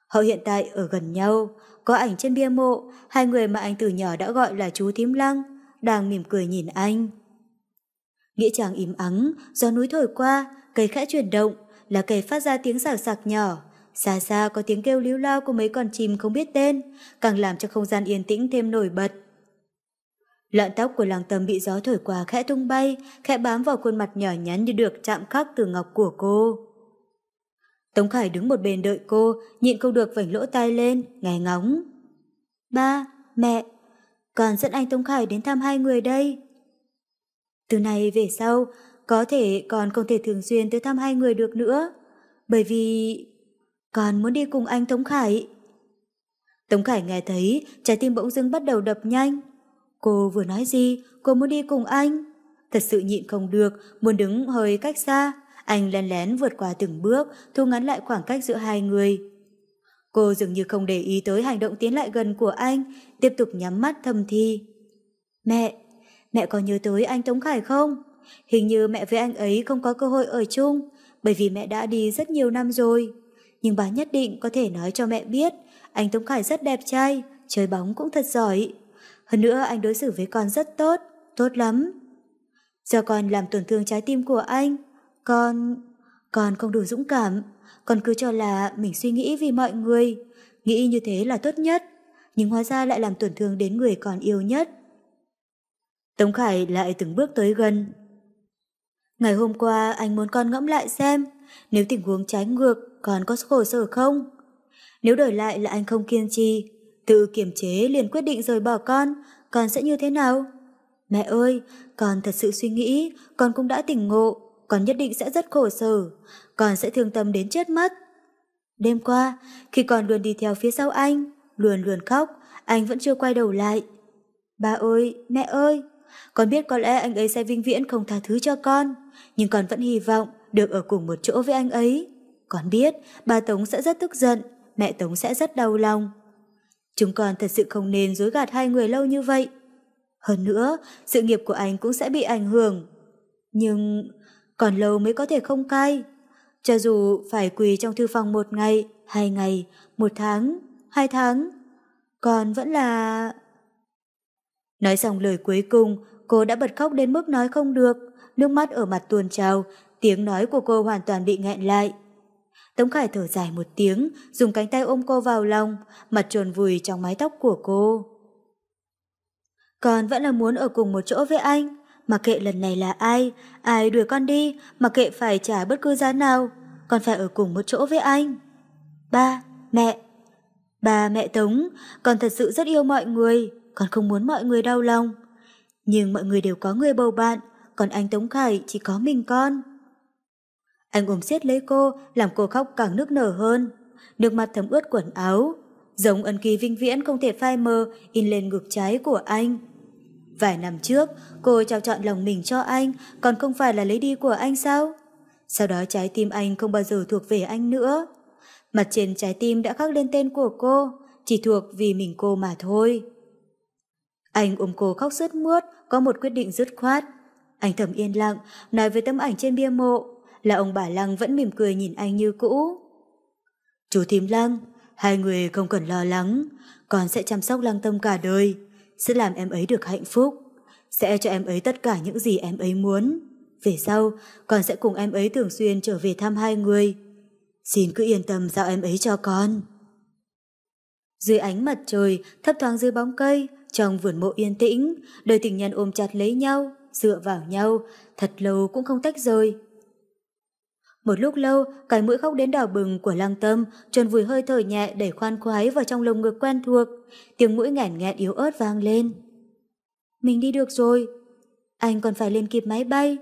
Họ hiện tại ở gần nhau, có ảnh trên bia mộ, hai người mà anh từ nhỏ đã gọi là chú Thím Lăng, đang mỉm cười nhìn anh. Nghĩa trang im ắng, gió núi thổi qua, cây khẽ chuyển động, là cây phát ra tiếng xào sạc nhỏ, xa xa có tiếng kêu líu lao của mấy con chim không biết tên, càng làm cho không gian yên tĩnh thêm nổi bật. Lọn tóc của làng tầm bị gió thổi qua khẽ tung bay, khẽ bám vào khuôn mặt nhỏ nhắn như được chạm khắc từ ngọc của cô. Tống Khải đứng một bên đợi cô, nhịn không được vảnh lỗ tai lên, nghe ngóng. Ba, mẹ, còn dẫn anh Tống Khải đến thăm hai người đây. Từ nay về sau, có thể còn không thể thường xuyên tới thăm hai người được nữa. Bởi vì... Con muốn đi cùng anh Tống Khải. Tống Khải nghe thấy, trái tim bỗng dưng bắt đầu đập nhanh. Cô vừa nói gì, cô muốn đi cùng anh. Thật sự nhịn không được, muốn đứng hơi cách xa. Anh lén lén vượt qua từng bước, thu ngắn lại khoảng cách giữa hai người. Cô dường như không để ý tới hành động tiến lại gần của anh, tiếp tục nhắm mắt thầm thi. Mẹ, mẹ có nhớ tới anh Tống Khải không? Hình như mẹ với anh ấy không có cơ hội ở chung, bởi vì mẹ đã đi rất nhiều năm rồi nhưng bà nhất định có thể nói cho mẹ biết anh Tống Khải rất đẹp trai, chơi bóng cũng thật giỏi. Hơn nữa anh đối xử với con rất tốt, tốt lắm. do con làm tổn thương trái tim của anh, con... Con không đủ dũng cảm, con cứ cho là mình suy nghĩ vì mọi người, nghĩ như thế là tốt nhất, nhưng hóa ra lại làm tổn thương đến người con yêu nhất. Tống Khải lại từng bước tới gần. Ngày hôm qua anh muốn con ngẫm lại xem, nếu tình huống trái ngược còn có khổ sở không? Nếu đổi lại là anh không kiên trì, tự kiềm chế liền quyết định rời bỏ con, con sẽ như thế nào? Mẹ ơi, con thật sự suy nghĩ, con cũng đã tỉnh ngộ, con nhất định sẽ rất khổ sở, con sẽ thương tâm đến chết mất. Đêm qua, khi con luôn đi theo phía sau anh, luôn luôn khóc, anh vẫn chưa quay đầu lại. Ba ơi, mẹ ơi, con biết có lẽ anh ấy sẽ vinh viễn không tha thứ cho con, nhưng con vẫn hy vọng được ở cùng một chỗ với anh ấy. Con biết, bà Tống sẽ rất tức giận, mẹ Tống sẽ rất đau lòng. Chúng con thật sự không nên dối gạt hai người lâu như vậy. Hơn nữa, sự nghiệp của anh cũng sẽ bị ảnh hưởng. Nhưng còn lâu mới có thể không cai. Cho dù phải quỳ trong thư phòng một ngày, hai ngày, một tháng, hai tháng, còn vẫn là... Nói xong lời cuối cùng, cô đã bật khóc đến mức nói không được, nước mắt ở mặt tuôn trào, tiếng nói của cô hoàn toàn bị nghẹn lại. Tống Khải thở dài một tiếng, dùng cánh tay ôm cô vào lòng, mặt trồn vùi trong mái tóc của cô. Con vẫn là muốn ở cùng một chỗ với anh, mặc kệ lần này là ai, ai đuổi con đi, mặc kệ phải trả bất cứ giá nào, con phải ở cùng một chỗ với anh. Ba, mẹ. Ba mẹ Tống, con thật sự rất yêu mọi người, con không muốn mọi người đau lòng. Nhưng mọi người đều có người bầu bạn, còn anh Tống Khải chỉ có mình con. Anh ôm siết lấy cô, làm cô khóc càng nức nở hơn. Nước mắt thấm ướt quần áo. Giống ân ký vinh viễn không thể phai mờ, in lên ngực trái của anh. Vài năm trước, cô trao chọn lòng mình cho anh, còn không phải là lấy đi của anh sao? Sau đó trái tim anh không bao giờ thuộc về anh nữa. Mặt trên trái tim đã khắc lên tên của cô, chỉ thuộc vì mình cô mà thôi. Anh ôm cô khóc sướt mướt, có một quyết định dứt khoát. Anh thầm yên lặng, nói với tấm ảnh trên bia mộ là ông bà Lăng vẫn mỉm cười nhìn anh như cũ. Chú Thím Lăng, hai người không cần lo lắng, con sẽ chăm sóc Lăng Tâm cả đời, sẽ làm em ấy được hạnh phúc, sẽ cho em ấy tất cả những gì em ấy muốn. Về sau, con sẽ cùng em ấy thường xuyên trở về thăm hai người. Xin cứ yên tâm giao em ấy cho con. Dưới ánh mặt trời, thấp thoáng dưới bóng cây, trong vườn mộ yên tĩnh, đôi tình nhân ôm chặt lấy nhau, dựa vào nhau, thật lâu cũng không tách rời. Một lúc lâu, cái mũi khóc đến đỏ bừng của lăng tâm, trần vùi hơi thở nhẹ để khoan khoái vào trong lồng ngực quen thuộc. Tiếng mũi ngản nghẹn yếu ớt vang lên. Mình đi được rồi. Anh còn phải lên kịp máy bay.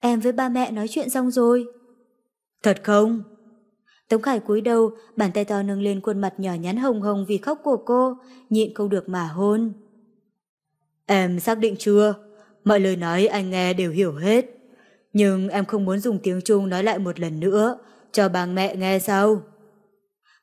Em với ba mẹ nói chuyện xong rồi. Thật không? Tống Khải cúi đầu, bàn tay to nâng lên khuôn mặt nhỏ nhắn hồng hồng vì khóc của cô, nhịn không được mà hôn. Em xác định chưa? Mọi lời nói anh nghe đều hiểu hết. Nhưng em không muốn dùng tiếng Trung nói lại một lần nữa, cho bà mẹ nghe sao?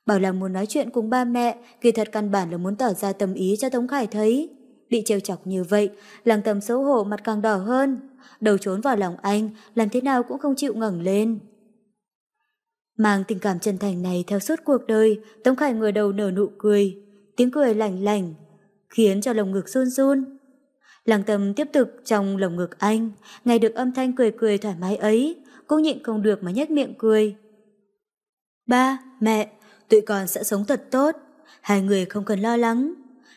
Bảo là muốn nói chuyện cùng ba mẹ, kỳ thật căn bản là muốn tỏ ra tâm ý cho Tống Khải thấy. Bị trêu chọc như vậy, làng tầm xấu hổ mặt càng đỏ hơn. Đầu trốn vào lòng anh, làm thế nào cũng không chịu ngẩng lên. Mang tình cảm chân thành này theo suốt cuộc đời, Tống Khải ngửa đầu nở nụ cười. Tiếng cười lành lành, khiến cho lồng ngực run run. Lăng tâm tiếp tục trong lồng ngực anh, nghe được âm thanh cười cười thoải mái ấy, cũng nhịn không được mà nhếch miệng cười. Ba, mẹ, tụi con sẽ sống thật tốt, hai người không cần lo lắng.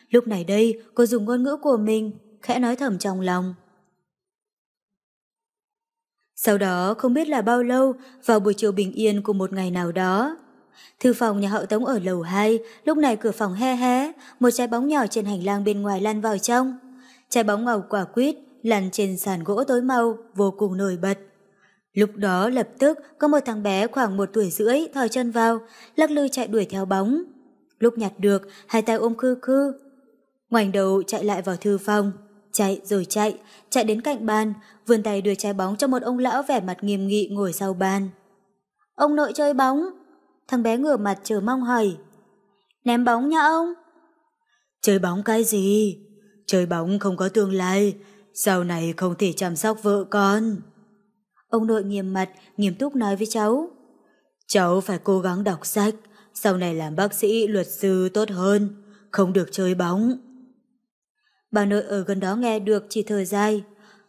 Lúc này đây, cô dùng ngôn ngữ của mình, khẽ nói thầm trong lòng. Sau đó không biết là bao lâu, vào buổi chiều bình yên của một ngày nào đó. Thư phòng nhà hậu tống ở lầu 2, lúc này cửa phòng he hé, một trái bóng nhỏ trên hành lang bên ngoài lan vào trong trái bóng màu quả quýt lăn trên sàn gỗ tối màu vô cùng nổi bật. Lúc đó lập tức có một thằng bé khoảng một tuổi rưỡi thò chân vào, lắc lư chạy đuổi theo bóng. Lúc nhặt được, hai tay ôm khư khư. Ngoảnh đầu chạy lại vào thư phòng, chạy rồi chạy, chạy đến cạnh bàn, vươn tay đưa trái bóng cho một ông lão vẻ mặt nghiêm nghị ngồi sau bàn. Ông nội chơi bóng. Thằng bé ngửa mặt chờ mong hỏi. Ném bóng nha ông. Chơi bóng cái gì? chơi bóng không có tương lai, sau này không thể chăm sóc vợ con. Ông nội nghiêm mặt, nghiêm túc nói với cháu. Cháu phải cố gắng đọc sách, sau này làm bác sĩ, luật sư tốt hơn, không được chơi bóng. Bà nội ở gần đó nghe được chỉ thời dài,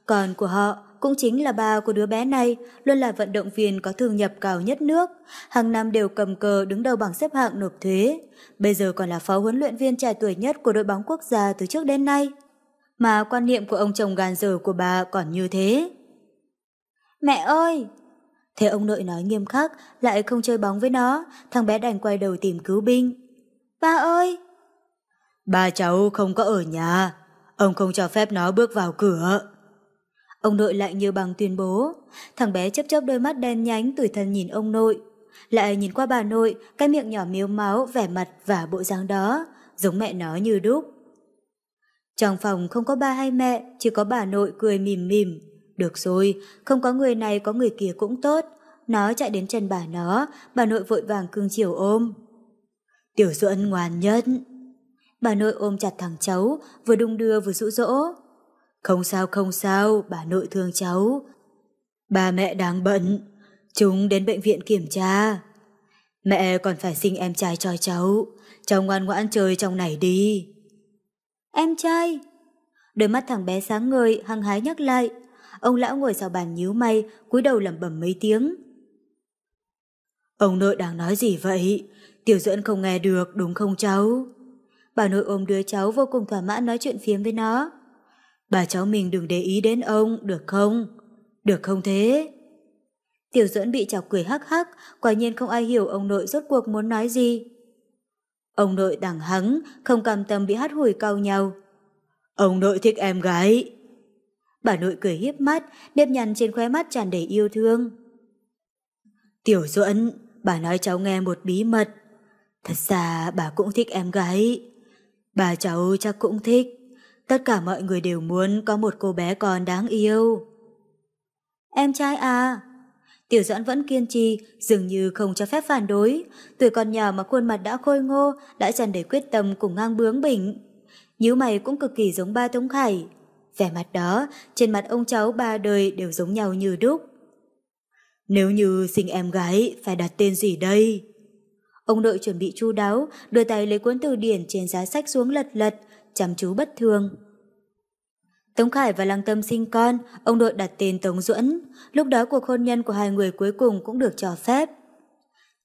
còn của họ cũng chính là bà của đứa bé này, luôn là vận động viên có thu nhập cao nhất nước, hàng năm đều cầm cờ đứng đầu bảng xếp hạng nộp thuế. Bây giờ còn là phó huấn luyện viên trẻ tuổi nhất của đội bóng quốc gia từ trước đến nay. Mà quan niệm của ông chồng gàn dở của bà còn như thế. Mẹ ơi! Thế ông nội nói nghiêm khắc, lại không chơi bóng với nó, thằng bé đành quay đầu tìm cứu binh. Ba ơi! Ba cháu không có ở nhà, ông không cho phép nó bước vào cửa. Ông nội lại như bằng tuyên bố. Thằng bé chấp chấp đôi mắt đen nhánh tủi thân nhìn ông nội. Lại nhìn qua bà nội, cái miệng nhỏ miếu máu, vẻ mặt và bộ dáng đó, giống mẹ nó như đúc. Trong phòng không có ba hay mẹ, chỉ có bà nội cười mỉm mỉm. Được rồi, không có người này có người kia cũng tốt. Nó chạy đến chân bà nó, bà nội vội vàng cưng chiều ôm. Tiểu Duẫn ngoan nhất. Bà nội ôm chặt thằng cháu, vừa đung đưa vừa dụ dỗ. Không sao không sao, bà nội thương cháu. bà mẹ đang bận, chúng đến bệnh viện kiểm tra. Mẹ còn phải sinh em trai cho cháu, cháu ngoan ngoãn chơi trong này đi. Em trai? Đôi mắt thằng bé sáng ngời, hăng hái nhắc lại. Ông lão ngồi sau bàn nhíu mày, cúi đầu lẩm bẩm mấy tiếng. Ông nội đang nói gì vậy? Tiểu dưỡng không nghe được, đúng không cháu? Bà nội ôm đứa cháu vô cùng thỏa mãn nói chuyện phiếm với nó bà cháu mình đừng để ý đến ông, được không? Được không thế? Tiểu dẫn bị chọc cười hắc hắc, quả nhiên không ai hiểu ông nội rốt cuộc muốn nói gì. Ông nội đằng hắng, không cam tâm bị hát hủi cau nhau. Ông nội thích em gái. Bà nội cười hiếp mắt, nếp nhăn trên khóe mắt tràn đầy yêu thương. Tiểu Dẫn, bà nói cháu nghe một bí mật. Thật ra bà cũng thích em gái. Bà cháu chắc cũng thích. Tất cả mọi người đều muốn có một cô bé con đáng yêu. Em trai à, Tiểu Doãn vẫn kiên trì, dường như không cho phép phản đối. Tuổi còn nhỏ mà khuôn mặt đã khôi ngô, đã tràn đầy quyết tâm cùng ngang bướng bỉnh. Nhíu mày cũng cực kỳ giống ba Tống Khải. Vẻ mặt đó, trên mặt ông cháu ba đời đều giống nhau như đúc. Nếu như sinh em gái, phải đặt tên gì đây? Ông nội chuẩn bị chu đáo, đưa tay lấy cuốn từ điển trên giá sách xuống lật lật, chăm chú bất thường. Tống Khải và Lăng Tâm sinh con, ông đội đặt tên Tống Duẫn. Lúc đó cuộc hôn nhân của hai người cuối cùng cũng được cho phép.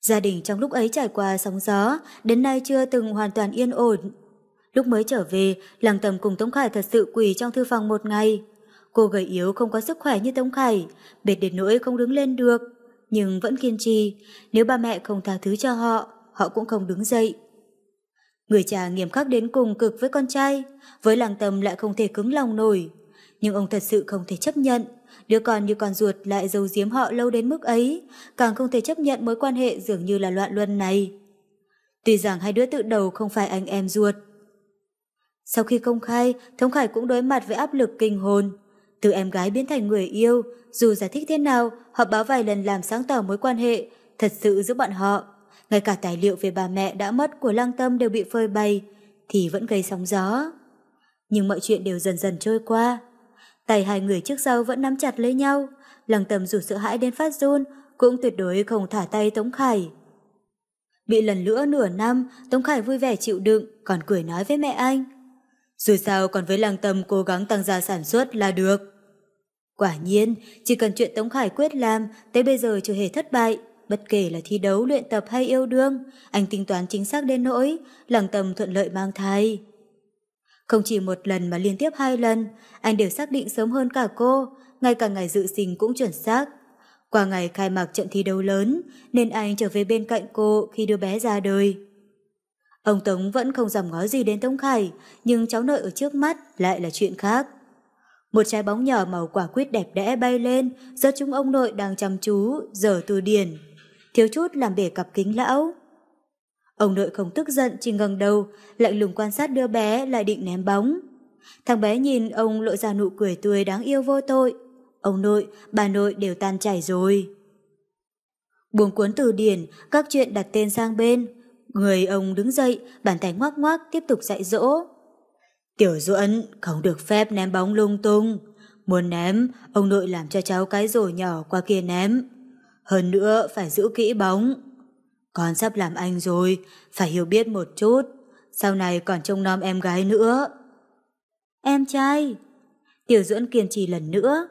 Gia đình trong lúc ấy trải qua sóng gió, đến nay chưa từng hoàn toàn yên ổn. Lúc mới trở về, Lăng Tâm cùng Tống Khải thật sự quỳ trong thư phòng một ngày. Cô gầy yếu không có sức khỏe như Tống Khải, bệt đến nỗi không đứng lên được, nhưng vẫn kiên trì. Nếu ba mẹ không tha thứ cho họ, họ cũng không đứng dậy. Người cha nghiêm khắc đến cùng cực với con trai, với làng tâm lại không thể cứng lòng nổi. Nhưng ông thật sự không thể chấp nhận, đứa con như con ruột lại giấu giếm họ lâu đến mức ấy, càng không thể chấp nhận mối quan hệ dường như là loạn luân này. Tuy rằng hai đứa tự đầu không phải anh em ruột. Sau khi công khai, Thống Khải cũng đối mặt với áp lực kinh hồn. Từ em gái biến thành người yêu, dù giải thích thế nào, họ báo vài lần làm sáng tỏ mối quan hệ, thật sự giữa bọn họ ngay cả tài liệu về bà mẹ đã mất của Lăng Tâm đều bị phơi bày, thì vẫn gây sóng gió. Nhưng mọi chuyện đều dần dần trôi qua. Tay hai người trước sau vẫn nắm chặt lấy nhau, Lăng Tâm dù sợ hãi đến phát run, cũng tuyệt đối không thả tay Tống Khải. Bị lần lnữa nửa năm, Tống Khải vui vẻ chịu đựng, còn cười nói với mẹ anh. Dù sao còn với Lăng Tâm cố gắng tăng gia sản xuất là được. Quả nhiên, chỉ cần chuyện Tống Khải quyết làm, tới bây giờ chưa hề thất bại bất kể là thi đấu, luyện tập hay yêu đương, anh tính toán chính xác đến nỗi, lẳng tầm thuận lợi mang thai. Không chỉ một lần mà liên tiếp hai lần, anh đều xác định sớm hơn cả cô, ngay cả ngày dự sinh cũng chuẩn xác. Qua ngày khai mạc trận thi đấu lớn, nên anh trở về bên cạnh cô khi đưa bé ra đời. Ông Tống vẫn không dòng ngó gì đến Tống Khải, nhưng cháu nội ở trước mắt lại là chuyện khác. Một trái bóng nhỏ màu quả quýt đẹp đẽ bay lên, do chúng ông nội đang chăm chú, dở từ điển thiếu chút làm bể cặp kính lão. Ông nội không tức giận, chỉ ngẩng đầu, lạnh lùng quan sát đứa bé lại định ném bóng. Thằng bé nhìn ông lộ ra nụ cười tươi đáng yêu vô tội. Ông nội, bà nội đều tan chảy rồi. Buông cuốn từ điển, các chuyện đặt tên sang bên. Người ông đứng dậy, bàn tay ngoác ngoác tiếp tục dạy dỗ. Tiểu Duẫn không được phép ném bóng lung tung. Muốn ném, ông nội làm cho cháu cái rổ nhỏ qua kia ném hơn nữa phải giữ kỹ bóng. Con sắp làm anh rồi, phải hiểu biết một chút, sau này còn trông nom em gái nữa. Em trai, Tiểu Duẫn kiên trì lần nữa.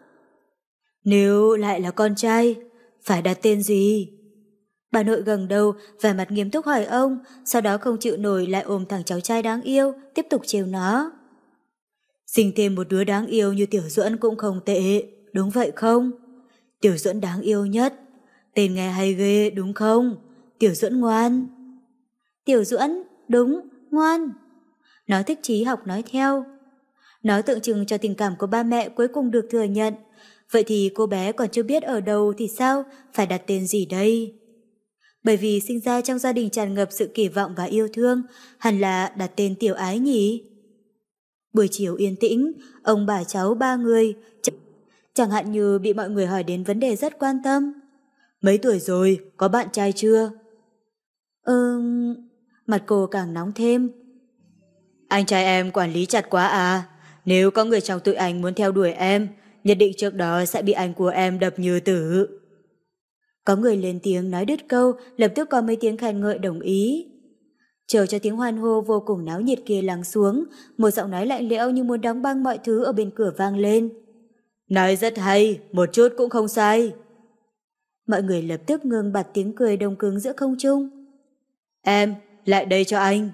Nếu lại là con trai, phải đặt tên gì? Bà nội gần đầu, vẻ mặt nghiêm túc hỏi ông, sau đó không chịu nổi lại ôm thằng cháu trai đáng yêu, tiếp tục trêu nó. Sinh thêm một đứa đáng yêu như Tiểu Duẫn cũng không tệ, đúng vậy không? Tiểu Duẫn đáng yêu nhất, Tên nghe hay ghê đúng không? Tiểu Duẫn ngoan. Tiểu Duẫn, đúng, ngoan. Nó thích trí học nói theo. Nó tượng trưng cho tình cảm của ba mẹ cuối cùng được thừa nhận. Vậy thì cô bé còn chưa biết ở đâu thì sao, phải đặt tên gì đây? Bởi vì sinh ra trong gia đình tràn ngập sự kỳ vọng và yêu thương, hẳn là đặt tên tiểu ái nhỉ? Buổi chiều yên tĩnh, ông bà cháu ba người, chẳng hạn như bị mọi người hỏi đến vấn đề rất quan tâm. Mấy tuổi rồi, có bạn trai chưa? Ừm... Mặt cô càng nóng thêm. Anh trai em quản lý chặt quá à. Nếu có người trong tụi anh muốn theo đuổi em, nhất định trước đó sẽ bị anh của em đập như tử. Có người lên tiếng nói đứt câu, lập tức có mấy tiếng khen ngợi đồng ý. Chờ cho tiếng hoan hô vô cùng náo nhiệt kia lắng xuống, một giọng nói lạnh lẽo như muốn đóng băng mọi thứ ở bên cửa vang lên. Nói rất hay, một chút cũng không sai mọi người lập tức ngừng bật tiếng cười đông cứng giữa không trung. Em, lại đây cho anh.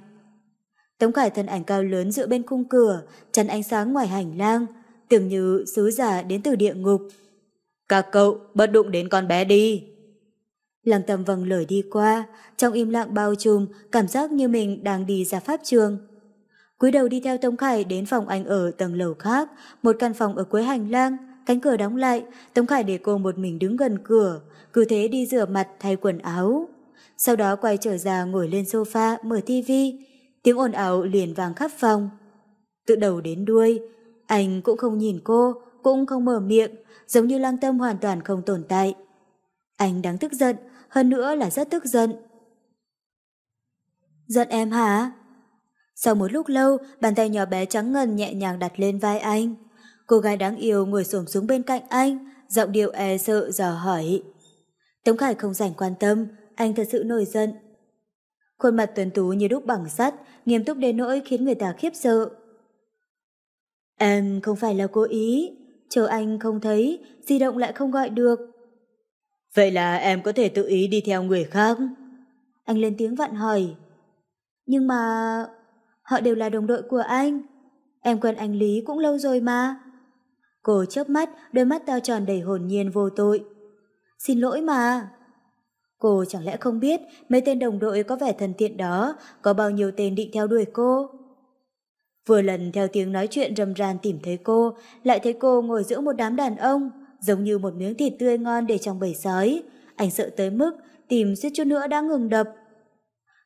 Tống Khải thân ảnh cao lớn dựa bên khung cửa, chắn ánh sáng ngoài hành lang, tưởng như sứ giả đến từ địa ngục. Các cậu, bất đụng đến con bé đi. Lăng tầm vầng lời đi qua, trong im lặng bao trùm, cảm giác như mình đang đi ra pháp trường. cúi đầu đi theo Tống Khải đến phòng anh ở tầng lầu khác, một căn phòng ở cuối hành lang, cánh cửa đóng lại, Tống Khải để cô một mình đứng gần cửa, cứ thế đi rửa mặt thay quần áo. Sau đó quay trở ra ngồi lên sofa mở tivi, tiếng ồn ào liền vang khắp phòng. Từ đầu đến đuôi, anh cũng không nhìn cô, cũng không mở miệng, giống như lang tâm hoàn toàn không tồn tại. Anh đáng tức giận, hơn nữa là rất tức giận. Giận em hả? Sau một lúc lâu, bàn tay nhỏ bé trắng ngần nhẹ nhàng đặt lên vai anh. Cô gái đáng yêu ngồi xổm xuống bên cạnh anh, giọng điệu e sợ dò hỏi. Tống Khải không rảnh quan tâm, anh thật sự nổi giận. Khuôn mặt tuấn tú như đúc bằng sắt, nghiêm túc đến nỗi khiến người ta khiếp sợ. Em không phải là cố ý, chờ anh không thấy, di động lại không gọi được. Vậy là em có thể tự ý đi theo người khác. Anh lên tiếng vặn hỏi. Nhưng mà... Họ đều là đồng đội của anh. Em quen anh Lý cũng lâu rồi mà. Cô chớp mắt, đôi mắt to tròn đầy hồn nhiên vô tội. Xin lỗi mà. Cô chẳng lẽ không biết mấy tên đồng đội có vẻ thần thiện đó có bao nhiêu tên định theo đuổi cô? Vừa lần theo tiếng nói chuyện rầm ran tìm thấy cô, lại thấy cô ngồi giữa một đám đàn ông, giống như một miếng thịt tươi ngon để trong bầy sói. Anh sợ tới mức tìm suýt chút nữa đã ngừng đập.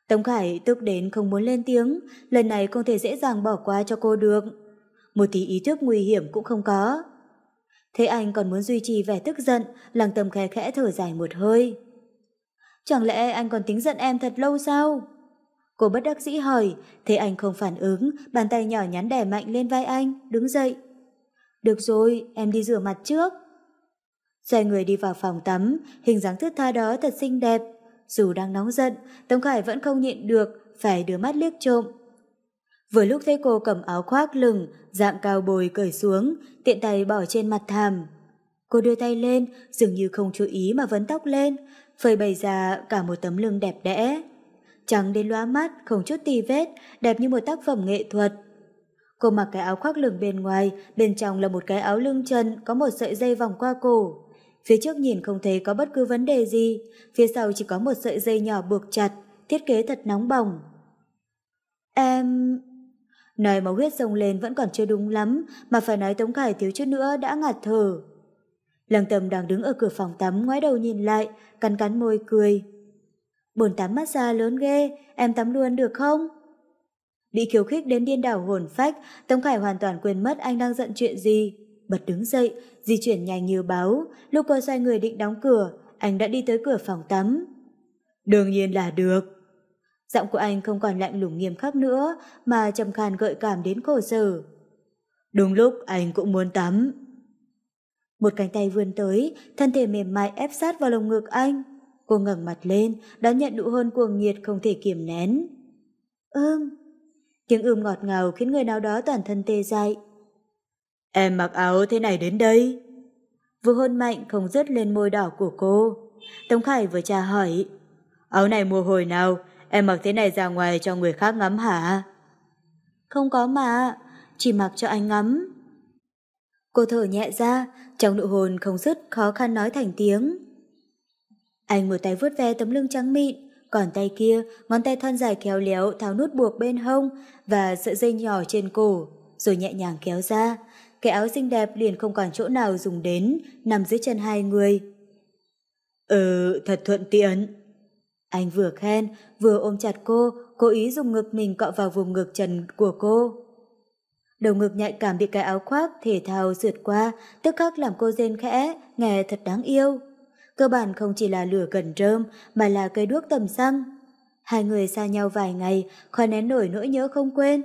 Tống Khải tức đến không muốn lên tiếng, lần này không thể dễ dàng bỏ qua cho cô được. Một tí ý thức nguy hiểm cũng không có. Thế anh còn muốn duy trì vẻ tức giận, lăng tâm khẽ khẽ thở dài một hơi. Chẳng lẽ anh còn tính giận em thật lâu sao? Cô bất đắc dĩ hỏi, thế anh không phản ứng, bàn tay nhỏ nhắn đè mạnh lên vai anh, đứng dậy. Được rồi, em đi rửa mặt trước. Xoay người đi vào phòng tắm, hình dáng thướt tha đó thật xinh đẹp. Dù đang nóng giận, Tống Khải vẫn không nhịn được, phải đưa mắt liếc trộm, Vừa lúc thấy cô cầm áo khoác lửng, dạng cao bồi cởi xuống, tiện tay bỏ trên mặt thảm. Cô đưa tay lên, dường như không chú ý mà vấn tóc lên, phơi bày ra cả một tấm lưng đẹp đẽ. Trắng đến lóa mắt, không chút tì vết, đẹp như một tác phẩm nghệ thuật. Cô mặc cái áo khoác lửng bên ngoài, bên trong là một cái áo lưng chân có một sợi dây vòng qua cổ. Phía trước nhìn không thấy có bất cứ vấn đề gì, phía sau chỉ có một sợi dây nhỏ buộc chặt, thiết kế thật nóng bỏng. Em... Nơi máu huyết sông lên vẫn còn chưa đúng lắm, mà phải nói Tống Khải thiếu chút nữa đã ngạt thở. Lăng Tâm đang đứng ở cửa phòng tắm ngoái đầu nhìn lại, cắn cắn môi cười. Bồn tắm massage lớn ghê, em tắm luôn được không? Bị khiêu khích đến điên đảo hồn phách, Tống Khải hoàn toàn quên mất anh đang giận chuyện gì. Bật đứng dậy, di chuyển nhanh như báo, lúc cô xoay người định đóng cửa, anh đã đi tới cửa phòng tắm. Đương nhiên là được. Giọng của anh không còn lạnh lùng nghiêm khắc nữa mà trầm khàn gợi cảm đến khổ sở. Đúng lúc anh cũng muốn tắm. Một cánh tay vươn tới, thân thể mềm mại ép sát vào lồng ngực anh. Cô ngẩng mặt lên, đón nhận nụ hôn cuồng nhiệt không thể kiềm nén. Ưm. Tiếng ưm ngọt ngào khiến người nào đó toàn thân tê dại. Em mặc áo thế này đến đây. Vừa hôn mạnh không dứt lên môi đỏ của cô. Tống Khải vừa tra hỏi. Áo này mùa hồi nào, Em mặc thế này ra ngoài cho người khác ngắm hả? Không có mà, chỉ mặc cho anh ngắm. Cô thở nhẹ ra, trong nụ hồn không dứt khó khăn nói thành tiếng. Anh một tay vuốt ve tấm lưng trắng mịn, còn tay kia ngón tay thon dài khéo léo tháo nút buộc bên hông và sợi dây nhỏ trên cổ, rồi nhẹ nhàng kéo ra. Cái áo xinh đẹp liền không còn chỗ nào dùng đến, nằm dưới chân hai người. Ừ, thật thuận tiện. Anh vừa khen, vừa ôm chặt cô, cố ý dùng ngực mình cọ vào vùng ngực trần của cô. Đầu ngực nhạy cảm bị cái áo khoác thể thao sượt qua, tức khắc làm cô rên khẽ, nghe thật đáng yêu. Cơ bản không chỉ là lửa gần rơm, mà là cây đuốc tầm xăng. Hai người xa nhau vài ngày, khó nén nổi nỗi nhớ không quên.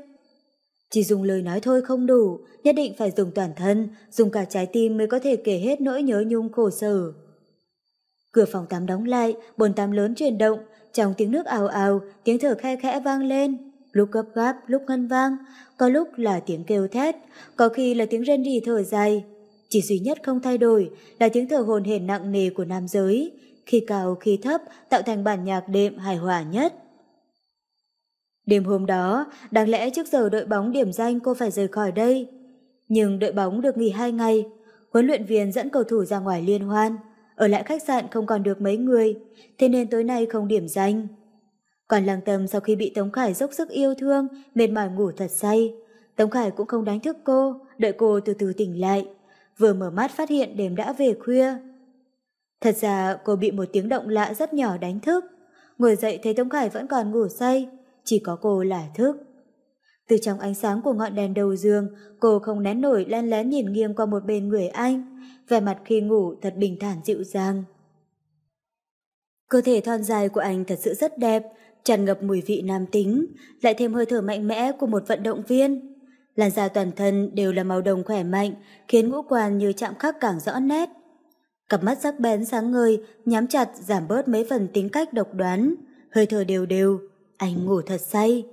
Chỉ dùng lời nói thôi không đủ, nhất định phải dùng toàn thân, dùng cả trái tim mới có thể kể hết nỗi nhớ nhung khổ sở. Cửa phòng tắm đóng lại, bồn tắm lớn chuyển động, trong tiếng nước ào ào, tiếng thở khe khẽ vang lên. Lúc gấp gáp, lúc ngân vang, có lúc là tiếng kêu thét, có khi là tiếng rên rỉ thở dài. Chỉ duy nhất không thay đổi là tiếng thở hồn hển nặng nề của nam giới, khi cao khi thấp tạo thành bản nhạc đệm hài hòa nhất. Đêm hôm đó, đáng lẽ trước giờ đội bóng điểm danh cô phải rời khỏi đây. Nhưng đội bóng được nghỉ hai ngày, huấn luyện viên dẫn cầu thủ ra ngoài liên hoan ở lại khách sạn không còn được mấy người, thế nên tối nay không điểm danh. Còn lăng tâm sau khi bị Tống Khải dốc sức yêu thương, mệt mỏi ngủ thật say. Tống Khải cũng không đánh thức cô, đợi cô từ từ tỉnh lại. Vừa mở mắt phát hiện đêm đã về khuya. Thật ra cô bị một tiếng động lạ rất nhỏ đánh thức. Ngồi dậy thấy Tống Khải vẫn còn ngủ say, chỉ có cô là thức. Từ trong ánh sáng của ngọn đèn đầu giường, cô không nén nổi len lén nhìn nghiêng qua một bên người anh vẻ mặt khi ngủ thật bình thản dịu dàng. Cơ thể thon dài của anh thật sự rất đẹp, tràn ngập mùi vị nam tính, lại thêm hơi thở mạnh mẽ của một vận động viên. Làn da toàn thân đều là màu đồng khỏe mạnh, khiến ngũ quan như chạm khắc càng rõ nét. Cặp mắt sắc bén sáng ngời, nhắm chặt giảm bớt mấy phần tính cách độc đoán, hơi thở đều đều, anh ngủ thật say.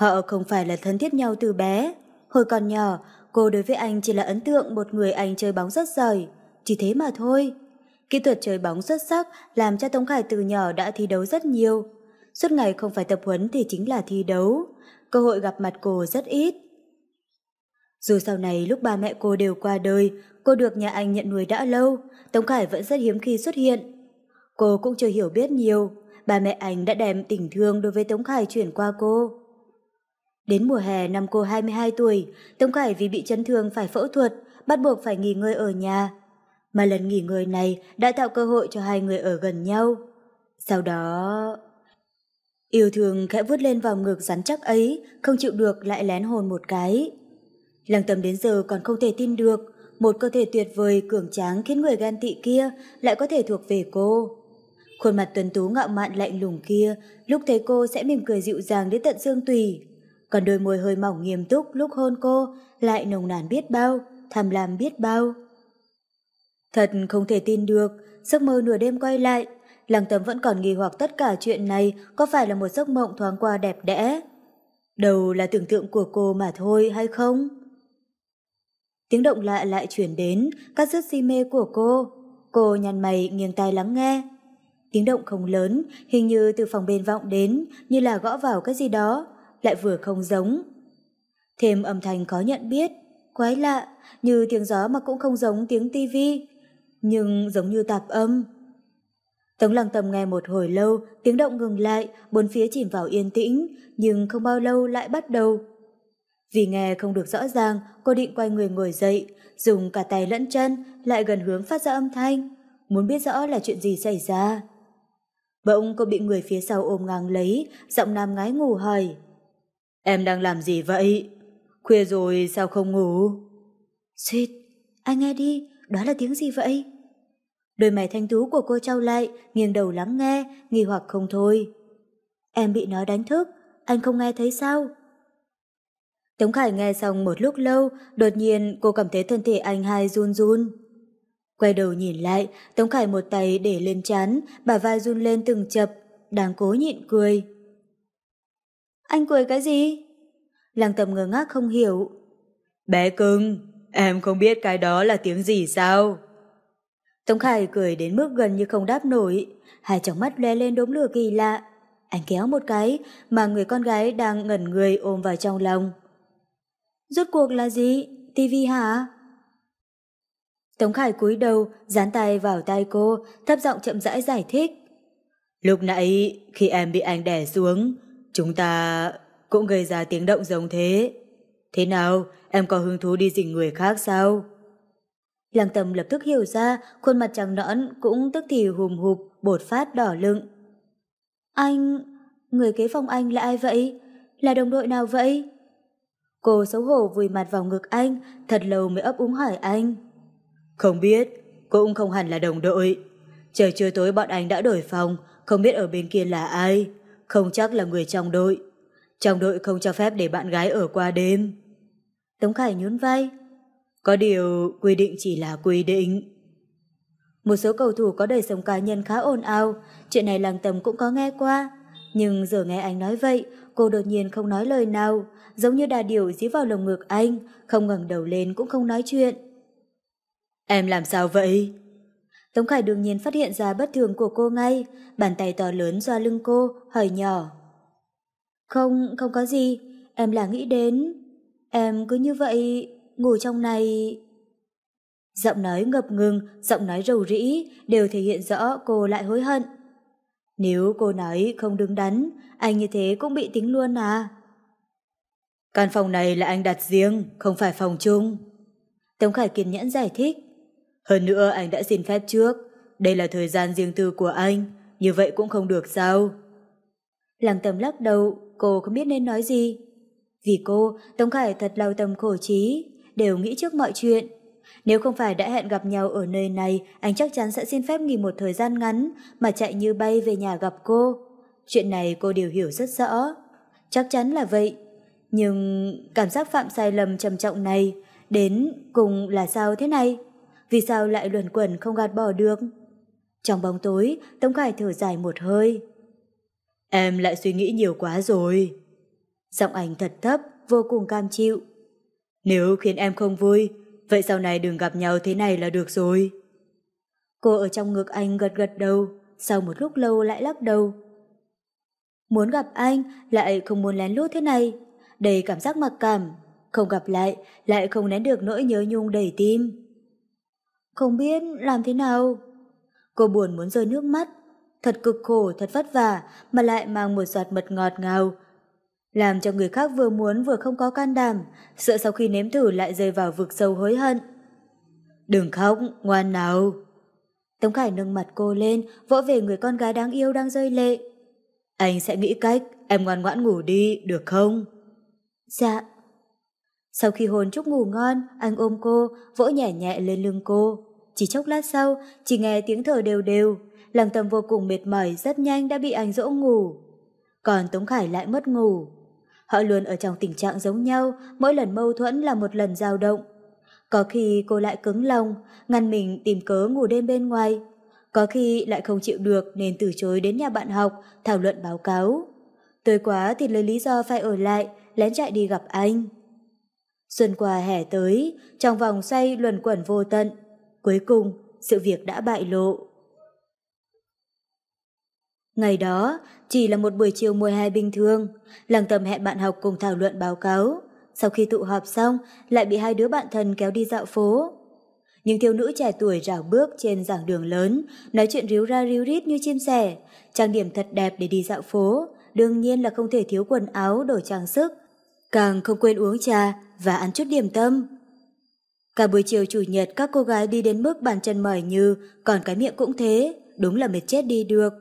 Họ không phải là thân thiết nhau từ bé, hồi còn nhỏ, cô đối với anh chỉ là ấn tượng một người anh chơi bóng rất giỏi, chỉ thế mà thôi. Kỹ thuật chơi bóng xuất sắc làm cho Tống Khải từ nhỏ đã thi đấu rất nhiều. Suốt ngày không phải tập huấn thì chính là thi đấu, cơ hội gặp mặt cô rất ít. Dù sau này lúc ba mẹ cô đều qua đời, cô được nhà anh nhận nuôi đã lâu, Tống Khải vẫn rất hiếm khi xuất hiện. Cô cũng chưa hiểu biết nhiều, ba mẹ anh đã đem tình thương đối với Tống Khải chuyển qua cô. Đến mùa hè năm cô 22 tuổi, Tống Khải vì bị chấn thương phải phẫu thuật, bắt buộc phải nghỉ ngơi ở nhà. Mà lần nghỉ ngơi này đã tạo cơ hội cho hai người ở gần nhau. Sau đó... Yêu thương khẽ vuốt lên vào ngực rắn chắc ấy, không chịu được lại lén hồn một cái. Lăng tầm đến giờ còn không thể tin được, một cơ thể tuyệt vời cường tráng khiến người gan tị kia lại có thể thuộc về cô. Khuôn mặt tuấn tú ngạo mạn lạnh lùng kia, lúc thấy cô sẽ mỉm cười dịu dàng đến tận xương tùy, còn đôi môi hơi mỏng nghiêm túc lúc hôn cô lại nồng nàn biết bao, thầm lam biết bao. Thật không thể tin được, giấc mơ nửa đêm quay lại, Lăng tấm vẫn còn nghi hoặc tất cả chuyện này có phải là một giấc mộng thoáng qua đẹp đẽ. Đầu là tưởng tượng của cô mà thôi hay không? Tiếng động lạ lại chuyển đến, các rứt si mê của cô. Cô nhăn mày nghiêng tai lắng nghe. Tiếng động không lớn, hình như từ phòng bên vọng đến, như là gõ vào cái gì đó, lại vừa không giống. Thêm âm thanh khó nhận biết, quái lạ, như tiếng gió mà cũng không giống tiếng tivi, nhưng giống như tạp âm. Tống lăng tầm nghe một hồi lâu, tiếng động ngừng lại, bốn phía chìm vào yên tĩnh, nhưng không bao lâu lại bắt đầu. Vì nghe không được rõ ràng, cô định quay người ngồi dậy, dùng cả tay lẫn chân, lại gần hướng phát ra âm thanh, muốn biết rõ là chuyện gì xảy ra. Bỗng cô bị người phía sau ôm ngang lấy, giọng nam ngái ngủ hỏi. Em đang làm gì vậy? Khuya rồi sao không ngủ? Xuyệt, anh nghe đi, đó là tiếng gì vậy? Đôi mày thanh tú của cô trao lại, nghiêng đầu lắng nghe, nghi hoặc không thôi. Em bị nó đánh thức, anh không nghe thấy sao? Tống Khải nghe xong một lúc lâu, đột nhiên cô cảm thấy thân thể anh hai run run. Quay đầu nhìn lại, Tống Khải một tay để lên chán, bà vai run lên từng chập, đang cố nhịn cười. Anh cười cái gì? Lăng tầm ngơ ngác không hiểu. Bé cưng, em không biết cái đó là tiếng gì sao? Tống Khải cười đến mức gần như không đáp nổi, hai tròng mắt lóe lên đốm lửa kỳ lạ. Anh kéo một cái mà người con gái đang ngẩn người ôm vào trong lòng. Rốt cuộc là gì? Tivi hả? Tống Khải cúi đầu, dán tay vào tay cô, thấp giọng chậm rãi giải thích. Lúc nãy, khi em bị anh đè xuống, Chúng ta cũng gây ra tiếng động giống thế. Thế nào, em có hứng thú đi dình người khác sao? Lăng tầm lập tức hiểu ra, khuôn mặt trắng nõn cũng tức thì hùm hụp, bột phát đỏ lựng. Anh, người kế phòng anh là ai vậy? Là đồng đội nào vậy? Cô xấu hổ vùi mặt vào ngực anh, thật lâu mới ấp úng hỏi anh. Không biết, cũng không hẳn là đồng đội. Trời trưa tối bọn anh đã đổi phòng, không biết ở bên kia là ai không chắc là người trong đội. Trong đội không cho phép để bạn gái ở qua đêm. Tống Khải nhún vai. Có điều quy định chỉ là quy định. Một số cầu thủ có đời sống cá nhân khá ồn ào, chuyện này làng tầm cũng có nghe qua. Nhưng giờ nghe anh nói vậy, cô đột nhiên không nói lời nào, giống như đà điểu dí vào lồng ngực anh, không ngẩng đầu lên cũng không nói chuyện. Em làm sao vậy? Tống Khải đương nhiên phát hiện ra bất thường của cô ngay, bàn tay to lớn xoa lưng cô, hỏi nhỏ. Không, không có gì, em là nghĩ đến. Em cứ như vậy, ngủ trong này... Giọng nói ngập ngừng, giọng nói rầu rĩ đều thể hiện rõ cô lại hối hận. Nếu cô nói không đứng đắn, anh như thế cũng bị tính luôn à. Căn phòng này là anh đặt riêng, không phải phòng chung. Tống Khải kiên nhẫn giải thích. Hơn nữa anh đã xin phép trước, đây là thời gian riêng tư của anh, như vậy cũng không được sao? Lăng tầm lắc đầu, cô không biết nên nói gì. Vì cô, Tống Khải thật lao tâm khổ trí, đều nghĩ trước mọi chuyện. Nếu không phải đã hẹn gặp nhau ở nơi này, anh chắc chắn sẽ xin phép nghỉ một thời gian ngắn mà chạy như bay về nhà gặp cô. Chuyện này cô đều hiểu rất rõ. Chắc chắn là vậy. Nhưng cảm giác phạm sai lầm trầm trọng này đến cùng là sao thế này? vì sao lại luẩn quẩn không gạt bỏ được? Trong bóng tối, Tống Khải thở dài một hơi. Em lại suy nghĩ nhiều quá rồi. Giọng anh thật thấp, vô cùng cam chịu. Nếu khiến em không vui, vậy sau này đừng gặp nhau thế này là được rồi. Cô ở trong ngực anh gật gật đầu, sau một lúc lâu lại lắc đầu. Muốn gặp anh, lại không muốn lén lút thế này. Đầy cảm giác mặc cảm, không gặp lại, lại không nén được nỗi nhớ nhung đầy tim không biết làm thế nào. Cô buồn muốn rơi nước mắt, thật cực khổ, thật vất vả mà lại mang một giọt mật ngọt ngào. Làm cho người khác vừa muốn vừa không có can đảm, sợ sau khi nếm thử lại rơi vào vực sâu hối hận. Đừng khóc, ngoan nào. Tống Khải nâng mặt cô lên, vỗ về người con gái đáng yêu đang rơi lệ. Anh sẽ nghĩ cách, em ngoan ngoãn ngủ đi, được không? Dạ. Sau khi hồn chúc ngủ ngon, anh ôm cô, vỗ nhẹ nhẹ lên lưng cô. Chỉ chốc lát sau, chỉ nghe tiếng thở đều đều, lăng tâm vô cùng mệt mỏi rất nhanh đã bị anh dỗ ngủ. Còn Tống Khải lại mất ngủ. Họ luôn ở trong tình trạng giống nhau, mỗi lần mâu thuẫn là một lần dao động. Có khi cô lại cứng lòng, ngăn mình tìm cớ ngủ đêm bên ngoài. Có khi lại không chịu được nên từ chối đến nhà bạn học, thảo luận báo cáo. Tới quá thì lấy lý do phải ở lại, lén chạy đi gặp anh. Xuân qua hè tới, trong vòng xoay luẩn quẩn vô tận, Cuối cùng, sự việc đã bại lộ. Ngày đó, chỉ là một buổi chiều mùa hai bình thường, lăng tâm hẹn bạn học cùng thảo luận báo cáo. Sau khi tụ họp xong, lại bị hai đứa bạn thân kéo đi dạo phố. Những thiếu nữ trẻ tuổi rảo bước trên giảng đường lớn, nói chuyện ríu ra ríu rít như chim sẻ, trang điểm thật đẹp để đi dạo phố, đương nhiên là không thể thiếu quần áo, đồ trang sức. Càng không quên uống trà và ăn chút điểm tâm. Cả buổi chiều chủ nhật các cô gái đi đến mức bàn chân mỏi như, còn cái miệng cũng thế, đúng là mệt chết đi được.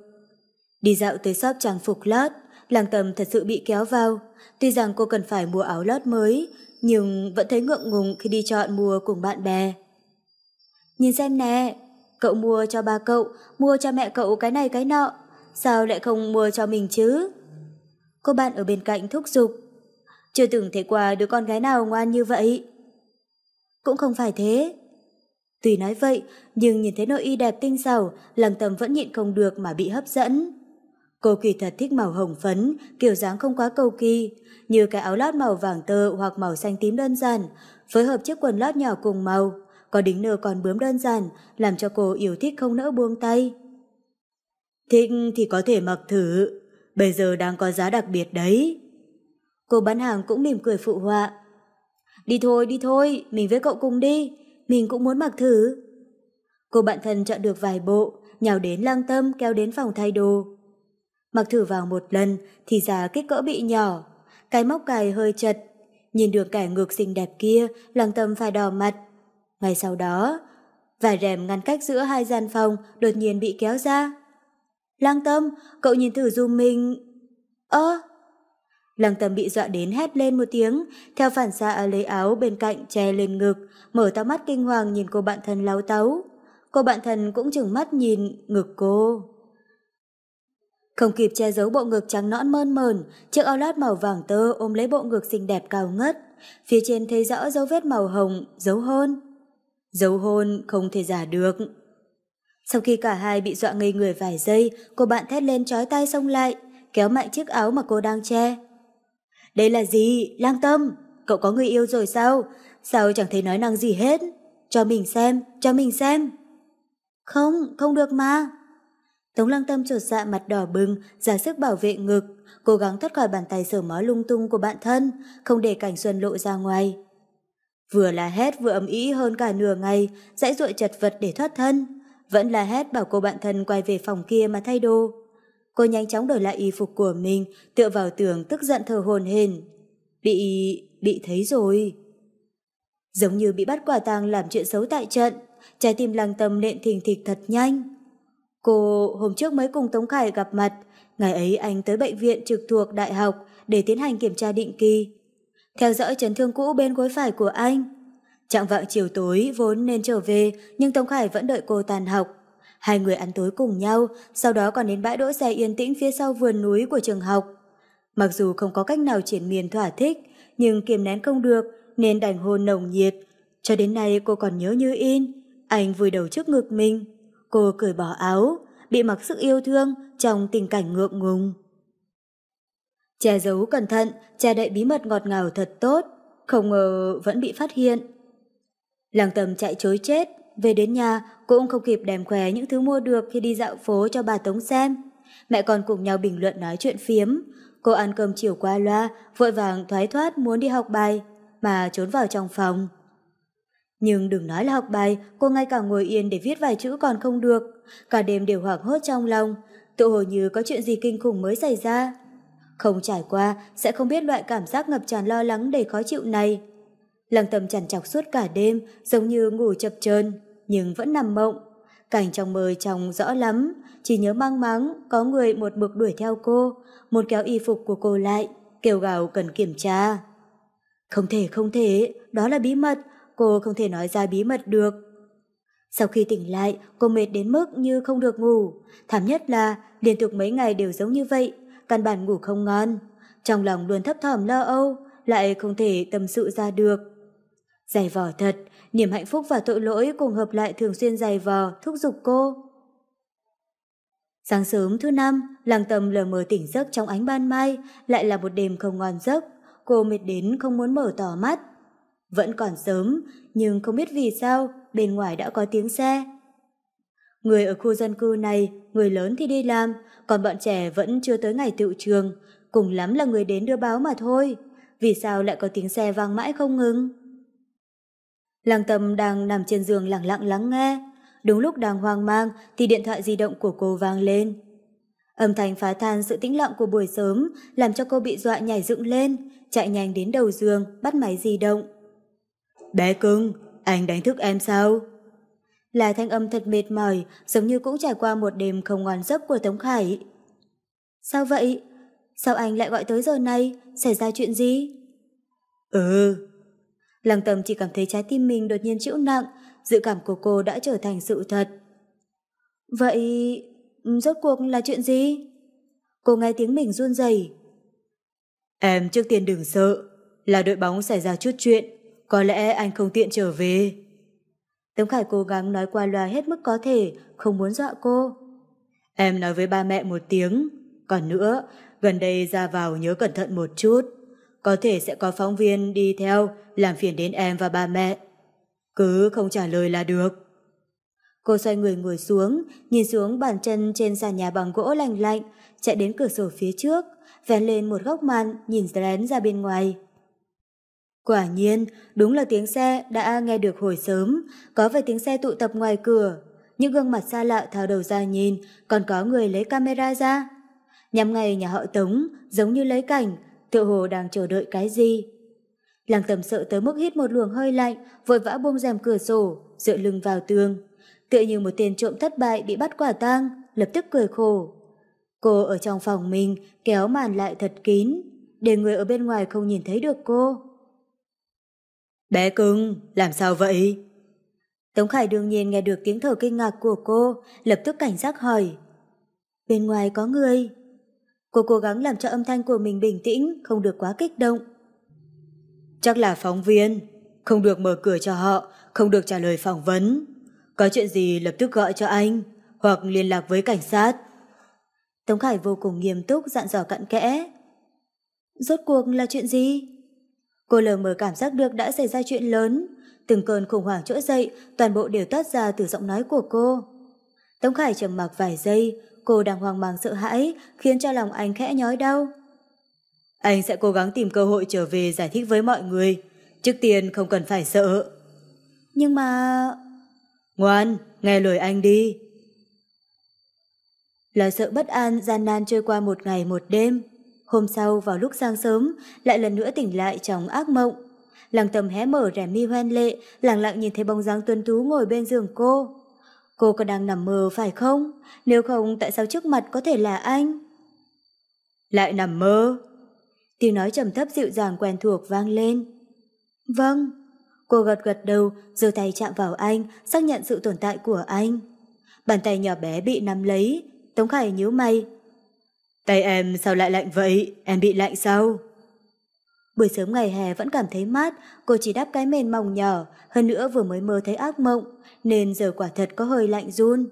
Đi dạo tới shop trang phục lót, làng tầm thật sự bị kéo vào. Tuy rằng cô cần phải mua áo lót mới, nhưng vẫn thấy ngượng ngùng khi đi chọn mua cùng bạn bè. Nhìn xem nè, cậu mua cho ba cậu, mua cho mẹ cậu cái này cái nọ, sao lại không mua cho mình chứ? Cô bạn ở bên cạnh thúc giục. Chưa từng thấy qua đứa con gái nào ngoan như vậy cũng không phải thế. Tùy nói vậy, nhưng nhìn thấy nội y đẹp tinh xảo, lăng tâm vẫn nhịn không được mà bị hấp dẫn. Cô kỳ thật thích màu hồng phấn, kiểu dáng không quá cầu kỳ, như cái áo lót màu vàng tơ hoặc màu xanh tím đơn giản, phối hợp chiếc quần lót nhỏ cùng màu, có đính nơ còn bướm đơn giản, làm cho cô yêu thích không nỡ buông tay. Thích thì có thể mặc thử, bây giờ đang có giá đặc biệt đấy. Cô bán hàng cũng mỉm cười phụ họa, Đi thôi, đi thôi, mình với cậu cùng đi, mình cũng muốn mặc thử. Cô bạn thân chọn được vài bộ, nhào đến lang tâm kéo đến phòng thay đồ. Mặc thử vào một lần thì giá kích cỡ bị nhỏ, cái móc cài hơi chật. Nhìn đường cải ngược xinh đẹp kia, lang tâm phải đỏ mặt. Ngay sau đó, vài rèm ngăn cách giữa hai gian phòng đột nhiên bị kéo ra. Lang tâm, cậu nhìn thử dùm mình... Ơ, à, Lăng Tâm bị dọa đến hét lên một tiếng, theo phản xạ lấy áo bên cạnh che lên ngực, mở to mắt kinh hoàng nhìn cô bạn thân láo táu. Cô bạn thân cũng chừng mắt nhìn ngực cô. Không kịp che giấu bộ ngực trắng nõn mơn mờn, chiếc áo lót màu vàng tơ ôm lấy bộ ngực xinh đẹp cao ngất. Phía trên thấy rõ dấu vết màu hồng, dấu hôn. Dấu hôn không thể giả được. Sau khi cả hai bị dọa ngây người vài giây, cô bạn thét lên chói tay xông lại, kéo mạnh chiếc áo mà cô đang che. Đây là gì? Lang tâm, cậu có người yêu rồi sao? Sao chẳng thấy nói năng gì hết? Cho mình xem, cho mình xem. Không, không được mà. Tống lăng tâm trột dạ mặt đỏ bừng, giả sức bảo vệ ngực, cố gắng thoát khỏi bàn tay sờ mó lung tung của bạn thân, không để cảnh xuân lộ ra ngoài. Vừa là hét vừa ấm ý hơn cả nửa ngày, dãy ruội chật vật để thoát thân. Vẫn là hét bảo cô bạn thân quay về phòng kia mà thay đồ. Cô nhanh chóng đổi lại y phục của mình, tựa vào tường tức giận thở hồn hển. Bị... bị thấy rồi. Giống như bị bắt quả tang làm chuyện xấu tại trận, trái tim lăng tâm nện thình thịch thật nhanh. Cô hôm trước mới cùng Tống Khải gặp mặt, ngày ấy anh tới bệnh viện trực thuộc đại học để tiến hành kiểm tra định kỳ. Theo dõi chấn thương cũ bên gối phải của anh. Trạng vạng chiều tối vốn nên trở về nhưng Tống Khải vẫn đợi cô tàn học. Hai người ăn tối cùng nhau, sau đó còn đến bãi đỗ xe yên tĩnh phía sau vườn núi của trường học. Mặc dù không có cách nào triển miên thỏa thích, nhưng kiềm nén không được nên đành hôn nồng nhiệt. Cho đến nay cô còn nhớ như in, anh vùi đầu trước ngực mình. Cô cởi bỏ áo, bị mặc sức yêu thương trong tình cảnh ngượng ngùng. Che giấu cẩn thận, che đậy bí mật ngọt ngào thật tốt, không ngờ vẫn bị phát hiện. Làng tầm chạy chối chết, về đến nhà cũng không kịp đem khoe những thứ mua được khi đi dạo phố cho bà Tống xem. Mẹ còn cùng nhau bình luận nói chuyện phiếm. Cô ăn cơm chiều qua loa, vội vàng thoái thoát muốn đi học bài, mà trốn vào trong phòng. Nhưng đừng nói là học bài, cô ngay cả ngồi yên để viết vài chữ còn không được. Cả đêm đều hoảng hốt trong lòng, tự hồ như có chuyện gì kinh khủng mới xảy ra. Không trải qua, sẽ không biết loại cảm giác ngập tràn lo lắng đầy khó chịu này. Lăng tâm chằn chọc suốt cả đêm, giống như ngủ chập chờn nhưng vẫn nằm mộng. Cảnh trong mơ trông rõ lắm, chỉ nhớ mang máng có người một mực đuổi theo cô, một kéo y phục của cô lại, kêu gào cần kiểm tra. Không thể, không thể, đó là bí mật, cô không thể nói ra bí mật được. Sau khi tỉnh lại, cô mệt đến mức như không được ngủ. Thảm nhất là liên tục mấy ngày đều giống như vậy, căn bản ngủ không ngon. Trong lòng luôn thấp thỏm lo âu, lại không thể tâm sự ra được. Giải vỏ thật, Niềm hạnh phúc và tội lỗi cùng hợp lại thường xuyên dày vò, thúc giục cô. Sáng sớm thứ năm, làng tầm lờ mờ tỉnh giấc trong ánh ban mai, lại là một đêm không ngon giấc. Cô mệt đến không muốn mở tỏ mắt. Vẫn còn sớm, nhưng không biết vì sao, bên ngoài đã có tiếng xe. Người ở khu dân cư này, người lớn thì đi làm, còn bọn trẻ vẫn chưa tới ngày tựu trường, cùng lắm là người đến đưa báo mà thôi. Vì sao lại có tiếng xe vang mãi không ngừng? Lăng Tâm đang nằm trên giường lặng lặng lắng nghe. Đúng lúc đang hoang mang thì điện thoại di động của cô vang lên. Âm thanh phá than sự tĩnh lặng của buổi sớm làm cho cô bị dọa nhảy dựng lên, chạy nhanh đến đầu giường bắt máy di động. Bé cưng, anh đánh thức em sao? Là thanh âm thật mệt mỏi, giống như cũng trải qua một đêm không ngon giấc của Tống Khải. Sao vậy? Sao anh lại gọi tới giờ này? Xảy ra chuyện gì? Ừ, Lăng Tâm chỉ cảm thấy trái tim mình đột nhiên chịu nặng, dự cảm của cô đã trở thành sự thật. Vậy, rốt cuộc là chuyện gì? Cô nghe tiếng mình run rẩy. Em trước tiên đừng sợ, là đội bóng xảy ra chút chuyện, có lẽ anh không tiện trở về. Tống Khải cố gắng nói qua loa hết mức có thể, không muốn dọa cô. Em nói với ba mẹ một tiếng, còn nữa, gần đây ra vào nhớ cẩn thận một chút có thể sẽ có phóng viên đi theo làm phiền đến em và ba mẹ. Cứ không trả lời là được. Cô xoay người ngồi xuống, nhìn xuống bàn chân trên sàn nhà bằng gỗ lành lạnh, chạy đến cửa sổ phía trước, vén lên một góc màn, nhìn lén ra bên ngoài. Quả nhiên, đúng là tiếng xe đã nghe được hồi sớm, có vài tiếng xe tụ tập ngoài cửa. Những gương mặt xa lạ tháo đầu ra nhìn, còn có người lấy camera ra. nhằm ngày nhà họ Tống, giống như lấy cảnh, tựa hồ đang chờ đợi cái gì. Lăng tầm sợ tới mức hít một luồng hơi lạnh, vội vã buông rèm cửa sổ, dựa lưng vào tường. Tựa như một tiền trộm thất bại bị bắt quả tang, lập tức cười khổ. Cô ở trong phòng mình, kéo màn lại thật kín, để người ở bên ngoài không nhìn thấy được cô. Bé cưng, làm sao vậy? Tống Khải đương nhiên nghe được tiếng thở kinh ngạc của cô, lập tức cảnh giác hỏi. Bên ngoài có người. Cô cố gắng làm cho âm thanh của mình bình tĩnh, không được quá kích động. Chắc là phóng viên, không được mở cửa cho họ, không được trả lời phỏng vấn. Có chuyện gì lập tức gọi cho anh, hoặc liên lạc với cảnh sát. Tống Khải vô cùng nghiêm túc dặn dò cặn kẽ. Rốt cuộc là chuyện gì? Cô lờ mờ cảm giác được đã xảy ra chuyện lớn. Từng cơn khủng hoảng trỗi dậy, toàn bộ đều toát ra từ giọng nói của cô. Tống Khải trầm mặc vài giây, cô đang hoang mang sợ hãi, khiến cho lòng anh khẽ nhói đau. Anh sẽ cố gắng tìm cơ hội trở về giải thích với mọi người. Trước tiên không cần phải sợ. Nhưng mà... Ngoan, nghe lời anh đi. Lo sợ bất an gian nan trôi qua một ngày một đêm. Hôm sau vào lúc sáng sớm, lại lần nữa tỉnh lại trong ác mộng. Làng tầm hé mở rẻ mi hoen lệ, lặng lặng nhìn thấy bóng dáng tuân tú ngồi bên giường cô. Cô có đang nằm mơ phải không? Nếu không tại sao trước mặt có thể là anh? Lại nằm mơ? Tiếng nói trầm thấp dịu dàng quen thuộc vang lên. Vâng. Cô gật gật đầu, giơ tay chạm vào anh, xác nhận sự tồn tại của anh. Bàn tay nhỏ bé bị nắm lấy, Tống Khải nhíu mày. Tay em sao lại lạnh vậy? Em bị lạnh sao? Buổi sớm ngày hè vẫn cảm thấy mát, cô chỉ đắp cái mền mỏng nhỏ, hơn nữa vừa mới mơ thấy ác mộng nên giờ quả thật có hơi lạnh run.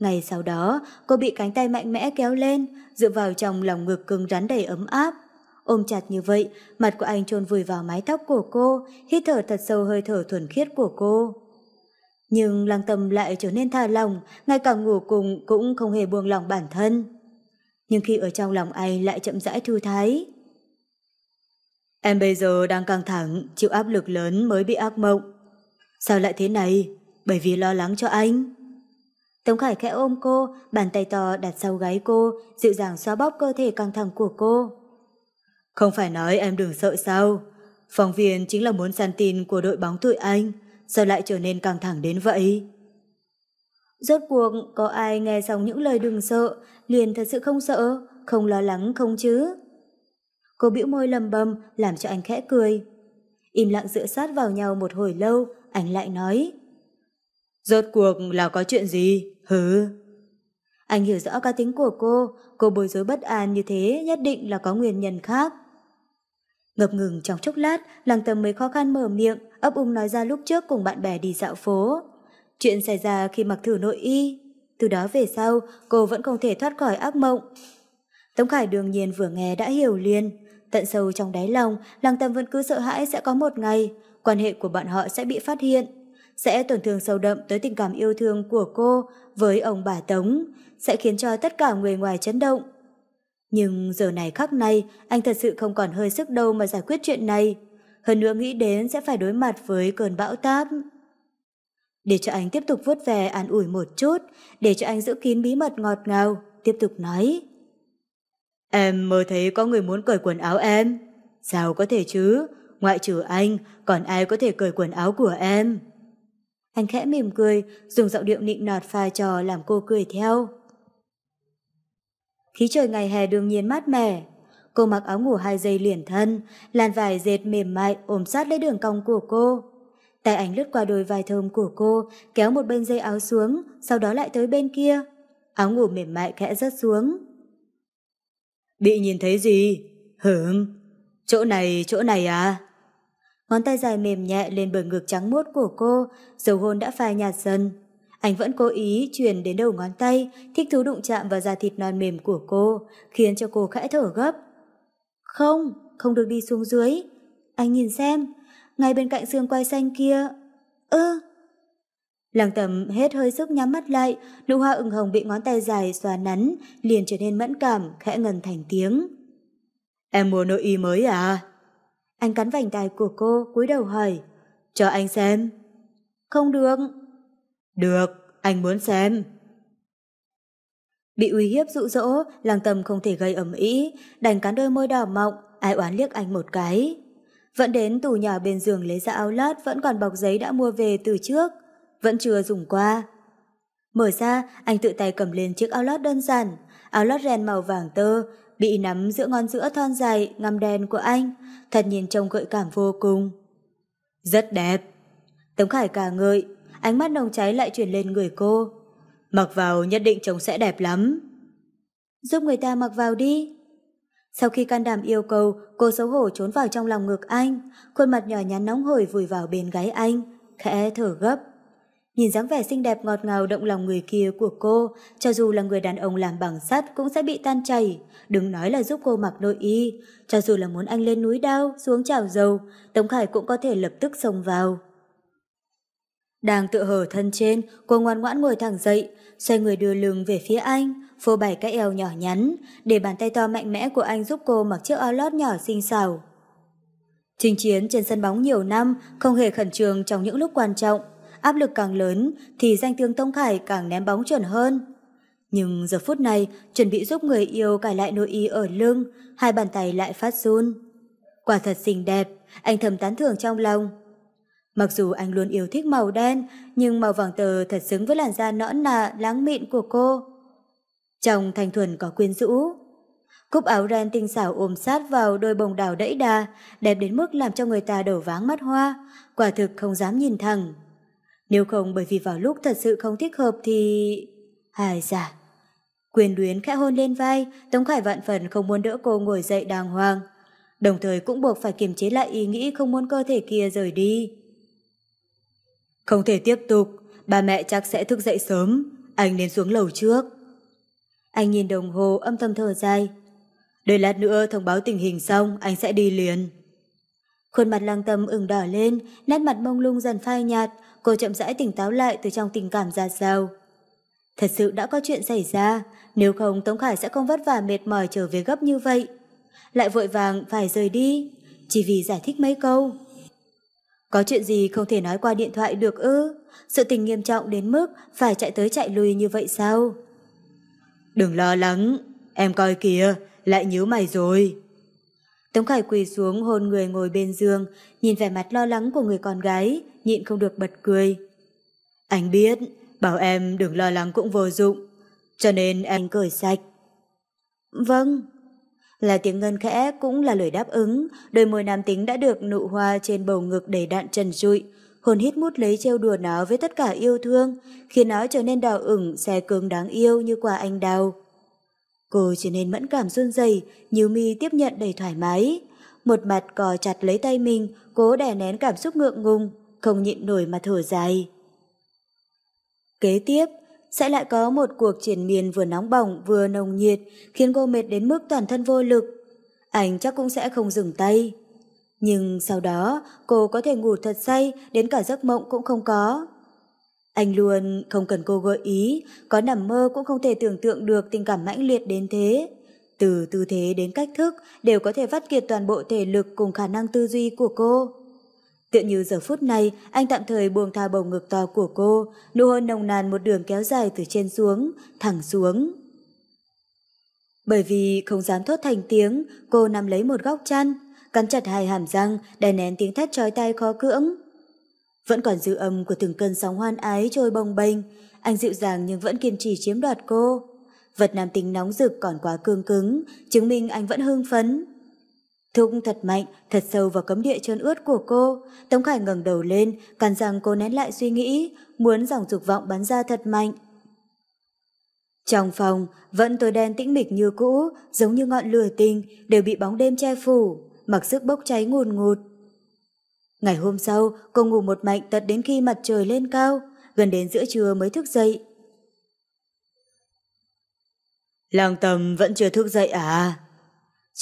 Ngày sau đó, cô bị cánh tay mạnh mẽ kéo lên, dựa vào trong lòng ngực cứng rắn đầy ấm áp. Ôm chặt như vậy, mặt của anh chôn vùi vào mái tóc của cô, hít thở thật sâu hơi thở thuần khiết của cô. Nhưng lăng tâm lại trở nên tha lòng, ngay cả ngủ cùng cũng không hề buông lòng bản thân. Nhưng khi ở trong lòng anh lại chậm rãi thư thái. Em bây giờ đang căng thẳng, chịu áp lực lớn mới bị ác mộng. Sao lại thế này? bởi vì lo lắng cho anh. Tống Khải khẽ ôm cô, bàn tay to đặt sau gáy cô, dịu dàng xóa bóp cơ thể căng thẳng của cô. Không phải nói em đừng sợ sao? Phóng viên chính là muốn săn tin của đội bóng tụi anh, sao lại trở nên căng thẳng đến vậy? Rốt cuộc có ai nghe xong những lời đừng sợ, liền thật sự không sợ, không lo lắng không chứ? Cô bĩu môi lầm bầm, làm cho anh khẽ cười. Im lặng dựa sát vào nhau một hồi lâu, anh lại nói. Rốt cuộc là có chuyện gì? Hứ? Anh hiểu rõ cá tính của cô, cô bối rối bất an như thế nhất định là có nguyên nhân khác. Ngập ngừng trong chốc lát, làng tầm mới khó khăn mở miệng, ấp úng nói ra lúc trước cùng bạn bè đi dạo phố. Chuyện xảy ra khi mặc thử nội y. Từ đó về sau, cô vẫn không thể thoát khỏi ác mộng. Tống Khải đương nhiên vừa nghe đã hiểu liền. Tận sâu trong đáy lòng, làng tầm vẫn cứ sợ hãi sẽ có một ngày, quan hệ của bọn họ sẽ bị phát hiện sẽ tổn thương sâu đậm tới tình cảm yêu thương của cô với ông bà Tống, sẽ khiến cho tất cả người ngoài chấn động. Nhưng giờ này khắc này, anh thật sự không còn hơi sức đâu mà giải quyết chuyện này. Hơn nữa nghĩ đến sẽ phải đối mặt với cơn bão táp. Để cho anh tiếp tục vuốt về an ủi một chút, để cho anh giữ kín bí mật ngọt ngào, tiếp tục nói. Em mơ thấy có người muốn cởi quần áo em. Sao có thể chứ? Ngoại trừ anh, còn ai có thể cởi quần áo của em? Anh khẽ mỉm cười, dùng giọng điệu nịnh nọt pha trò làm cô cười theo. Khí trời ngày hè đương nhiên mát mẻ. Cô mặc áo ngủ hai dây liền thân, làn vải dệt mềm mại ôm sát lấy đường cong của cô. Tay ảnh lướt qua đôi vai thơm của cô, kéo một bên dây áo xuống, sau đó lại tới bên kia. Áo ngủ mềm mại khẽ rớt xuống. Bị nhìn thấy gì? Hửm, chỗ này, chỗ này à? ngón tay dài mềm nhẹ lên bờ ngực trắng muốt của cô, dầu hôn đã phai nhạt dần. Anh vẫn cố ý truyền đến đầu ngón tay, thích thú đụng chạm vào da thịt non mềm của cô, khiến cho cô khẽ thở gấp. Không, không được đi xuống dưới. Anh nhìn xem, ngay bên cạnh xương quai xanh kia. Ơ! Ừ. Lăng tầm hết hơi sức nhắm mắt lại, nụ hoa ửng hồng bị ngón tay dài xóa nắn, liền trở nên mẫn cảm, khẽ ngần thành tiếng. Em mua nội y mới à? Anh cắn vành tai của cô, cúi đầu hỏi. Cho anh xem. Không được. Được, anh muốn xem. Bị uy hiếp dụ dỗ, làng tầm không thể gây ẩm ý, đành cắn đôi môi đỏ mọng, ai oán liếc anh một cái. Vẫn đến tủ nhỏ bên giường lấy ra áo lót vẫn còn bọc giấy đã mua về từ trước, vẫn chưa dùng qua. Mở ra, anh tự tay cầm lên chiếc áo lót đơn giản, áo lót ren màu vàng tơ, bị nắm giữa ngón giữa thon dài ngăm đen của anh, thật nhìn trông gợi cảm vô cùng. Rất đẹp. Tống Khải cả ngợi, ánh mắt nồng cháy lại chuyển lên người cô. Mặc vào nhất định trông sẽ đẹp lắm. Giúp người ta mặc vào đi. Sau khi can đảm yêu cầu, cô xấu hổ trốn vào trong lòng ngực anh, khuôn mặt nhỏ nhắn nóng hổi vùi vào bên gáy anh, khẽ thở gấp. Nhìn dáng vẻ xinh đẹp ngọt ngào động lòng người kia của cô, cho dù là người đàn ông làm bằng sắt cũng sẽ bị tan chảy. Đừng nói là giúp cô mặc nội y, cho dù là muốn anh lên núi đao, xuống chảo dầu, Tống Khải cũng có thể lập tức xông vào. Đang tự hở thân trên, cô ngoan ngoãn ngồi thẳng dậy, xoay người đưa lưng về phía anh, phô bày cái eo nhỏ nhắn, để bàn tay to mạnh mẽ của anh giúp cô mặc chiếc áo lót nhỏ xinh xào. Trình chiến trên sân bóng nhiều năm, không hề khẩn trương trong những lúc quan trọng, áp lực càng lớn thì danh tướng Tông Khải càng ném bóng chuẩn hơn. Nhưng giờ phút này, chuẩn bị giúp người yêu cải lại nội y ở lưng, hai bàn tay lại phát run. Quả thật xinh đẹp, anh thầm tán thưởng trong lòng. Mặc dù anh luôn yêu thích màu đen, nhưng màu vàng tờ thật xứng với làn da nõn nà, láng mịn của cô. Trong thanh thuần có quyến rũ. Cúc áo ren tinh xảo ôm sát vào đôi bồng đào đẫy đà, đẹp đến mức làm cho người ta đổ váng mắt hoa, quả thực không dám nhìn thẳng. Nếu không bởi vì vào lúc thật sự không thích hợp thì... Hài giả. Dạ. Quyền luyến khẽ hôn lên vai, Tống Khải vạn phần không muốn đỡ cô ngồi dậy đàng hoàng. Đồng thời cũng buộc phải kiềm chế lại ý nghĩ không muốn cơ thể kia rời đi. Không thể tiếp tục, bà mẹ chắc sẽ thức dậy sớm, anh nên xuống lầu trước. Anh nhìn đồng hồ âm thầm thở dài. Đợi lát nữa thông báo tình hình xong, anh sẽ đi liền. Khuôn mặt lang tâm ửng đỏ lên, nét mặt mông lung dần phai nhạt, cô chậm rãi tỉnh táo lại từ trong tình cảm ra sao. Thật sự đã có chuyện xảy ra, nếu không Tống Khải sẽ không vất vả mệt mỏi trở về gấp như vậy. Lại vội vàng phải rời đi, chỉ vì giải thích mấy câu. Có chuyện gì không thể nói qua điện thoại được ư? Sự tình nghiêm trọng đến mức phải chạy tới chạy lui như vậy sao? Đừng lo lắng, em coi kìa, lại nhớ mày rồi. Tống Khải quỳ xuống hôn người ngồi bên giường, nhìn vẻ mặt lo lắng của người con gái, nhịn không được bật cười. Anh biết, bảo em đừng lo lắng cũng vô dụng, cho nên em cười sạch. Vâng. Là tiếng ngân khẽ cũng là lời đáp ứng, đôi môi nam tính đã được nụ hoa trên bầu ngực đầy đạn trần trụi, hồn hít mút lấy trêu đùa nó với tất cả yêu thương, khiến nó trở nên đào ửng, xe cương đáng yêu như quả anh đào. Cô trở nên mẫn cảm run dày, nhíu mi tiếp nhận đầy thoải mái. Một mặt cò chặt lấy tay mình, cố đè nén cảm xúc ngượng ngùng không nhịn nổi mà thở dài. Kế tiếp, sẽ lại có một cuộc triển miên vừa nóng bỏng vừa nồng nhiệt khiến cô mệt đến mức toàn thân vô lực. Anh chắc cũng sẽ không dừng tay. Nhưng sau đó, cô có thể ngủ thật say đến cả giấc mộng cũng không có. Anh luôn không cần cô gợi ý, có nằm mơ cũng không thể tưởng tượng được tình cảm mãnh liệt đến thế. Từ tư thế đến cách thức đều có thể vắt kiệt toàn bộ thể lực cùng khả năng tư duy của cô. Tựa như giờ phút này, anh tạm thời buông tha bầu ngực to của cô, nụ hôn nồng nàn một đường kéo dài từ trên xuống, thẳng xuống. Bởi vì không dám thốt thành tiếng, cô nắm lấy một góc chăn, cắn chặt hai hàm răng, đè nén tiếng thét chói tai khó cưỡng. Vẫn còn dư âm của từng cơn sóng hoan ái trôi bồng bềnh, anh dịu dàng nhưng vẫn kiên trì chiếm đoạt cô. Vật nam tính nóng rực còn quá cương cứng, chứng minh anh vẫn hưng phấn thung thật mạnh, thật sâu vào cấm địa trơn ướt của cô. Tống Khải ngẩng đầu lên, cắn rằng cô nén lại suy nghĩ, muốn dòng dục vọng bắn ra thật mạnh. Trong phòng, vẫn tối đen tĩnh mịch như cũ, giống như ngọn lửa tinh đều bị bóng đêm che phủ, mặc sức bốc cháy ngùn ngụt. Ngày hôm sau, cô ngủ một mạch tận đến khi mặt trời lên cao, gần đến giữa trưa mới thức dậy. Làng tầm vẫn chưa thức dậy à?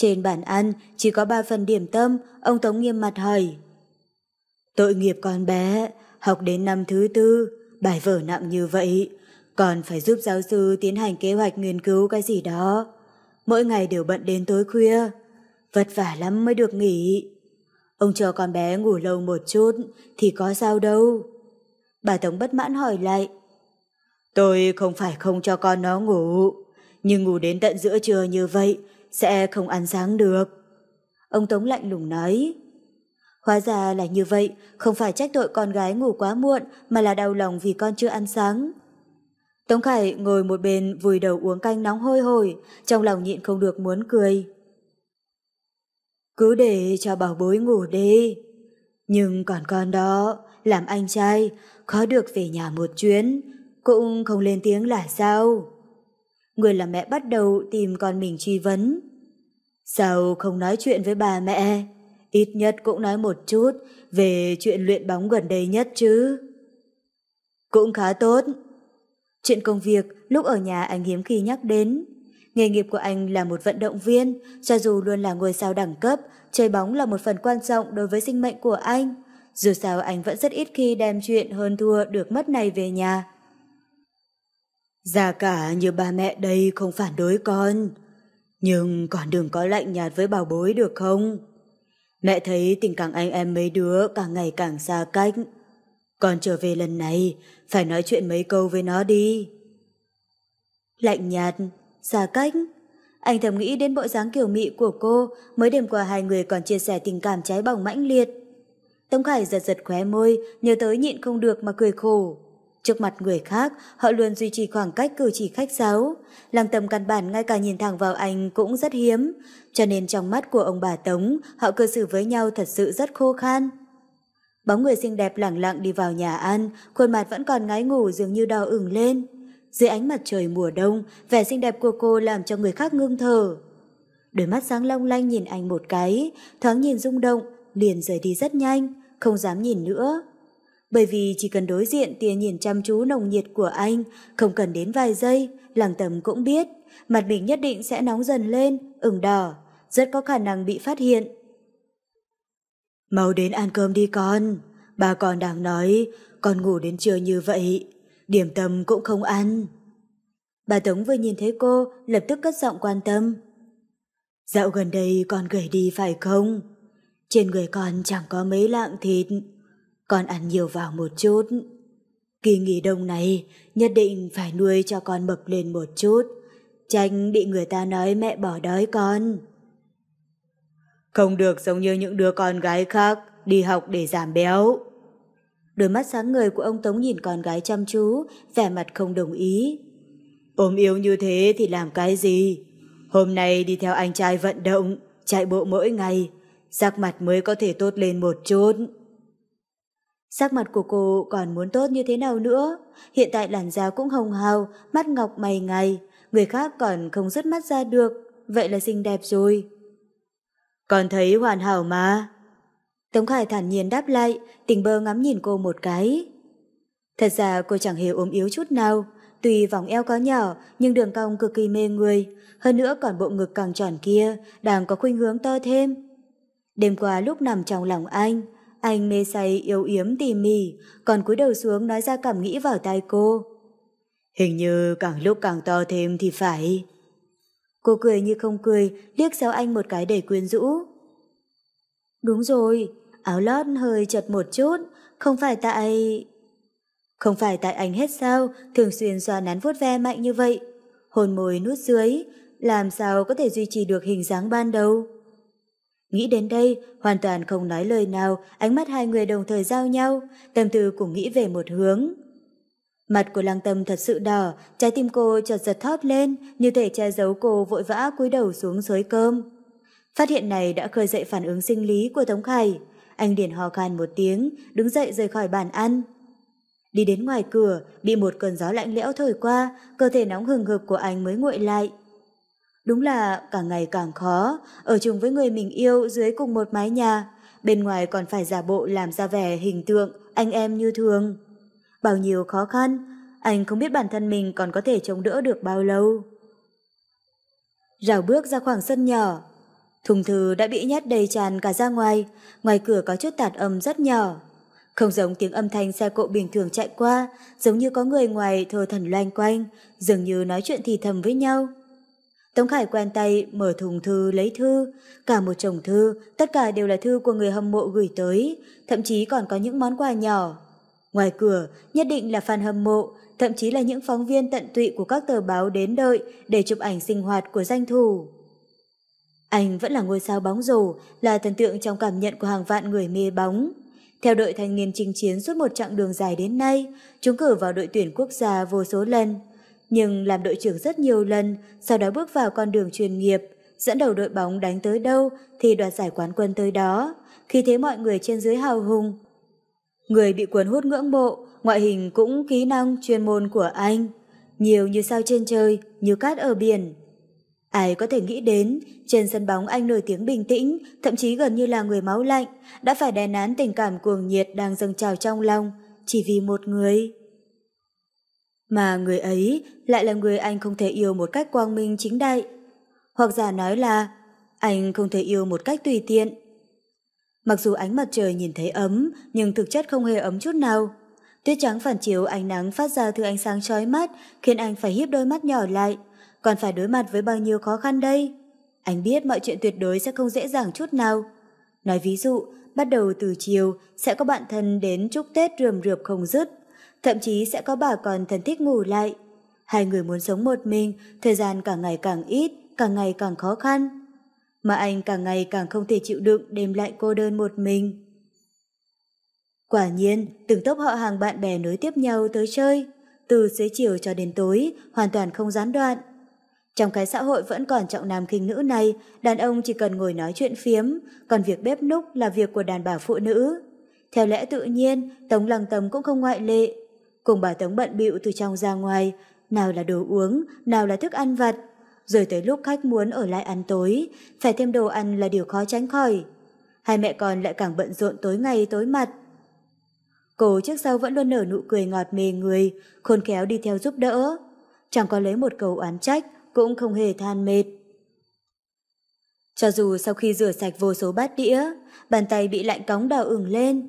Trên bàn ăn, chỉ có ba phần điểm tâm, ông Tống nghiêm mặt hỏi. Tội nghiệp con bé, học đến năm thứ tư, bài vở nặng như vậy, còn phải giúp giáo sư tiến hành kế hoạch nghiên cứu cái gì đó. Mỗi ngày đều bận đến tối khuya, vất vả lắm mới được nghỉ. Ông cho con bé ngủ lâu một chút thì có sao đâu. Bà Tống bất mãn hỏi lại. Tôi không phải không cho con nó ngủ, nhưng ngủ đến tận giữa trưa như vậy sẽ không ăn sáng được. Ông Tống lạnh lùng nói. Hóa ra là như vậy, không phải trách tội con gái ngủ quá muộn mà là đau lòng vì con chưa ăn sáng. Tống Khải ngồi một bên vùi đầu uống canh nóng hôi hổi, trong lòng nhịn không được muốn cười. Cứ để cho bảo bối ngủ đi. Nhưng còn con đó, làm anh trai, khó được về nhà một chuyến, cũng không lên tiếng là sao? người là mẹ bắt đầu tìm con mình truy vấn. Sao không nói chuyện với bà mẹ? Ít nhất cũng nói một chút về chuyện luyện bóng gần đây nhất chứ. Cũng khá tốt. Chuyện công việc lúc ở nhà anh hiếm khi nhắc đến. Nghề nghiệp của anh là một vận động viên, cho dù luôn là ngôi sao đẳng cấp, chơi bóng là một phần quan trọng đối với sinh mệnh của anh. Dù sao anh vẫn rất ít khi đem chuyện hơn thua được mất này về nhà. Già cả như ba mẹ đây không phản đối con. Nhưng con đừng có lạnh nhạt với bảo bối được không? Mẹ thấy tình cảm anh em mấy đứa càng ngày càng xa cách. Con trở về lần này, phải nói chuyện mấy câu với nó đi. Lạnh nhạt, xa cách. Anh thầm nghĩ đến bộ dáng kiểu mị của cô mới đêm qua hai người còn chia sẻ tình cảm trái bỏng mãnh liệt. Tống Khải giật giật khóe môi, nhớ tới nhịn không được mà cười khổ. Trước mặt người khác, họ luôn duy trì khoảng cách cử chỉ khách sáo. Lăng tầm căn bản ngay cả nhìn thẳng vào anh cũng rất hiếm, cho nên trong mắt của ông bà Tống, họ cư xử với nhau thật sự rất khô khan. Bóng người xinh đẹp lẳng lặng đi vào nhà ăn, khuôn mặt vẫn còn ngái ngủ dường như đỏ ửng lên. Dưới ánh mặt trời mùa đông, vẻ xinh đẹp của cô làm cho người khác ngưng thở. Đôi mắt sáng long lanh nhìn anh một cái, thoáng nhìn rung động, liền rời đi rất nhanh, không dám nhìn nữa bởi vì chỉ cần đối diện tia nhìn chăm chú nồng nhiệt của anh, không cần đến vài giây, làng tầm cũng biết, mặt mình nhất định sẽ nóng dần lên, ửng đỏ, rất có khả năng bị phát hiện. Mau đến ăn cơm đi con, bà còn đang nói, con ngủ đến trưa như vậy, điểm tâm cũng không ăn. Bà Tống vừa nhìn thấy cô, lập tức cất giọng quan tâm. Dạo gần đây con gửi đi phải không? Trên người con chẳng có mấy lạng thịt con ăn nhiều vào một chút. Kỳ nghỉ đông này, nhất định phải nuôi cho con mập lên một chút, tránh bị người ta nói mẹ bỏ đói con. Không được giống như những đứa con gái khác, đi học để giảm béo. Đôi mắt sáng người của ông Tống nhìn con gái chăm chú, vẻ mặt không đồng ý. Ôm yếu như thế thì làm cái gì? Hôm nay đi theo anh trai vận động, chạy bộ mỗi ngày, sắc mặt mới có thể tốt lên một chút. Sắc mặt của cô còn muốn tốt như thế nào nữa? Hiện tại làn da cũng hồng hào, mắt ngọc mày ngày, người khác còn không dứt mắt ra được, vậy là xinh đẹp rồi. Còn thấy hoàn hảo mà. Tống Khải thản nhiên đáp lại, tình bơ ngắm nhìn cô một cái. Thật ra cô chẳng hề ốm yếu chút nào, tuy vòng eo có nhỏ nhưng đường cong cực kỳ mê người, hơn nữa còn bộ ngực càng tròn kia đang có khuynh hướng to thêm. Đêm qua lúc nằm trong lòng anh, anh mê say yếu yếm tỉ mỉ, còn cúi đầu xuống nói ra cảm nghĩ vào tai cô. Hình như càng lúc càng to thêm thì phải. Cô cười như không cười, liếc xéo anh một cái để quyến rũ. Đúng rồi, áo lót hơi chật một chút, không phải tại... Không phải tại anh hết sao, thường xuyên xoa nắn vuốt ve mạnh như vậy. Hồn môi nút dưới, làm sao có thể duy trì được hình dáng ban đầu. Nghĩ đến đây, hoàn toàn không nói lời nào, ánh mắt hai người đồng thời giao nhau, tâm tư cũng nghĩ về một hướng. Mặt của lăng tâm thật sự đỏ, trái tim cô chợt giật thóp lên, như thể che giấu cô vội vã cúi đầu xuống xới cơm. Phát hiện này đã khơi dậy phản ứng sinh lý của Tống Khải. Anh điển hò khan một tiếng, đứng dậy rời khỏi bàn ăn. Đi đến ngoài cửa, bị một cơn gió lạnh lẽo thổi qua, cơ thể nóng hừng hực của anh mới nguội lại. Đúng là càng ngày càng khó, ở chung với người mình yêu dưới cùng một mái nhà, bên ngoài còn phải giả bộ làm ra vẻ hình tượng, anh em như thường. Bao nhiêu khó khăn, anh không biết bản thân mình còn có thể chống đỡ được bao lâu. Rào bước ra khoảng sân nhỏ, thùng thư đã bị nhét đầy tràn cả ra ngoài, ngoài cửa có chút tạt âm rất nhỏ. Không giống tiếng âm thanh xe cộ bình thường chạy qua, giống như có người ngoài thờ thần loanh quanh, dường như nói chuyện thì thầm với nhau. Tống Khải quen tay mở thùng thư lấy thư, cả một chồng thư, tất cả đều là thư của người hâm mộ gửi tới, thậm chí còn có những món quà nhỏ. Ngoài cửa, nhất định là fan hâm mộ, thậm chí là những phóng viên tận tụy của các tờ báo đến đợi để chụp ảnh sinh hoạt của danh thủ. Anh vẫn là ngôi sao bóng rổ, là thần tượng trong cảm nhận của hàng vạn người mê bóng. Theo đội thanh niên chinh chiến suốt một chặng đường dài đến nay, chúng cử vào đội tuyển quốc gia vô số lần nhưng làm đội trưởng rất nhiều lần, sau đó bước vào con đường chuyên nghiệp, dẫn đầu đội bóng đánh tới đâu thì đoạt giải quán quân tới đó, khi thế mọi người trên dưới hào hùng. Người bị cuốn hút ngưỡng mộ, ngoại hình cũng kỹ năng chuyên môn của anh, nhiều như sao trên trời, như cát ở biển. Ai có thể nghĩ đến, trên sân bóng anh nổi tiếng bình tĩnh, thậm chí gần như là người máu lạnh, đã phải đè nán tình cảm cuồng nhiệt đang dâng trào trong lòng, chỉ vì một người. Mà người ấy lại là người anh không thể yêu một cách quang minh chính đại. Hoặc giả nói là anh không thể yêu một cách tùy tiện. Mặc dù ánh mặt trời nhìn thấy ấm, nhưng thực chất không hề ấm chút nào. Tuyết trắng phản chiếu ánh nắng phát ra từ ánh sáng chói mắt, khiến anh phải hiếp đôi mắt nhỏ lại. Còn phải đối mặt với bao nhiêu khó khăn đây? Anh biết mọi chuyện tuyệt đối sẽ không dễ dàng chút nào. Nói ví dụ, bắt đầu từ chiều, sẽ có bạn thân đến chúc Tết rườm rượp không dứt thậm chí sẽ có bà còn thần thích ngủ lại. Hai người muốn sống một mình, thời gian càng ngày càng ít, càng ngày càng khó khăn. Mà anh càng ngày càng không thể chịu đựng đem lại cô đơn một mình. Quả nhiên, từng tốc họ hàng bạn bè nối tiếp nhau tới chơi, từ xế chiều cho đến tối, hoàn toàn không gián đoạn. Trong cái xã hội vẫn còn trọng nam khinh nữ này, đàn ông chỉ cần ngồi nói chuyện phiếm, còn việc bếp núc là việc của đàn bà phụ nữ. Theo lẽ tự nhiên, Tống Lăng Tầm cũng không ngoại lệ, Cùng bà Tống bận bịu từ trong ra ngoài, nào là đồ uống, nào là thức ăn vặt. Rồi tới lúc khách muốn ở lại ăn tối, phải thêm đồ ăn là điều khó tránh khỏi. Hai mẹ con lại càng bận rộn tối ngày tối mặt. Cô trước sau vẫn luôn nở nụ cười ngọt mề người, khôn khéo đi theo giúp đỡ. Chẳng có lấy một câu oán trách, cũng không hề than mệt. Cho dù sau khi rửa sạch vô số bát đĩa, bàn tay bị lạnh cóng đỏ ửng lên,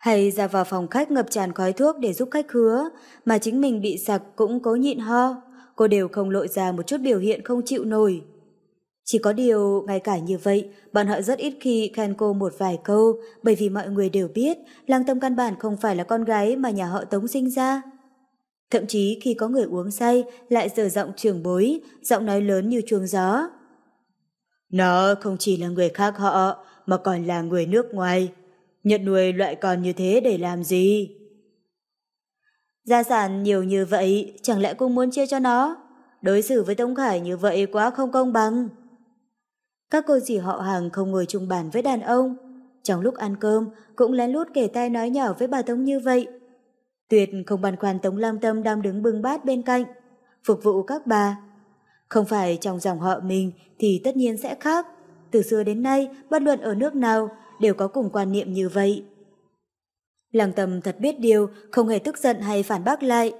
hay ra vào phòng khách ngập tràn khói thuốc để giúp khách hứa, mà chính mình bị sặc cũng cố nhịn ho, cô đều không lộ ra một chút biểu hiện không chịu nổi. Chỉ có điều, ngay cả như vậy, bọn họ rất ít khi khen cô một vài câu, bởi vì mọi người đều biết, lang tâm căn bản không phải là con gái mà nhà họ Tống sinh ra. Thậm chí khi có người uống say, lại dở giọng trường bối, giọng nói lớn như chuông gió. Nó không chỉ là người khác họ, mà còn là người nước ngoài, nhận nuôi loại con như thế để làm gì? Gia sản nhiều như vậy, chẳng lẽ cô muốn chia cho nó? Đối xử với Tống Khải như vậy quá không công bằng. Các cô dì họ hàng không ngồi chung bàn với đàn ông. Trong lúc ăn cơm, cũng lén lút kể tay nói nhỏ với bà Tống như vậy. Tuyệt không băn khoăn Tống Lam Tâm đang đứng bưng bát bên cạnh, phục vụ các bà. Không phải trong dòng họ mình thì tất nhiên sẽ khác. Từ xưa đến nay, bất luận ở nước nào, đều có cùng quan niệm như vậy. Lăng tầm thật biết điều, không hề tức giận hay phản bác lại.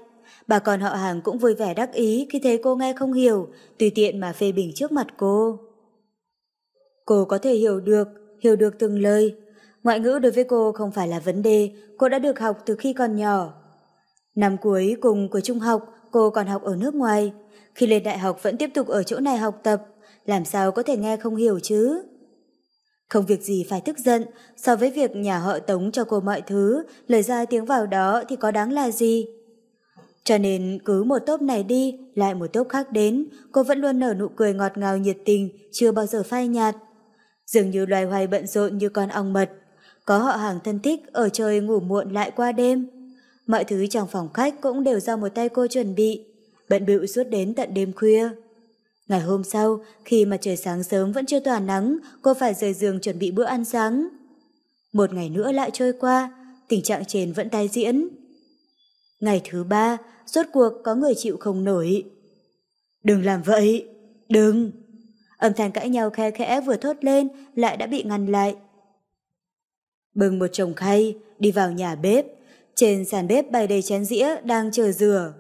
Bà con họ hàng cũng vui vẻ đắc ý khi thấy cô nghe không hiểu, tùy tiện mà phê bình trước mặt cô. Cô có thể hiểu được, hiểu được từng lời. Ngoại ngữ đối với cô không phải là vấn đề, cô đã được học từ khi còn nhỏ. Năm cuối cùng của trung học, cô còn học ở nước ngoài. Khi lên đại học vẫn tiếp tục ở chỗ này học tập, làm sao có thể nghe không hiểu chứ? Không việc gì phải tức giận, so với việc nhà họ tống cho cô mọi thứ, lời ra tiếng vào đó thì có đáng là gì? Cho nên cứ một tốp này đi, lại một tốp khác đến, cô vẫn luôn nở nụ cười ngọt ngào nhiệt tình, chưa bao giờ phai nhạt. Dường như loài hoài bận rộn như con ong mật. Có họ hàng thân thích ở trời ngủ muộn lại qua đêm. Mọi thứ trong phòng khách cũng đều do một tay cô chuẩn bị, bận bịu suốt đến tận đêm khuya. Ngày hôm sau, khi mà trời sáng sớm vẫn chưa tỏa nắng, cô phải rời giường chuẩn bị bữa ăn sáng. Một ngày nữa lại trôi qua, tình trạng trên vẫn tái diễn. Ngày thứ ba, rốt cuộc có người chịu không nổi. Đừng làm vậy, đừng. Âm thanh cãi nhau khe khẽ vừa thốt lên lại đã bị ngăn lại. Bừng một chồng khay, đi vào nhà bếp. Trên sàn bếp bày đầy chén dĩa đang chờ rửa.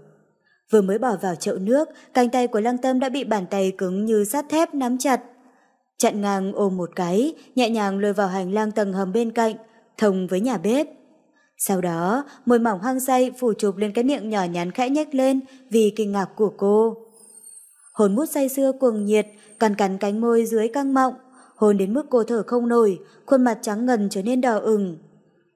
Vừa mới bỏ vào chậu nước, cánh tay của lăng tâm đã bị bàn tay cứng như sắt thép nắm chặt. Chặn ngang ôm một cái, nhẹ nhàng lôi vào hành lang tầng hầm bên cạnh, thông với nhà bếp. Sau đó, môi mỏng hăng say phủ chụp lên cái miệng nhỏ nhắn khẽ nhếch lên vì kinh ngạc của cô. Hồn mút say xưa cuồng nhiệt, cắn cắn cánh môi dưới căng mọng, hôn đến mức cô thở không nổi, khuôn mặt trắng ngần trở nên đỏ ửng.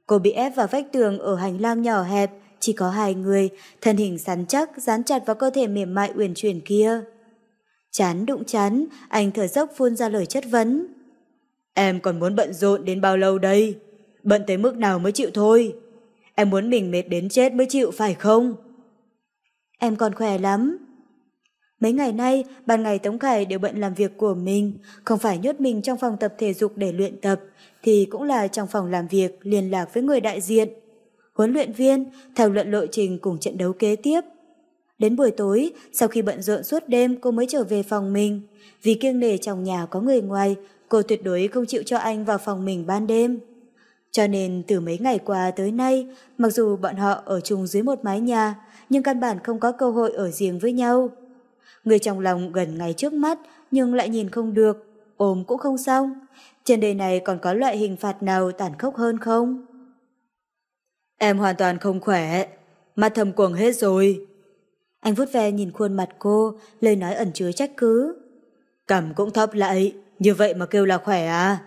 Cô bị ép vào vách tường ở hành lang nhỏ hẹp, chỉ có hai người, thân hình sắn chắc dán chặt vào cơ thể mềm mại uyển chuyển kia. Chán đụng chán, anh thở dốc phun ra lời chất vấn. Em còn muốn bận rộn đến bao lâu đây? Bận tới mức nào mới chịu thôi? Em muốn mình mệt đến chết mới chịu phải không? Em còn khỏe lắm. Mấy ngày nay, ban ngày Tống Khải đều bận làm việc của mình, không phải nhốt mình trong phòng tập thể dục để luyện tập, thì cũng là trong phòng làm việc liên lạc với người đại diện huấn luyện viên, thảo luận lộ trình cùng trận đấu kế tiếp. Đến buổi tối, sau khi bận rộn suốt đêm cô mới trở về phòng mình. Vì kiêng nể trong nhà có người ngoài, cô tuyệt đối không chịu cho anh vào phòng mình ban đêm. Cho nên từ mấy ngày qua tới nay, mặc dù bọn họ ở chung dưới một mái nhà, nhưng căn bản không có cơ hội ở riêng với nhau. Người trong lòng gần ngay trước mắt nhưng lại nhìn không được, ôm cũng không xong. Trên đời này còn có loại hình phạt nào tàn khốc hơn không? Em hoàn toàn không khỏe, mắt thầm quầng hết rồi. Anh vuốt ve nhìn khuôn mặt cô, lời nói ẩn chứa trách cứ. Cầm cũng thấp lại, như vậy mà kêu là khỏe à?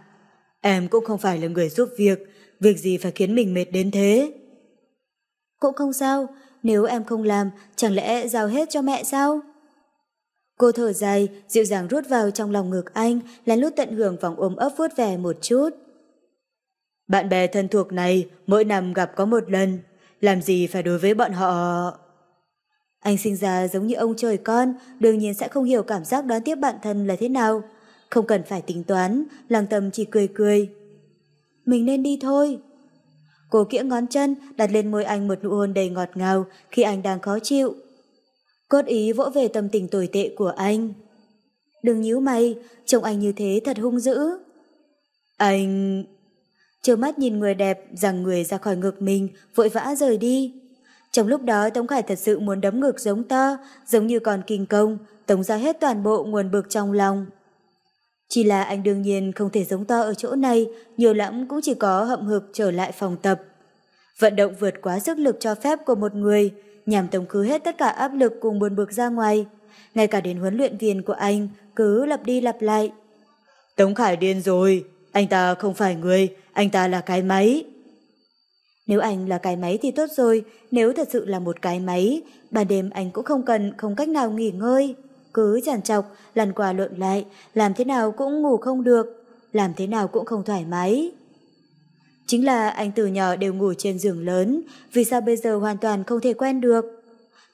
Em cũng không phải là người giúp việc, việc gì phải khiến mình mệt đến thế? Cũng không sao, nếu em không làm, chẳng lẽ giao hết cho mẹ sao? Cô thở dài, dịu dàng rút vào trong lòng ngực anh, lén lút tận hưởng vòng ôm ấp vuốt ve một chút. Bạn bè thân thuộc này mỗi năm gặp có một lần, làm gì phải đối với bọn họ... Anh sinh ra giống như ông trời con, đương nhiên sẽ không hiểu cảm giác đón tiếp bạn thân là thế nào. Không cần phải tính toán, làng tâm chỉ cười cười. Mình nên đi thôi. Cô kĩa ngón chân đặt lên môi anh một nụ hôn đầy ngọt ngào khi anh đang khó chịu. Cốt ý vỗ về tâm tình tồi tệ của anh. Đừng nhíu mày, trông anh như thế thật hung dữ. Anh trơ mắt nhìn người đẹp rằng người ra khỏi ngực mình, vội vã rời đi. Trong lúc đó Tống Khải thật sự muốn đấm ngực giống to, giống như còn kinh công, tống ra hết toàn bộ nguồn bực trong lòng. Chỉ là anh đương nhiên không thể giống to ở chỗ này, nhiều lắm cũng chỉ có hậm hực trở lại phòng tập. Vận động vượt quá sức lực cho phép của một người, nhằm tống khứ hết tất cả áp lực cùng buồn bực ra ngoài. Ngay cả đến huấn luyện viên của anh cứ lặp đi lặp lại. Tống Khải điên rồi, anh ta không phải người, anh ta là cái máy. Nếu anh là cái máy thì tốt rồi, nếu thật sự là một cái máy, ban đêm anh cũng không cần, không cách nào nghỉ ngơi. Cứ chằn chọc, lăn qua lộn lại, làm thế nào cũng ngủ không được, làm thế nào cũng không thoải mái. Chính là anh từ nhỏ đều ngủ trên giường lớn, vì sao bây giờ hoàn toàn không thể quen được.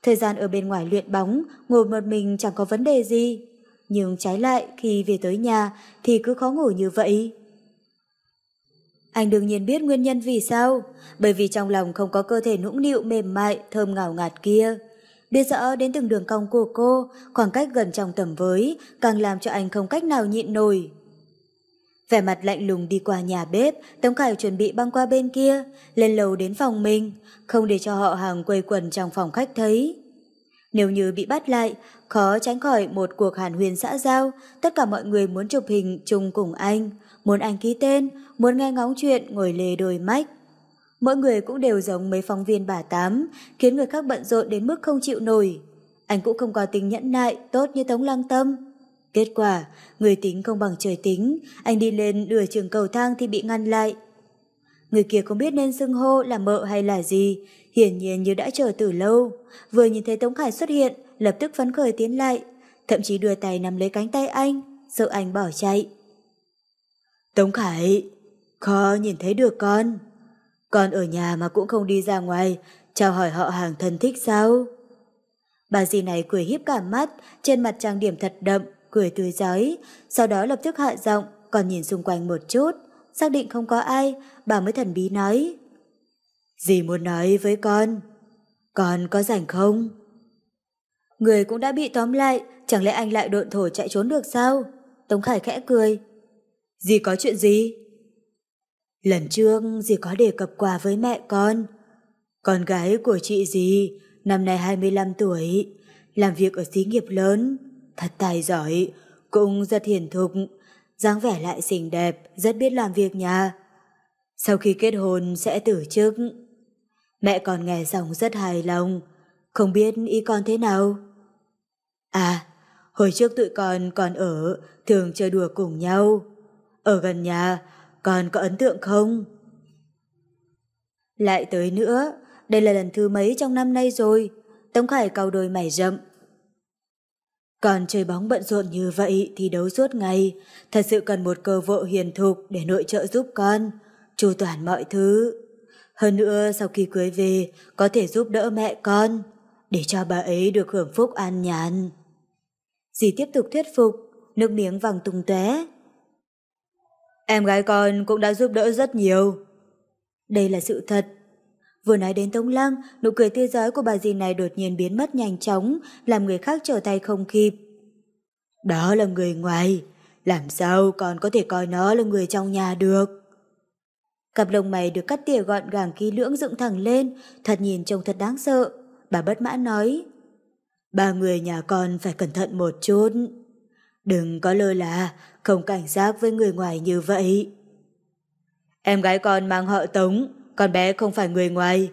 Thời gian ở bên ngoài luyện bóng, ngồi một mình chẳng có vấn đề gì. Nhưng trái lại, khi về tới nhà thì cứ khó ngủ như vậy. Anh đương nhiên biết nguyên nhân vì sao, bởi vì trong lòng không có cơ thể nũng nịu mềm mại, thơm ngào ngạt kia. Biết rõ đến từng đường cong của cô, khoảng cách gần trong tầm với, càng làm cho anh không cách nào nhịn nổi. Vẻ mặt lạnh lùng đi qua nhà bếp, Tống Khải chuẩn bị băng qua bên kia, lên lầu đến phòng mình, không để cho họ hàng quây quần trong phòng khách thấy. Nếu như bị bắt lại, khó tránh khỏi một cuộc hàn huyên xã giao, tất cả mọi người muốn chụp hình chung cùng anh, muốn anh ký tên, muốn nghe ngóng chuyện ngồi lề đôi mách. Mỗi người cũng đều giống mấy phóng viên bà tám, khiến người khác bận rộn đến mức không chịu nổi. Anh cũng không có tính nhẫn nại, tốt như Tống Lăng Tâm. Kết quả, người tính không bằng trời tính, anh đi lên lửa trường cầu thang thì bị ngăn lại. Người kia không biết nên xưng hô là mợ hay là gì, hiển nhiên như đã chờ từ lâu. Vừa nhìn thấy Tống Khải xuất hiện, lập tức phấn khởi tiến lại, thậm chí đưa tay nắm lấy cánh tay anh, sợ anh bỏ chạy. Tống Khải, khó nhìn thấy được con. Con ở nhà mà cũng không đi ra ngoài, chào hỏi họ hàng thân thích sao? Bà dì này cười hiếp cả mắt, trên mặt trang điểm thật đậm, cười tươi giói, sau đó lập tức hạ giọng, còn nhìn xung quanh một chút, xác định không có ai, bà mới thần bí nói. Dì muốn nói với con, con có rảnh không? Người cũng đã bị tóm lại, chẳng lẽ anh lại độn thổ chạy trốn được sao? Tống Khải khẽ cười, Dì có chuyện gì? Lần trước dì có đề cập quà với mẹ con. Con gái của chị dì, năm nay 25 tuổi, làm việc ở xí nghiệp lớn, thật tài giỏi, cũng rất hiền thục, dáng vẻ lại xinh đẹp, rất biết làm việc nhà. Sau khi kết hôn sẽ tử chức. Mẹ con nghe xong rất hài lòng, không biết ý con thế nào. À, hồi trước tụi con còn ở, thường chơi đùa cùng nhau ở gần nhà, còn có ấn tượng không? Lại tới nữa, đây là lần thứ mấy trong năm nay rồi, Tống Khải cau đôi mày rậm. Còn chơi bóng bận rộn như vậy thì đấu suốt ngày, thật sự cần một cơ vợ hiền thục để nội trợ giúp con, chu toàn mọi thứ. Hơn nữa sau khi cưới về có thể giúp đỡ mẹ con, để cho bà ấy được hưởng phúc an nhàn. Dì tiếp tục thuyết phục, nước miếng vàng tung tóe, Em gái con cũng đã giúp đỡ rất nhiều. Đây là sự thật. Vừa nói đến Tống Lăng, nụ cười tươi giói của bà dì này đột nhiên biến mất nhanh chóng, làm người khác trở tay không kịp. Đó là người ngoài, làm sao còn có thể coi nó là người trong nhà được. Cặp lông mày được cắt tỉa gọn gàng kỹ lưỡng dựng thẳng lên, thật nhìn trông thật đáng sợ. Bà bất mãn nói, ba người nhà con phải cẩn thận một chút. Đừng có lơ là, không cảnh giác với người ngoài như vậy. Em gái con mang họ Tống, con bé không phải người ngoài.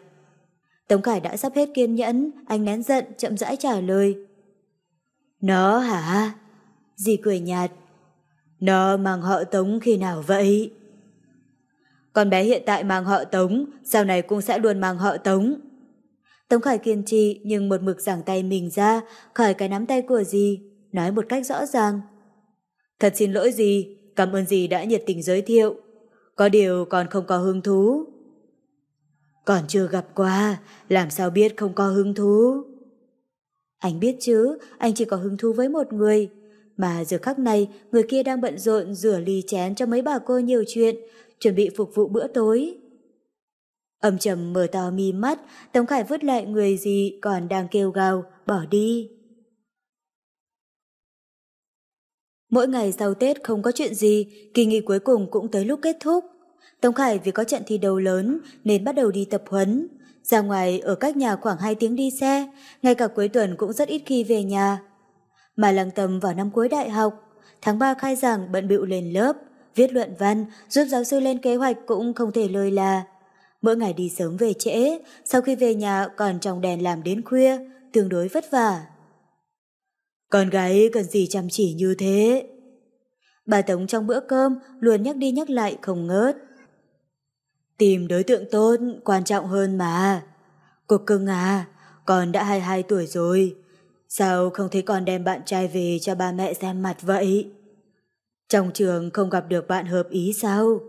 Tống Khải đã sắp hết kiên nhẫn, anh nén giận, chậm rãi trả lời. Nó hả? Dì cười nhạt. Nó mang họ Tống khi nào vậy? Con bé hiện tại mang họ Tống, sau này cũng sẽ luôn mang họ Tống. Tống Khải kiên trì nhưng một mực giảng tay mình ra, khỏi cái nắm tay của dì, nói một cách rõ ràng. Thật xin lỗi gì, cảm ơn gì đã nhiệt tình giới thiệu. Có điều còn không có hứng thú. Còn chưa gặp qua, làm sao biết không có hứng thú? Anh biết chứ, anh chỉ có hứng thú với một người. Mà giờ khắc này, người kia đang bận rộn rửa ly chén cho mấy bà cô nhiều chuyện, chuẩn bị phục vụ bữa tối. Âm trầm mở to mi mắt, Tống Khải vứt lại người gì còn đang kêu gào, bỏ đi. Mỗi ngày sau Tết không có chuyện gì, kỳ nghỉ cuối cùng cũng tới lúc kết thúc. Tống Khải vì có trận thi đấu lớn nên bắt đầu đi tập huấn. Ra ngoài ở cách nhà khoảng 2 tiếng đi xe, ngay cả cuối tuần cũng rất ít khi về nhà. Mà lăng tầm vào năm cuối đại học, tháng 3 khai giảng bận bịu lên lớp, viết luận văn, giúp giáo sư lên kế hoạch cũng không thể lơi là. Mỗi ngày đi sớm về trễ, sau khi về nhà còn trong đèn làm đến khuya, tương đối vất vả. Con gái cần gì chăm chỉ như thế? Bà Tống trong bữa cơm luôn nhắc đi nhắc lại không ngớt. Tìm đối tượng tốt quan trọng hơn mà. Cô cưng à, con đã 22 tuổi rồi. Sao không thấy con đem bạn trai về cho ba mẹ xem mặt vậy? Trong trường không gặp được bạn hợp ý sao?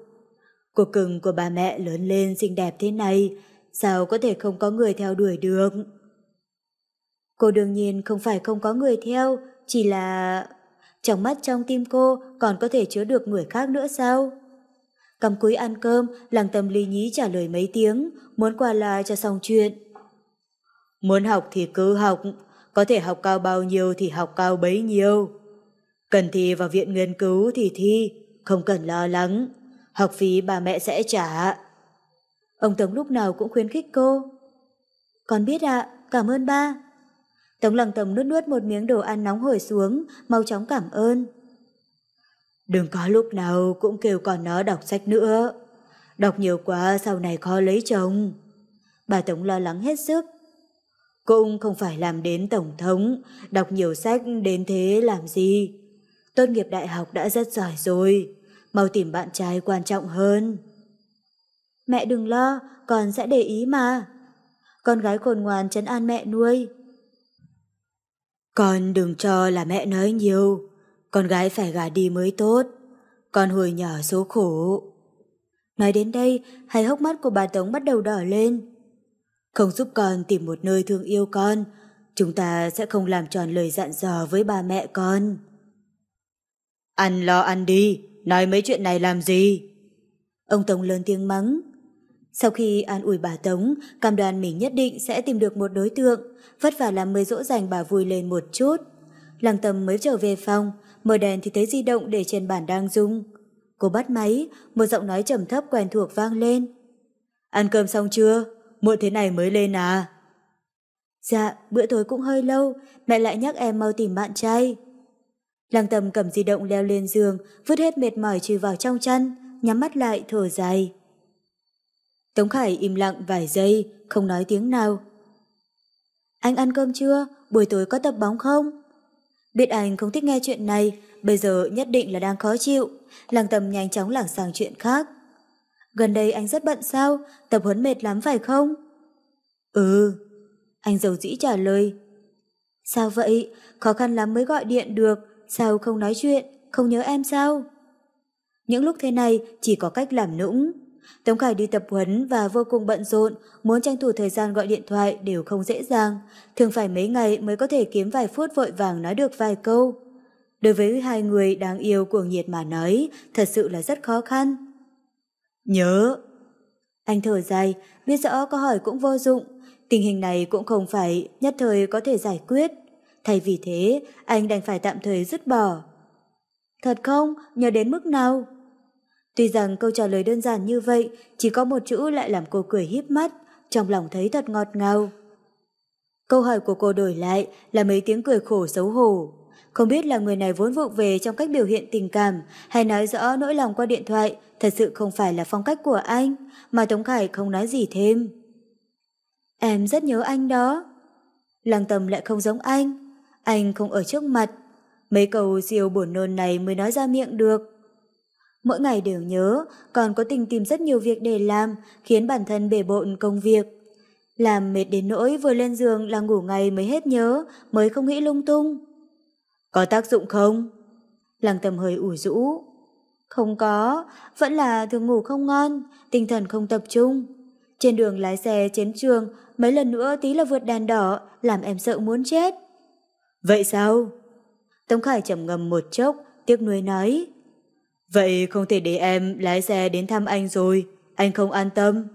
Cô cưng của bà mẹ lớn lên xinh đẹp thế này, sao có thể không có người theo đuổi được? Cô đương nhiên không phải không có người theo, chỉ là... Trong mắt trong tim cô còn có thể chứa được người khác nữa sao? Cầm cúi ăn cơm, làng tâm ly nhí trả lời mấy tiếng, muốn qua lại cho xong chuyện. Muốn học thì cứ học, có thể học cao bao nhiêu thì học cao bấy nhiêu. Cần thi vào viện nghiên cứu thì thi, không cần lo lắng, học phí bà mẹ sẽ trả. Ông Tống lúc nào cũng khuyến khích cô. Con biết ạ, à, cảm ơn ba. Tống lăng tầm nuốt nuốt một miếng đồ ăn nóng hổi xuống, mau chóng cảm ơn. Đừng có lúc nào cũng kêu con nó đọc sách nữa. Đọc nhiều quá sau này khó lấy chồng. Bà Tống lo lắng hết sức. Cũng không phải làm đến Tổng thống, đọc nhiều sách đến thế làm gì. Tốt nghiệp đại học đã rất giỏi rồi, mau tìm bạn trai quan trọng hơn. Mẹ đừng lo, con sẽ để ý mà. Con gái khôn ngoan chấn an mẹ nuôi. Con đừng cho là mẹ nói nhiều, con gái phải gả đi mới tốt, con hồi nhỏ số khổ. Nói đến đây, hai hốc mắt của bà Tống bắt đầu đỏ lên. Không giúp con tìm một nơi thương yêu con, chúng ta sẽ không làm tròn lời dặn dò với ba mẹ con. Ăn lo ăn đi, nói mấy chuyện này làm gì? Ông Tống lớn tiếng mắng. Sau khi an ủi bà Tống, cam đoàn mình nhất định sẽ tìm được một đối tượng vất vả lắm mới dỗ dành bà vui lên một chút. Lăng Tâm mới trở về phòng, mở đèn thì thấy di động để trên bàn đang rung. Cô bắt máy, một giọng nói trầm thấp quen thuộc vang lên. Ăn cơm xong chưa? Muộn thế này mới lên à? Dạ, bữa tối cũng hơi lâu, mẹ lại nhắc em mau tìm bạn trai. Lăng Tâm cầm di động leo lên giường, vứt hết mệt mỏi trừ vào trong chăn, nhắm mắt lại thở dài. Tống Khải im lặng vài giây, không nói tiếng nào. Anh ăn cơm chưa? Buổi tối có tập bóng không? Biết anh không thích nghe chuyện này, bây giờ nhất định là đang khó chịu. Làng tầm nhanh chóng lảng sang chuyện khác. Gần đây anh rất bận sao? Tập huấn mệt lắm phải không? Ừ. Anh dầu dĩ trả lời. Sao vậy? Khó khăn lắm mới gọi điện được. Sao không nói chuyện? Không nhớ em sao? Những lúc thế này chỉ có cách làm nũng. Tống Khải đi tập huấn và vô cùng bận rộn, muốn tranh thủ thời gian gọi điện thoại đều không dễ dàng, thường phải mấy ngày mới có thể kiếm vài phút vội vàng nói được vài câu. Đối với hai người đáng yêu cuồng nhiệt mà nói, thật sự là rất khó khăn. Nhớ! Anh thở dài, biết rõ có hỏi cũng vô dụng, tình hình này cũng không phải nhất thời có thể giải quyết. Thay vì thế, anh đành phải tạm thời dứt bỏ. Thật không? Nhớ đến mức nào? Tuy rằng câu trả lời đơn giản như vậy, chỉ có một chữ lại làm cô cười híp mắt, trong lòng thấy thật ngọt ngào. Câu hỏi của cô đổi lại là mấy tiếng cười khổ xấu hổ. Không biết là người này vốn vụng về trong cách biểu hiện tình cảm hay nói rõ nỗi lòng qua điện thoại thật sự không phải là phong cách của anh, mà Tống Khải không nói gì thêm. Em rất nhớ anh đó. Lăng tầm lại không giống anh. Anh không ở trước mặt. Mấy câu diều buồn nôn này mới nói ra miệng được mỗi ngày đều nhớ, còn có tình tìm rất nhiều việc để làm, khiến bản thân bể bộn công việc. Làm mệt đến nỗi vừa lên giường là ngủ ngày mới hết nhớ, mới không nghĩ lung tung. Có tác dụng không? Lăng tầm hơi ủ rũ. Không có, vẫn là thường ngủ không ngon, tinh thần không tập trung. Trên đường lái xe chiến trường, mấy lần nữa tí là vượt đèn đỏ, làm em sợ muốn chết. Vậy sao? Tống Khải trầm ngầm một chốc, tiếc nuối nói. Vậy không thể để em lái xe đến thăm anh rồi, anh không an tâm.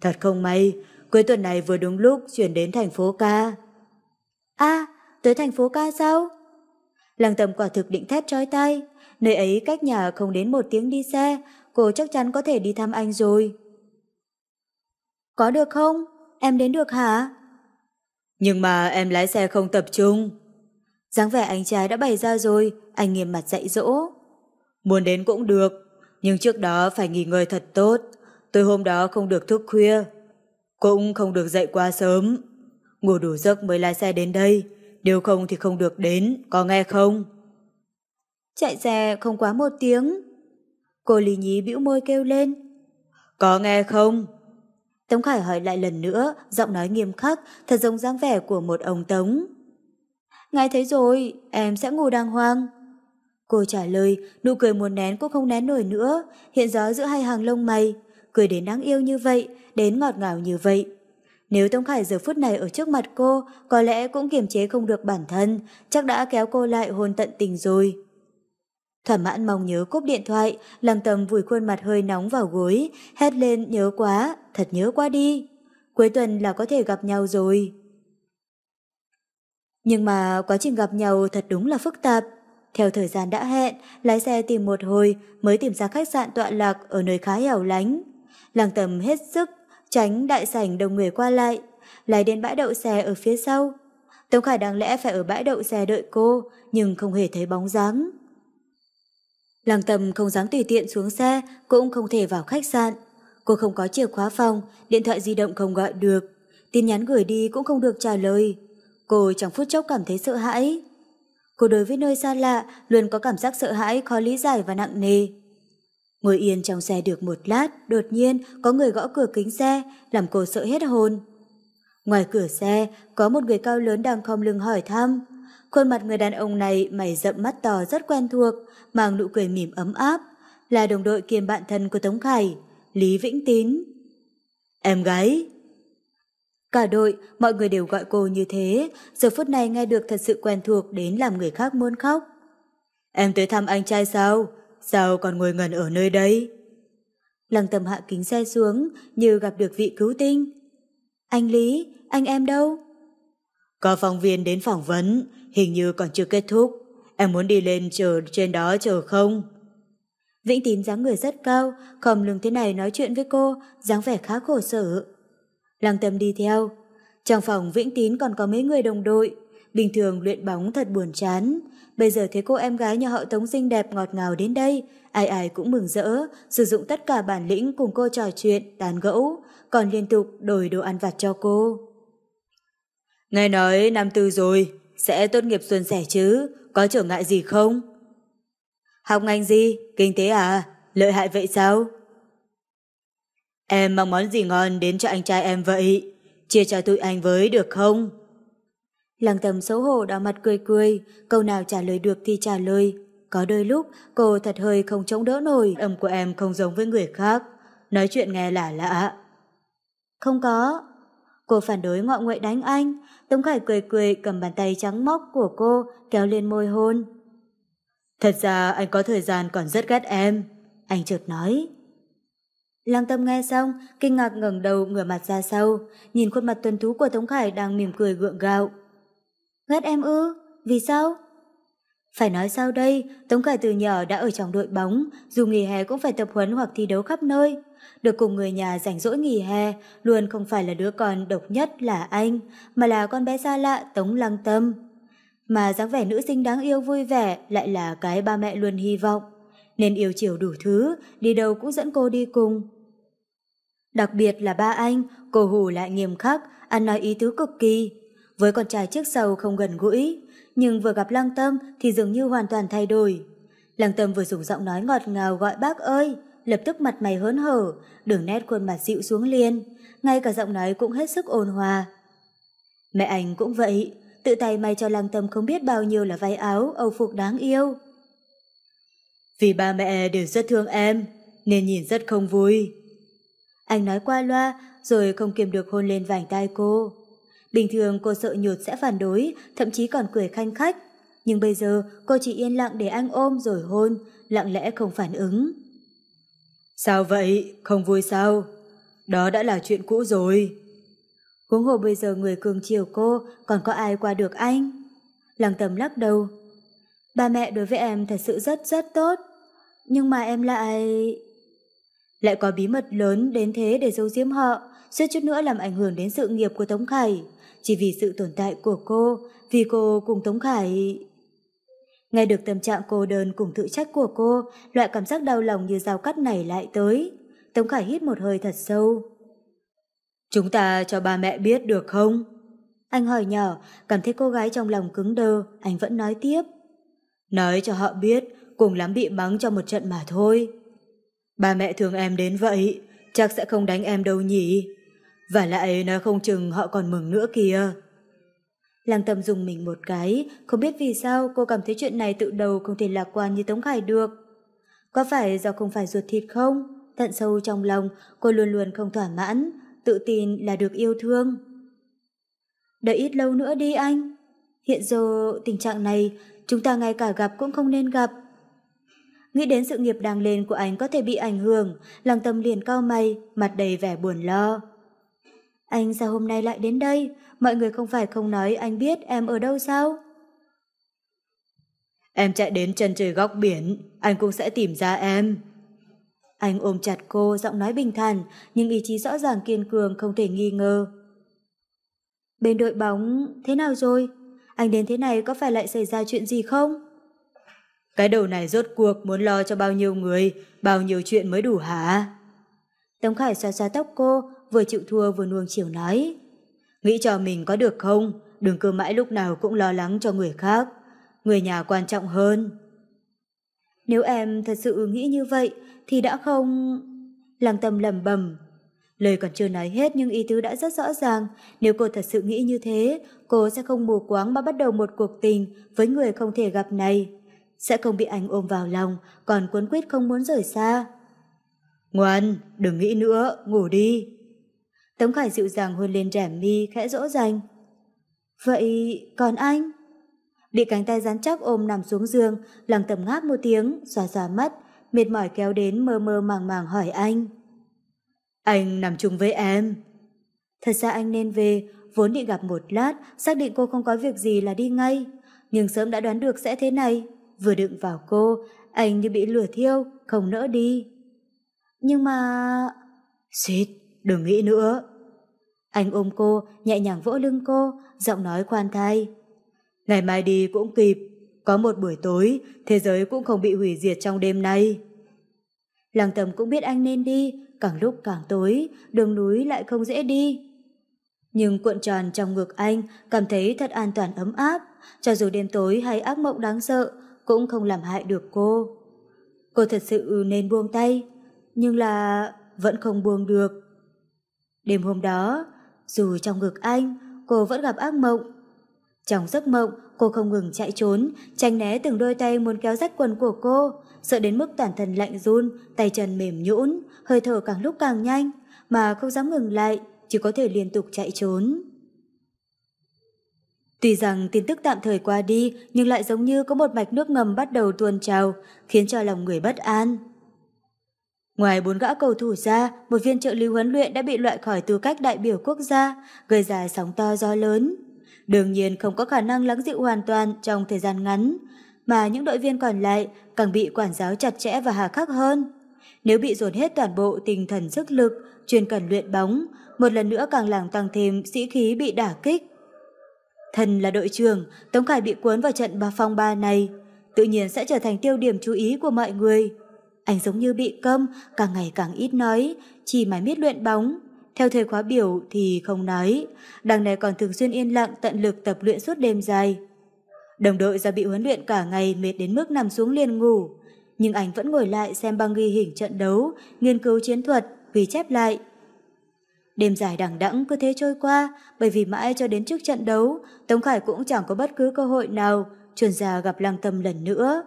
Thật không may, cuối tuần này vừa đúng lúc chuyển đến thành phố ca. a à, tới thành phố ca sao? Lăng tầm quả thực định thét trói tay, nơi ấy cách nhà không đến một tiếng đi xe, cô chắc chắn có thể đi thăm anh rồi. Có được không? Em đến được hả? Nhưng mà em lái xe không tập trung. dáng vẻ anh trai đã bày ra rồi, anh nghiêm mặt dạy dỗ. Muốn đến cũng được, nhưng trước đó phải nghỉ ngơi thật tốt. Tôi hôm đó không được thức khuya, cũng không được dậy quá sớm. Ngủ đủ giấc mới lái xe đến đây, nếu không thì không được đến, có nghe không? Chạy xe không quá một tiếng. Cô Lý Nhí bĩu môi kêu lên. Có nghe không? Tống Khải hỏi lại lần nữa, giọng nói nghiêm khắc, thật giống dáng vẻ của một ông Tống. nghe thấy rồi, em sẽ ngủ đàng hoàng. Cô trả lời, nụ cười muốn nén cũng không nén nổi nữa, hiện rõ giữa hai hàng lông mày, cười đến đáng yêu như vậy, đến ngọt ngào như vậy. Nếu Tống Khải giờ phút này ở trước mặt cô, có lẽ cũng kiềm chế không được bản thân, chắc đã kéo cô lại hôn tận tình rồi. Thỏa mãn mong nhớ cúp điện thoại, lăng tầm vùi khuôn mặt hơi nóng vào gối, hét lên nhớ quá, thật nhớ quá đi. Cuối tuần là có thể gặp nhau rồi. Nhưng mà quá trình gặp nhau thật đúng là phức tạp. Theo thời gian đã hẹn, lái xe tìm một hồi mới tìm ra khách sạn tọa lạc ở nơi khá hẻo lánh. Lăng tầm hết sức, tránh đại sảnh đông người qua lại, lái đến bãi đậu xe ở phía sau. Tống Khải đáng lẽ phải ở bãi đậu xe đợi cô, nhưng không hề thấy bóng dáng. Lăng tầm không dám tùy tiện xuống xe, cũng không thể vào khách sạn. Cô không có chìa khóa phòng, điện thoại di động không gọi được. Tin nhắn gửi đi cũng không được trả lời. Cô chẳng phút chốc cảm thấy sợ hãi. Cô đối với nơi xa lạ luôn có cảm giác sợ hãi, khó lý giải và nặng nề. Ngồi yên trong xe được một lát, đột nhiên có người gõ cửa kính xe, làm cô sợ hết hồn. Ngoài cửa xe, có một người cao lớn đang khom lưng hỏi thăm. Khuôn mặt người đàn ông này mày rậm mắt to rất quen thuộc, mang nụ cười mỉm ấm áp, là đồng đội kiêm bạn thân của Tống Khải, Lý Vĩnh Tín. Em gái, Cả đội, mọi người đều gọi cô như thế, giờ phút này nghe được thật sự quen thuộc đến làm người khác muốn khóc. Em tới thăm anh trai sao? Sao còn ngồi ngẩn ở nơi đây? Lăng tầm hạ kính xe xuống, như gặp được vị cứu tinh. Anh Lý, anh em đâu? Có phóng viên đến phỏng vấn, hình như còn chưa kết thúc. Em muốn đi lên chờ trên đó chờ không? Vĩnh tín dáng người rất cao, khom lưng thế này nói chuyện với cô, dáng vẻ khá khổ sở. Lăng Tâm đi theo. Trong phòng Vĩnh Tín còn có mấy người đồng đội. Bình thường luyện bóng thật buồn chán. Bây giờ thấy cô em gái nhà họ Tống xinh đẹp ngọt ngào đến đây, ai ai cũng mừng rỡ, sử dụng tất cả bản lĩnh cùng cô trò chuyện, tán gẫu, còn liên tục đổi đồ ăn vặt cho cô. Nghe nói năm tư rồi, sẽ tốt nghiệp xuân sẻ chứ, có trở ngại gì không? Học ngành gì? Kinh tế à? Lợi hại vậy sao? Em mang món gì ngon đến cho anh trai em vậy? Chia cho tụi anh với được không? Lăng tầm xấu hổ đỏ mặt cười cười, câu nào trả lời được thì trả lời. Có đôi lúc cô thật hơi không chống đỡ nổi, âm của em không giống với người khác. Nói chuyện nghe lạ lạ. Không có. Cô phản đối ngọ nguệ đánh anh. Tống Khải cười cười cầm bàn tay trắng móc của cô kéo lên môi hôn. Thật ra anh có thời gian còn rất ghét em. Anh chợt nói. Lăng Tâm nghe xong, kinh ngạc ngẩng đầu ngửa mặt ra sau, nhìn khuôn mặt tuần thú của Tống Khải đang mỉm cười gượng gạo. Ghét em ư? Vì sao? Phải nói sao đây, Tống Khải từ nhỏ đã ở trong đội bóng, dù nghỉ hè cũng phải tập huấn hoặc thi đấu khắp nơi. Được cùng người nhà rảnh rỗi nghỉ hè, luôn không phải là đứa con độc nhất là anh, mà là con bé xa lạ Tống Lăng Tâm. Mà dáng vẻ nữ sinh đáng yêu vui vẻ lại là cái ba mẹ luôn hy vọng. Nên yêu chiều đủ thứ, đi đâu cũng dẫn cô đi cùng. Đặc biệt là ba anh, cô Hù lại nghiêm khắc, ăn nói ý tứ cực kỳ. Với con trai trước sau không gần gũi, nhưng vừa gặp Lăng Tâm thì dường như hoàn toàn thay đổi. Lăng Tâm vừa dùng giọng nói ngọt ngào gọi bác ơi, lập tức mặt mày hớn hở, đường nét khuôn mặt dịu xuống liền, ngay cả giọng nói cũng hết sức ôn hòa. Mẹ anh cũng vậy, tự tay may cho Lăng Tâm không biết bao nhiêu là váy áo, âu phục đáng yêu. Vì ba mẹ đều rất thương em, nên nhìn rất không vui. Anh nói qua loa, rồi không kiềm được hôn lên vành tai cô. Bình thường cô sợ nhột sẽ phản đối, thậm chí còn cười khanh khách. Nhưng bây giờ cô chỉ yên lặng để anh ôm rồi hôn, lặng lẽ không phản ứng. Sao vậy? Không vui sao? Đó đã là chuyện cũ rồi. Huống hồ bây giờ người cường chiều cô, còn có ai qua được anh? Lăng tầm lắc đầu. Ba mẹ đối với em thật sự rất rất tốt. Nhưng mà em lại... Lại có bí mật lớn đến thế để giấu giếm họ, suýt chút nữa làm ảnh hưởng đến sự nghiệp của Tống Khải. Chỉ vì sự tồn tại của cô, vì cô cùng Tống Khải... Nghe được tâm trạng cô đơn cùng tự trách của cô, loại cảm giác đau lòng như dao cắt này lại tới. Tống Khải hít một hơi thật sâu. Chúng ta cho ba mẹ biết được không? Anh hỏi nhỏ, cảm thấy cô gái trong lòng cứng đơ, anh vẫn nói tiếp. Nói cho họ biết, cùng lắm bị mắng cho một trận mà thôi. Ba mẹ thương em đến vậy, chắc sẽ không đánh em đâu nhỉ. Và lại nói không chừng họ còn mừng nữa kìa. Lăng tâm dùng mình một cái, không biết vì sao cô cảm thấy chuyện này tự đầu không thể lạc quan như Tống Khải được. Có phải do không phải ruột thịt không? Tận sâu trong lòng, cô luôn luôn không thỏa mãn, tự tin là được yêu thương. Đợi ít lâu nữa đi anh. Hiện giờ tình trạng này, chúng ta ngay cả gặp cũng không nên gặp. Nghĩ đến sự nghiệp đang lên của anh có thể bị ảnh hưởng, lăng tâm liền cao mây, mặt đầy vẻ buồn lo. Anh sao hôm nay lại đến đây? Mọi người không phải không nói anh biết em ở đâu sao? Em chạy đến chân trời góc biển, anh cũng sẽ tìm ra em. Anh ôm chặt cô, giọng nói bình thản, nhưng ý chí rõ ràng kiên cường không thể nghi ngờ. Bên đội bóng, thế nào rồi? Anh đến thế này có phải lại xảy ra chuyện gì không? Cái đầu này rốt cuộc muốn lo cho bao nhiêu người, bao nhiêu chuyện mới đủ hả? Tống Khải xoa xoa tóc cô, vừa chịu thua vừa nuông chiều nói. Nghĩ cho mình có được không? Đừng cứ mãi lúc nào cũng lo lắng cho người khác. Người nhà quan trọng hơn. Nếu em thật sự nghĩ như vậy thì đã không... Lăng tâm lầm bầm. Lời còn chưa nói hết nhưng ý tứ đã rất rõ ràng. Nếu cô thật sự nghĩ như thế, cô sẽ không mù quáng mà bắt đầu một cuộc tình với người không thể gặp này sẽ không bị anh ôm vào lòng, còn cuốn quyết không muốn rời xa. Ngoan, đừng nghĩ nữa, ngủ đi. Tống Khải dịu dàng hôn lên rẻ mi, khẽ dỗ dành. Vậy còn anh? Bị cánh tay dán chắc ôm nằm xuống giường, lằng tầm ngáp một tiếng, xòa xòa mắt, mệt mỏi kéo đến mơ mơ màng màng hỏi anh. Anh nằm chung với em. Thật ra anh nên về, vốn định gặp một lát, xác định cô không có việc gì là đi ngay. Nhưng sớm đã đoán được sẽ thế này, vừa đựng vào cô, anh như bị lửa thiêu, không nỡ đi. Nhưng mà... Xít, đừng nghĩ nữa. Anh ôm cô, nhẹ nhàng vỗ lưng cô, giọng nói khoan thai. Ngày mai đi cũng kịp, có một buổi tối, thế giới cũng không bị hủy diệt trong đêm nay. Lăng tầm cũng biết anh nên đi, càng lúc càng tối, đường núi lại không dễ đi. Nhưng cuộn tròn trong ngực anh cảm thấy thật an toàn ấm áp, cho dù đêm tối hay ác mộng đáng sợ, cũng không làm hại được cô. Cô thật sự nên buông tay, nhưng là vẫn không buông được. Đêm hôm đó, dù trong ngực anh, cô vẫn gặp ác mộng. Trong giấc mộng, cô không ngừng chạy trốn, tránh né từng đôi tay muốn kéo rách quần của cô, sợ đến mức toàn thân lạnh run, tay chân mềm nhũn, hơi thở càng lúc càng nhanh, mà không dám ngừng lại, chỉ có thể liên tục chạy trốn. Tuy rằng tin tức tạm thời qua đi, nhưng lại giống như có một mạch nước ngầm bắt đầu tuôn trào, khiến cho lòng người bất an. Ngoài bốn gã cầu thủ ra, một viên trợ lý huấn luyện đã bị loại khỏi tư cách đại biểu quốc gia, gây ra sóng to gió lớn. Đương nhiên không có khả năng lắng dịu hoàn toàn trong thời gian ngắn, mà những đội viên còn lại càng bị quản giáo chặt chẽ và hà khắc hơn. Nếu bị dồn hết toàn bộ tinh thần sức lực, chuyên cần luyện bóng, một lần nữa càng làm tăng thêm sĩ khí bị đả kích. Thần là đội trưởng, Tống Khải bị cuốn vào trận ba phong ba này, tự nhiên sẽ trở thành tiêu điểm chú ý của mọi người. Anh giống như bị câm, càng ngày càng ít nói, chỉ mãi miết luyện bóng. Theo thời khóa biểu thì không nói, đằng này còn thường xuyên yên lặng tận lực tập luyện suốt đêm dài. Đồng đội ra bị huấn luyện cả ngày mệt đến mức nằm xuống liền ngủ, nhưng anh vẫn ngồi lại xem băng ghi hình trận đấu, nghiên cứu chiến thuật, ghi chép lại – Đêm dài đằng đẵng cứ thế trôi qua, bởi vì mãi cho đến trước trận đấu, Tống Khải cũng chẳng có bất cứ cơ hội nào chuẩn ra gặp Lăng Tâm lần nữa.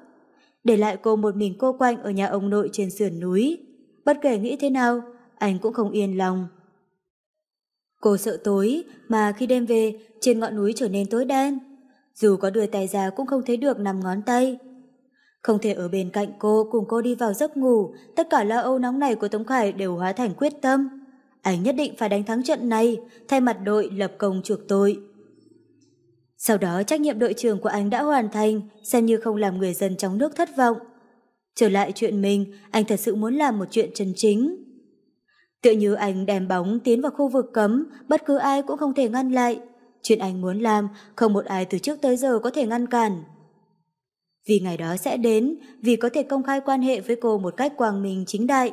Để lại cô một mình cô quanh ở nhà ông nội trên sườn núi. Bất kể nghĩ thế nào, anh cũng không yên lòng. Cô sợ tối, mà khi đêm về, trên ngọn núi trở nên tối đen. Dù có đưa tay ra cũng không thấy được nằm ngón tay. Không thể ở bên cạnh cô cùng cô đi vào giấc ngủ, tất cả lo âu nóng này của Tống Khải đều hóa thành quyết tâm anh nhất định phải đánh thắng trận này, thay mặt đội lập công chuộc tội. Sau đó trách nhiệm đội trưởng của anh đã hoàn thành, xem như không làm người dân trong nước thất vọng. Trở lại chuyện mình, anh thật sự muốn làm một chuyện chân chính. Tựa như anh đem bóng tiến vào khu vực cấm, bất cứ ai cũng không thể ngăn lại. Chuyện anh muốn làm, không một ai từ trước tới giờ có thể ngăn cản. Vì ngày đó sẽ đến, vì có thể công khai quan hệ với cô một cách quang minh chính đại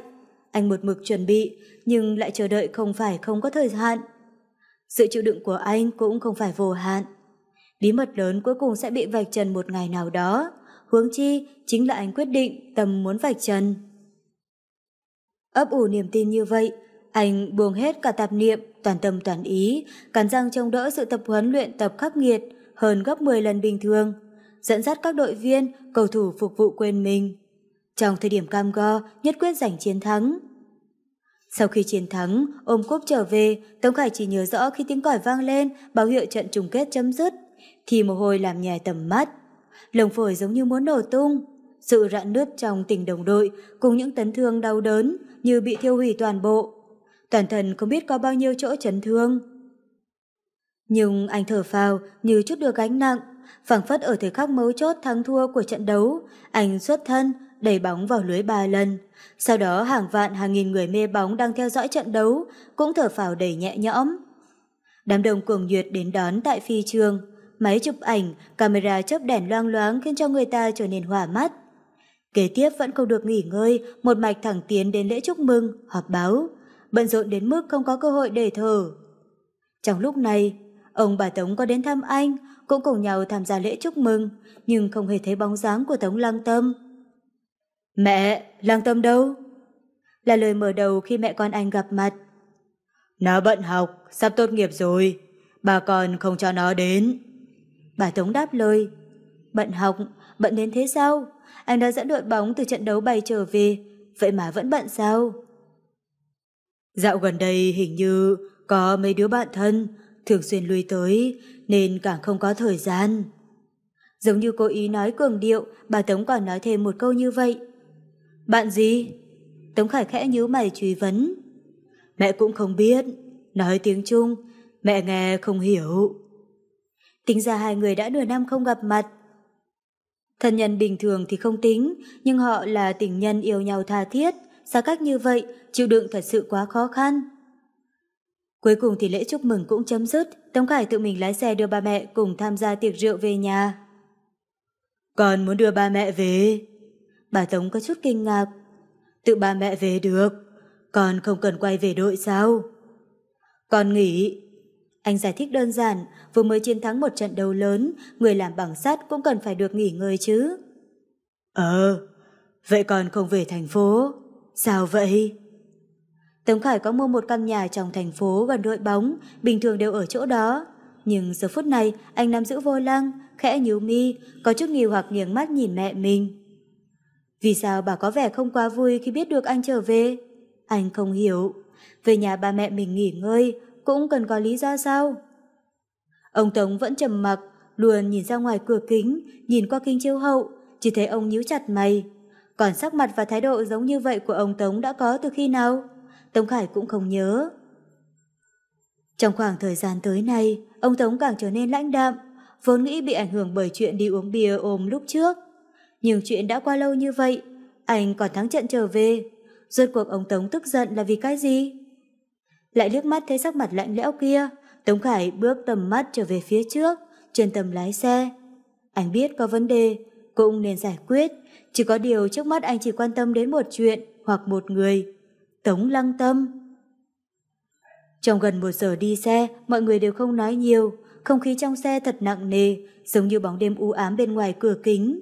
anh một mực chuẩn bị, nhưng lại chờ đợi không phải không có thời hạn. Sự chịu đựng của anh cũng không phải vô hạn. Bí mật lớn cuối cùng sẽ bị vạch trần một ngày nào đó, Hướng chi chính là anh quyết định tầm muốn vạch trần. Ấp ủ niềm tin như vậy, anh buông hết cả tạp niệm, toàn tâm toàn ý, cắn răng trông đỡ sự tập huấn luyện tập khắc nghiệt hơn gấp 10 lần bình thường, dẫn dắt các đội viên, cầu thủ phục vụ quên mình. Trong thời điểm cam go, nhất quyết giành chiến thắng. Sau khi chiến thắng, ôm cúp trở về, Tống Khải chỉ nhớ rõ khi tiếng còi vang lên, báo hiệu trận chung kết chấm dứt. Thì mồ hôi làm nhài tầm mắt. Lồng phổi giống như muốn nổ tung. Sự rạn nứt trong tình đồng đội cùng những tấn thương đau đớn như bị thiêu hủy toàn bộ. Toàn thân không biết có bao nhiêu chỗ chấn thương. Nhưng anh thở phào như chút được gánh nặng, phảng phất ở thời khắc mấu chốt thắng thua của trận đấu, anh xuất thân đẩy bóng vào lưới ba lần. Sau đó hàng vạn hàng nghìn người mê bóng đang theo dõi trận đấu cũng thở phào đầy nhẹ nhõm. Đám đông cuồng nhiệt đến đón tại phi trường, máy chụp ảnh, camera chớp đèn loang loáng khiến cho người ta trở nên hỏa mắt. Kế tiếp vẫn không được nghỉ ngơi, một mạch thẳng tiến đến lễ chúc mừng, họp báo, bận rộn đến mức không có cơ hội để thở. Trong lúc này, ông bà Tống có đến thăm anh, cũng cùng nhau tham gia lễ chúc mừng, nhưng không hề thấy bóng dáng của Tống Lăng Tâm. Mẹ, lang tâm đâu? Là lời mở đầu khi mẹ con anh gặp mặt. Nó bận học, sắp tốt nghiệp rồi. Bà còn không cho nó đến. Bà Tống đáp lời. Bận học, bận đến thế sao? Anh đã dẫn đội bóng từ trận đấu bay trở về, vậy mà vẫn bận sao? Dạo gần đây hình như có mấy đứa bạn thân thường xuyên lui tới nên càng không có thời gian. Giống như cố ý nói cường điệu, bà Tống còn nói thêm một câu như vậy. Bạn gì? Tống Khải khẽ nhíu mày truy vấn. Mẹ cũng không biết, nói tiếng Trung, mẹ nghe không hiểu. Tính ra hai người đã nửa năm không gặp mặt. Thân nhân bình thường thì không tính, nhưng họ là tình nhân yêu nhau tha thiết, xa cách như vậy, chịu đựng thật sự quá khó khăn. Cuối cùng thì lễ chúc mừng cũng chấm dứt, Tống Khải tự mình lái xe đưa ba mẹ cùng tham gia tiệc rượu về nhà. Còn muốn đưa ba mẹ về? bà Tống có chút kinh ngạc. Tự ba mẹ về được, con không cần quay về đội sao? Con nghỉ. Anh giải thích đơn giản, vừa mới chiến thắng một trận đấu lớn, người làm bằng sắt cũng cần phải được nghỉ ngơi chứ. Ờ, vậy còn không về thành phố? Sao vậy? Tống Khải có mua một căn nhà trong thành phố gần đội bóng, bình thường đều ở chỗ đó. Nhưng giờ phút này, anh nắm giữ vô lăng, khẽ nhíu mi, có chút nghi hoặc nghiêng mắt nhìn mẹ mình. Vì sao bà có vẻ không quá vui khi biết được anh trở về? Anh không hiểu. Về nhà ba mẹ mình nghỉ ngơi cũng cần có lý do sao? Ông Tống vẫn trầm mặc, luôn nhìn ra ngoài cửa kính, nhìn qua kinh chiếu hậu, chỉ thấy ông nhíu chặt mày. Còn sắc mặt và thái độ giống như vậy của ông Tống đã có từ khi nào? Tống Khải cũng không nhớ. Trong khoảng thời gian tới này, ông Tống càng trở nên lãnh đạm, vốn nghĩ bị ảnh hưởng bởi chuyện đi uống bia ôm lúc trước. Nhưng chuyện đã qua lâu như vậy, anh còn thắng trận trở về. Rốt cuộc ông Tống tức giận là vì cái gì? Lại liếc mắt thấy sắc mặt lạnh lẽo kia, Tống Khải bước tầm mắt trở về phía trước, trên tầm lái xe. Anh biết có vấn đề, cũng nên giải quyết. Chỉ có điều trước mắt anh chỉ quan tâm đến một chuyện hoặc một người. Tống lăng tâm. Trong gần một giờ đi xe, mọi người đều không nói nhiều. Không khí trong xe thật nặng nề, giống như bóng đêm u ám bên ngoài cửa kính.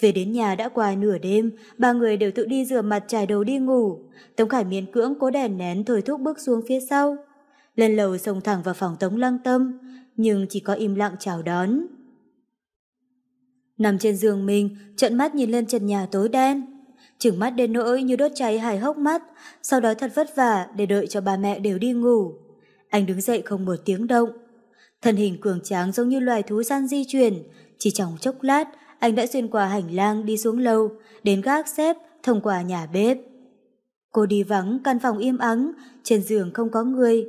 Về đến nhà đã qua nửa đêm, ba người đều tự đi rửa mặt trải đầu đi ngủ. Tống Khải miên cưỡng cố đèn nén thôi thúc bước xuống phía sau. Lên lầu xông thẳng vào phòng Tống Lăng Tâm, nhưng chỉ có im lặng chào đón. Nằm trên giường mình, trận mắt nhìn lên trần nhà tối đen. chừng mắt đến nỗi như đốt cháy hài hốc mắt, sau đó thật vất vả để đợi cho ba mẹ đều đi ngủ. Anh đứng dậy không một tiếng động. Thân hình cường tráng giống như loài thú săn di chuyển, chỉ trong chốc lát anh đã xuyên qua hành lang đi xuống lầu đến gác xếp, thông qua nhà bếp. Cô đi vắng căn phòng im ắng, trên giường không có người.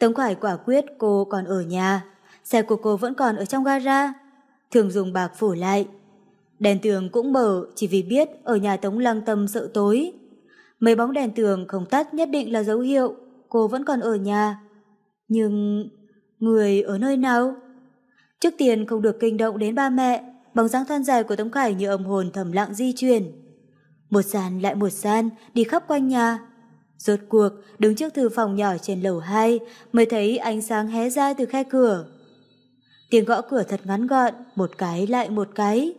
Tống Khải quả quyết cô còn ở nhà, xe của cô vẫn còn ở trong gara. Thường dùng bạc phủ lại. Đèn tường cũng mở chỉ vì biết ở nhà Tống Lăng Tâm sợ tối. Mấy bóng đèn tường không tắt nhất định là dấu hiệu cô vẫn còn ở nhà. Nhưng người ở nơi nào? Trước tiên không được kinh động đến ba mẹ, bóng dáng thon dài của Tống Khải như âm hồn thầm lặng di chuyển. Một sàn lại một sàn, đi khắp quanh nhà. Rốt cuộc, đứng trước thư phòng nhỏ trên lầu 2, mới thấy ánh sáng hé ra từ khe cửa. Tiếng gõ cửa thật ngắn gọn, một cái lại một cái.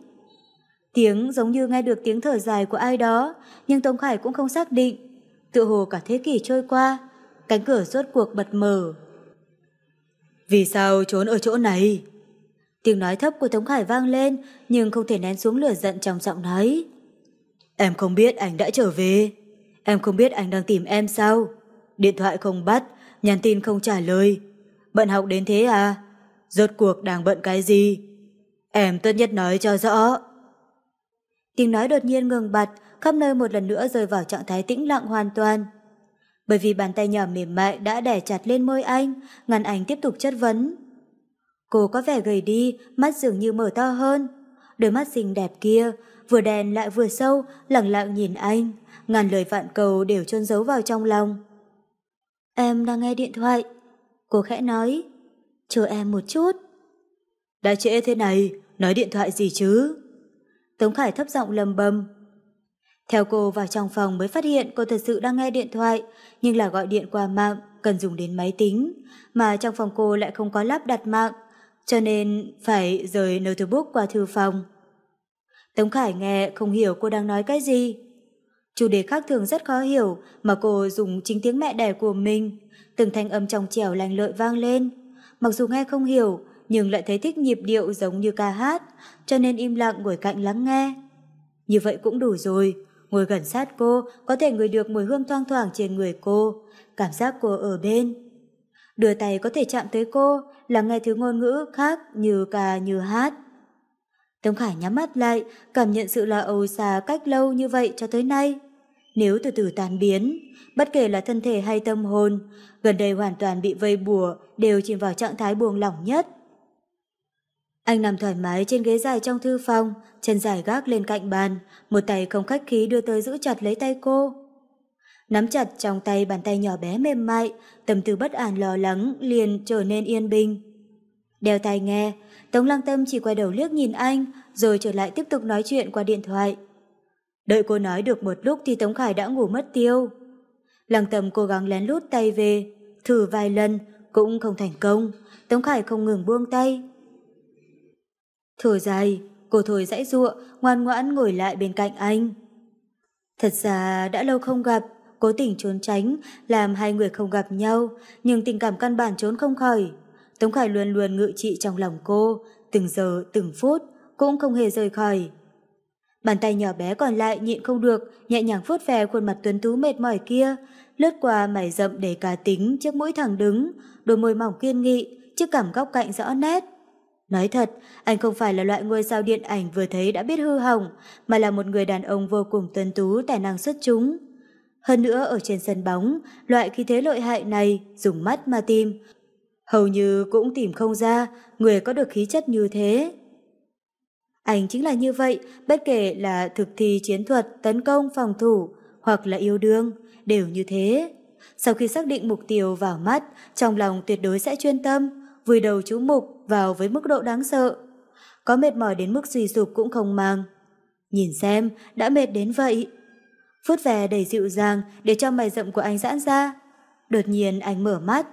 Tiếng giống như nghe được tiếng thở dài của ai đó, nhưng Tống Khải cũng không xác định. tựa hồ cả thế kỷ trôi qua, cánh cửa rốt cuộc bật mở. Vì sao trốn ở chỗ này? Tiếng nói thấp của Tống Khải vang lên, nhưng không thể nén xuống lửa giận trong giọng nói. Em không biết anh đã trở về. Em không biết anh đang tìm em sao. Điện thoại không bắt, nhắn tin không trả lời. Bận học đến thế à? Rốt cuộc đang bận cái gì? Em tốt nhất nói cho rõ. Tiếng nói đột nhiên ngừng bặt, khắp nơi một lần nữa rơi vào trạng thái tĩnh lặng hoàn toàn. Bởi vì bàn tay nhỏ mềm mại đã đè chặt lên môi anh, ngăn anh tiếp tục chất vấn. Cô có vẻ gầy đi, mắt dường như mở to hơn. Đôi mắt xinh đẹp kia, vừa đèn lại vừa sâu, lẳng lặng nhìn anh, ngàn lời vạn cầu đều chôn giấu vào trong lòng. Em đang nghe điện thoại. Cô khẽ nói, chờ em một chút. Đã trễ thế này, nói điện thoại gì chứ? Tống Khải thấp giọng lầm bầm. Theo cô vào trong phòng mới phát hiện cô thật sự đang nghe điện thoại, nhưng là gọi điện qua mạng, cần dùng đến máy tính, mà trong phòng cô lại không có lắp đặt mạng, cho nên phải rời notebook qua thư phòng. Tống Khải nghe không hiểu cô đang nói cái gì. Chủ đề khác thường rất khó hiểu mà cô dùng chính tiếng mẹ đẻ của mình, từng thanh âm trong trẻo lành lợi vang lên. Mặc dù nghe không hiểu, nhưng lại thấy thích nhịp điệu giống như ca hát, cho nên im lặng ngồi cạnh lắng nghe. Như vậy cũng đủ rồi, ngồi gần sát cô, có thể ngửi được mùi hương thoang thoảng trên người cô, cảm giác cô ở bên. Đưa tay có thể chạm tới cô, là nghe thứ ngôn ngữ khác như ca như hát. Tống Khải nhắm mắt lại, cảm nhận sự lo âu xa cách lâu như vậy cho tới nay. Nếu từ từ tan biến, bất kể là thân thể hay tâm hồn, gần đây hoàn toàn bị vây bùa đều chìm vào trạng thái buông lỏng nhất. Anh nằm thoải mái trên ghế dài trong thư phòng, chân dài gác lên cạnh bàn, một tay không khách khí đưa tới giữ chặt lấy tay cô nắm chặt trong tay bàn tay nhỏ bé mềm mại, tâm tư bất an lo lắng liền trở nên yên bình. Đeo tai nghe, Tống Lăng Tâm chỉ quay đầu liếc nhìn anh, rồi trở lại tiếp tục nói chuyện qua điện thoại. Đợi cô nói được một lúc thì Tống Khải đã ngủ mất tiêu. Lăng Tâm cố gắng lén lút tay về, thử vài lần cũng không thành công, Tống Khải không ngừng buông tay. Thở dài, cô thổi dãy ruộng ngoan ngoãn ngồi lại bên cạnh anh. Thật ra đã lâu không gặp, cố tình trốn tránh, làm hai người không gặp nhau, nhưng tình cảm căn bản trốn không khỏi. Tống Khải luôn luôn ngự trị trong lòng cô, từng giờ, từng phút, cũng không hề rời khỏi. Bàn tay nhỏ bé còn lại nhịn không được, nhẹ nhàng vuốt ve khuôn mặt tuấn tú mệt mỏi kia, lướt qua mày rậm để cá tính trước mũi thẳng đứng, đôi môi mỏng kiên nghị, chiếc cảm góc cạnh rõ nét. Nói thật, anh không phải là loại ngôi sao điện ảnh vừa thấy đã biết hư hỏng, mà là một người đàn ông vô cùng tuấn tú tài năng xuất chúng. Hơn nữa ở trên sân bóng, loại khí thế lợi hại này dùng mắt mà tìm. Hầu như cũng tìm không ra người có được khí chất như thế. Anh chính là như vậy, bất kể là thực thi chiến thuật, tấn công, phòng thủ hoặc là yêu đương, đều như thế. Sau khi xác định mục tiêu vào mắt, trong lòng tuyệt đối sẽ chuyên tâm, vùi đầu chú mục vào với mức độ đáng sợ. Có mệt mỏi đến mức suy sụp cũng không mang. Nhìn xem, đã mệt đến vậy vuốt về đầy dịu dàng để cho mày rậm của anh giãn ra. Đột nhiên anh mở mắt.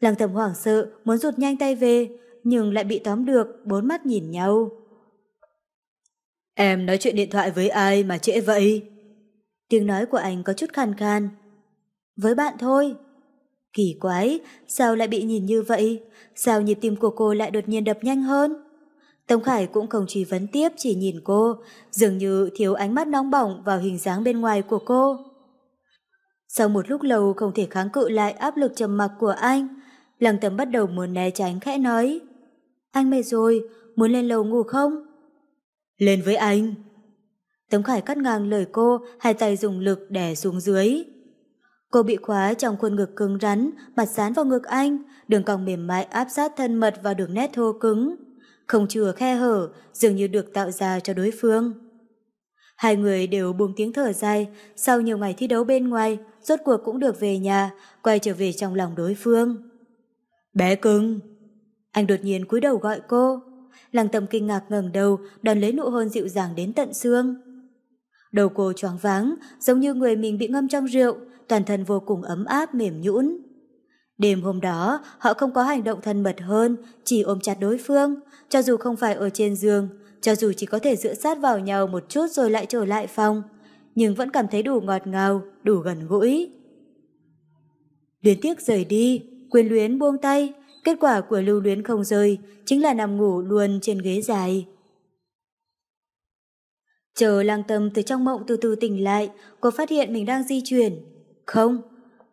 Lăng thầm hoảng sợ, muốn rụt nhanh tay về, nhưng lại bị tóm được, bốn mắt nhìn nhau. Em nói chuyện điện thoại với ai mà trễ vậy? Tiếng nói của anh có chút khàn khàn. Với bạn thôi. Kỳ quái, sao lại bị nhìn như vậy? Sao nhịp tim của cô lại đột nhiên đập nhanh hơn? Tống Khải cũng không truy vấn tiếp chỉ nhìn cô, dường như thiếu ánh mắt nóng bỏng vào hình dáng bên ngoài của cô. Sau một lúc lâu không thể kháng cự lại áp lực trầm mặc của anh, Lăng tấm bắt đầu muốn né tránh khẽ nói. Anh mệt rồi, muốn lên lầu ngủ không? Lên với anh. Tống Khải cắt ngang lời cô, hai tay dùng lực đè xuống dưới. Cô bị khóa trong khuôn ngực cứng rắn, mặt dán vào ngực anh, đường cong mềm mại áp sát thân mật vào đường nét thô cứng không chừa khe hở, dường như được tạo ra cho đối phương. Hai người đều buông tiếng thở dài, sau nhiều ngày thi đấu bên ngoài, rốt cuộc cũng được về nhà, quay trở về trong lòng đối phương. Bé cưng! Anh đột nhiên cúi đầu gọi cô. Lăng tâm kinh ngạc ngẩng đầu, đón lấy nụ hôn dịu dàng đến tận xương. Đầu cô choáng váng, giống như người mình bị ngâm trong rượu, toàn thân vô cùng ấm áp, mềm nhũn. Đêm hôm đó, họ không có hành động thân mật hơn, chỉ ôm chặt đối phương, cho dù không phải ở trên giường, cho dù chỉ có thể dựa sát vào nhau một chút rồi lại trở lại phòng, nhưng vẫn cảm thấy đủ ngọt ngào, đủ gần gũi. Luyến tiếc rời đi, quyền luyến buông tay, kết quả của lưu luyến không rơi chính là nằm ngủ luôn trên ghế dài. Chờ lang tâm từ trong mộng từ từ tỉnh lại, cô phát hiện mình đang di chuyển. Không,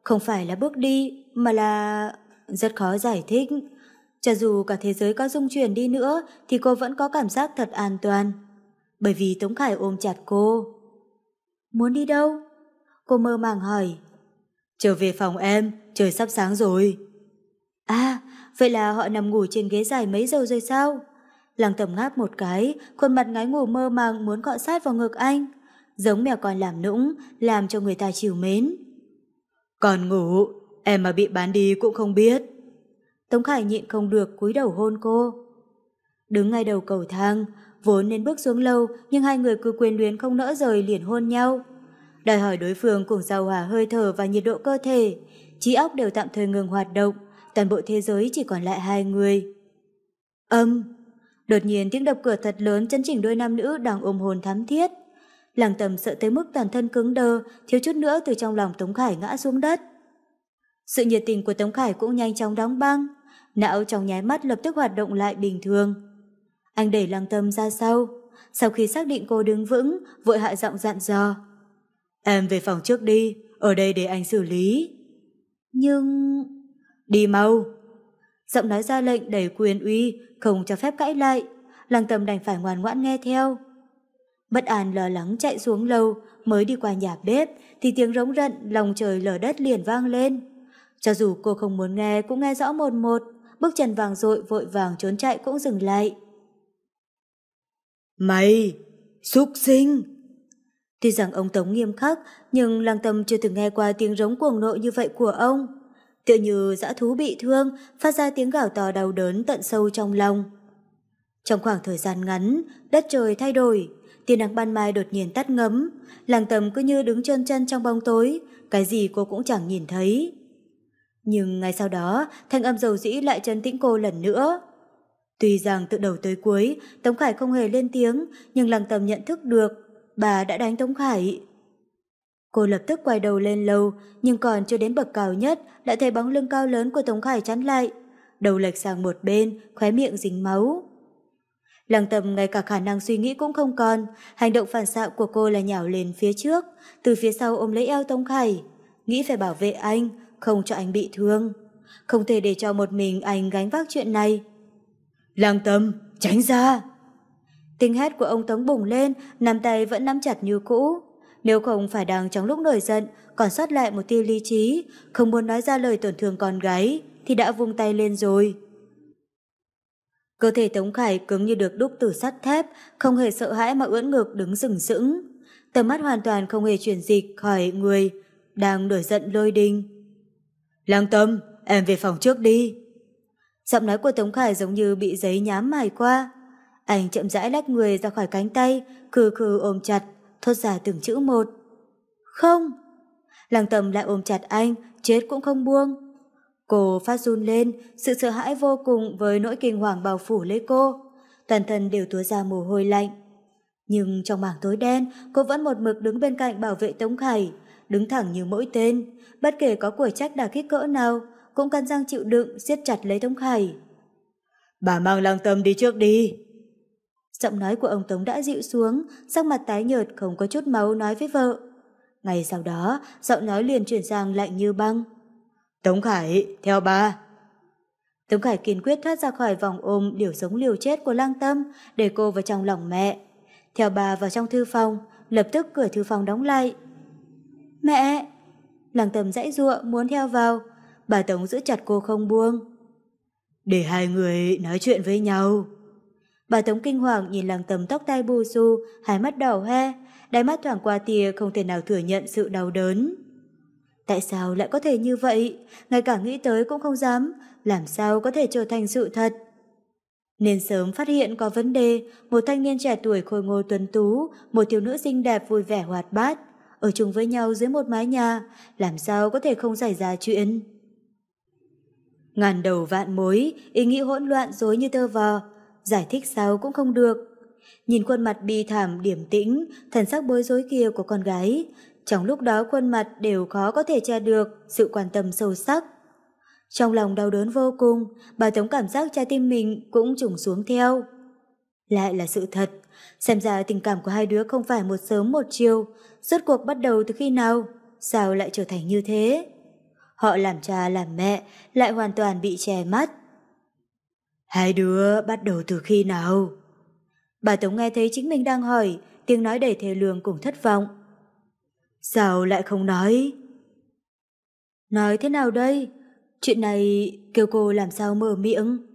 không phải là bước đi mà là... Rất khó giải thích. Cho dù cả thế giới có dung chuyển đi nữa thì cô vẫn có cảm giác thật an toàn. Bởi vì Tống Khải ôm chặt cô. Muốn đi đâu? Cô mơ màng hỏi. Trở về phòng em, trời sắp sáng rồi. À, vậy là họ nằm ngủ trên ghế dài mấy giờ rồi sao? Lăng tầm ngáp một cái, khuôn mặt ngái ngủ mơ màng muốn cọ sát vào ngực anh. Giống mèo con làm nũng, làm cho người ta chiều mến. Còn ngủ, em mà bị bán đi cũng không biết. Tống Khải nhịn không được cúi đầu hôn cô. Đứng ngay đầu cầu thang, vốn nên bước xuống lâu nhưng hai người cứ quyền luyến không nỡ rời liền hôn nhau. Đòi hỏi đối phương cùng giao hòa hơi thở và nhiệt độ cơ thể, trí óc đều tạm thời ngừng hoạt động, toàn bộ thế giới chỉ còn lại hai người. Âm! Đột nhiên tiếng đập cửa thật lớn chấn chỉnh đôi nam nữ đang ôm hồn thắm thiết. Làng tầm sợ tới mức toàn thân cứng đơ, thiếu chút nữa từ trong lòng Tống Khải ngã xuống đất. Sự nhiệt tình của Tống Khải cũng nhanh chóng đóng băng, não trong nháy mắt lập tức hoạt động lại bình thường. Anh đẩy lăng tâm ra sau, sau khi xác định cô đứng vững, vội hạ giọng dặn dò. Em về phòng trước đi, ở đây để anh xử lý. Nhưng... Đi mau. Giọng nói ra lệnh đầy quyền uy, không cho phép cãi lại. Lăng tâm đành phải ngoan ngoãn nghe theo. Bất an lờ lắng chạy xuống lâu, mới đi qua nhà bếp, thì tiếng rống rận, lòng trời lở đất liền vang lên. Cho dù cô không muốn nghe cũng nghe rõ một một, bước chân vàng dội vội vàng trốn chạy cũng dừng lại. Mày! Xúc sinh! Tuy rằng ông Tống nghiêm khắc, nhưng lang tâm chưa từng nghe qua tiếng rống cuồng nộ như vậy của ông. Tựa như dã thú bị thương, phát ra tiếng gào to đau đớn tận sâu trong lòng. Trong khoảng thời gian ngắn, đất trời thay đổi, tia nắng ban mai đột nhiên tắt ngấm, lang tâm cứ như đứng trơn chân trong bóng tối, cái gì cô cũng chẳng nhìn thấy. Nhưng ngay sau đó, thanh âm dầu dĩ lại trấn tĩnh cô lần nữa. Tuy rằng từ đầu tới cuối, Tống Khải không hề lên tiếng, nhưng lăng tầm nhận thức được, bà đã đánh Tống Khải. Cô lập tức quay đầu lên lầu, nhưng còn chưa đến bậc cao nhất, lại thấy bóng lưng cao lớn của Tống Khải chắn lại. Đầu lệch sang một bên, khóe miệng dính máu. Lăng tầm ngay cả khả năng suy nghĩ cũng không còn, hành động phản xạ của cô là nhào lên phía trước, từ phía sau ôm lấy eo Tống Khải. Nghĩ phải bảo vệ anh, không cho anh bị thương. Không thể để cho một mình anh gánh vác chuyện này. Lang tâm, tránh ra! Tiếng hét của ông Tống bùng lên, nắm tay vẫn nắm chặt như cũ. Nếu không phải đang trong lúc nổi giận, còn sót lại một tia lý trí, không muốn nói ra lời tổn thương con gái, thì đã vung tay lên rồi. Cơ thể Tống Khải cứng như được đúc từ sắt thép, không hề sợ hãi mà ưỡn ngược đứng sừng sững. Tầm mắt hoàn toàn không hề chuyển dịch khỏi người, đang nổi giận lôi đình. Lăng tâm, em về phòng trước đi. Giọng nói của Tống Khải giống như bị giấy nhám mài qua. Anh chậm rãi lách người ra khỏi cánh tay, khừ khừ ôm chặt, thốt ra từng chữ một. Không! Lăng tâm lại ôm chặt anh, chết cũng không buông. Cô phát run lên, sự sợ hãi vô cùng với nỗi kinh hoàng bao phủ lấy cô. Toàn thân đều túa ra mồ hôi lạnh. Nhưng trong mảng tối đen, cô vẫn một mực đứng bên cạnh bảo vệ Tống Khải đứng thẳng như mỗi tên, bất kể có của trách đả kích cỡ nào, cũng cắn răng chịu đựng, siết chặt lấy Tống Khải. Bà mang lang tâm đi trước đi. Giọng nói của ông Tống đã dịu xuống, sắc mặt tái nhợt không có chút máu nói với vợ. Ngày sau đó, giọng nói liền chuyển sang lạnh như băng. Tống Khải, theo ba. Tống Khải kiên quyết thoát ra khỏi vòng ôm điều sống liều chết của lang tâm để cô vào trong lòng mẹ. Theo bà vào trong thư phòng, lập tức cửa thư phòng đóng lại, Mẹ! Lăng tầm dãy ruộng muốn theo vào. Bà Tống giữ chặt cô không buông. Để hai người nói chuyện với nhau. Bà Tống kinh hoàng nhìn lăng tầm tóc tai bù xu, hai mắt đỏ hoe, đáy mắt thoảng qua tia không thể nào thừa nhận sự đau đớn. Tại sao lại có thể như vậy? Ngay cả nghĩ tới cũng không dám, làm sao có thể trở thành sự thật? Nên sớm phát hiện có vấn đề, một thanh niên trẻ tuổi khôi ngô tuấn tú, một thiếu nữ xinh đẹp vui vẻ hoạt bát, ở chung với nhau dưới một mái nhà, làm sao có thể không xảy ra chuyện. Ngàn đầu vạn mối, ý nghĩ hỗn loạn dối như tơ vò, giải thích sao cũng không được. Nhìn khuôn mặt bi thảm điểm tĩnh, thần sắc bối rối kia của con gái, trong lúc đó khuôn mặt đều khó có thể che được sự quan tâm sâu sắc. Trong lòng đau đớn vô cùng, bà Tống cảm giác trái tim mình cũng trùng xuống theo. Lại là sự thật, Xem ra tình cảm của hai đứa không phải một sớm một chiều, rốt cuộc bắt đầu từ khi nào, sao lại trở thành như thế? Họ làm cha làm mẹ, lại hoàn toàn bị che mắt. Hai đứa bắt đầu từ khi nào? Bà Tống nghe thấy chính mình đang hỏi, tiếng nói đầy thề lường cùng thất vọng. Sao lại không nói? Nói thế nào đây? Chuyện này kêu cô làm sao mở miệng?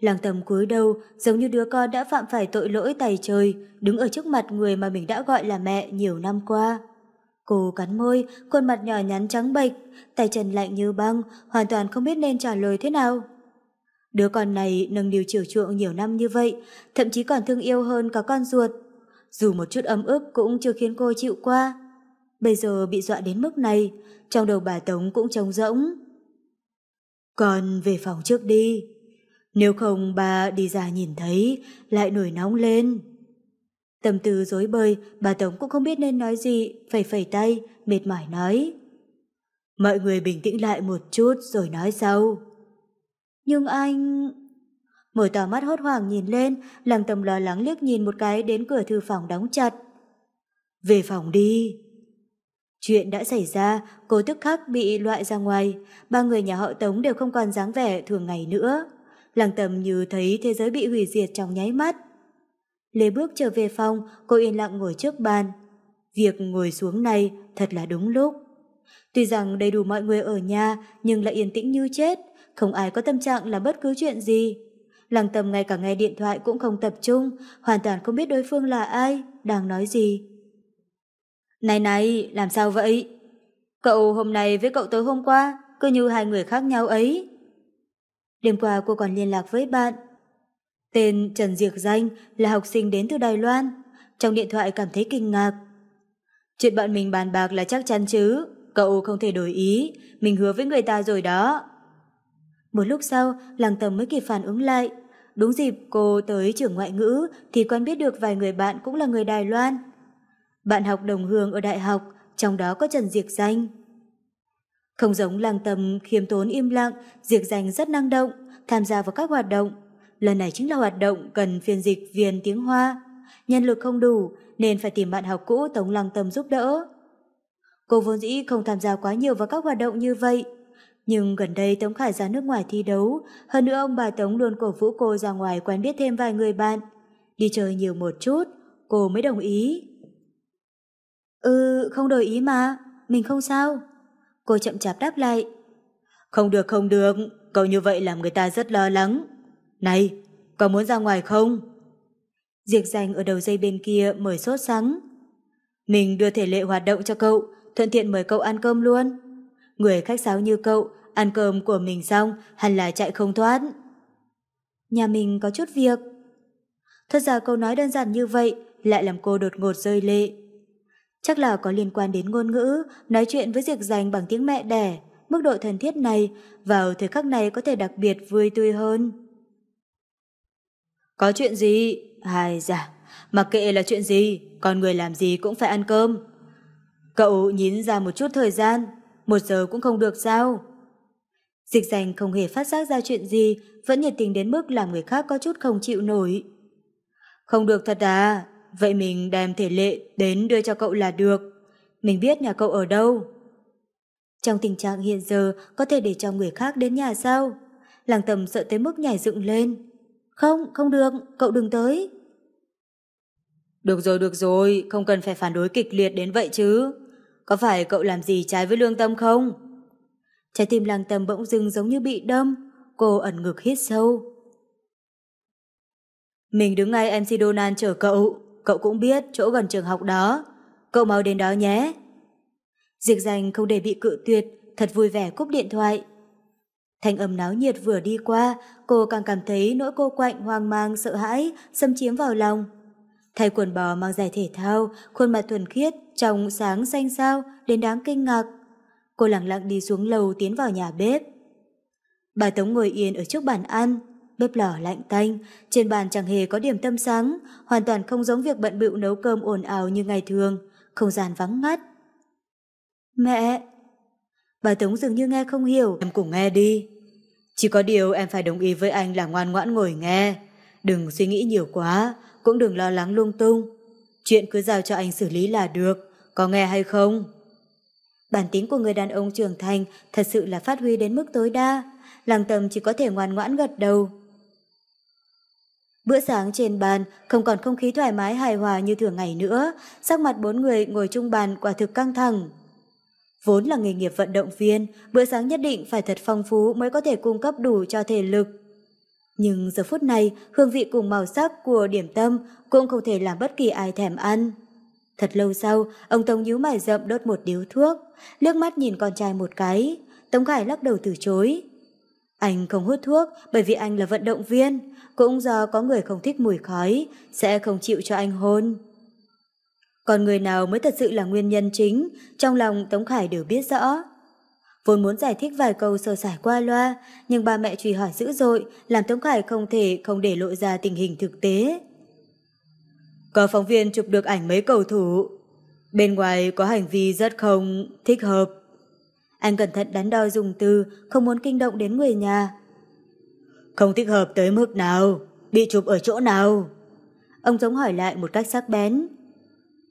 Lăng tầm cúi đầu, giống như đứa con đã phạm phải tội lỗi tày trời, đứng ở trước mặt người mà mình đã gọi là mẹ nhiều năm qua. Cô cắn môi, khuôn mặt nhỏ nhắn trắng bệch, tay chân lạnh như băng, hoàn toàn không biết nên trả lời thế nào. Đứa con này nâng điều chiều chuộng nhiều năm như vậy, thậm chí còn thương yêu hơn cả con ruột. Dù một chút ấm ức cũng chưa khiến cô chịu qua. Bây giờ bị dọa đến mức này, trong đầu bà Tống cũng trống rỗng. Còn về phòng trước đi. Nếu không bà đi ra nhìn thấy, lại nổi nóng lên. Tâm tư dối bời, bà Tống cũng không biết nên nói gì, phẩy phẩy tay, mệt mỏi nói. Mọi người bình tĩnh lại một chút rồi nói sau. Nhưng anh... Mở tỏ mắt hốt hoảng nhìn lên, làng tầm lo lắng liếc nhìn một cái đến cửa thư phòng đóng chặt. Về phòng đi. Chuyện đã xảy ra, cô tức khắc bị loại ra ngoài, ba người nhà họ Tống đều không còn dáng vẻ thường ngày nữa. Lăng tầm như thấy thế giới bị hủy diệt trong nháy mắt. Lê bước trở về phòng, cô yên lặng ngồi trước bàn. Việc ngồi xuống này thật là đúng lúc. Tuy rằng đầy đủ mọi người ở nhà nhưng lại yên tĩnh như chết, không ai có tâm trạng làm bất cứ chuyện gì. Lăng tầm ngay cả nghe điện thoại cũng không tập trung, hoàn toàn không biết đối phương là ai, đang nói gì. Này này, làm sao vậy? Cậu hôm nay với cậu tối hôm qua, cứ như hai người khác nhau ấy. Đêm qua cô còn liên lạc với bạn. Tên Trần Diệc Danh là học sinh đến từ Đài Loan. Trong điện thoại cảm thấy kinh ngạc. Chuyện bọn mình bàn bạc là chắc chắn chứ. Cậu không thể đổi ý. Mình hứa với người ta rồi đó. Một lúc sau, làng tầm mới kịp phản ứng lại. Đúng dịp cô tới trưởng ngoại ngữ thì quen biết được vài người bạn cũng là người Đài Loan. Bạn học đồng hương ở đại học, trong đó có Trần Diệc Danh. Không giống lang tâm khiêm tốn im lặng, diệt danh rất năng động, tham gia vào các hoạt động. Lần này chính là hoạt động cần phiên dịch viên tiếng Hoa. Nhân lực không đủ nên phải tìm bạn học cũ Tống Lăng Tâm giúp đỡ. Cô vốn dĩ không tham gia quá nhiều vào các hoạt động như vậy. Nhưng gần đây Tống Khải ra nước ngoài thi đấu, hơn nữa ông bà Tống luôn cổ vũ cô ra ngoài quen biết thêm vài người bạn. Đi chơi nhiều một chút, cô mới đồng ý. Ừ, không đổi ý mà, mình không sao. Cô chậm chạp đáp lại. Không được không được, cậu như vậy làm người ta rất lo lắng. Này, có muốn ra ngoài không? Diệp danh ở đầu dây bên kia mời sốt sắng. Mình đưa thể lệ hoạt động cho cậu, thuận tiện mời cậu ăn cơm luôn. Người khách sáo như cậu, ăn cơm của mình xong hẳn là chạy không thoát. Nhà mình có chút việc. Thật ra câu nói đơn giản như vậy lại làm cô đột ngột rơi lệ. Chắc là có liên quan đến ngôn ngữ, nói chuyện với diệt dành bằng tiếng mẹ đẻ, mức độ thân thiết này vào thời khắc này có thể đặc biệt vui tươi hơn. Có chuyện gì? Ai dạ, mặc kệ là chuyện gì, con người làm gì cũng phải ăn cơm. Cậu nhín ra một chút thời gian, một giờ cũng không được sao? Dịch dành không hề phát giác ra chuyện gì, vẫn nhiệt tình đến mức làm người khác có chút không chịu nổi. Không được thật à, vậy mình đem thể lệ đến đưa cho cậu là được. Mình biết nhà cậu ở đâu. Trong tình trạng hiện giờ có thể để cho người khác đến nhà sao? Làng tầm sợ tới mức nhảy dựng lên. Không, không được, cậu đừng tới. Được rồi, được rồi, không cần phải phản đối kịch liệt đến vậy chứ. Có phải cậu làm gì trái với lương tâm không? Trái tim làng tầm bỗng dưng giống như bị đâm, cô ẩn ngực hít sâu. Mình đứng ngay MC Donald chờ cậu cậu cũng biết chỗ gần trường học đó. Cậu mau đến đó nhé. Diệp Dành không để bị cự tuyệt, thật vui vẻ cúp điện thoại. Thanh âm náo nhiệt vừa đi qua, cô càng cảm thấy nỗi cô quạnh hoang mang sợ hãi xâm chiếm vào lòng. Thay quần bò mang giày thể thao, khuôn mặt thuần khiết, trong sáng xanh sao đến đáng kinh ngạc. Cô lặng lặng đi xuống lầu tiến vào nhà bếp. Bà Tống ngồi yên ở trước bàn ăn, Bếp lò lạnh tanh, trên bàn chẳng hề có điểm tâm sáng, hoàn toàn không giống việc bận bịu nấu cơm ồn ào như ngày thường, không gian vắng ngắt. Mẹ! Bà Tống dường như nghe không hiểu. Em cùng nghe đi. Chỉ có điều em phải đồng ý với anh là ngoan ngoãn ngồi nghe. Đừng suy nghĩ nhiều quá, cũng đừng lo lắng lung tung. Chuyện cứ giao cho anh xử lý là được, có nghe hay không? Bản tính của người đàn ông trưởng thành thật sự là phát huy đến mức tối đa. Làng tầm chỉ có thể ngoan ngoãn gật đầu. Bữa sáng trên bàn không còn không khí thoải mái hài hòa như thường ngày nữa, sắc mặt bốn người ngồi chung bàn quả thực căng thẳng. Vốn là nghề nghiệp vận động viên, bữa sáng nhất định phải thật phong phú mới có thể cung cấp đủ cho thể lực. Nhưng giờ phút này, hương vị cùng màu sắc của điểm tâm cũng không thể làm bất kỳ ai thèm ăn. Thật lâu sau, ông Tống nhíu mày rậm đốt một điếu thuốc, liếc mắt nhìn con trai một cái. Tống Khải lắc đầu từ chối. Anh không hút thuốc bởi vì anh là vận động viên, cũng do có người không thích mùi khói, sẽ không chịu cho anh hôn. Còn người nào mới thật sự là nguyên nhân chính, trong lòng Tống Khải đều biết rõ. Vốn muốn giải thích vài câu sơ sải qua loa, nhưng ba mẹ truy hỏi dữ dội, làm Tống Khải không thể không để lộ ra tình hình thực tế. Có phóng viên chụp được ảnh mấy cầu thủ, bên ngoài có hành vi rất không thích hợp. Anh cẩn thận đắn đo dùng từ, không muốn kinh động đến người nhà. Không thích hợp tới mức nào, bị chụp ở chỗ nào? Ông Giống hỏi lại một cách sắc bén.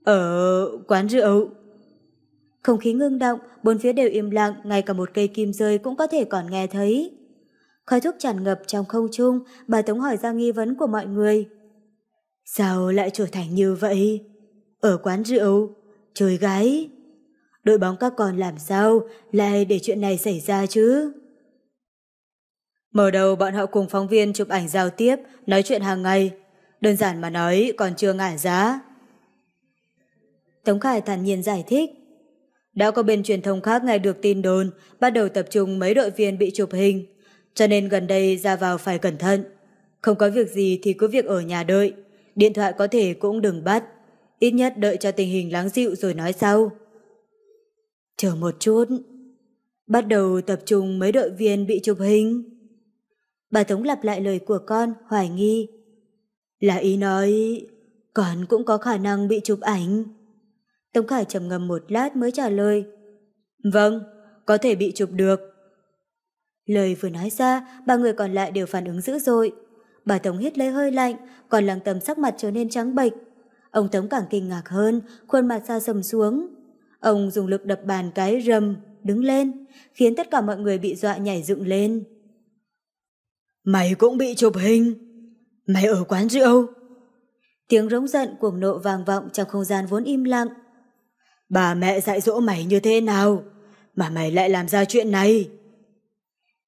Ở quán rượu. Không khí ngưng động, bốn phía đều im lặng, ngay cả một cây kim rơi cũng có thể còn nghe thấy. Khói thuốc tràn ngập trong không trung, bà Tống hỏi ra nghi vấn của mọi người. Sao lại trở thành như vậy? Ở quán rượu, trời gái. Đội bóng các con làm sao lại để chuyện này xảy ra chứ? Mở đầu bọn họ cùng phóng viên chụp ảnh giao tiếp, nói chuyện hàng ngày. Đơn giản mà nói còn chưa ngại giá. Tống Khải thản nhiên giải thích. Đã có bên truyền thông khác nghe được tin đồn, bắt đầu tập trung mấy đội viên bị chụp hình. Cho nên gần đây ra vào phải cẩn thận. Không có việc gì thì cứ việc ở nhà đợi. Điện thoại có thể cũng đừng bắt. Ít nhất đợi cho tình hình lắng dịu rồi nói sau. Chờ một chút. Bắt đầu tập trung mấy đội viên bị chụp hình. Bà Tống lặp lại lời của con, hoài nghi. Là ý nói, con cũng có khả năng bị chụp ảnh. Tống Khải trầm ngầm một lát mới trả lời. Vâng, có thể bị chụp được. Lời vừa nói ra, ba người còn lại đều phản ứng dữ dội. Bà Tống hít lấy hơi lạnh, còn lăng tầm sắc mặt trở nên trắng bệch. Ông Tống càng kinh ngạc hơn, khuôn mặt xa sầm xuống. Ông dùng lực đập bàn cái rầm, đứng lên, khiến tất cả mọi người bị dọa nhảy dựng lên. Mày cũng bị chụp hình. Mày ở quán rượu. Tiếng rống giận cuồng nộ vang vọng trong không gian vốn im lặng. Bà mẹ dạy dỗ mày như thế nào mà mày lại làm ra chuyện này?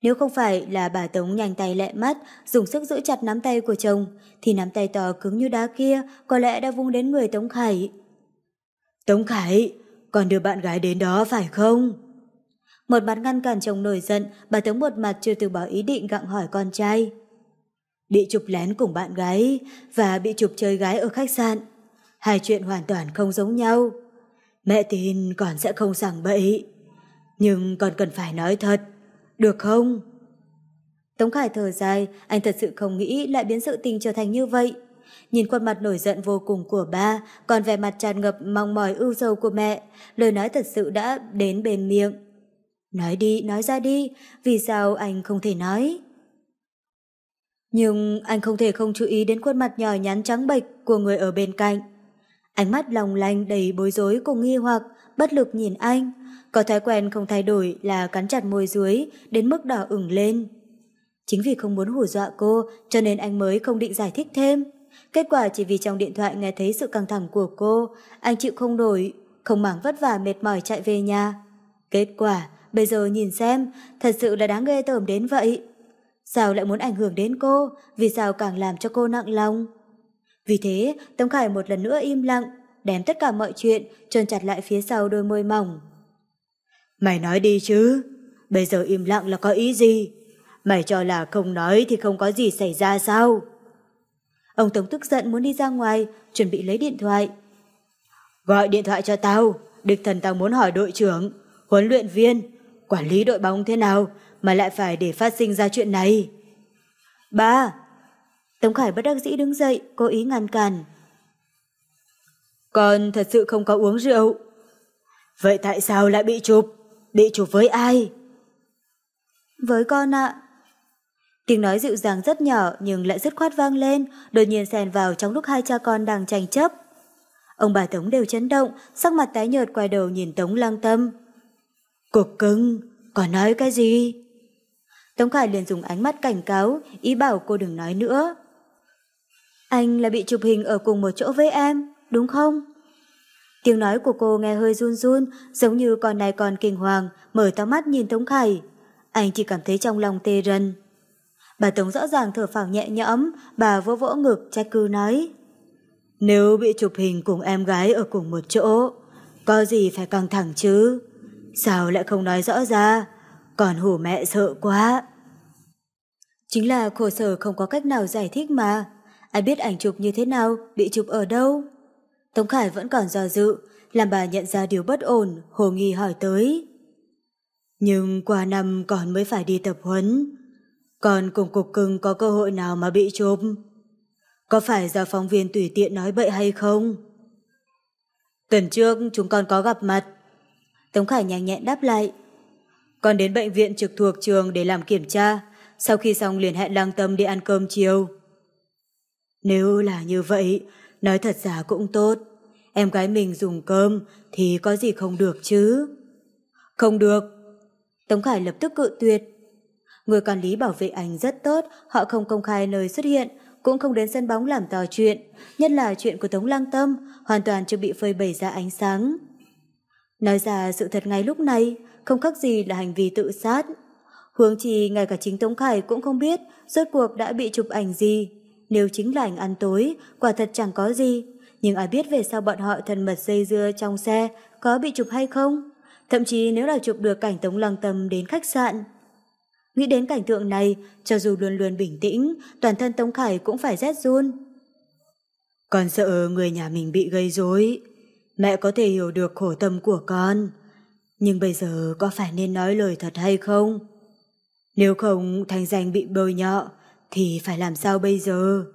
Nếu không phải là bà Tống nhanh tay lẹ mắt, dùng sức giữ chặt nắm tay của chồng, thì nắm tay to cứng như đá kia có lẽ đã vung đến người Tống Khải. Tống Khải, còn đưa bạn gái đến đó phải không? một mặt ngăn cản chồng nổi giận, bà Tống một mặt chưa từ bỏ ý định gặng hỏi con trai. Bị chụp lén cùng bạn gái và bị chụp chơi gái ở khách sạn. Hai chuyện hoàn toàn không giống nhau. Mẹ tin con sẽ không sảng bậy. Nhưng con cần phải nói thật, được không? Tống Khải thở dài, anh thật sự không nghĩ lại biến sự tình trở thành như vậy. Nhìn khuôn mặt nổi giận vô cùng của ba, còn vẻ mặt tràn ngập mong mỏi ưu sầu của mẹ, lời nói thật sự đã đến bên miệng. Nói đi, nói ra đi, vì sao anh không thể nói? Nhưng anh không thể không chú ý đến khuôn mặt nhỏ nhắn trắng bệch của người ở bên cạnh. Ánh mắt lòng lanh đầy bối rối cùng nghi hoặc, bất lực nhìn anh, có thói quen không thay đổi là cắn chặt môi dưới đến mức đỏ ửng lên. Chính vì không muốn hù dọa cô cho nên anh mới không định giải thích thêm. Kết quả chỉ vì trong điện thoại nghe thấy sự căng thẳng của cô, anh chịu không nổi, không mảng vất vả mệt mỏi chạy về nhà. Kết quả bây giờ nhìn xem, thật sự là đáng ghê tởm đến vậy. Sao lại muốn ảnh hưởng đến cô, vì sao càng làm cho cô nặng lòng? Vì thế, Tống Khải một lần nữa im lặng, đem tất cả mọi chuyện trơn chặt lại phía sau đôi môi mỏng. Mày nói đi chứ, bây giờ im lặng là có ý gì? Mày cho là không nói thì không có gì xảy ra sao? Ông Tống tức giận muốn đi ra ngoài, chuẩn bị lấy điện thoại. Gọi điện thoại cho tao, địch thần tao muốn hỏi đội trưởng, huấn luyện viên, quản lý đội bóng thế nào mà lại phải để phát sinh ra chuyện này. Ba! Tống Khải bất đắc dĩ đứng dậy, cố ý ngăn cản. Con thật sự không có uống rượu. Vậy tại sao lại bị chụp? Bị chụp với ai? Với con ạ. Tiếng nói dịu dàng rất nhỏ nhưng lại rất khoát vang lên, đột nhiên xèn vào trong lúc hai cha con đang tranh chấp. Ông bà Tống đều chấn động, sắc mặt tái nhợt quay đầu nhìn Tống lang tâm. Cục cưng, còn nói cái gì? Tống Khải liền dùng ánh mắt cảnh cáo, ý bảo cô đừng nói nữa. Anh là bị chụp hình ở cùng một chỗ với em, đúng không? Tiếng nói của cô nghe hơi run run, giống như con này còn kinh hoàng, mở to mắt nhìn Tống Khải. Anh chỉ cảm thấy trong lòng tê rần. Bà Tống rõ ràng thở phào nhẹ nhõm, bà vỗ vỗ ngực trách cứ nói. Nếu bị chụp hình cùng em gái ở cùng một chỗ, có gì phải căng thẳng chứ? Sao lại không nói rõ ra? Còn hủ mẹ sợ quá. Chính là khổ sở không có cách nào giải thích mà. Ai biết ảnh chụp như thế nào, bị chụp ở đâu? Tống Khải vẫn còn do dự, làm bà nhận ra điều bất ổn, hồ nghi hỏi tới. Nhưng qua năm còn mới phải đi tập huấn. Còn cùng cục cưng có cơ hội nào mà bị chụp? Có phải do phóng viên tùy tiện nói bậy hay không? Tuần trước chúng con có gặp mặt, Tống Khải nhanh nhẹn đáp lại. Con đến bệnh viện trực thuộc trường để làm kiểm tra, sau khi xong liền hẹn lang tâm đi ăn cơm chiều. Nếu là như vậy, nói thật ra cũng tốt. Em gái mình dùng cơm thì có gì không được chứ? Không được. Tống Khải lập tức cự tuyệt. Người quản lý bảo vệ anh rất tốt, họ không công khai nơi xuất hiện, cũng không đến sân bóng làm trò chuyện, nhất là chuyện của Tống Lăng Tâm, hoàn toàn chưa bị phơi bày ra ánh sáng. Nói ra sự thật ngay lúc này, không khác gì là hành vi tự sát. Hướng chi ngay cả chính Tống Khải cũng không biết rốt cuộc đã bị chụp ảnh gì. Nếu chính là ảnh ăn tối, quả thật chẳng có gì. Nhưng ai biết về sau bọn họ thân mật dây dưa trong xe có bị chụp hay không? Thậm chí nếu là chụp được cảnh Tống Lăng Tâm đến khách sạn. Nghĩ đến cảnh tượng này, cho dù luôn luôn bình tĩnh, toàn thân Tống Khải cũng phải rét run. Còn sợ người nhà mình bị gây rối mẹ có thể hiểu được khổ tâm của con. Nhưng bây giờ có phải nên nói lời thật hay không? Nếu không thành danh bị bơi nhọ, thì phải làm sao bây giờ?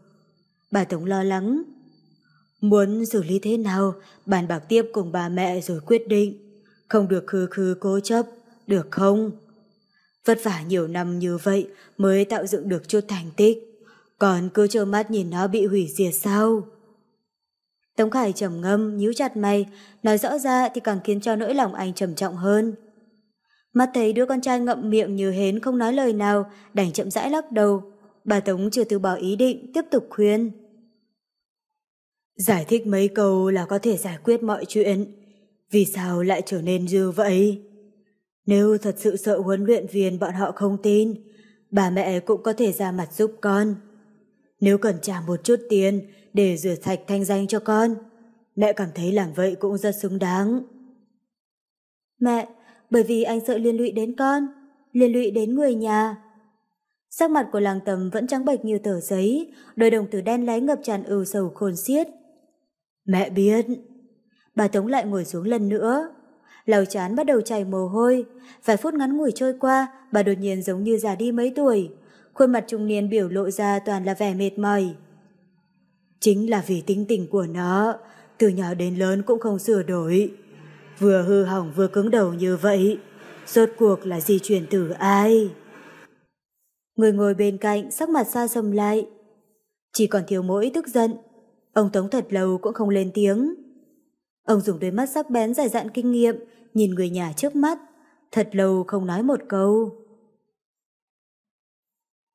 Bà Tống lo lắng. Muốn xử lý thế nào, bàn bạc tiếp cùng bà mẹ rồi quyết định. Không được khư khư cố chấp, được không? Vất vả nhiều năm như vậy mới tạo dựng được chút thành tích. Còn cứ trơ mắt nhìn nó bị hủy diệt sao? Tống Khải trầm ngâm, nhíu chặt mày, nói rõ ra thì càng khiến cho nỗi lòng anh trầm trọng hơn. Mắt thấy đứa con trai ngậm miệng như hến không nói lời nào, đành chậm rãi lắc đầu. Bà Tống chưa từ bỏ ý định, tiếp tục khuyên. Giải thích mấy câu là có thể giải quyết mọi chuyện. Vì sao lại trở nên dư vậy? Nếu thật sự sợ huấn luyện viên bọn họ không tin, bà mẹ cũng có thể ra mặt giúp con. Nếu cần trả một chút tiền để rửa sạch thanh danh cho con. Mẹ cảm thấy làm vậy cũng rất xứng đáng. Mẹ, bởi vì anh sợ liên lụy đến con, liên lụy đến người nhà. Sắc mặt của làng tầm vẫn trắng bệch như tờ giấy, đôi đồng tử đen láy ngập tràn ưu sầu khôn xiết. Mẹ biết. Bà Tống lại ngồi xuống lần nữa. Lào chán bắt đầu chảy mồ hôi. Vài phút ngắn ngủi trôi qua, bà đột nhiên giống như già đi mấy tuổi. Khuôn mặt trung niên biểu lộ ra toàn là vẻ mệt mỏi. Chính là vì tính tình của nó, từ nhỏ đến lớn cũng không sửa đổi. Vừa hư hỏng vừa cứng đầu như vậy, rốt cuộc là di chuyển từ ai? Người ngồi bên cạnh sắc mặt xa xăm lại. Chỉ còn thiếu mỗi tức giận, ông Tống thật lâu cũng không lên tiếng. Ông dùng đôi mắt sắc bén dài dạn kinh nghiệm, nhìn người nhà trước mắt, thật lâu không nói một câu.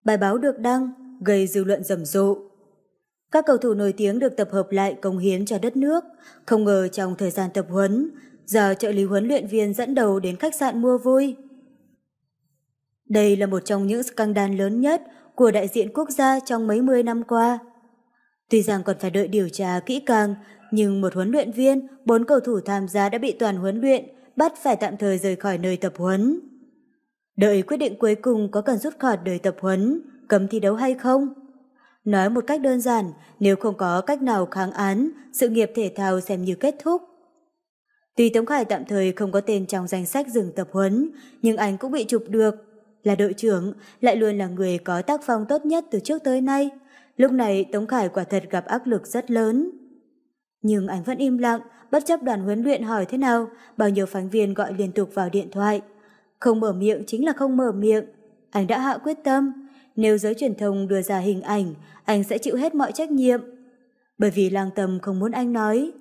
Bài báo được đăng, gây dư luận rầm rộ. Các cầu thủ nổi tiếng được tập hợp lại công hiến cho đất nước. Không ngờ trong thời gian tập huấn, giờ trợ lý huấn luyện viên dẫn đầu đến khách sạn mua vui. Đây là một trong những scandal lớn nhất của đại diện quốc gia trong mấy mươi năm qua. Tuy rằng còn phải đợi điều tra kỹ càng, nhưng một huấn luyện viên, bốn cầu thủ tham gia đã bị toàn huấn luyện, bắt phải tạm thời rời khỏi nơi tập huấn. Đợi quyết định cuối cùng có cần rút khỏi đời tập huấn, cấm thi đấu hay không? Nói một cách đơn giản, nếu không có cách nào kháng án, sự nghiệp thể thao xem như kết thúc. Tuy Tống Khải tạm thời không có tên trong danh sách dừng tập huấn, nhưng anh cũng bị chụp được. Là đội trưởng, lại luôn là người có tác phong tốt nhất từ trước tới nay. Lúc này Tống Khải quả thật gặp áp lực rất lớn. Nhưng anh vẫn im lặng, bất chấp đoàn huấn luyện hỏi thế nào, bao nhiêu phóng viên gọi liên tục vào điện thoại. Không mở miệng chính là không mở miệng. Anh đã hạ quyết tâm, nếu giới truyền thông đưa ra hình ảnh, anh sẽ chịu hết mọi trách nhiệm. Bởi vì lang Tâm không muốn anh nói.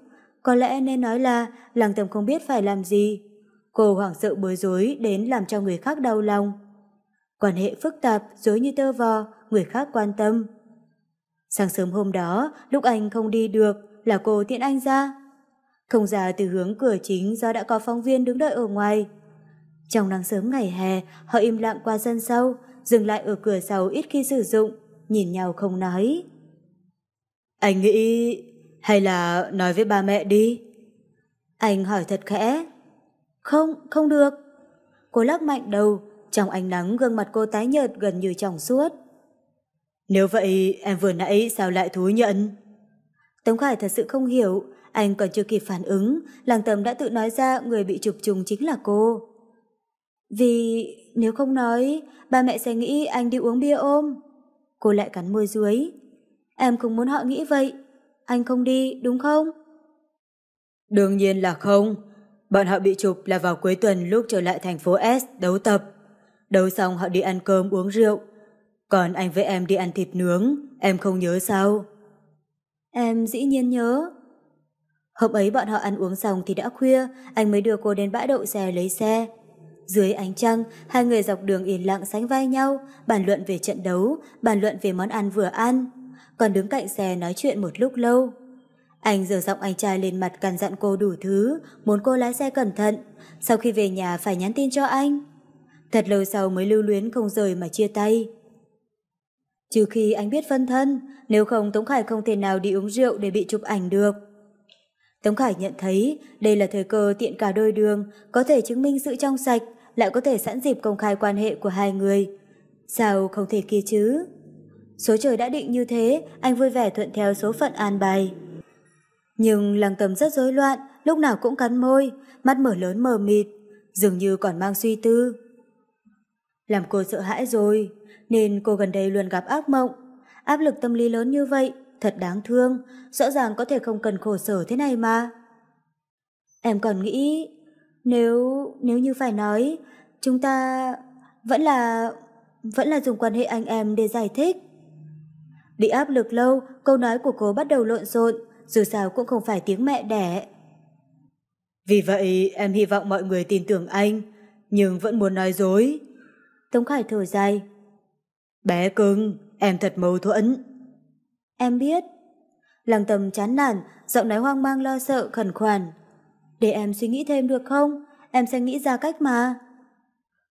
Có lẽ nên nói là lang Tâm không biết phải làm gì. Cô hoảng sợ bối rối đến làm cho người khác đau lòng. Quan hệ phức tạp, dối như tơ vò, người khác quan tâm. Sáng sớm hôm đó, lúc anh không đi được, là cô tiện anh ra. Không ra từ hướng cửa chính do đã có phóng viên đứng đợi ở ngoài. Trong nắng sớm ngày hè, họ im lặng qua sân sau, dừng lại ở cửa sau ít khi sử dụng, nhìn nhau không nói. Anh nghĩ... hay là nói với ba mẹ đi. Anh hỏi thật khẽ. Không, không được. Cô lắc mạnh đầu, trong ánh nắng gương mặt cô tái nhợt gần như trong suốt. Nếu vậy em vừa nãy sao lại thú nhận? Tống Khải thật sự không hiểu, anh còn chưa kịp phản ứng, làng tầm đã tự nói ra người bị trục trùng chính là cô. Vì nếu không nói, ba mẹ sẽ nghĩ anh đi uống bia ôm. Cô lại cắn môi dưới. Em không muốn họ nghĩ vậy. Anh không đi, đúng không? Đương nhiên là không. Bọn họ bị chụp là vào cuối tuần lúc trở lại thành phố S đấu tập. Đấu xong họ đi ăn cơm uống rượu. Còn anh với em đi ăn thịt nướng, em không nhớ sao? Em dĩ nhiên nhớ. Hôm ấy bọn họ ăn uống xong thì đã khuya, anh mới đưa cô đến bãi đậu xe lấy xe. Dưới ánh trăng, hai người dọc đường yên lặng sánh vai nhau, bàn luận về trận đấu, bàn luận về món ăn vừa ăn. Còn đứng cạnh xe nói chuyện một lúc lâu. Anh dở giọng anh trai lên mặt cằn dặn cô đủ thứ, muốn cô lái xe cẩn thận, sau khi về nhà phải nhắn tin cho anh. Thật lâu sau mới lưu luyến không rời mà chia tay. Trừ khi anh biết phân thân, nếu không Tống Khải không thể nào đi uống rượu để bị chụp ảnh được. Tống Khải nhận thấy đây là thời cơ tiện cả đôi đường, có thể chứng minh sự trong sạch, lại có thể sẵn dịp công khai quan hệ của hai người. Sao không thể kia chứ? Số trời đã định như thế, anh vui vẻ thuận theo số phận an bài. Nhưng lăng tầm rất rối loạn, lúc nào cũng cắn môi, mắt mở lớn mờ mịt, dường như còn mang suy tư. Làm cô sợ hãi rồi, nên cô gần đây luôn gặp ác mộng. Áp lực tâm lý lớn như vậy, thật đáng thương, rõ ràng có thể không cần khổ sở thế này mà. Em còn nghĩ nếu, nếu như phải nói, chúng ta vẫn là, vẫn là dùng quan hệ anh em để giải thích. Bị áp lực lâu, câu nói của cô bắt đầu lộn xộn, dù sao cũng không phải tiếng mẹ đẻ. Vì vậy, em hy vọng mọi người tin tưởng anh, nhưng vẫn muốn nói dối. Tống Khải thở dài. Bé cưng, em thật mâu thuẫn. Em biết. Lăng tầm chán nản, giọng nói hoang mang lo sợ khẩn khoản. Để em suy nghĩ thêm được không? Em sẽ nghĩ ra cách mà.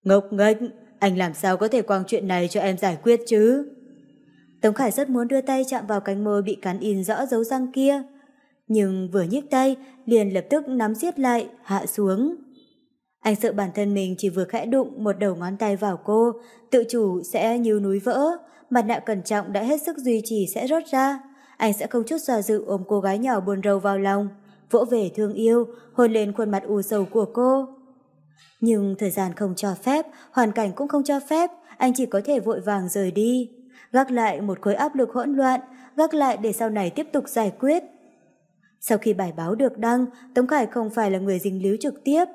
Ngốc nghếch, anh làm sao có thể quăng chuyện này cho em giải quyết chứ? Tống Khải rất muốn đưa tay chạm vào cánh môi bị cắn in rõ dấu răng kia. Nhưng vừa nhích tay, liền lập tức nắm siết lại, hạ xuống. Anh sợ bản thân mình chỉ vừa khẽ đụng một đầu ngón tay vào cô, tự chủ sẽ như núi vỡ, mặt nạ cẩn trọng đã hết sức duy trì sẽ rớt ra. Anh sẽ không chút do dự ôm cô gái nhỏ buồn rầu vào lòng vỗ về thương yêu, hôn lên khuôn mặt u sầu của cô. Nhưng thời gian không cho phép, hoàn cảnh cũng không cho phép, anh chỉ có thể vội vàng rời đi. Gác lại một khối áp lực hỗn loạn, gác lại để sau này tiếp tục giải quyết. Sau khi bài báo được đăng, Tống Khải không phải là người dính líu trực tiếp,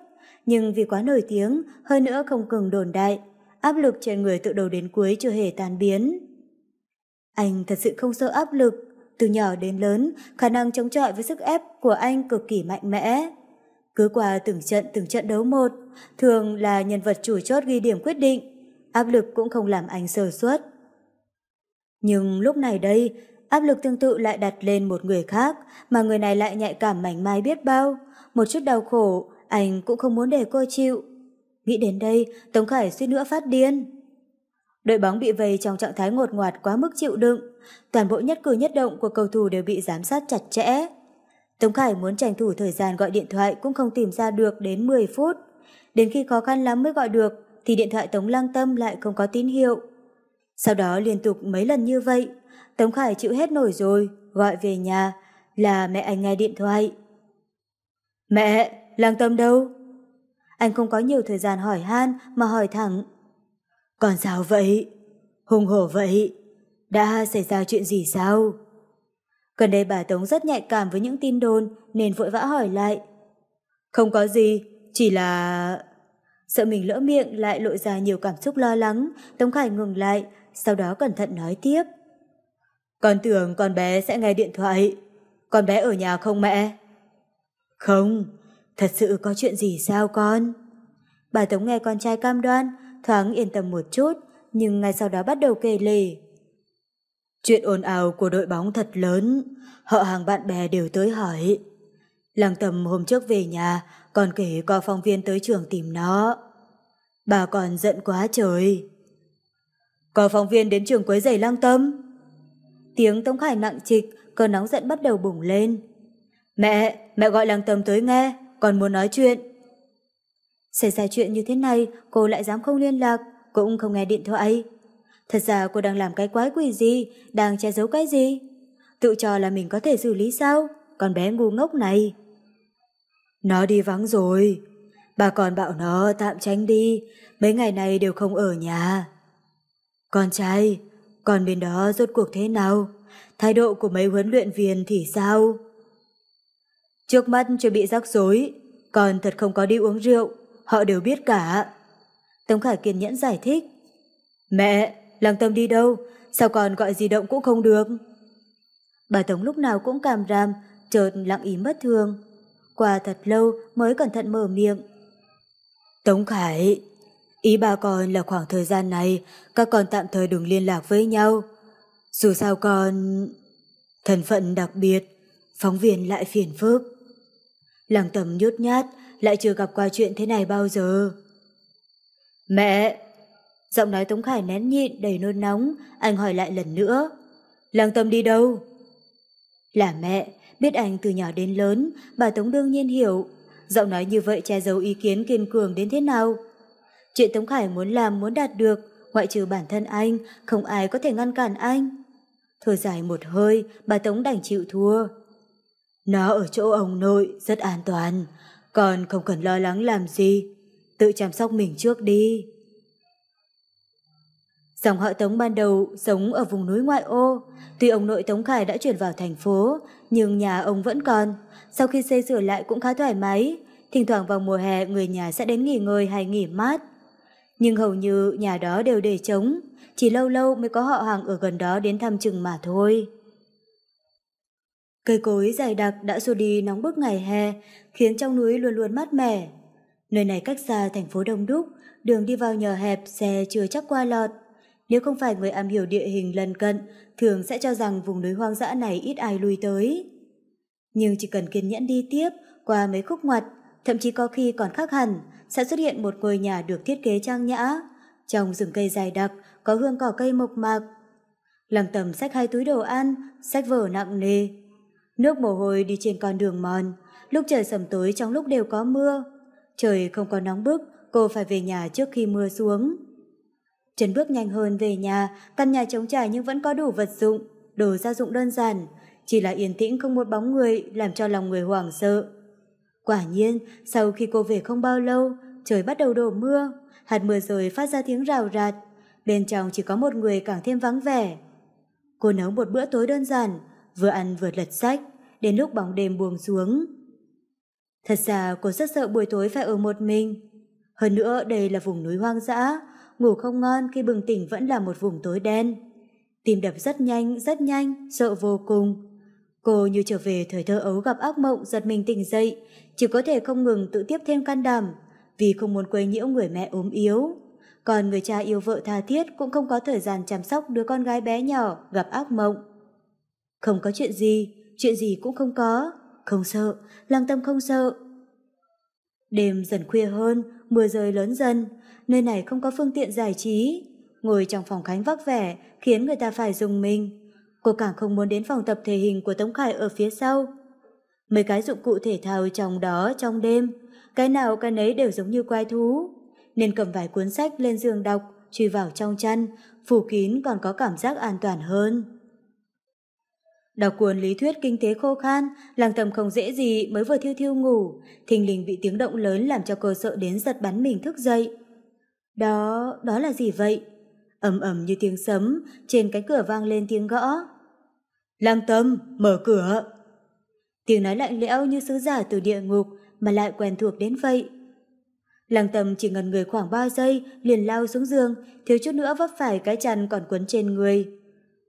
nhưng vì quá nổi tiếng, hơn nữa không cường đồn đại, áp lực trên người tự đầu đến cuối chưa hề tan biến. Anh thật sự không sợ áp lực, từ nhỏ đến lớn, khả năng chống chọi với sức ép của anh cực kỳ mạnh mẽ. Cứ qua từng trận từng trận đấu một, thường là nhân vật chủ chốt ghi điểm quyết định, áp lực cũng không làm anh sơ suất. Nhưng lúc này đây, áp lực tương tự lại đặt lên một người khác, mà người này lại nhạy cảm mảnh mai biết bao. Một chút đau khổ, anh cũng không muốn để cô chịu. Nghĩ đến đây, Tống Khải suy nữa phát điên. Đội bóng bị vây trong trạng thái ngột ngoạt quá mức chịu đựng, toàn bộ nhất cử nhất động của cầu thủ đều bị giám sát chặt chẽ. Tống Khải muốn tranh thủ thời gian gọi điện thoại cũng không tìm ra được đến 10 phút. Đến khi khó khăn lắm mới gọi được thì điện thoại Tống Lăng Tâm lại không có tín hiệu. Sau đó liên tục mấy lần như vậy, Tống Khải chịu hết nổi rồi, gọi về nhà là mẹ anh nghe điện thoại. Mẹ, Lăng Tâm đâu? Anh không có nhiều thời gian hỏi han mà hỏi thẳng còn sao vậy? Hùng hổ vậy? Đã xảy ra chuyện gì sao? Gần đây bà Tống rất nhạy cảm với những tin đồn nên vội vã hỏi lại. Không có gì, chỉ là... Sợ mình lỡ miệng lại lộ ra nhiều cảm xúc lo lắng, Tống Khải ngừng lại, sau đó cẩn thận nói tiếp. Con tưởng con bé sẽ nghe điện thoại. Con bé ở nhà không mẹ? Không, thật sự có chuyện gì sao con? Bà Tống nghe con trai cam đoan, thoáng yên tâm một chút, nhưng ngay sau đó bắt đầu kề lề Chuyện ồn ào của đội bóng thật lớn, họ hàng bạn bè đều tới hỏi. Lăng tầm hôm trước về nhà, còn kể có phóng viên tới trường tìm nó. Bà còn giận quá trời. Có phóng viên đến trường quấy giày lăng tâm. Tiếng Tống Khải nặng trịch, cơn nóng giận bắt đầu bùng lên. Mẹ, mẹ gọi lăng tâm tới nghe, còn muốn nói chuyện. Xảy ra chuyện như thế này, cô lại dám không liên lạc, cũng không nghe điện thoại. Thật ra cô đang làm cái quái quỷ gì, đang che giấu cái gì? Tự cho là mình có thể xử lý sao? Con bé ngu ngốc này. Nó đi vắng rồi. Bà còn bảo nó tạm tránh đi, mấy ngày này đều không ở nhà. Con trai, còn bên đó rốt cuộc thế nào? Thái độ của mấy huấn luyện viên thì sao? Trước mắt chưa bị rắc rối, còn thật không có đi uống rượu, họ đều biết cả. Tống Khải kiên nhẫn giải thích. Mẹ, lăng tâm đi đâu? Sao còn gọi di động cũng không được? Bà Tống lúc nào cũng càm ram, chợt lặng ý bất thường. Qua thật lâu mới cẩn thận mở miệng. Tống Khải, ý bà con là khoảng thời gian này các con tạm thời đừng liên lạc với nhau. Dù sao con... Thân phận đặc biệt, phóng viên lại phiền phức. lăng tầm nhút nhát, lại chưa gặp qua chuyện thế này bao giờ. Mẹ! Giọng nói Tống Khải nén nhịn đầy nôn nóng, anh hỏi lại lần nữa. Lăng tâm đi đâu? Là mẹ, biết anh từ nhỏ đến lớn, bà Tống đương nhiên hiểu. Giọng nói như vậy che giấu ý kiến kiên cường đến thế nào? Chuyện Tống Khải muốn làm muốn đạt được, ngoại trừ bản thân anh, không ai có thể ngăn cản anh. Thở dài một hơi, bà Tống đành chịu thua. Nó ở chỗ ông nội, rất an toàn, con không cần lo lắng làm gì, tự chăm sóc mình trước đi. Dòng họ Tống ban đầu sống ở vùng núi ngoại ô. Tuy ông nội Tống Khải đã chuyển vào thành phố, nhưng nhà ông vẫn còn. Sau khi xây sửa lại cũng khá thoải mái. Thỉnh thoảng vào mùa hè người nhà sẽ đến nghỉ ngơi hay nghỉ mát. Nhưng hầu như nhà đó đều để trống, chỉ lâu lâu mới có họ hàng ở gần đó đến thăm chừng mà thôi. Cây cối dài đặc đã xua đi nóng bức ngày hè, khiến trong núi luôn luôn mát mẻ. Nơi này cách xa thành phố đông đúc, đường đi vào nhỏ hẹp, xe chưa chắc qua lọt. Nếu không phải người am hiểu địa hình lần cận, thường sẽ cho rằng vùng núi hoang dã này ít ai lui tới. Nhưng chỉ cần kiên nhẫn đi tiếp, qua mấy khúc ngoặt, thậm chí có khi còn khác hẳn, sẽ xuất hiện một ngôi nhà được thiết kế trang nhã. Trong rừng cây dài đặc, có hương cỏ cây mộc mạc. Lăng tầm sách hai túi đồ ăn, sách vở nặng nề. Nước mồ hôi đi trên con đường mòn, lúc trời sầm tối trong lúc đều có mưa. Trời không có nóng bức, cô phải về nhà trước khi mưa xuống. Trần bước nhanh hơn về nhà, căn nhà trống trải nhưng vẫn có đủ vật dụng, đồ gia dụng đơn giản, chỉ là yên tĩnh không một bóng người làm cho lòng người hoảng sợ. Quả nhiên, sau khi cô về không bao lâu, trời bắt đầu đổ mưa, hạt mưa rồi phát ra tiếng rào rạt, bên trong chỉ có một người càng thêm vắng vẻ. Cô nấu một bữa tối đơn giản, vừa ăn vừa lật sách, đến lúc bóng đêm buông xuống. Thật ra cô rất sợ buổi tối phải ở một mình. Hơn nữa đây là vùng núi hoang dã, ngủ không ngon khi bừng tỉnh vẫn là một vùng tối đen. Tim đập rất nhanh, rất nhanh, sợ vô cùng. Cô như trở về thời thơ ấu gặp ác mộng giật mình tỉnh dậy, chỉ có thể không ngừng tự tiếp thêm can đảm, vì không muốn quấy nhiễu người mẹ ốm yếu. Còn người cha yêu vợ tha thiết cũng không có thời gian chăm sóc đứa con gái bé nhỏ gặp ác mộng. Không có chuyện gì, chuyện gì cũng không có không sợ, lăng tâm không sợ. Đêm dần khuya hơn, mưa rơi lớn dần, nơi này không có phương tiện giải trí. Ngồi trong phòng khánh vác vẻ khiến người ta phải dùng mình. Cô càng không muốn đến phòng tập thể hình của Tống Khải ở phía sau. Mấy cái dụng cụ thể thao trong đó trong đêm, cái nào cái nấy đều giống như quái thú. Nên cầm vài cuốn sách lên giường đọc, truy vào trong chăn, phủ kín còn có cảm giác an toàn hơn. Đọc cuốn lý thuyết kinh tế khô khan, Lang tầm không dễ gì mới vừa thiêu thiêu ngủ, thình lình bị tiếng động lớn làm cho cơ sợ đến giật bắn mình thức dậy. Đó, đó là gì vậy? ầm ầm như tiếng sấm, trên cái cửa vang lên tiếng gõ. Lang tâm, mở cửa. Tiếng nói lạnh lẽo như sứ giả từ địa ngục mà lại quen thuộc đến vậy. Lang tâm chỉ ngần người khoảng 3 giây, liền lao xuống giường, thiếu chút nữa vấp phải cái chăn còn quấn trên người.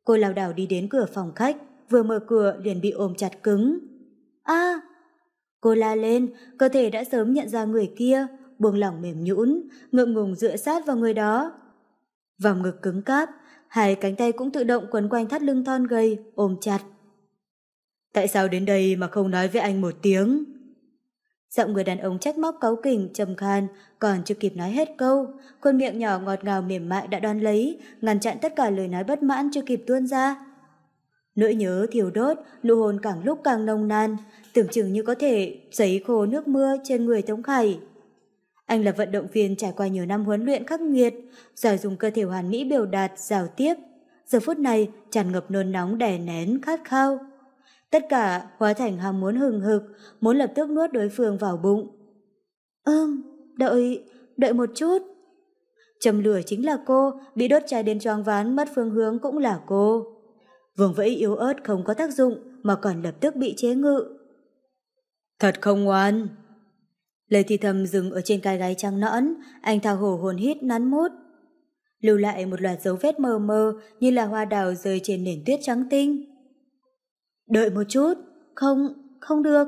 Cô lảo đảo đi đến cửa phòng khách vừa mở cửa liền bị ôm chặt cứng. a Cô la lên, cơ thể đã sớm nhận ra người kia, buông lỏng mềm nhũn, ngượng ngùng dựa sát vào người đó. Vòng ngực cứng cáp, hai cánh tay cũng tự động quấn quanh thắt lưng thon gầy, ôm chặt. Tại sao đến đây mà không nói với anh một tiếng? Giọng người đàn ông trách móc cáu kỉnh, trầm khan, còn chưa kịp nói hết câu. Khuôn miệng nhỏ ngọt ngào mềm mại đã đón lấy, ngăn chặn tất cả lời nói bất mãn chưa kịp tuôn ra. Nỗi nhớ thiêu đốt, nụ hôn càng lúc càng nồng nan, tưởng chừng như có thể giấy khô nước mưa trên người Tống Khải. Anh là vận động viên trải qua nhiều năm huấn luyện khắc nghiệt, giỏi dùng cơ thể hoàn mỹ biểu đạt, giao tiếp. Giờ phút này tràn ngập nôn nóng đè nén, khát khao. Tất cả hóa thành ham muốn hừng hực, muốn lập tức nuốt đối phương vào bụng. Ừm, đợi, đợi một chút. châm lửa chính là cô, bị đốt cháy đến choáng ván, mất phương hướng cũng là cô vương vẫy yếu ớt không có tác dụng mà còn lập tức bị chế ngự. Thật không ngoan. lê thì thầm dừng ở trên cái gái trăng nõn, anh thao hổ hồn hít nắn mút Lưu lại một loạt dấu vết mờ mờ như là hoa đào rơi trên nền tuyết trắng tinh. Đợi một chút, không, không được.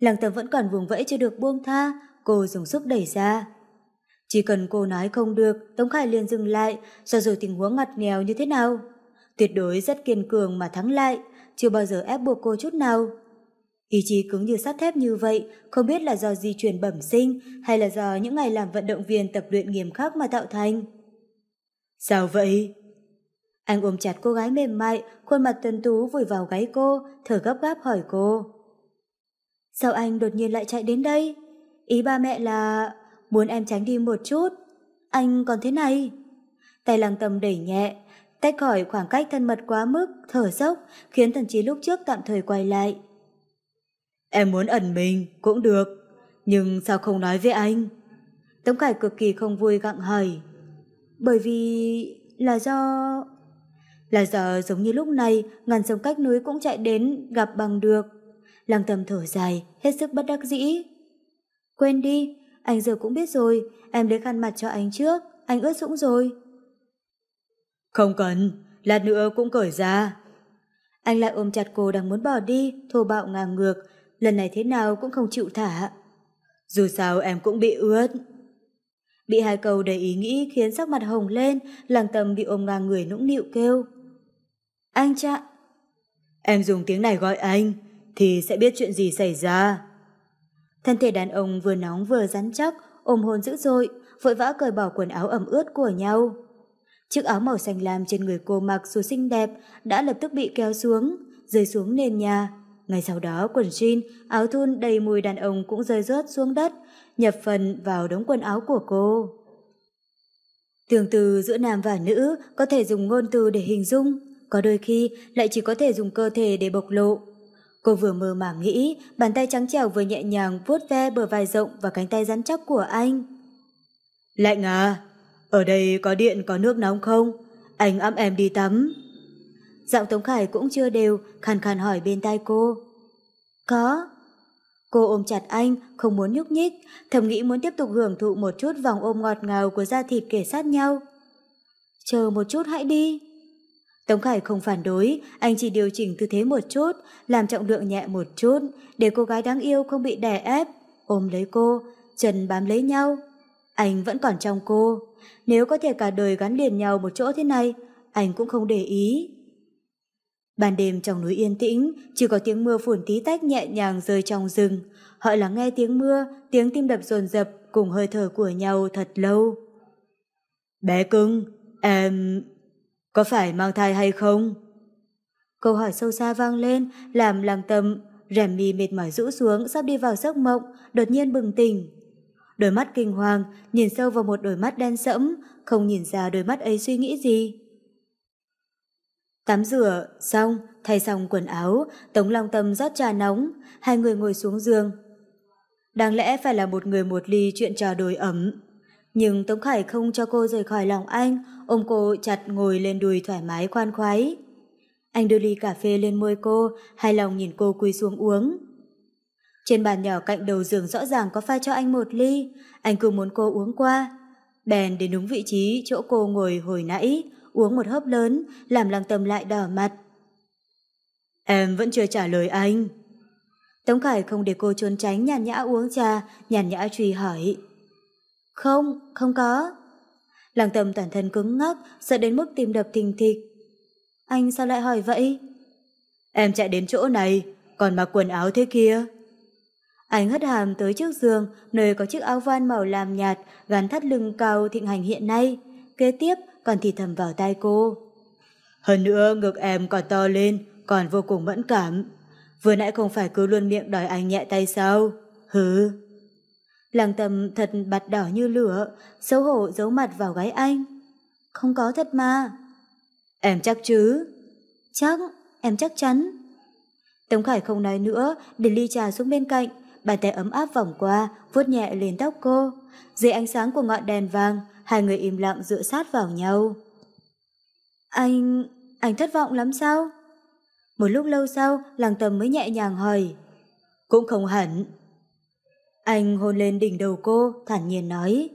Làng tầm vẫn còn vùng vẫy chưa được buông tha, cô dùng sức đẩy ra. Chỉ cần cô nói không được, Tống Khải liền dừng lại, cho dù tình huống ngặt nghèo như thế nào tuyệt đối rất kiên cường mà thắng lại, chưa bao giờ ép buộc cô chút nào. Ý chí cứng như sắt thép như vậy, không biết là do di truyền bẩm sinh hay là do những ngày làm vận động viên tập luyện nghiêm khắc mà tạo thành. Sao vậy? Anh ôm chặt cô gái mềm mại, khuôn mặt tuấn tú vùi vào gáy cô, thở gấp gáp hỏi cô. Sao anh đột nhiên lại chạy đến đây? Ý ba mẹ là... muốn em tránh đi một chút. Anh còn thế này. Tay lăng tâm đẩy nhẹ, tách khỏi khoảng cách thân mật quá mức, thở dốc, khiến thần trí lúc trước tạm thời quay lại. Em muốn ẩn mình cũng được, nhưng sao không nói với anh? Tống Khải cực kỳ không vui gặng hỏi. Bởi vì là do... Là do giống như lúc này, ngàn sông cách núi cũng chạy đến gặp bằng được. Lăng tầm thở dài, hết sức bất đắc dĩ. Quên đi, anh giờ cũng biết rồi, em lấy khăn mặt cho anh trước, anh ướt sũng rồi. Không cần, lát nữa cũng cởi ra. Anh lại ôm chặt cô đang muốn bỏ đi, thô bạo ngang ngược, lần này thế nào cũng không chịu thả. Dù sao em cũng bị ướt. Bị hai câu đầy ý nghĩ khiến sắc mặt hồng lên, làng tâm bị ôm ngang người nũng nịu kêu. Anh chạ. Em dùng tiếng này gọi anh, thì sẽ biết chuyện gì xảy ra. Thân thể đàn ông vừa nóng vừa rắn chắc, ôm hôn dữ dội, vội vã cởi bỏ quần áo ẩm ướt của nhau. Chiếc áo màu xanh lam trên người cô mặc dù xinh đẹp đã lập tức bị kéo xuống, rơi xuống nền nhà. Ngay sau đó quần jean, áo thun đầy mùi đàn ông cũng rơi rớt xuống đất, nhập phần vào đống quần áo của cô. Tương từ giữa nam và nữ có thể dùng ngôn từ để hình dung, có đôi khi lại chỉ có thể dùng cơ thể để bộc lộ. Cô vừa mơ màng nghĩ, bàn tay trắng trẻo vừa nhẹ nhàng vuốt ve bờ vai rộng và cánh tay rắn chắc của anh. Lạnh à, ở đây có điện có nước nóng không? Anh ấm em đi tắm. Giọng Tống Khải cũng chưa đều, khàn khàn hỏi bên tai cô. Có. Cô ôm chặt anh, không muốn nhúc nhích, thầm nghĩ muốn tiếp tục hưởng thụ một chút vòng ôm ngọt ngào của da thịt kể sát nhau. Chờ một chút hãy đi. Tống Khải không phản đối, anh chỉ điều chỉnh tư thế một chút, làm trọng lượng nhẹ một chút, để cô gái đáng yêu không bị đè ép, ôm lấy cô, chân bám lấy nhau. Anh vẫn còn trong cô. Nếu có thể cả đời gắn liền nhau một chỗ thế này, anh cũng không để ý. Ban đêm trong núi yên tĩnh, chỉ có tiếng mưa phủn tí tách nhẹ nhàng rơi trong rừng. Họ lắng nghe tiếng mưa, tiếng tim đập rồn rập cùng hơi thở của nhau thật lâu. Bé cưng, em... có phải mang thai hay không? Câu hỏi sâu xa vang lên, làm làng tâm, rèm mi mệt mỏi rũ xuống sắp đi vào giấc mộng, đột nhiên bừng tỉnh đôi mắt kinh hoàng, nhìn sâu vào một đôi mắt đen sẫm, không nhìn ra đôi mắt ấy suy nghĩ gì. Tắm rửa, xong, thay xong quần áo, Tống Long Tâm rót trà nóng, hai người ngồi xuống giường. Đáng lẽ phải là một người một ly chuyện trò đồi ấm. Nhưng Tống Khải không cho cô rời khỏi lòng anh, ôm cô chặt ngồi lên đùi thoải mái khoan khoái. Anh đưa ly cà phê lên môi cô, hài lòng nhìn cô quỳ xuống uống. Trên bàn nhỏ cạnh đầu giường rõ ràng có pha cho anh một ly, anh cứ muốn cô uống qua. Bèn đến đúng vị trí chỗ cô ngồi hồi nãy, uống một hớp lớn, làm lăng tâm lại đỏ mặt. Em vẫn chưa trả lời anh. Tống Khải không để cô trốn tránh nhàn nhã uống trà, nhàn nhã truy hỏi. Không, không có. Lăng tâm toàn thân cứng ngắc, sợ đến mức tim đập thình thịch. Anh sao lại hỏi vậy? Em chạy đến chỗ này, còn mặc quần áo thế kia. Anh hất hàm tới trước giường, nơi có chiếc áo van màu làm nhạt, gắn thắt lưng cao thịnh hành hiện nay. Kế tiếp, còn thì thầm vào tai cô. Hơn nữa, ngực em còn to lên, còn vô cùng mẫn cảm. Vừa nãy không phải cứ luôn miệng đòi anh nhẹ tay sao? Hứ. Lăng tầm thật bạt đỏ như lửa, xấu hổ giấu mặt vào gáy anh. Không có thật mà. Em chắc chứ? Chắc, em chắc chắn. Tống Khải không nói nữa, để ly trà xuống bên cạnh, bàn tay ấm áp vòng qua, vuốt nhẹ lên tóc cô. Dưới ánh sáng của ngọn đèn vàng, hai người im lặng dựa sát vào nhau. Anh... anh thất vọng lắm sao? Một lúc lâu sau, làng tầm mới nhẹ nhàng hỏi. Cũng không hẳn. Anh hôn lên đỉnh đầu cô, thản nhiên nói.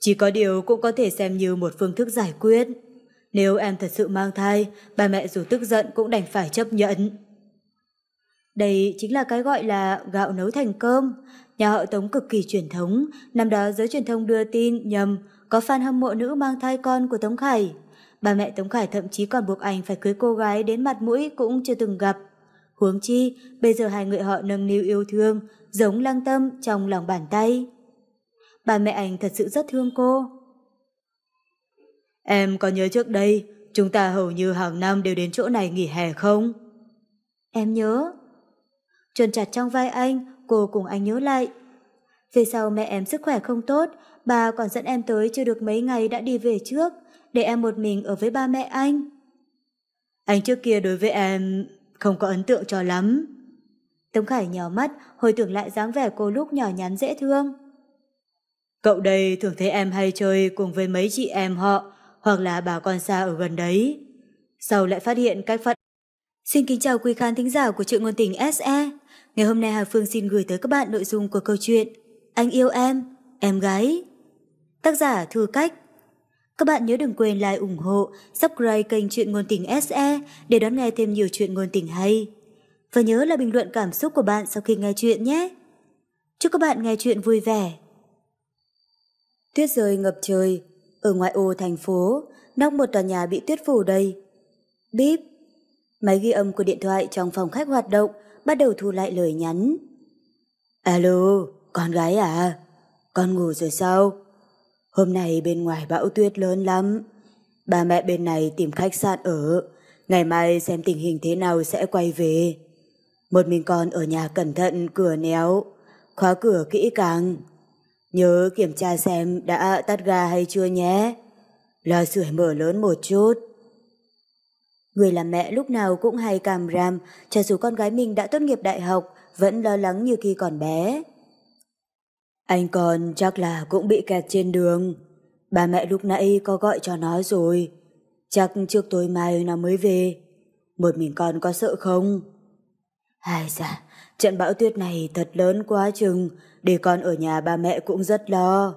Chỉ có điều cũng có thể xem như một phương thức giải quyết. Nếu em thật sự mang thai, bà mẹ dù tức giận cũng đành phải chấp nhận. Đây chính là cái gọi là gạo nấu thành cơm. Nhà họ Tống cực kỳ truyền thống, năm đó giới truyền thông đưa tin nhầm có fan hâm mộ nữ mang thai con của Tống Khải. Bà mẹ Tống Khải thậm chí còn buộc anh phải cưới cô gái đến mặt mũi cũng chưa từng gặp. Huống chi, bây giờ hai người họ nâng niu yêu thương, giống lang tâm trong lòng bàn tay. Bà mẹ anh thật sự rất thương cô. Em có nhớ trước đây, chúng ta hầu như hàng năm đều đến chỗ này nghỉ hè không? Em nhớ trơn chặt trong vai anh, cô cùng anh nhớ lại. Về sau mẹ em sức khỏe không tốt, bà còn dẫn em tới chưa được mấy ngày đã đi về trước, để em một mình ở với ba mẹ anh. Anh trước kia đối với em không có ấn tượng cho lắm. Tống Khải nhỏ mắt, hồi tưởng lại dáng vẻ cô lúc nhỏ nhắn dễ thương. Cậu đây thường thấy em hay chơi cùng với mấy chị em họ, hoặc là bà con xa ở gần đấy. Sau lại phát hiện cách phát... Xin kính chào quý khán thính giả của truyện ngôn tình SE. Ngày hôm nay Hà Phương xin gửi tới các bạn nội dung của câu chuyện Anh yêu em, em gái. Tác giả Thư Cách Các bạn nhớ đừng quên like ủng hộ, subscribe kênh Chuyện Ngôn Tình SE để đón nghe thêm nhiều chuyện ngôn tình hay. Và nhớ là bình luận cảm xúc của bạn sau khi nghe chuyện nhé. Chúc các bạn nghe chuyện vui vẻ. Tuyết rơi ngập trời, ở ngoại ô thành phố, nóc một tòa nhà bị tuyết phủ đầy. Bíp! Máy ghi âm của điện thoại trong phòng khách hoạt động, bắt đầu thu lại lời nhắn. Alo, con gái à, con ngủ rồi sao? Hôm nay bên ngoài bão tuyết lớn lắm. Ba mẹ bên này tìm khách sạn ở, ngày mai xem tình hình thế nào sẽ quay về. Một mình con ở nhà cẩn thận cửa néo, khóa cửa kỹ càng. Nhớ kiểm tra xem đã tắt ga hay chưa nhé. lo sưởi mở lớn một chút. Người làm mẹ lúc nào cũng hay càm ram, cho dù con gái mình đã tốt nghiệp đại học, vẫn lo lắng như khi còn bé. Anh còn chắc là cũng bị kẹt trên đường. Bà mẹ lúc nãy có gọi cho nó rồi. Chắc trước tối mai nó mới về. Một mình con có sợ không? Ai dạ, trận bão tuyết này thật lớn quá chừng, để con ở nhà ba mẹ cũng rất lo.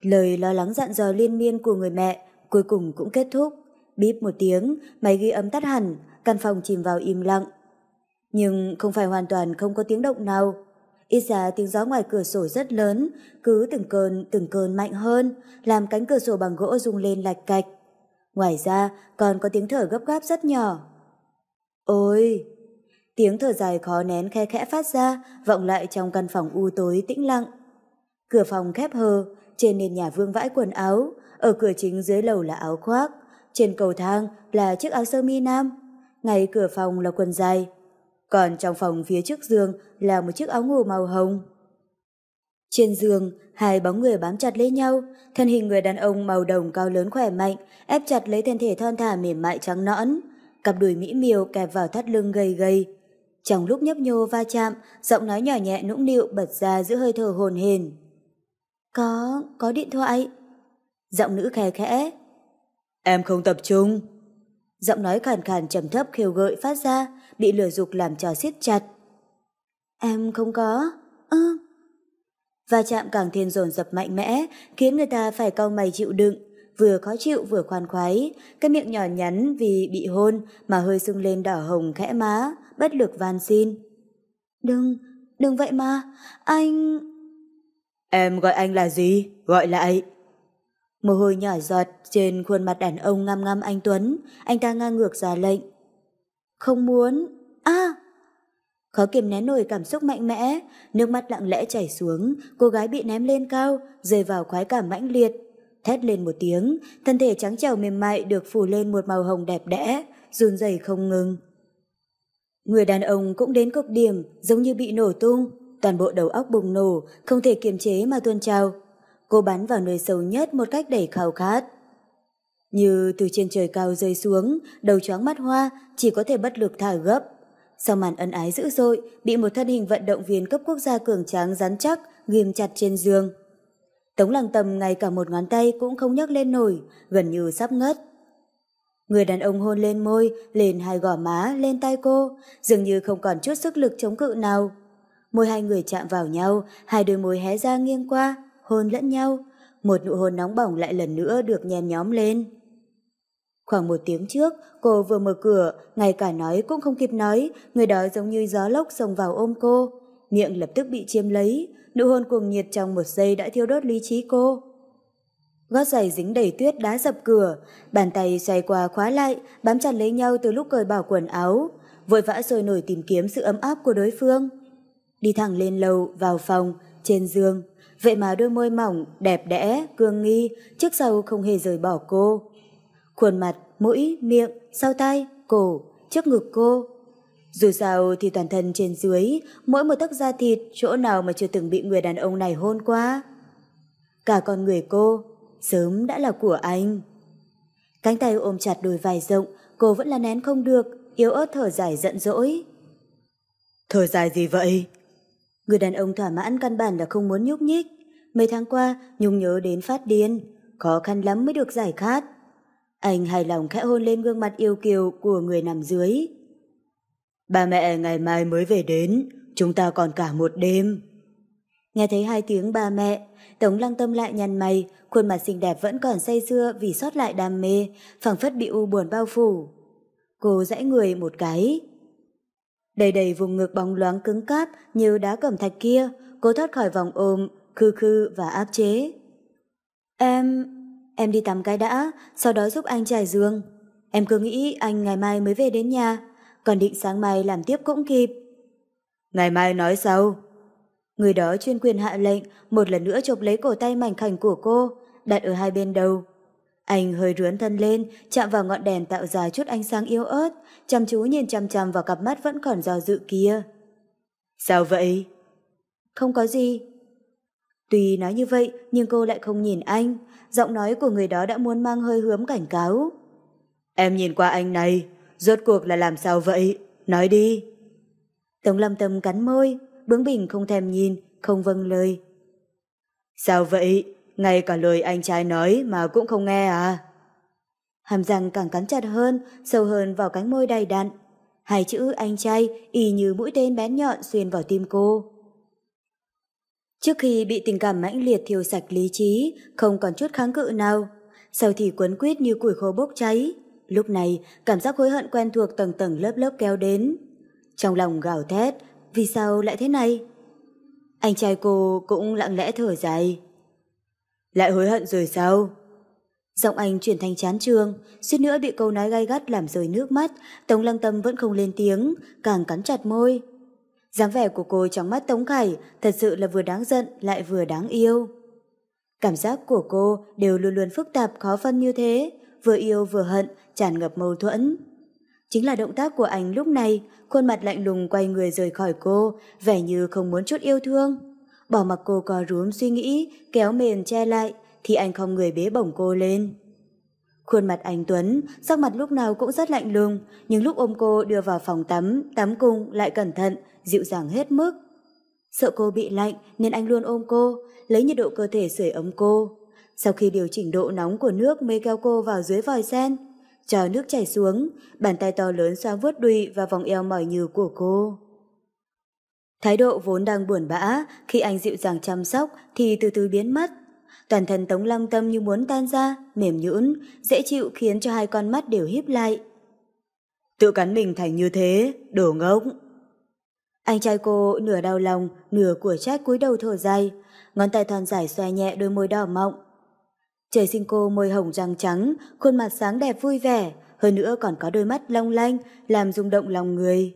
Lời lo lắng dặn dò liên miên của người mẹ cuối cùng cũng kết thúc. Bíp một tiếng, máy ghi âm tắt hẳn, căn phòng chìm vào im lặng. Nhưng không phải hoàn toàn không có tiếng động nào. Ít ra tiếng gió ngoài cửa sổ rất lớn, cứ từng cơn, từng cơn mạnh hơn, làm cánh cửa sổ bằng gỗ rung lên lạch cạch. Ngoài ra, còn có tiếng thở gấp gáp rất nhỏ. Ôi! Tiếng thở dài khó nén khe khẽ phát ra, vọng lại trong căn phòng u tối tĩnh lặng. Cửa phòng khép hờ, trên nền nhà vương vãi quần áo, ở cửa chính dưới lầu là áo khoác, trên cầu thang là chiếc áo sơ mi nam, ngay cửa phòng là quần dài. Còn trong phòng phía trước giường là một chiếc áo ngủ màu hồng. Trên giường, hai bóng người bám chặt lấy nhau, thân hình người đàn ông màu đồng cao lớn khỏe mạnh, ép chặt lấy thân thể thon thả mềm mại trắng nõn, cặp đùi mỹ miều kẹp vào thắt lưng gầy gầy. Trong lúc nhấp nhô va chạm, giọng nói nhỏ nhẹ nũng nịu bật ra giữa hơi thở hồn hền. Có, có điện thoại. Giọng nữ khè khẽ, Em không tập trung. Giọng nói khàn khàn trầm thấp khêu gợi phát ra, bị lừa dục làm cho siết chặt. Em không có. Ơ. Ừ. Va chạm càng thêm dồn dập mạnh mẽ, khiến người ta phải cau mày chịu đựng, vừa khó chịu vừa khoan khoái, cái miệng nhỏ nhắn vì bị hôn mà hơi sưng lên đỏ hồng khẽ má, bất lực van xin. Đừng, đừng vậy mà, anh... Em gọi anh là gì? Gọi lại. Mồ hôi nhỏ giọt trên khuôn mặt đàn ông ngăm ngăm anh Tuấn, anh ta ngang ngược ra lệnh. Không muốn... a à! Khó kiềm nén nổi cảm xúc mạnh mẽ, nước mắt lặng lẽ chảy xuống, cô gái bị ném lên cao, rơi vào khoái cảm mãnh liệt. Thét lên một tiếng, thân thể trắng trẻo mềm mại được phủ lên một màu hồng đẹp đẽ, run rẩy không ngừng. Người đàn ông cũng đến cực điểm, giống như bị nổ tung, toàn bộ đầu óc bùng nổ, không thể kiềm chế mà tuôn trào cô bắn vào nơi sâu nhất một cách đầy khao khát. Như từ trên trời cao rơi xuống, đầu chóng mắt hoa, chỉ có thể bất lực thả gấp. Sau màn ân ái dữ dội, bị một thân hình vận động viên cấp quốc gia cường tráng rắn chắc, ghim chặt trên giường. Tống lăng tầm ngay cả một ngón tay cũng không nhấc lên nổi, gần như sắp ngất. Người đàn ông hôn lên môi, lên hai gò má, lên tay cô, dường như không còn chút sức lực chống cự nào. Môi hai người chạm vào nhau, hai đôi môi hé ra nghiêng qua, hôn lẫn nhau, một nụ hôn nóng bỏng lại lần nữa được nhen nhóm lên. Khoảng một tiếng trước, cô vừa mở cửa, ngay cả nói cũng không kịp nói, người đó giống như gió lốc xông vào ôm cô. Miệng lập tức bị chiếm lấy, nụ hôn cuồng nhiệt trong một giây đã thiêu đốt lý trí cô. Gót giày dính đầy tuyết đá dập cửa, bàn tay xoay qua khóa lại, bám chặt lấy nhau từ lúc cởi bỏ quần áo, vội vã sôi nổi tìm kiếm sự ấm áp của đối phương. Đi thẳng lên lầu, vào phòng, trên giường, vậy mà đôi môi mỏng, đẹp đẽ, cương nghi, trước sau không hề rời bỏ cô. Khuôn mặt, mũi, miệng, sau tai, cổ, trước ngực cô. Dù sao thì toàn thân trên dưới, mỗi một tấc da thịt, chỗ nào mà chưa từng bị người đàn ông này hôn qua. Cả con người cô, sớm đã là của anh. Cánh tay ôm chặt đôi vai rộng, cô vẫn là nén không được, yếu ớt thở dài giận dỗi. Thở dài gì vậy? Người đàn ông thỏa mãn căn bản là không muốn nhúc nhích. Mấy tháng qua, Nhung nhớ đến phát điên. Khó khăn lắm mới được giải khát. Anh hài lòng khẽ hôn lên gương mặt yêu kiều của người nằm dưới. Ba mẹ ngày mai mới về đến, chúng ta còn cả một đêm. Nghe thấy hai tiếng ba mẹ, Tống lăng tâm lại nhăn mày, khuôn mặt xinh đẹp vẫn còn say xưa vì sót lại đam mê, phẳng phất bị u buồn bao phủ. Cô rẽ người một cái, Đầy đầy vùng ngực bóng loáng cứng cáp như đá cẩm thạch kia, cố thoát khỏi vòng ôm, khư khư và áp chế. Em... em đi tắm cái đã, sau đó giúp anh trải giường. Em cứ nghĩ anh ngày mai mới về đến nhà, còn định sáng mai làm tiếp cũng kịp. Ngày mai nói sau. Người đó chuyên quyền hạ lệnh, một lần nữa chụp lấy cổ tay mảnh khảnh của cô, đặt ở hai bên đầu, anh hơi rướn thân lên, chạm vào ngọn đèn tạo ra chút ánh sáng yếu ớt, chăm chú nhìn chăm chăm vào cặp mắt vẫn còn do dự kia. Sao vậy? Không có gì. Tuy nói như vậy, nhưng cô lại không nhìn anh. Giọng nói của người đó đã muốn mang hơi hướng cảnh cáo. Em nhìn qua anh này, rốt cuộc là làm sao vậy? Nói đi. Tống lâm tâm cắn môi, bướng bỉnh không thèm nhìn, không vâng lời. Sao vậy? ngay cả lời anh trai nói mà cũng không nghe à? Hàm răng càng cắn chặt hơn, sâu hơn vào cánh môi đầy đặn. Hai chữ anh trai y như mũi tên bén nhọn xuyên vào tim cô. Trước khi bị tình cảm mãnh liệt thiêu sạch lý trí, không còn chút kháng cự nào, sau thì quấn quýt như củi khô bốc cháy. Lúc này, cảm giác hối hận quen thuộc tầng tầng lớp lớp kéo đến. Trong lòng gào thét, vì sao lại thế này? Anh trai cô cũng lặng lẽ thở dài. Lại hối hận rồi sao? Giọng anh chuyển thành chán trường, suýt nữa bị câu nói gai gắt làm rơi nước mắt, Tống Lăng Tâm vẫn không lên tiếng, càng cắn chặt môi. dáng vẻ của cô trong mắt Tống Khải thật sự là vừa đáng giận lại vừa đáng yêu. Cảm giác của cô đều luôn luôn phức tạp khó phân như thế, vừa yêu vừa hận, tràn ngập mâu thuẫn. Chính là động tác của anh lúc này, khuôn mặt lạnh lùng quay người rời khỏi cô, vẻ như không muốn chút yêu thương bỏ mặc cô co rúm suy nghĩ, kéo mền che lại, thì anh không người bế bổng cô lên. Khuôn mặt anh Tuấn, sắc mặt lúc nào cũng rất lạnh lùng, nhưng lúc ôm cô đưa vào phòng tắm, tắm cùng lại cẩn thận, dịu dàng hết mức. Sợ cô bị lạnh nên anh luôn ôm cô, lấy nhiệt độ cơ thể sưởi ấm cô. Sau khi điều chỉnh độ nóng của nước mới kéo cô vào dưới vòi sen, chờ nước chảy xuống, bàn tay to lớn xoa vuốt đùi và vòng eo mỏi nhừ của cô. Thái độ vốn đang buồn bã, khi anh dịu dàng chăm sóc thì từ từ biến mất. Toàn thân Tống Long Tâm như muốn tan ra, mềm nhũn, dễ chịu khiến cho hai con mắt đều híp lại. Tự cắn mình thành như thế, đồ ngốc. Anh trai cô nửa đau lòng, nửa của trách cúi đầu thở dài, ngón tay thon dài xoa nhẹ đôi môi đỏ mọng. Trời sinh cô môi hồng răng trắng, khuôn mặt sáng đẹp vui vẻ, hơn nữa còn có đôi mắt long lanh, làm rung động lòng người.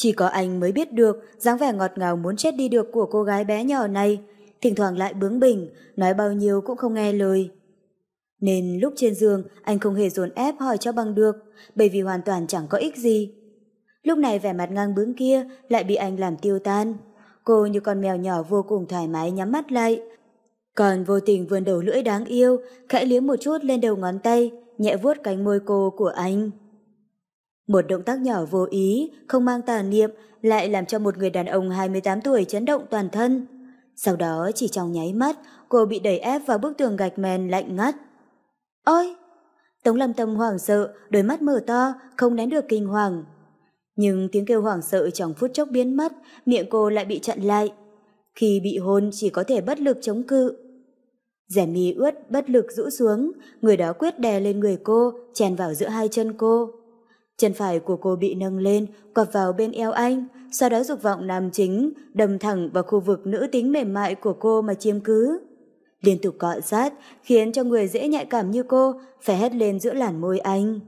Chỉ có anh mới biết được dáng vẻ ngọt ngào muốn chết đi được của cô gái bé nhỏ này, thỉnh thoảng lại bướng bỉnh, nói bao nhiêu cũng không nghe lời. Nên lúc trên giường, anh không hề dồn ép hỏi cho bằng được, bởi vì hoàn toàn chẳng có ích gì. Lúc này vẻ mặt ngang bướng kia lại bị anh làm tiêu tan. Cô như con mèo nhỏ vô cùng thoải mái nhắm mắt lại. Còn vô tình vươn đầu lưỡi đáng yêu, khẽ liếm một chút lên đầu ngón tay, nhẹ vuốt cánh môi cô của anh. Một động tác nhỏ vô ý, không mang tà niệm, lại làm cho một người đàn ông 28 tuổi chấn động toàn thân. Sau đó chỉ trong nháy mắt, cô bị đẩy ép vào bức tường gạch men lạnh ngắt. Ôi! Tống Lâm Tâm hoảng sợ, đôi mắt mở to, không nén được kinh hoàng. Nhưng tiếng kêu hoảng sợ trong phút chốc biến mất, miệng cô lại bị chặn lại. Khi bị hôn chỉ có thể bất lực chống cự. Rẻ mi ướt bất lực rũ xuống, người đó quyết đè lên người cô, chèn vào giữa hai chân cô. Chân phải của cô bị nâng lên, cọp vào bên eo anh, sau đó dục vọng nam chính đâm thẳng vào khu vực nữ tính mềm mại của cô mà chiếm cứ. Liên tục cọ sát, khiến cho người dễ nhạy cảm như cô phải hét lên giữa làn môi anh.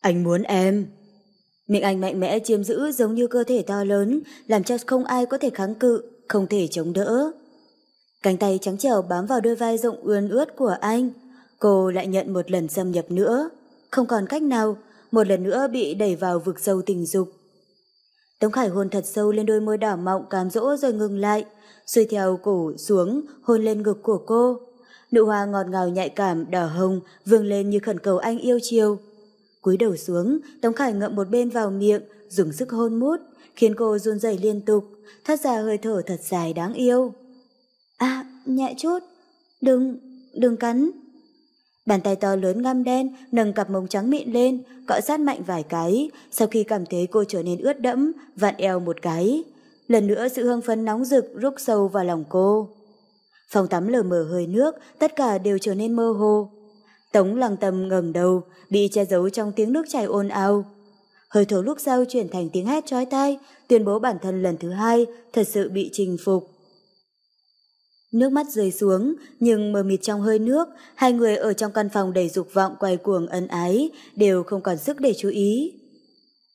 Anh muốn em. Miệng anh mạnh mẽ chiếm giữ giống như cơ thể to lớn, làm cho không ai có thể kháng cự, không thể chống đỡ. Cánh tay trắng trẻo bám vào đôi vai rộng ươn ướt của anh. Cô lại nhận một lần xâm nhập nữa. Không còn cách nào, một lần nữa bị đẩy vào vực sâu tình dục. Tống Khải hôn thật sâu lên đôi môi đỏ mọng cám dỗ rồi ngừng lại, xuôi theo cổ xuống, hôn lên ngực của cô. Nụ hoa ngọt ngào nhạy cảm, đỏ hồng, vương lên như khẩn cầu anh yêu chiều. Cúi đầu xuống, Tống Khải ngậm một bên vào miệng, dùng sức hôn mút, khiến cô run rẩy liên tục, thoát ra hơi thở thật dài đáng yêu. À, nhẹ chút, đừng, đừng cắn. Bàn tay to lớn ngăm đen, nâng cặp mông trắng mịn lên, cọ sát mạnh vài cái, sau khi cảm thấy cô trở nên ướt đẫm, vặn eo một cái. Lần nữa sự hương phấn nóng rực rút sâu vào lòng cô. Phòng tắm lờ mờ hơi nước, tất cả đều trở nên mơ hồ. Tống lăng tâm ngẩng đầu, bị che giấu trong tiếng nước chảy ồn ào. Hơi thở lúc sau chuyển thành tiếng hét trói tai, tuyên bố bản thân lần thứ hai thật sự bị chinh phục. Nước mắt rơi xuống, nhưng mờ mịt trong hơi nước, hai người ở trong căn phòng đầy dục vọng quay cuồng ân ái, đều không còn sức để chú ý.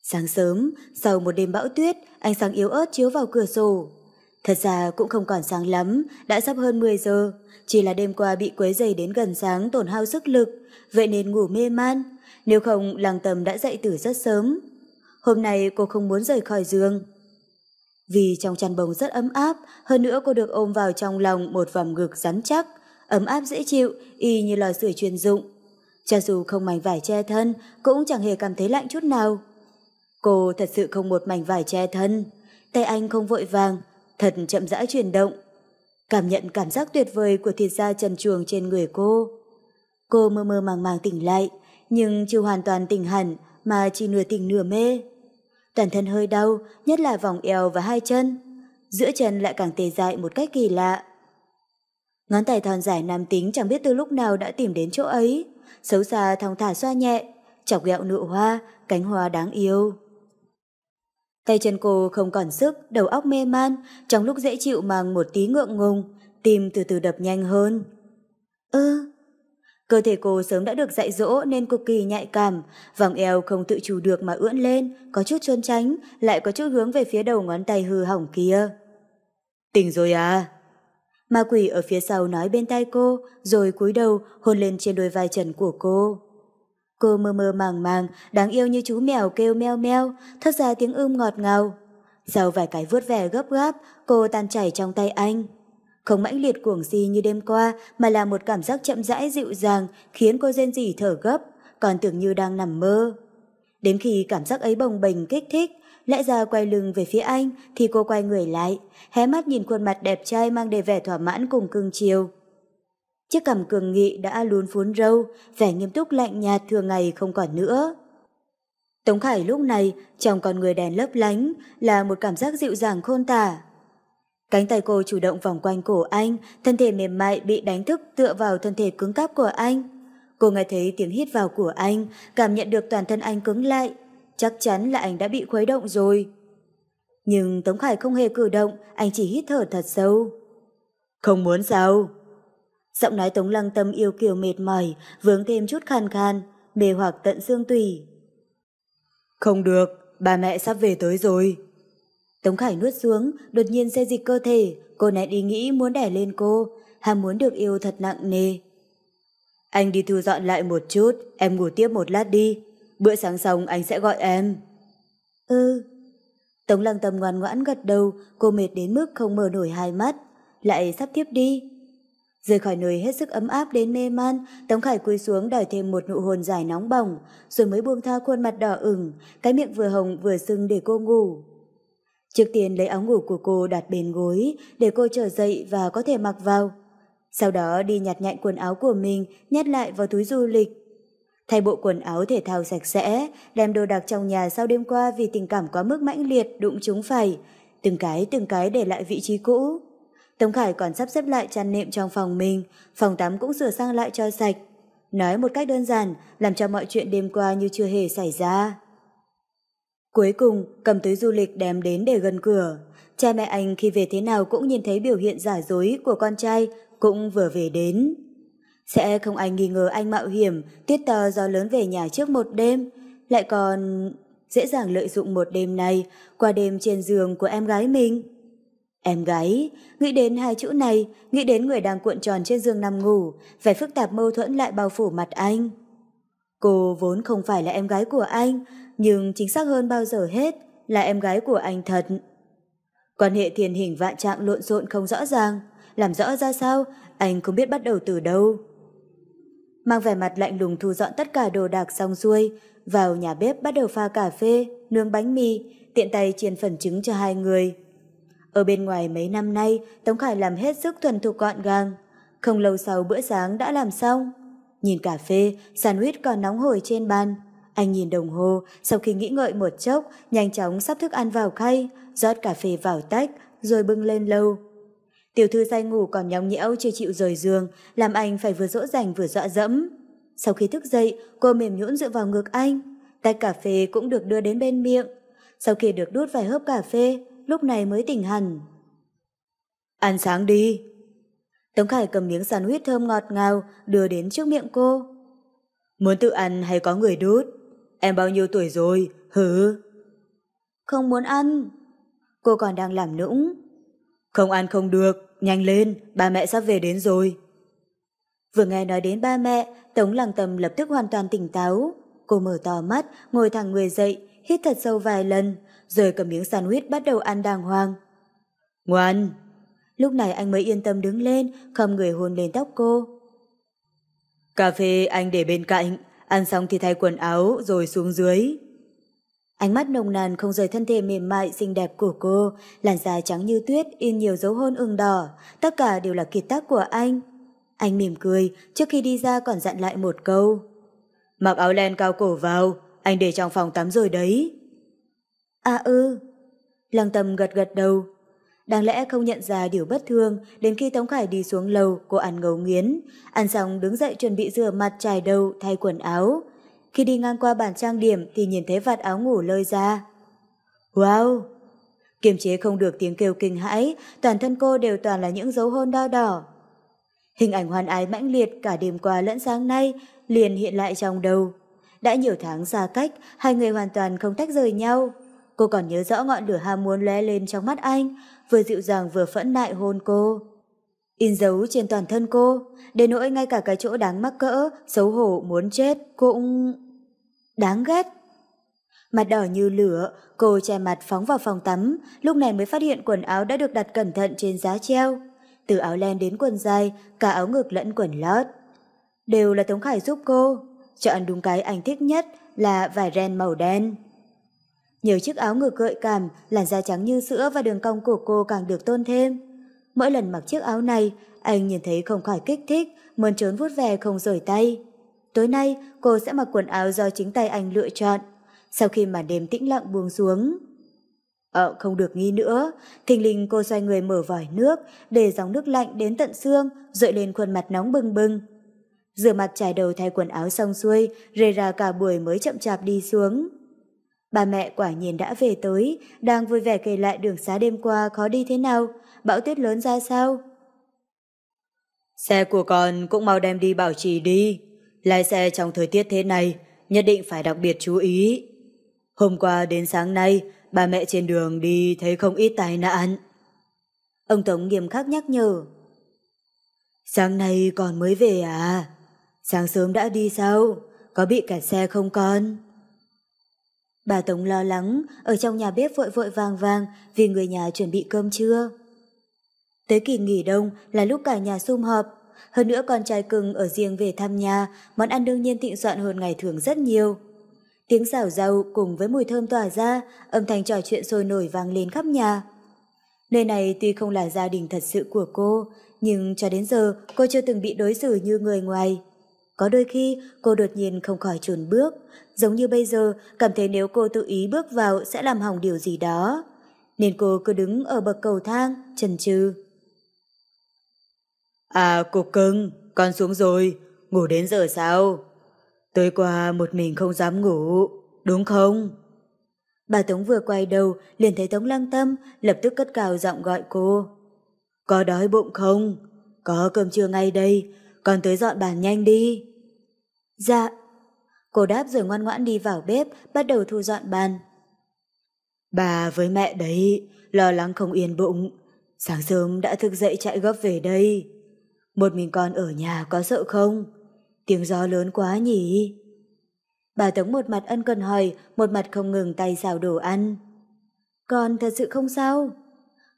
Sáng sớm, sau một đêm bão tuyết, ánh sáng yếu ớt chiếu vào cửa sổ. Thật ra cũng không còn sáng lắm, đã sắp hơn 10 giờ, chỉ là đêm qua bị quấy dày đến gần sáng tổn hao sức lực, vậy nên ngủ mê man, nếu không làng tầm đã dậy từ rất sớm. Hôm nay cô không muốn rời khỏi giường. Vì trong chăn bông rất ấm áp, hơn nữa cô được ôm vào trong lòng một vòng ngực rắn chắc, ấm áp dễ chịu, y như lò sưởi chuyên dụng. Cho dù không mảnh vải che thân, cũng chẳng hề cảm thấy lạnh chút nào. Cô thật sự không một mảnh vải che thân, tay anh không vội vàng, thật chậm rãi chuyển động. Cảm nhận cảm giác tuyệt vời của thịt da trần chuồng trên người cô. Cô mơ mơ màng màng tỉnh lại, nhưng chưa hoàn toàn tỉnh hẳn mà chỉ nửa tỉnh nửa mê. Toàn thân hơi đau, nhất là vòng eo và hai chân. Giữa chân lại càng tê dại một cách kỳ lạ. Ngón tay thon dài nam tính chẳng biết từ lúc nào đã tìm đến chỗ ấy. Xấu xa thong thả xoa nhẹ, chọc ghẹo nụ hoa, cánh hoa đáng yêu. Tay chân cô không còn sức, đầu óc mê man, trong lúc dễ chịu mang một tí ngượng ngùng, tim từ từ đập nhanh hơn. Ơ, ừ, Cơ thể cô sớm đã được dạy dỗ nên cực kỳ nhạy cảm, vòng eo không tự chủ được mà ưỡn lên, có chút trơn tránh, lại có chút hướng về phía đầu ngón tay hư hỏng kia. Tỉnh rồi à? Ma quỷ ở phía sau nói bên tai cô, rồi cúi đầu hôn lên trên đôi vai trần của cô. Cô mơ mơ màng màng, đáng yêu như chú mèo kêu meo meo, thất ra tiếng ưm ngọt ngào. Sau vài cái vuốt vẻ gấp gáp, cô tan chảy trong tay anh. Không mãnh liệt cuồng si như đêm qua mà là một cảm giác chậm rãi dịu dàng khiến cô rên rỉ thở gấp, còn tưởng như đang nằm mơ. Đến khi cảm giác ấy bồng bềnh kích thích, lẽ ra quay lưng về phía anh thì cô quay người lại, hé mắt nhìn khuôn mặt đẹp trai mang đầy vẻ thỏa mãn cùng cưng chiều. Chiếc cằm cường nghị đã lún phún râu, vẻ nghiêm túc lạnh nhạt thường ngày không còn nữa. Tống Khải lúc này, trong con người đèn lấp lánh, là một cảm giác dịu dàng khôn tả. Cánh tay cô chủ động vòng quanh cổ anh, thân thể mềm mại bị đánh thức tựa vào thân thể cứng cáp của anh. Cô nghe thấy tiếng hít vào của anh, cảm nhận được toàn thân anh cứng lại. Chắc chắn là anh đã bị khuấy động rồi. Nhưng Tống Khải không hề cử động, anh chỉ hít thở thật sâu. Không muốn sao? Giọng nói Tống Lăng Tâm yêu kiều mệt mỏi, vướng thêm chút khàn khàn, mê hoặc tận xương tùy Không được, bà mẹ sắp về tới rồi. Tống Khải nuốt xuống, đột nhiên xe dịch cơ thể, cô nén đi nghĩ muốn đẻ lên cô, ham muốn được yêu thật nặng nề. Anh đi thu dọn lại một chút, em ngủ tiếp một lát đi. Bữa sáng xong anh sẽ gọi em. Ừ. Tống lăng tâm ngoan ngoãn gật đầu, cô mệt đến mức không mở nổi hai mắt, lại sắp tiếp đi. Rời khỏi nơi hết sức ấm áp đến mê man, Tống Khải cúi xuống đòi thêm một nụ hôn dài nóng bỏng, rồi mới buông tha khuôn mặt đỏ ửng, cái miệng vừa hồng vừa sưng để cô ngủ. Trước tiên lấy áo ngủ của cô đặt bên gối để cô trở dậy và có thể mặc vào. Sau đó đi nhặt nhạnh quần áo của mình nhét lại vào túi du lịch. Thay bộ quần áo thể thao sạch sẽ, đem đồ đạc trong nhà sau đêm qua vì tình cảm quá mức mãnh liệt đụng chúng phải. Từng cái từng cái để lại vị trí cũ. Tống Khải còn sắp xếp lại chăn nệm trong phòng mình, phòng tắm cũng sửa sang lại cho sạch. Nói một cách đơn giản, làm cho mọi chuyện đêm qua như chưa hề xảy ra. Cuối cùng, cầm túi du lịch đem đến để gần cửa. Cha mẹ anh khi về thế nào cũng nhìn thấy biểu hiện giả dối của con trai, cũng vừa về đến. Sẽ không ai nghi ngờ anh mạo hiểm, tiết to gió lớn về nhà trước một đêm. Lại còn dễ dàng lợi dụng một đêm này, qua đêm trên giường của em gái mình. Em gái, nghĩ đến hai chữ này, nghĩ đến người đang cuộn tròn trên giường nằm ngủ, vẻ phức tạp mâu thuẫn lại bao phủ mặt anh. Cô vốn không phải là em gái của anh, nhưng chính xác hơn bao giờ hết là em gái của anh thật. Quan hệ thiền hình vạn trạng lộn xộn không rõ ràng, làm rõ ra sao, anh không biết bắt đầu từ đâu. Mang vẻ mặt lạnh lùng thu dọn tất cả đồ đạc xong xuôi, vào nhà bếp bắt đầu pha cà phê, nướng bánh mì, tiện tay chiên phần trứng cho hai người. Ở bên ngoài mấy năm nay, Tống Khải làm hết sức thuần thục gọn gàng. Không lâu sau bữa sáng đã làm xong. Nhìn cà phê, sandwich còn nóng hổi trên bàn, anh nhìn đồng hồ, sau khi nghĩ ngợi một chốc, nhanh chóng sắp thức ăn vào khay, rót cà phê vào tách, rồi bưng lên lâu. Tiểu thư say ngủ còn nhóng nhẽo chưa chịu rời giường, làm anh phải vừa dỗ dành vừa dọa dẫm. Sau khi thức dậy, cô mềm nhũn dựa vào ngực anh. Tách cà phê cũng được đưa đến bên miệng. Sau khi được đút vài hớp cà phê, lúc này mới tỉnh hẳn. Ăn sáng đi. Tống Khải cầm miếng sandwich thơm ngọt ngào đưa đến trước miệng cô. Muốn tự ăn hay có người đút? em bao nhiêu tuổi rồi, hứ? Không muốn ăn. Cô còn đang làm nũng. Không ăn không được, nhanh lên, ba mẹ sắp về đến rồi. Vừa nghe nói đến ba mẹ, Tống Lăng Tâm lập tức hoàn toàn tỉnh táo. Cô mở to mắt, ngồi thẳng người dậy, hít thật sâu vài lần, rồi cầm miếng sandwich bắt đầu ăn đàng hoàng. Ngoan! Lúc này anh mới yên tâm đứng lên, khom người hôn lên tóc cô. Cà phê anh để bên cạnh, ăn xong thì thay quần áo rồi xuống dưới. Ánh mắt nồng nàn không rời thân thể mềm mại xinh đẹp của cô, làn da trắng như tuyết in nhiều dấu hôn ửng đỏ, tất cả đều là kiệt tác của anh. Anh mỉm cười, trước khi đi ra còn dặn lại một câu. Mặc áo len cao cổ vào, anh để trong phòng tắm rồi đấy. À ư. Ừ. Lăng tâm gật gật đầu, Đáng lẽ không nhận ra điều bất thường, đến khi Tống Khải đi xuống lầu, cô ăn ngấu nghiến. Ăn xong đứng dậy chuẩn bị rửa mặt trải đầu, thay quần áo. Khi đi ngang qua bàn trang điểm thì nhìn thấy vạt áo ngủ lơi ra. Wow! Kiềm chế không được tiếng kêu kinh hãi, toàn thân cô đều toàn là những dấu hôn đau đỏ. Hình ảnh hoàn ái mãnh liệt cả đêm qua lẫn sáng nay liền hiện lại trong đầu. Đã nhiều tháng xa cách, hai người hoàn toàn không tách rời nhau. Cô còn nhớ rõ ngọn lửa ham muốn lóe lên trong mắt anh, vừa dịu dàng vừa phẫn nại hôn cô. In dấu trên toàn thân cô, đến nỗi ngay cả cái chỗ đáng mắc cỡ, xấu hổ muốn chết cũng... Đáng ghét. Mặt đỏ như lửa, cô che mặt phóng vào phòng tắm, lúc này mới phát hiện quần áo đã được đặt cẩn thận trên giá treo. Từ áo len đến quần dài, cả áo ngực lẫn quần lót. Đều là Tống Khải giúp cô, chọn đúng cái anh thích nhất là vải ren màu đen. Nhiều chiếc áo ngực gợi cảm, làn da trắng như sữa và đường cong của cô càng được tôn thêm. Mỗi lần mặc chiếc áo này, anh nhìn thấy không khỏi kích thích, muốn trốn vút về không rời tay. Tối nay, cô sẽ mặc quần áo do chính tay anh lựa chọn. Sau khi màn đêm tĩnh lặng buông xuống... Ờ, không được nghi nữa. Thình lình cô xoay người mở vòi nước, để dòng nước lạnh đến tận xương, rội lên khuôn mặt nóng bừng bừng. Rửa mặt trải đầu thay quần áo xong xuôi, rề ra cả buổi mới chậm chạp đi xuống. Bà mẹ quả nhiên đã về tới, đang vui vẻ kể lại đường xá đêm qua khó đi thế nào, bão tuyết lớn ra sao. Xe của con cũng mau đem đi bảo trì đi. Lái xe trong thời tiết thế này, nhất định phải đặc biệt chú ý. Hôm qua đến sáng nay, bà mẹ trên đường đi thấy không ít tai nạn. Ông Tống nghiêm khắc nhắc nhở. Sáng nay con mới về à? Sáng sớm đã đi sao? Có bị kẹt xe không con? Bà Tống lo lắng, ở trong nhà bếp vội vội vàng vàng vì người nhà chuẩn bị cơm trưa. Tới kỳ nghỉ đông là lúc cả nhà sum họp, hơn nữa con trai cưng ở riêng về thăm nhà, món ăn đương nhiên thịnh soạn hơn ngày thường rất nhiều. Tiếng xào rau cùng với mùi thơm tỏa ra, âm thanh trò chuyện sôi nổi vang lên khắp nhà. Nơi này tuy không là gia đình thật sự của cô, nhưng cho đến giờ cô chưa từng bị đối xử như người ngoài. Có đôi khi cô đột nhiên không khỏi chùn bước, giống như bây giờ, cảm thấy nếu cô tự ý bước vào sẽ làm hỏng điều gì đó. Nên cô cứ đứng ở bậc cầu thang, chần chừ. À, cô cưng, con xuống rồi, ngủ đến giờ sao? Tối qua một mình không dám ngủ, đúng không? Bà Tống vừa quay đầu, liền thấy Tống lăng tâm, lập tức cất cào giọng gọi cô. Có đói bụng không? Có cơm trưa ngay đây, con tới dọn bàn nhanh đi. Dạ, Cô đáp rồi ngoan ngoãn đi vào bếp, bắt đầu thu dọn bàn. Bà với mẹ đấy, lo lắng không yên bụng. Sáng sớm đã thức dậy chạy gấp về đây. Một mình con ở nhà có sợ không? Tiếng gió lớn quá nhỉ? Bà Tống một mặt ân cần hỏi, một mặt không ngừng tay xào đồ ăn. Con thật sự không sao.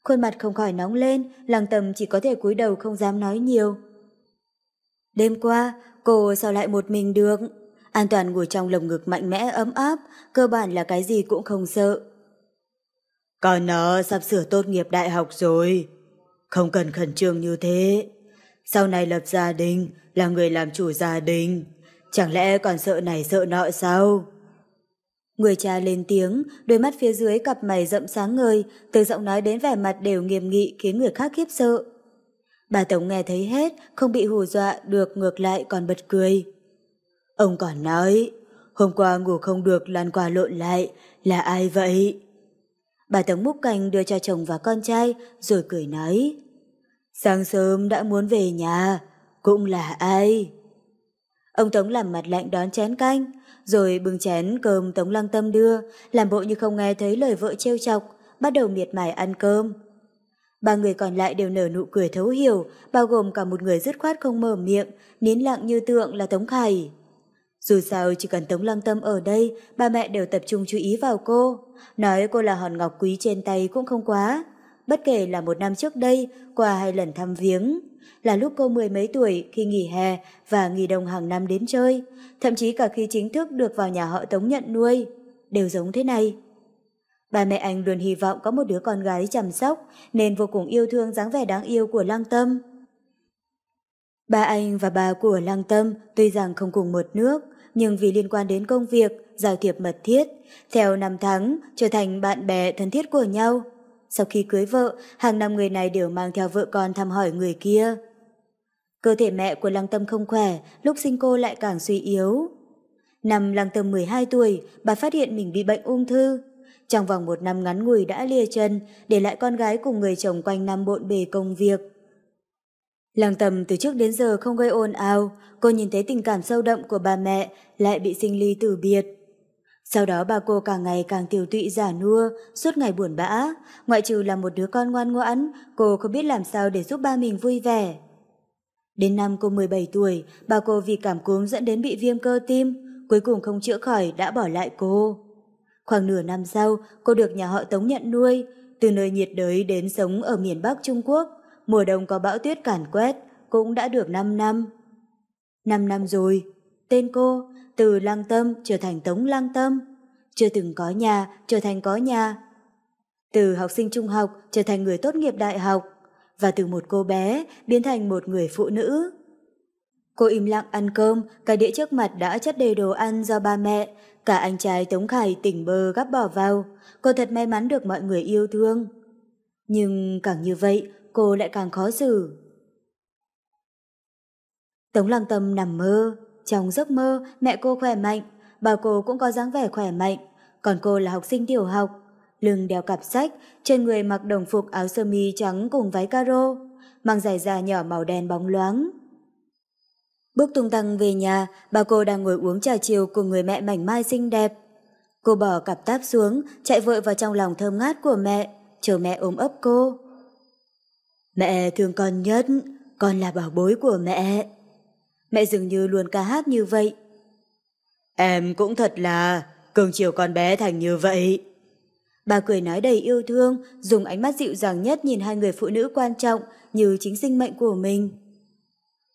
Khuôn mặt không khỏi nóng lên, làng tầm chỉ có thể cúi đầu không dám nói nhiều. Đêm qua, cô sao lại một mình được? An Toàn ngồi trong lồng ngực mạnh mẽ ấm áp, cơ bản là cái gì cũng không sợ. Còn nó sắp sửa tốt nghiệp đại học rồi. Không cần khẩn trương như thế. Sau này lập gia đình, là người làm chủ gia đình. Chẳng lẽ còn sợ này sợ nọ sao? Người cha lên tiếng, đôi mắt phía dưới cặp mày rậm sáng ngời, từ giọng nói đến vẻ mặt đều nghiêm nghị khiến người khác khiếp sợ. Bà tổng nghe thấy hết, không bị hù dọa được ngược lại còn bật cười. Ông còn nói, hôm qua ngủ không được lan qua lộn lại, là ai vậy? Bà Tống Múc Canh đưa cho chồng và con trai rồi cười nói. Sáng sớm đã muốn về nhà, cũng là ai? Ông Tống làm mặt lạnh đón chén canh, rồi bưng chén cơm Tống Lăng Tâm đưa, làm bộ như không nghe thấy lời vợ trêu chọc, bắt đầu miệt mài ăn cơm. Ba người còn lại đều nở nụ cười thấu hiểu, bao gồm cả một người dứt khoát không mở miệng, nín lặng như tượng là Tống Khải. Dù sao chỉ cần Tống Lăng Tâm ở đây, ba mẹ đều tập trung chú ý vào cô. Nói cô là hòn ngọc quý trên tay cũng không quá. Bất kể là một năm trước đây, qua hai lần thăm viếng, là lúc cô mười mấy tuổi khi nghỉ hè và nghỉ đông hàng năm đến chơi, thậm chí cả khi chính thức được vào nhà họ Tống nhận nuôi, đều giống thế này. Ba mẹ anh luôn hy vọng có một đứa con gái chăm sóc nên vô cùng yêu thương dáng vẻ đáng yêu của Lăng Tâm. Ba anh và bà của Lăng Tâm tuy rằng không cùng một nước, nhưng vì liên quan đến công việc, giao thiệp mật thiết, theo năm tháng trở thành bạn bè thân thiết của nhau. Sau khi cưới vợ, hàng năm người này đều mang theo vợ con thăm hỏi người kia. Cơ thể mẹ của Lăng Tâm không khỏe, lúc sinh cô lại càng suy yếu. Năm Lăng Tâm 12 tuổi, bà phát hiện mình bị bệnh ung thư. Trong vòng một năm ngắn ngủi đã lìa chân, để lại con gái cùng người chồng quanh năm bộn bề công việc. Lăng tầm từ trước đến giờ không gây ồn ào, cô nhìn thấy tình cảm sâu đậm của bà mẹ lại bị sinh ly tử biệt. Sau đó bà cô càng ngày càng tiểu tụy giả nua, suốt ngày buồn bã. Ngoại trừ là một đứa con ngoan ngoãn, cô không biết làm sao để giúp ba mình vui vẻ. Đến năm cô 17 tuổi, bà cô vì cảm cúm dẫn đến bị viêm cơ tim, cuối cùng không chữa khỏi đã bỏ lại cô. Khoảng nửa năm sau, cô được nhà họ Tống nhận nuôi, từ nơi nhiệt đới đến sống ở miền Bắc Trung Quốc mùa đông có bão tuyết cản quét, cũng đã được 5 năm. 5 năm rồi, tên cô từ lang tâm trở thành tống lang tâm, chưa từng có nhà trở thành có nhà. Từ học sinh trung học trở thành người tốt nghiệp đại học, và từ một cô bé biến thành một người phụ nữ. Cô im lặng ăn cơm, cái đĩa trước mặt đã chất đầy đồ ăn do ba mẹ, cả anh trai Tống Khải tỉnh bơ gắp bỏ vào. Cô thật may mắn được mọi người yêu thương. Nhưng càng như vậy, cô lại càng khó xử. Tống lăng tâm nằm mơ, trong giấc mơ mẹ cô khỏe mạnh, bà cô cũng có dáng vẻ khỏe mạnh, còn cô là học sinh tiểu học, lưng đeo cặp sách, trên người mặc đồng phục áo sơ mi trắng cùng váy caro, mang giày da nhỏ màu đen bóng loáng. Bước tung tăng về nhà, bà cô đang ngồi uống trà chiều cùng người mẹ mảnh mai xinh đẹp. Cô bỏ cặp táp xuống, chạy vội vào trong lòng thơm ngát của mẹ, chờ mẹ ôm ấp cô. Mẹ thương con nhất, con là bảo bối của mẹ. Mẹ dường như luôn ca hát như vậy. Em cũng thật là cường chiều con bé thành như vậy. Bà cười nói đầy yêu thương, dùng ánh mắt dịu dàng nhất nhìn hai người phụ nữ quan trọng như chính sinh mệnh của mình.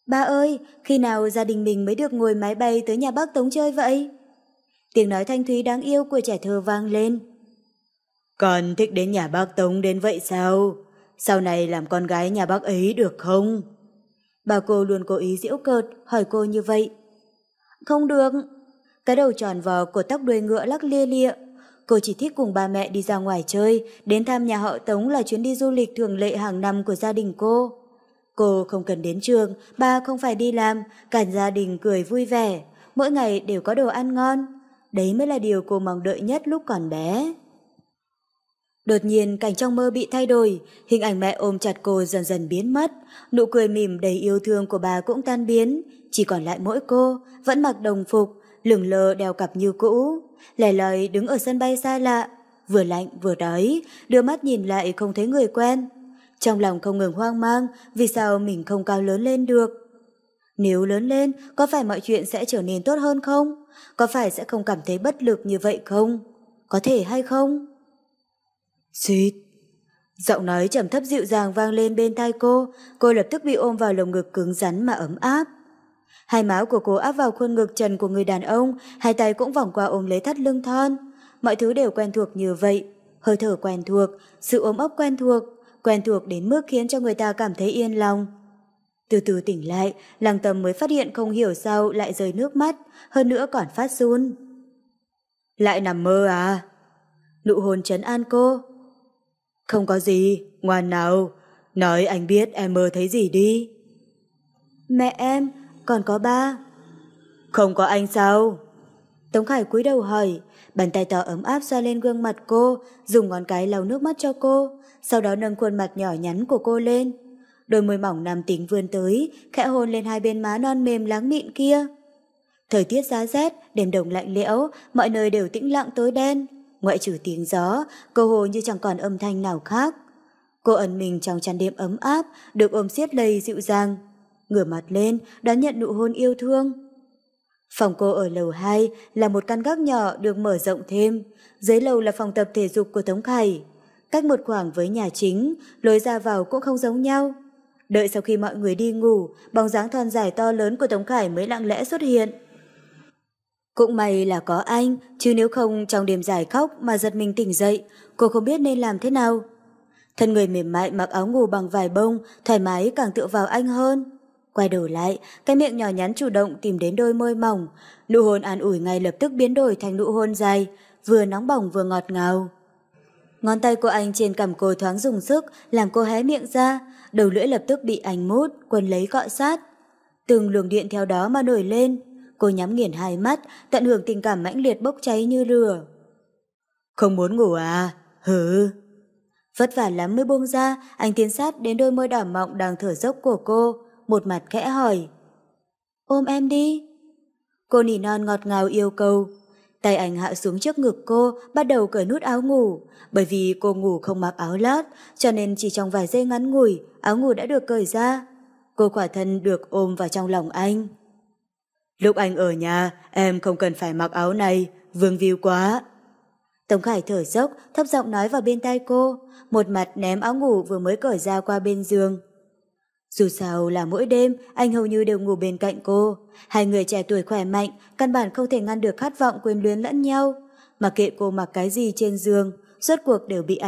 bà ơi, khi nào gia đình mình mới được ngồi máy bay tới nhà bác Tống chơi vậy? Tiếng nói thanh thúy đáng yêu của trẻ thơ vang lên. Con thích đến nhà bác Tống đến vậy sao? sau này làm con gái nhà bác ấy được không? Bà cô luôn cố ý giễu cợt, hỏi cô như vậy. Không được. Cái đầu tròn vò của tóc đuôi ngựa lắc lia lịa. Cô chỉ thích cùng ba mẹ đi ra ngoài chơi, đến thăm nhà họ Tống là chuyến đi du lịch thường lệ hàng năm của gia đình cô. Cô không cần đến trường, ba không phải đi làm, cả gia đình cười vui vẻ, mỗi ngày đều có đồ ăn ngon. Đấy mới là điều cô mong đợi nhất lúc còn bé. Đột nhiên cảnh trong mơ bị thay đổi, hình ảnh mẹ ôm chặt cô dần dần biến mất, nụ cười mỉm đầy yêu thương của bà cũng tan biến, chỉ còn lại mỗi cô, vẫn mặc đồng phục, lửng lơ đeo cặp như cũ, lẻ loi đứng ở sân bay xa lạ, vừa lạnh vừa đói, đưa mắt nhìn lại không thấy người quen. Trong lòng không ngừng hoang mang vì sao mình không cao lớn lên được. Nếu lớn lên, có phải mọi chuyện sẽ trở nên tốt hơn không? Có phải sẽ không cảm thấy bất lực như vậy không? Có thể hay không? Xít. Giọng nói trầm thấp dịu dàng vang lên bên tai cô, cô lập tức bị ôm vào lồng ngực cứng rắn mà ấm áp. Hai máu của cô áp vào khuôn ngực trần của người đàn ông, hai tay cũng vòng qua ôm lấy thắt lưng thon. Mọi thứ đều quen thuộc như vậy, hơi thở quen thuộc, sự ôm ấp quen thuộc, quen thuộc đến mức khiến cho người ta cảm thấy yên lòng. Từ từ tỉnh lại, làng tầm mới phát hiện không hiểu sao lại rơi nước mắt, hơn nữa còn phát run. Lại nằm mơ à? Nụ hôn trấn an cô, không có gì, ngoan nào. Nói anh biết em mơ thấy gì đi. Mẹ em, còn có ba. Không có anh sao? Tống Khải cúi đầu hỏi, bàn tay to ấm áp xoa lên gương mặt cô, dùng ngón cái lau nước mắt cho cô, sau đó nâng khuôn mặt nhỏ nhắn của cô lên. Đôi môi mỏng nam tính vươn tới, khẽ hôn lên hai bên má non mềm láng mịn kia. Thời tiết giá rét, đêm đồng lạnh lẽo, mọi nơi đều tĩnh lặng tối đen ngoại trừ tiếng gió, cơ hồ như chẳng còn âm thanh nào khác. Cô ẩn mình trong chăn đêm ấm áp, được ôm siết lây dịu dàng. Ngửa mặt lên, đón nhận nụ hôn yêu thương. Phòng cô ở lầu 2 là một căn gác nhỏ được mở rộng thêm. Dưới lầu là phòng tập thể dục của Tống Khải. Cách một khoảng với nhà chính, lối ra vào cũng không giống nhau. Đợi sau khi mọi người đi ngủ, bóng dáng thon dài to lớn của Tống Khải mới lặng lẽ xuất hiện. Cũng may là có anh, chứ nếu không trong đêm dài khóc mà giật mình tỉnh dậy, cô không biết nên làm thế nào. Thân người mềm mại mặc áo ngủ bằng vải bông, thoải mái càng tựa vào anh hơn. Quay đầu lại, cái miệng nhỏ nhắn chủ động tìm đến đôi môi mỏng. Nụ hôn an ủi ngay lập tức biến đổi thành nụ hôn dài, vừa nóng bỏng vừa ngọt ngào. Ngón tay của anh trên cằm cô thoáng dùng sức, làm cô hé miệng ra, đầu lưỡi lập tức bị anh mút, quần lấy cọ sát. Từng luồng điện theo đó mà nổi lên cô nhắm nghiền hai mắt, tận hưởng tình cảm mãnh liệt bốc cháy như lửa. Không muốn ngủ à? Hừ. Vất vả lắm mới buông ra, anh tiến sát đến đôi môi đỏ mọng đang thở dốc của cô, một mặt khẽ hỏi. Ôm em đi. Cô nỉ non ngọt ngào yêu cầu. Tay anh hạ xuống trước ngực cô, bắt đầu cởi nút áo ngủ. Bởi vì cô ngủ không mặc áo lót, cho nên chỉ trong vài giây ngắn ngủi, áo ngủ đã được cởi ra. Cô quả thân được ôm vào trong lòng anh. Lúc anh ở nhà, em không cần phải mặc áo này, vương víu quá. Tống Khải thở dốc, thấp giọng nói vào bên tai cô, một mặt ném áo ngủ vừa mới cởi ra qua bên giường. Dù sao là mỗi đêm, anh hầu như đều ngủ bên cạnh cô. Hai người trẻ tuổi khỏe mạnh, căn bản không thể ngăn được khát vọng quyền luyến lẫn nhau. Mà kệ cô mặc cái gì trên giường, suốt cuộc đều bị anh.